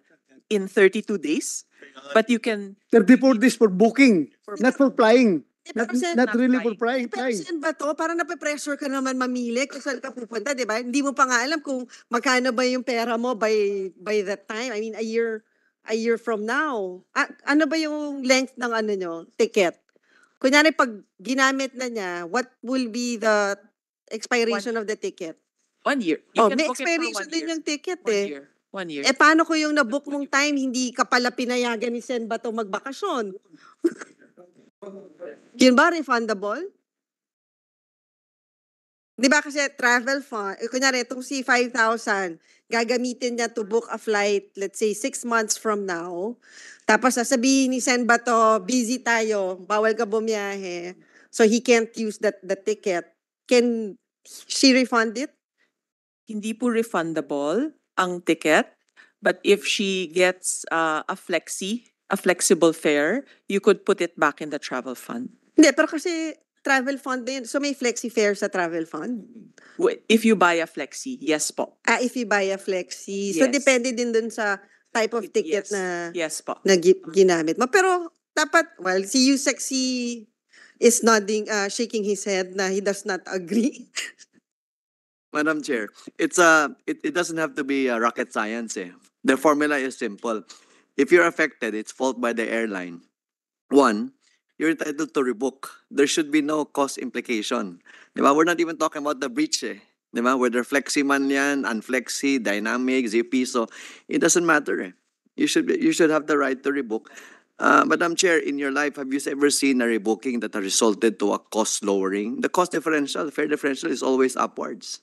in 32 days. But you can... 34 days for booking, for not for flying. Not, not really for flying. Person ba to? Parang nape-pressure ka naman mamili kung saan ka pupunta, di ba? Hindi mo pa nga alam kung magkano ba yung pera mo by by that time. I mean, a year a year from now. A- ah, ano ba yung length ng ano nyo, ticket? Kunyari, pag ginamit na niya, what will be the expiration One. of the ticket? One year. You oh, may expiration din year. yung ticket one eh. Year. One year. Eh paano ko yung nabook mong time, hindi ka pala pinayagan ni Sen Bato magbakasyon? Yun ba refundable? Di ba kasi travel fund, eh, kunyari itong si 5,000, gagamitin niya to book a flight, let's say, six months from now. Tapos sasabihin ni Sen Bato, busy tayo, bawal ka bumiyahe. So he can't use that the ticket. Can she refund it? hindi po refundable ang ticket. But if she gets uh, a flexi, a flexible fare, you could put it back in the travel fund. Hindi, pero kasi travel fund din. So may flexi fare sa travel fund? If you buy a flexi, yes po. Ah, if you buy a flexi. Yes. So depende din dun sa type of ticket yes. na yes po. na ginamit mo. Pero dapat, well, si Yusek, si is nodding, uh, shaking his head na he does not agree Madam Chair, it's a uh, it, it doesn't have to be uh, rocket science. Eh. The formula is simple. If you're affected, it's fault by the airline. One, you're entitled to rebook. There should be no cost implication. Diba? We're not even talking about the breach. Eh. Diba? Whether flexi man yan, unflexi, dynamic, zippy. So it doesn't matter. Eh. You, should, be, you should have the right to rebook. Uh, Madam Chair, in your life, have you ever seen a rebooking that resulted to a cost lowering? The cost differential, the fare differential is always upwards.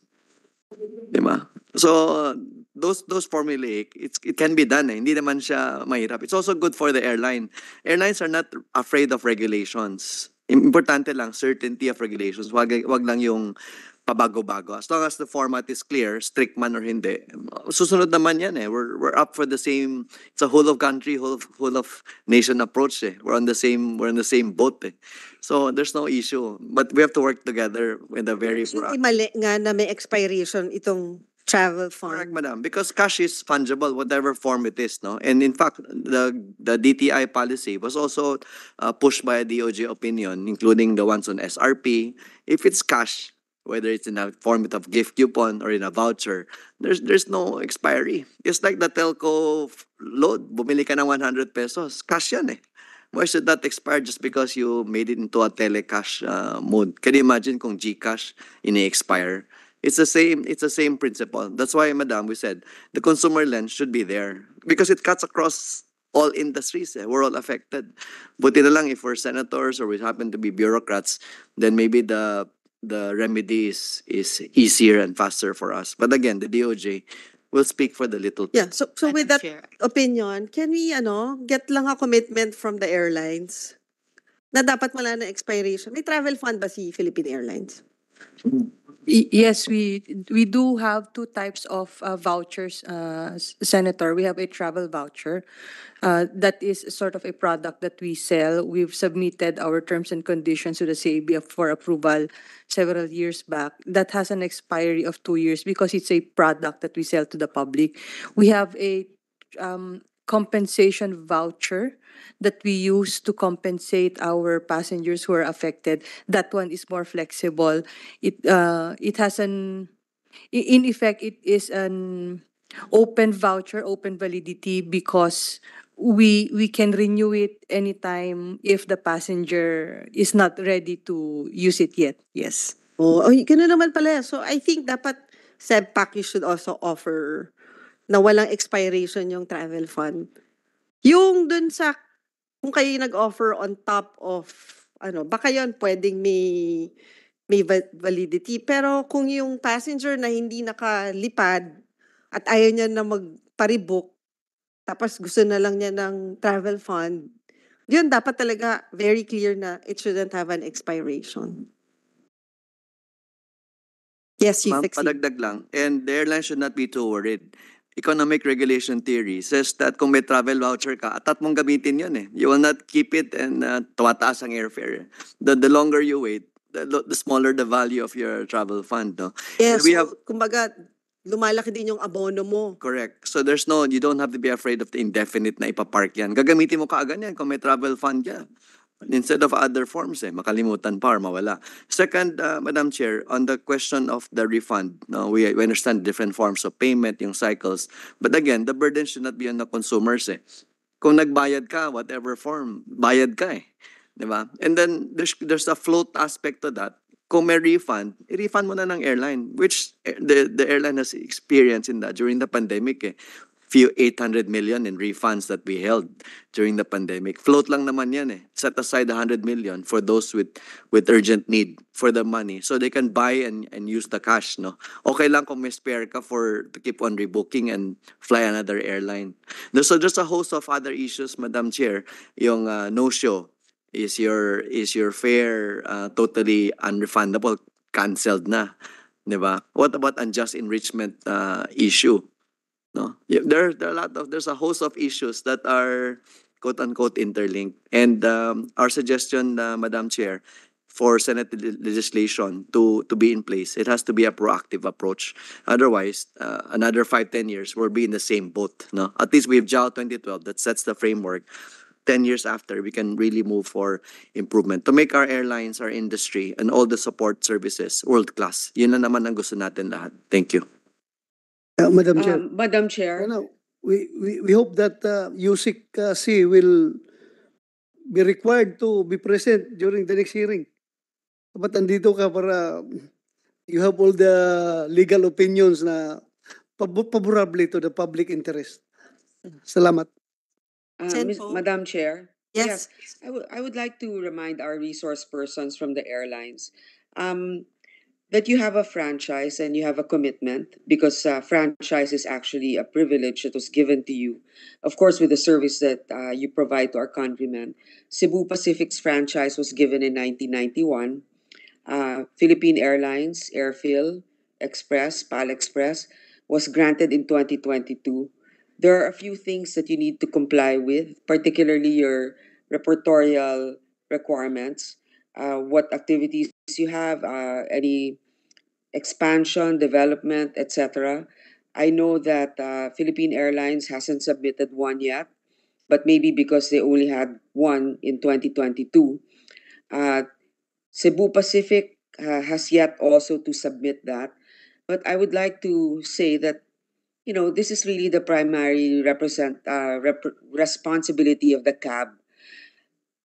Diba? So, those those formulaic it's it can be done eh. hindi naman siya mahirap it's also good for the airline airlines are not afraid of regulations importante lang certainty of regulations wag wag lang yung pabago-bago. As long as the format is clear, strict man or hindi, susunod naman yan eh. We're, we're up for the same, it's a whole of country, whole of, whole of nation approach eh. We're on the same, we're on the same boat eh. So there's no issue. But we have to work together with a very... Hindi mali nga na may expiration itong travel form. Correct, madam. Because cash is fungible, whatever form it is, no. And in fact, the the DTI policy was also uh, pushed by a DOJ opinion, including the ones on SRP. If it's cash, whether it's in a form of gift coupon or in a voucher, there's there's no expiry. It's like the telco load. Bumili ka ng 100 pesos. Cash yan eh. Why should that expire just because you made it into a telecash uh, mode? Can you imagine kung GCash in expire It's the same. It's the same principle. That's why, Madam, we said the consumer lens should be there because it cuts across all industries. Eh. We're all affected. But na lang if we're senators or we happen to be bureaucrats, then maybe the the remedy is, is easier and faster for us. But again, the DOJ will speak for the little. Yeah, so so with that Chair. opinion, can we ano, get lang a commitment from the airlines na dapat wala na expiration. May travel fund ba si Philippine Airlines? Yes, we we do have two types of uh, vouchers, uh, Senator. We have a travel voucher uh, that is sort of a product that we sell. We've submitted our terms and conditions to the CAB for approval several years back. That has an expiry of two years because it's a product that we sell to the public. We have a um, compensation voucher that we use to compensate our passengers who are affected. That one is more flexible. It uh, it has an in effect it is an open voucher, open validity because we we can renew it anytime if the passenger is not ready to use it yet. Yes. Oh, oh naman pala. So I think dapat SEBPAC you should also offer na walang expiration yung travel fund. Yung dun sa, kung kayo nag-offer on top of, ano, baka yon pwedeng may, may validity. Pero kung yung passenger na hindi nakalipad at ayaw niya na magparibok, tapos gusto na lang niya ng travel fund, yun dapat talaga very clear na it shouldn't have an expiration. Yes, you Ma'am, padagdag lang. And the airline should not be too worried economic regulation theory says that kung may travel voucher ka, atat mong gamitin yun eh. You will not keep it and uh, tumataas ang airfare. The, the longer you wait, the, the smaller the value of your travel fund. No? Yes, and we so, have, kumbaga, lumalaki din yung abono mo. Correct. So there's no, you don't have to be afraid of the indefinite na ipapark yan. Gagamitin mo kaagad yan kung may travel fund yan instead of other forms eh makalimutan pa or mawala second uh, madam chair on the question of the refund no we, we understand different forms of payment yung cycles but again the burden should not be on the consumers eh kung nagbayad ka whatever form bayad ka eh di ba and then there's there's a float aspect to that kung may refund, i-refund mo na ng airline, which eh, the, the airline has experience in that during the pandemic. Eh. few 800 million in refunds that we held during the pandemic. Float lang naman yan eh. Set aside 100 million for those with with urgent need for the money so they can buy and and use the cash, no. Okay lang kung may spare ka for to keep on rebooking and fly another airline. So just a host of other issues, Madam Chair, yung uh, no show is your is your fare uh, totally unrefundable, canceled na, 'di ba? What about unjust enrichment uh, issue? No, there there are a lot of there's a host of issues that are quote unquote interlinked, and um, our suggestion, uh, Madam Chair, for Senate legislation to to be in place. It has to be a proactive approach. Otherwise, uh, another five ten years we'll be in the same boat. No, at least we have JAL 2012 that sets the framework. Ten years after, we can really move for improvement to make our airlines, our industry, and all the support services world class. Yun naman ang gusto natin lahat. Thank you. Uh, Madam Chair. Um, Madam Chair. You know, we, we, we hope that uh, USIC uh, C will be required to be present during the next hearing. Dapat andito ka para you have all the legal opinions na favorably to the public interest. Salamat. Um, Madam Chair. Yes. yes. I, I would like to remind our resource persons from the airlines. Um, that you have a franchise and you have a commitment because uh, franchise is actually a privilege that was given to you, of course, with the service that uh, you provide to our countrymen. Cebu Pacific's franchise was given in 1991. Uh, Philippine Airlines, Airfield, Express, PAL Express was granted in 2022. There are a few things that you need to comply with, particularly your reportorial requirements uh, what activities you have, uh, any expansion, development, etc. I know that uh, Philippine Airlines hasn't submitted one yet, but maybe because they only had one in 2022. Uh, Cebu Pacific uh, has yet also to submit that. But I would like to say that, you know, this is really the primary represent uh, rep- responsibility of the CAB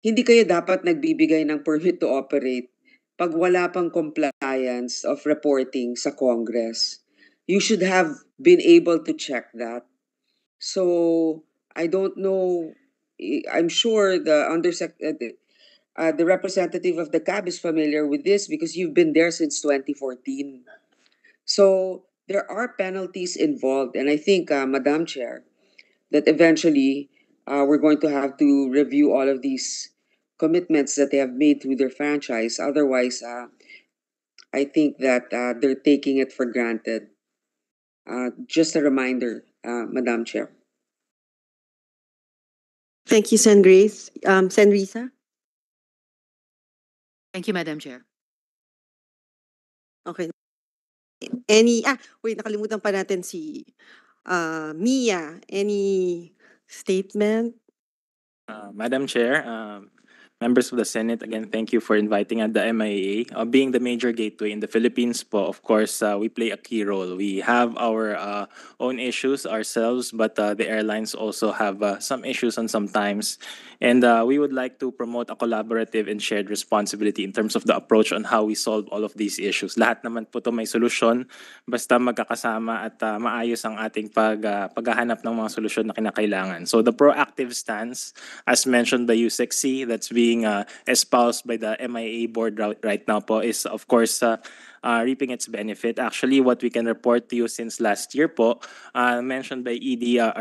Hindi kayo dapat nagbibigay ng permit to operate pag wala pang compliance of reporting sa Congress. You should have been able to check that. So, I don't know. I'm sure the undersec uh, the, uh, the representative of the CAB is familiar with this because you've been there since 2014. So, there are penalties involved. And I think, uh, Madam Chair, that eventually uh, we're going to have to review all of these commitments that they have made through their franchise. Otherwise, uh, I think that uh, they're taking it for granted. Uh, just a reminder, uh, Madam Chair. Thank you, Sen Grace. Um, Sen Risa. Thank you, Madam Chair. Okay. Any, ah, wait, nakalimutan pa natin si uh, Mia. Any statement? Uh, Madam Chair, um, members of the Senate, again, thank you for inviting at the MIA. Uh, being the major gateway in the Philippines po, of course, uh, we play a key role. We have our uh, own issues ourselves, but uh, the airlines also have uh, some issues and sometimes And uh, we would like to promote a collaborative and shared responsibility in terms of the approach on how we solve all of these issues. Lahat naman po to may solusyon basta magkakasama at uh, maayos ang ating pag uh, paghahanap ng mga solusyon na kinakailangan. So the proactive stance as mentioned by USEC that's being uh, espoused by the MIA board right now po is of course uh, uh, reaping its benefit. Actually, what we can report to you since last year po, uh, mentioned by ED uh,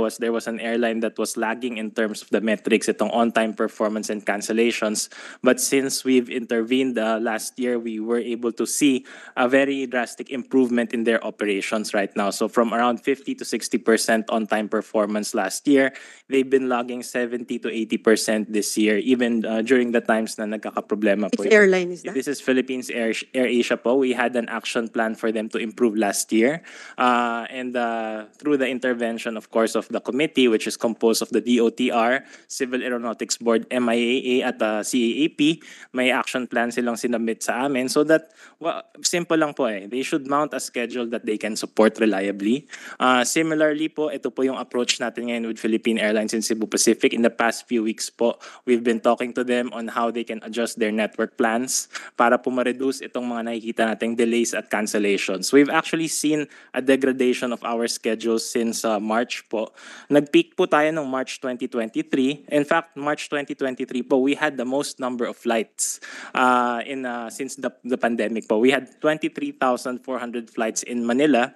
was there was an airline that was lagging in terms of the metrics, itong on-time performance and cancellations. But since we've intervened uh, last year, we were able to see a very drastic improvement in their operations right now. So from around 50 to 60% on-time performance last year, they've been logging 70 to 80% this year, even uh, during the times na nagkakaproblema Which po. Which airline is that? This is Philippines Air, Air Asia po. We had an action plan for them to improve last year. Uh, and uh, through the intervention, of course, of the committee, which is composed of the DOTR, Civil Aeronautics Board, MIAA at the uh, CAAP, may action plan silang sinabit sa amin so that, well, simple lang po eh, they should mount a schedule that they can support reliably. Uh, similarly po, ito po yung approach natin ngayon with Philippine Airlines in Cebu Pacific. In the past few weeks po, we've been talking to them on how they can adjust their network plans para po ma-reduce itong mga nakikita nakikita nating delays at cancellations. We've actually seen a degradation of our schedules since uh, March po. Nag-peak po tayo noong March 2023. In fact, March 2023 po, we had the most number of flights uh, in uh, since the, the pandemic po. We had 23,400 flights in Manila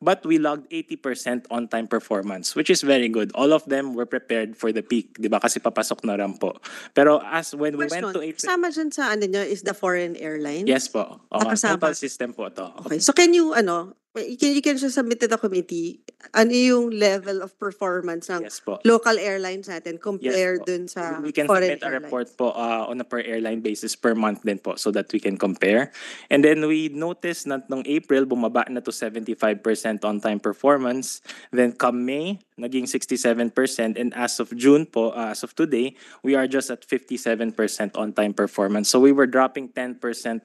but we logged 80% on-time performance, which is very good. All of them were prepared for the peak, di ba? Kasi papasok na ram po. Pero as when we went to... 8... Kasama dyan sa ano nyo is the foreign airline? Yes po. Okay. Ah, total system po to. Okay. okay. So can you, ano, can, eh, you can just submit to the committee ano yung level of performance ng yes, local airlines natin compare yes, po. dun sa We can submit a report po uh, on a per airline basis per month din po so that we can compare. And then we noticed na nung April, bumaba na to 75% on-time performance. Then come May, naging 67%. And as of June po, uh, as of today, we are just at 57% on-time performance. So we were dropping 10%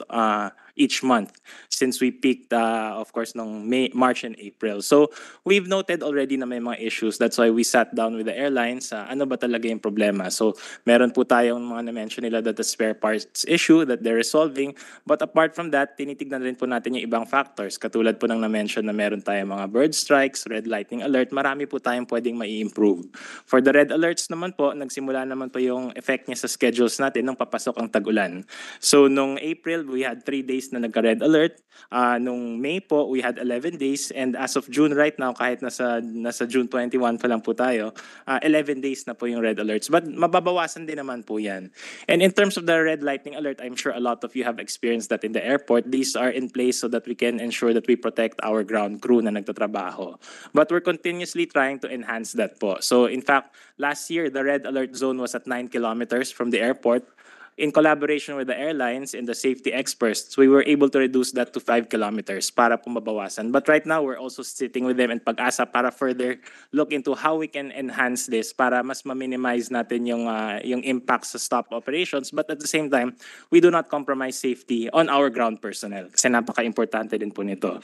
uh, each month since we peaked, uh, of course, nung May, March and April. So we've noted already na may mga issues. That's why we sat down with the airlines. Uh, ano ba talaga yung problema? So meron po tayong mga na-mention nila that the spare parts issue that they're resolving. But apart from that, tinitignan rin po natin yung ibang factors. Katulad po ng na-mention na meron tayong mga bird strikes, red lightning alert. Marami po tayong pwedeng ma improve For the red alerts naman po, nagsimula naman po yung effect niya sa schedules natin nung papasok ang tag-ulan. So nung April, we had three days days na nagka-red alert. Uh, nung May po, we had 11 days. And as of June right now, kahit nasa, nasa June 21 pa lang po tayo, uh, ah, 11 days na po yung red alerts. But mababawasan din naman po yan. And in terms of the red lightning alert, I'm sure a lot of you have experienced that in the airport. These are in place so that we can ensure that we protect our ground crew na nagtatrabaho. But we're continuously trying to enhance that po. So in fact, last year, the red alert zone was at 9 kilometers from the airport in collaboration with the airlines and the safety experts, we were able to reduce that to 5 kilometers para pumabawasan. But right now, we're also sitting with them and pag-asa para further look into how we can enhance this para mas ma-minimize natin yung, uh, yung impact sa stop operations. But at the same time, we do not compromise safety on our ground personnel kasi napaka-importante din po nito.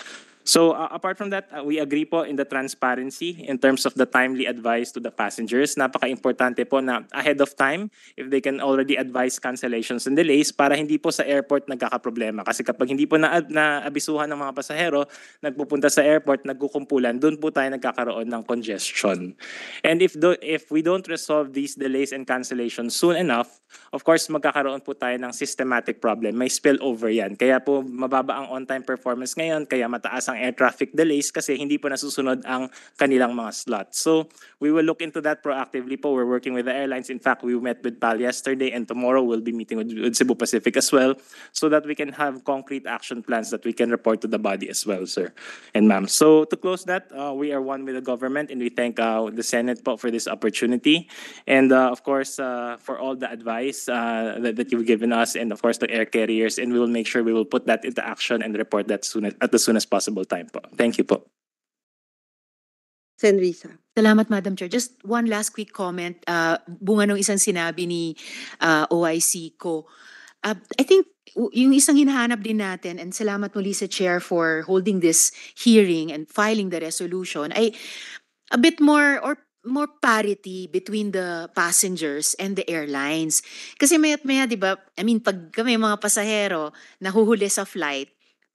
So uh, apart from that, uh, we agree po in the transparency in terms of the timely advice to the passengers. Napaka-importante po na ahead of time, if they can already advise cancellations and delays para hindi po sa airport nagkakaproblema. Kasi kapag hindi po na naabisuhan ng mga pasahero, nagpupunta sa airport, nagkukumpulan, doon po tayo nagkakaroon ng congestion. And if, do, if we don't resolve these delays and cancellations soon enough, of course, magkakaroon po tayo ng systematic problem. May spillover yan. Kaya po mababa ang on-time performance ngayon, kaya mataas air traffic delays kasi hindi pa nasusunod ang kanilang mga slots. So we will look into that proactively po. We're working with the airlines. In fact, we met with PAL yesterday and tomorrow we'll be meeting with, with Cebu Pacific as well so that we can have concrete action plans that we can report to the body as well, sir and ma'am. So to close that, uh, we are one with the government and we thank uh, the Senate po for this opportunity. And uh, of course, uh, for all the advice uh, that, that you've given us and of course the air carriers and we will make sure we will put that into action and report that soon as, at the possible available time po. Thank you po. Senrisa. Salamat, Madam Chair. Just one last quick comment. Uh, bunga ng isang sinabi ni uh, OIC ko. Uh, I think yung isang hinahanap din natin, and salamat muli sa Chair for holding this hearing and filing the resolution, ay a bit more or more parity between the passengers and the airlines. Kasi may at maya, di ba, I mean, pag kami mga pasahero nahuhuli sa flight,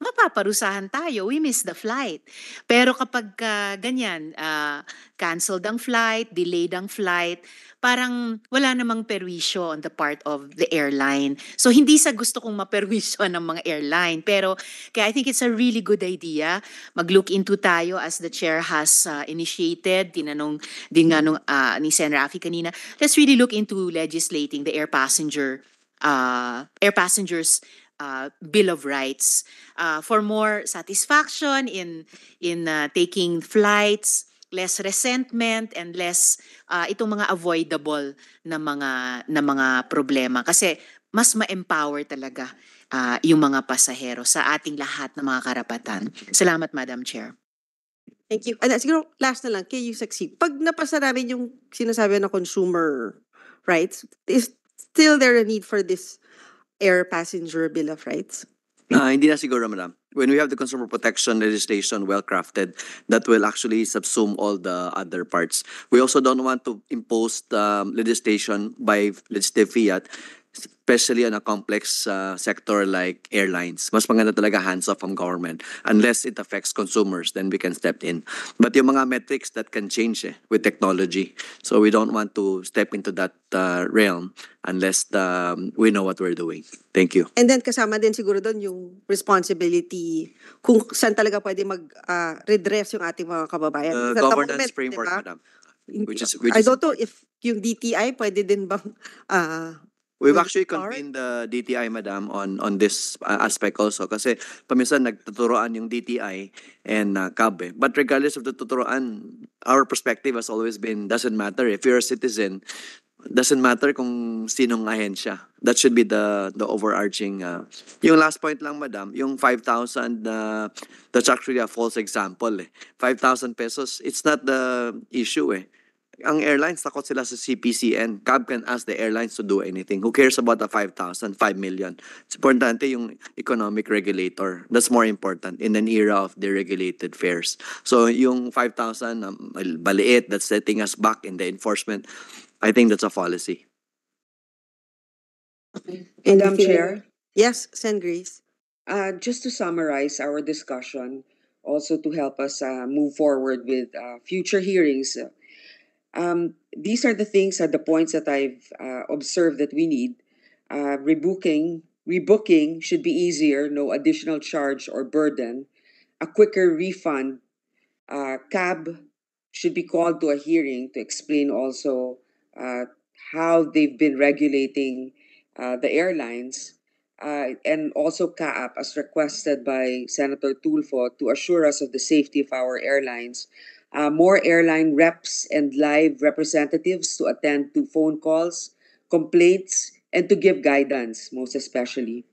mapaparusahan tayo. We miss the flight. Pero kapag uh, ganyan, uh, canceled ang flight, delayed ang flight, parang wala namang perwisyo on the part of the airline. So hindi sa gusto kong maperwisyo ng mga airline. Pero kaya I think it's a really good idea. Mag-look into tayo as the chair has uh, initiated. Tinanong din nga nung, uh, ni Sen. Rafi kanina. Let's really look into legislating the air passenger uh, air passengers uh, Bill of Rights uh, for more satisfaction in in uh, taking flights, less resentment and less uh, itong mga avoidable na mga na mga problema kasi mas ma-empower talaga uh, yung mga pasahero sa ating lahat ng mga karapatan. Salamat Madam Chair. Thank you. And uh, siguro last na lang kay Yusaksi. Pag napasa namin yung sinasabi na consumer rights, is still there a need for this air passenger bill of rights? Uh, hindi na siguro, madam. When we have the consumer protection legislation well crafted, that will actually subsume all the other parts. We also don't want to impose um, legislation by legislative fiat especially on a complex uh, sector like airlines. Mas maganda talaga hands off from government. Unless it affects consumers, then we can step in. But yung mga metrics that can change eh, with technology. So we don't want to step into that uh, realm unless um, we know what we're doing. Thank you. And then kasama din siguro doon yung responsibility kung saan talaga pwede mag-redress uh, yung ating mga kababayan. Uh, governance moment, framework, diba? madam. Which is, which I don't is, know if yung DTI pwede din bang uh, We've actually convened the DTI, madam, on on this uh, aspect also kasi paminsan nagtuturoan yung DTI and uh, CAB. Eh. But regardless of the tuturoan, our perspective has always been doesn't matter if you're a citizen, doesn't matter kung sinong ahensya. That should be the the overarching uh, yung last point lang madam, yung 5,000 uh, that's actually a false example. Eh. 5,000 pesos, it's not the issue eh ang airlines takot sila sa CPCN. CAB can ask the airlines to do anything. Who cares about the 5,000, 5 million? It's importante yung economic regulator. That's more important in an era of deregulated fares. So yung 5,000, um, baliit, that's setting us back in the enforcement. I think that's a fallacy. um, Chair? Yes, Sen Grace. Uh, just to summarize our discussion, also to help us uh, move forward with uh, future hearings, uh, Um, these are the things are the points that I've uh, observed that we need. Uh, rebooking, rebooking should be easier, no additional charge or burden. A quicker refund. Uh, cab should be called to a hearing to explain also uh, how they've been regulating uh, the airlines. Uh, and also CAAP, as requested by Senator Tulfo, to assure us of the safety of our airlines uh, more airline reps and live representatives to attend to phone calls, complaints, and to give guidance, most especially.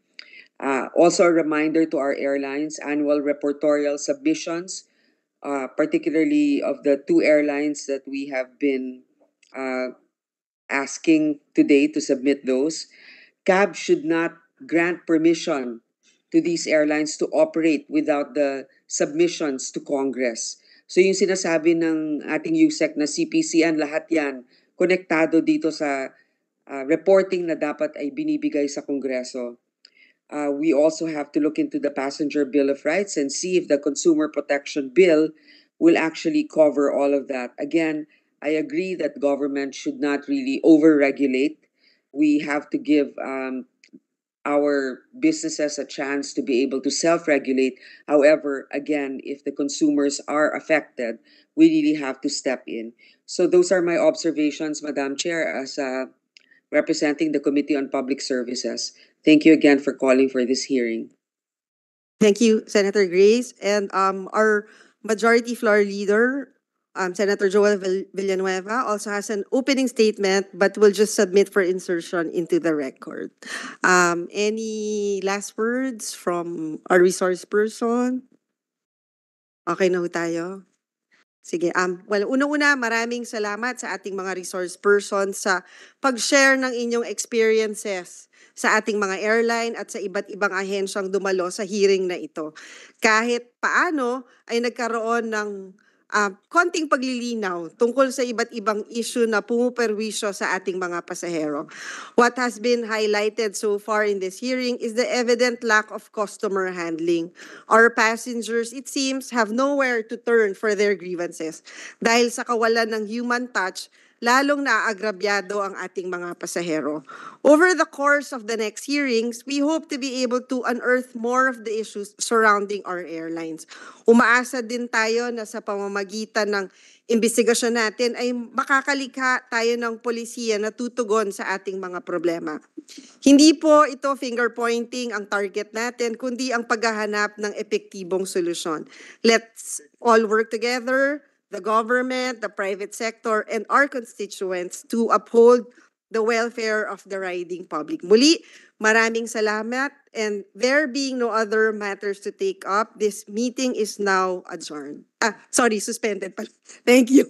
Uh, also, a reminder to our airlines annual reportorial submissions, uh, particularly of the two airlines that we have been uh, asking today to submit those. CAB should not grant permission to these airlines to operate without the submissions to Congress. So yung sinasabi ng ating USEC na CPC lahat yan, konektado dito sa uh, reporting na dapat ay binibigay sa Kongreso. Uh, we also have to look into the Passenger Bill of Rights and see if the Consumer Protection Bill will actually cover all of that. Again, I agree that government should not really overregulate. We have to give um, our businesses a chance to be able to self regulate. However, again, if the consumers are affected, we really have to step in. So, those are my observations, Madam Chair, as uh, representing the Committee on Public Services. Thank you again for calling for this hearing. Thank you, Senator Grace. And um, our majority floor leader, um, Senator Joel Villanueva also has an opening statement but will just submit for insertion into the record. Um, any last words from our resource person? Okay na tayo? Sige, um, well, unang-una, maraming salamat sa ating mga resource person sa pag-share ng inyong experiences sa ating mga airline at sa iba't ibang ahensyang dumalo sa hearing na ito. Kahit paano ay nagkaroon ng uh, konting paglilinaw tungkol sa iba't ibang issue na pumuperwisyo sa ating mga pasahero. What has been highlighted so far in this hearing is the evident lack of customer handling. Our passengers, it seems, have nowhere to turn for their grievances dahil sa kawalan ng human touch lalong naaagrabyado ang ating mga pasahero. Over the course of the next hearings, we hope to be able to unearth more of the issues surrounding our airlines. Umaasa din tayo na sa pamamagitan ng imbestigasyon natin ay makakalikha tayo ng polisiya na tutugon sa ating mga problema. Hindi po ito finger pointing ang target natin, kundi ang paghahanap ng epektibong solusyon. Let's all work together the government, the private sector, and our constituents to uphold the welfare of the riding public. Muli, maraming salamat and there being no other matters to take up, this meeting is now adjourned. Ah, sorry, suspended pala. Thank you.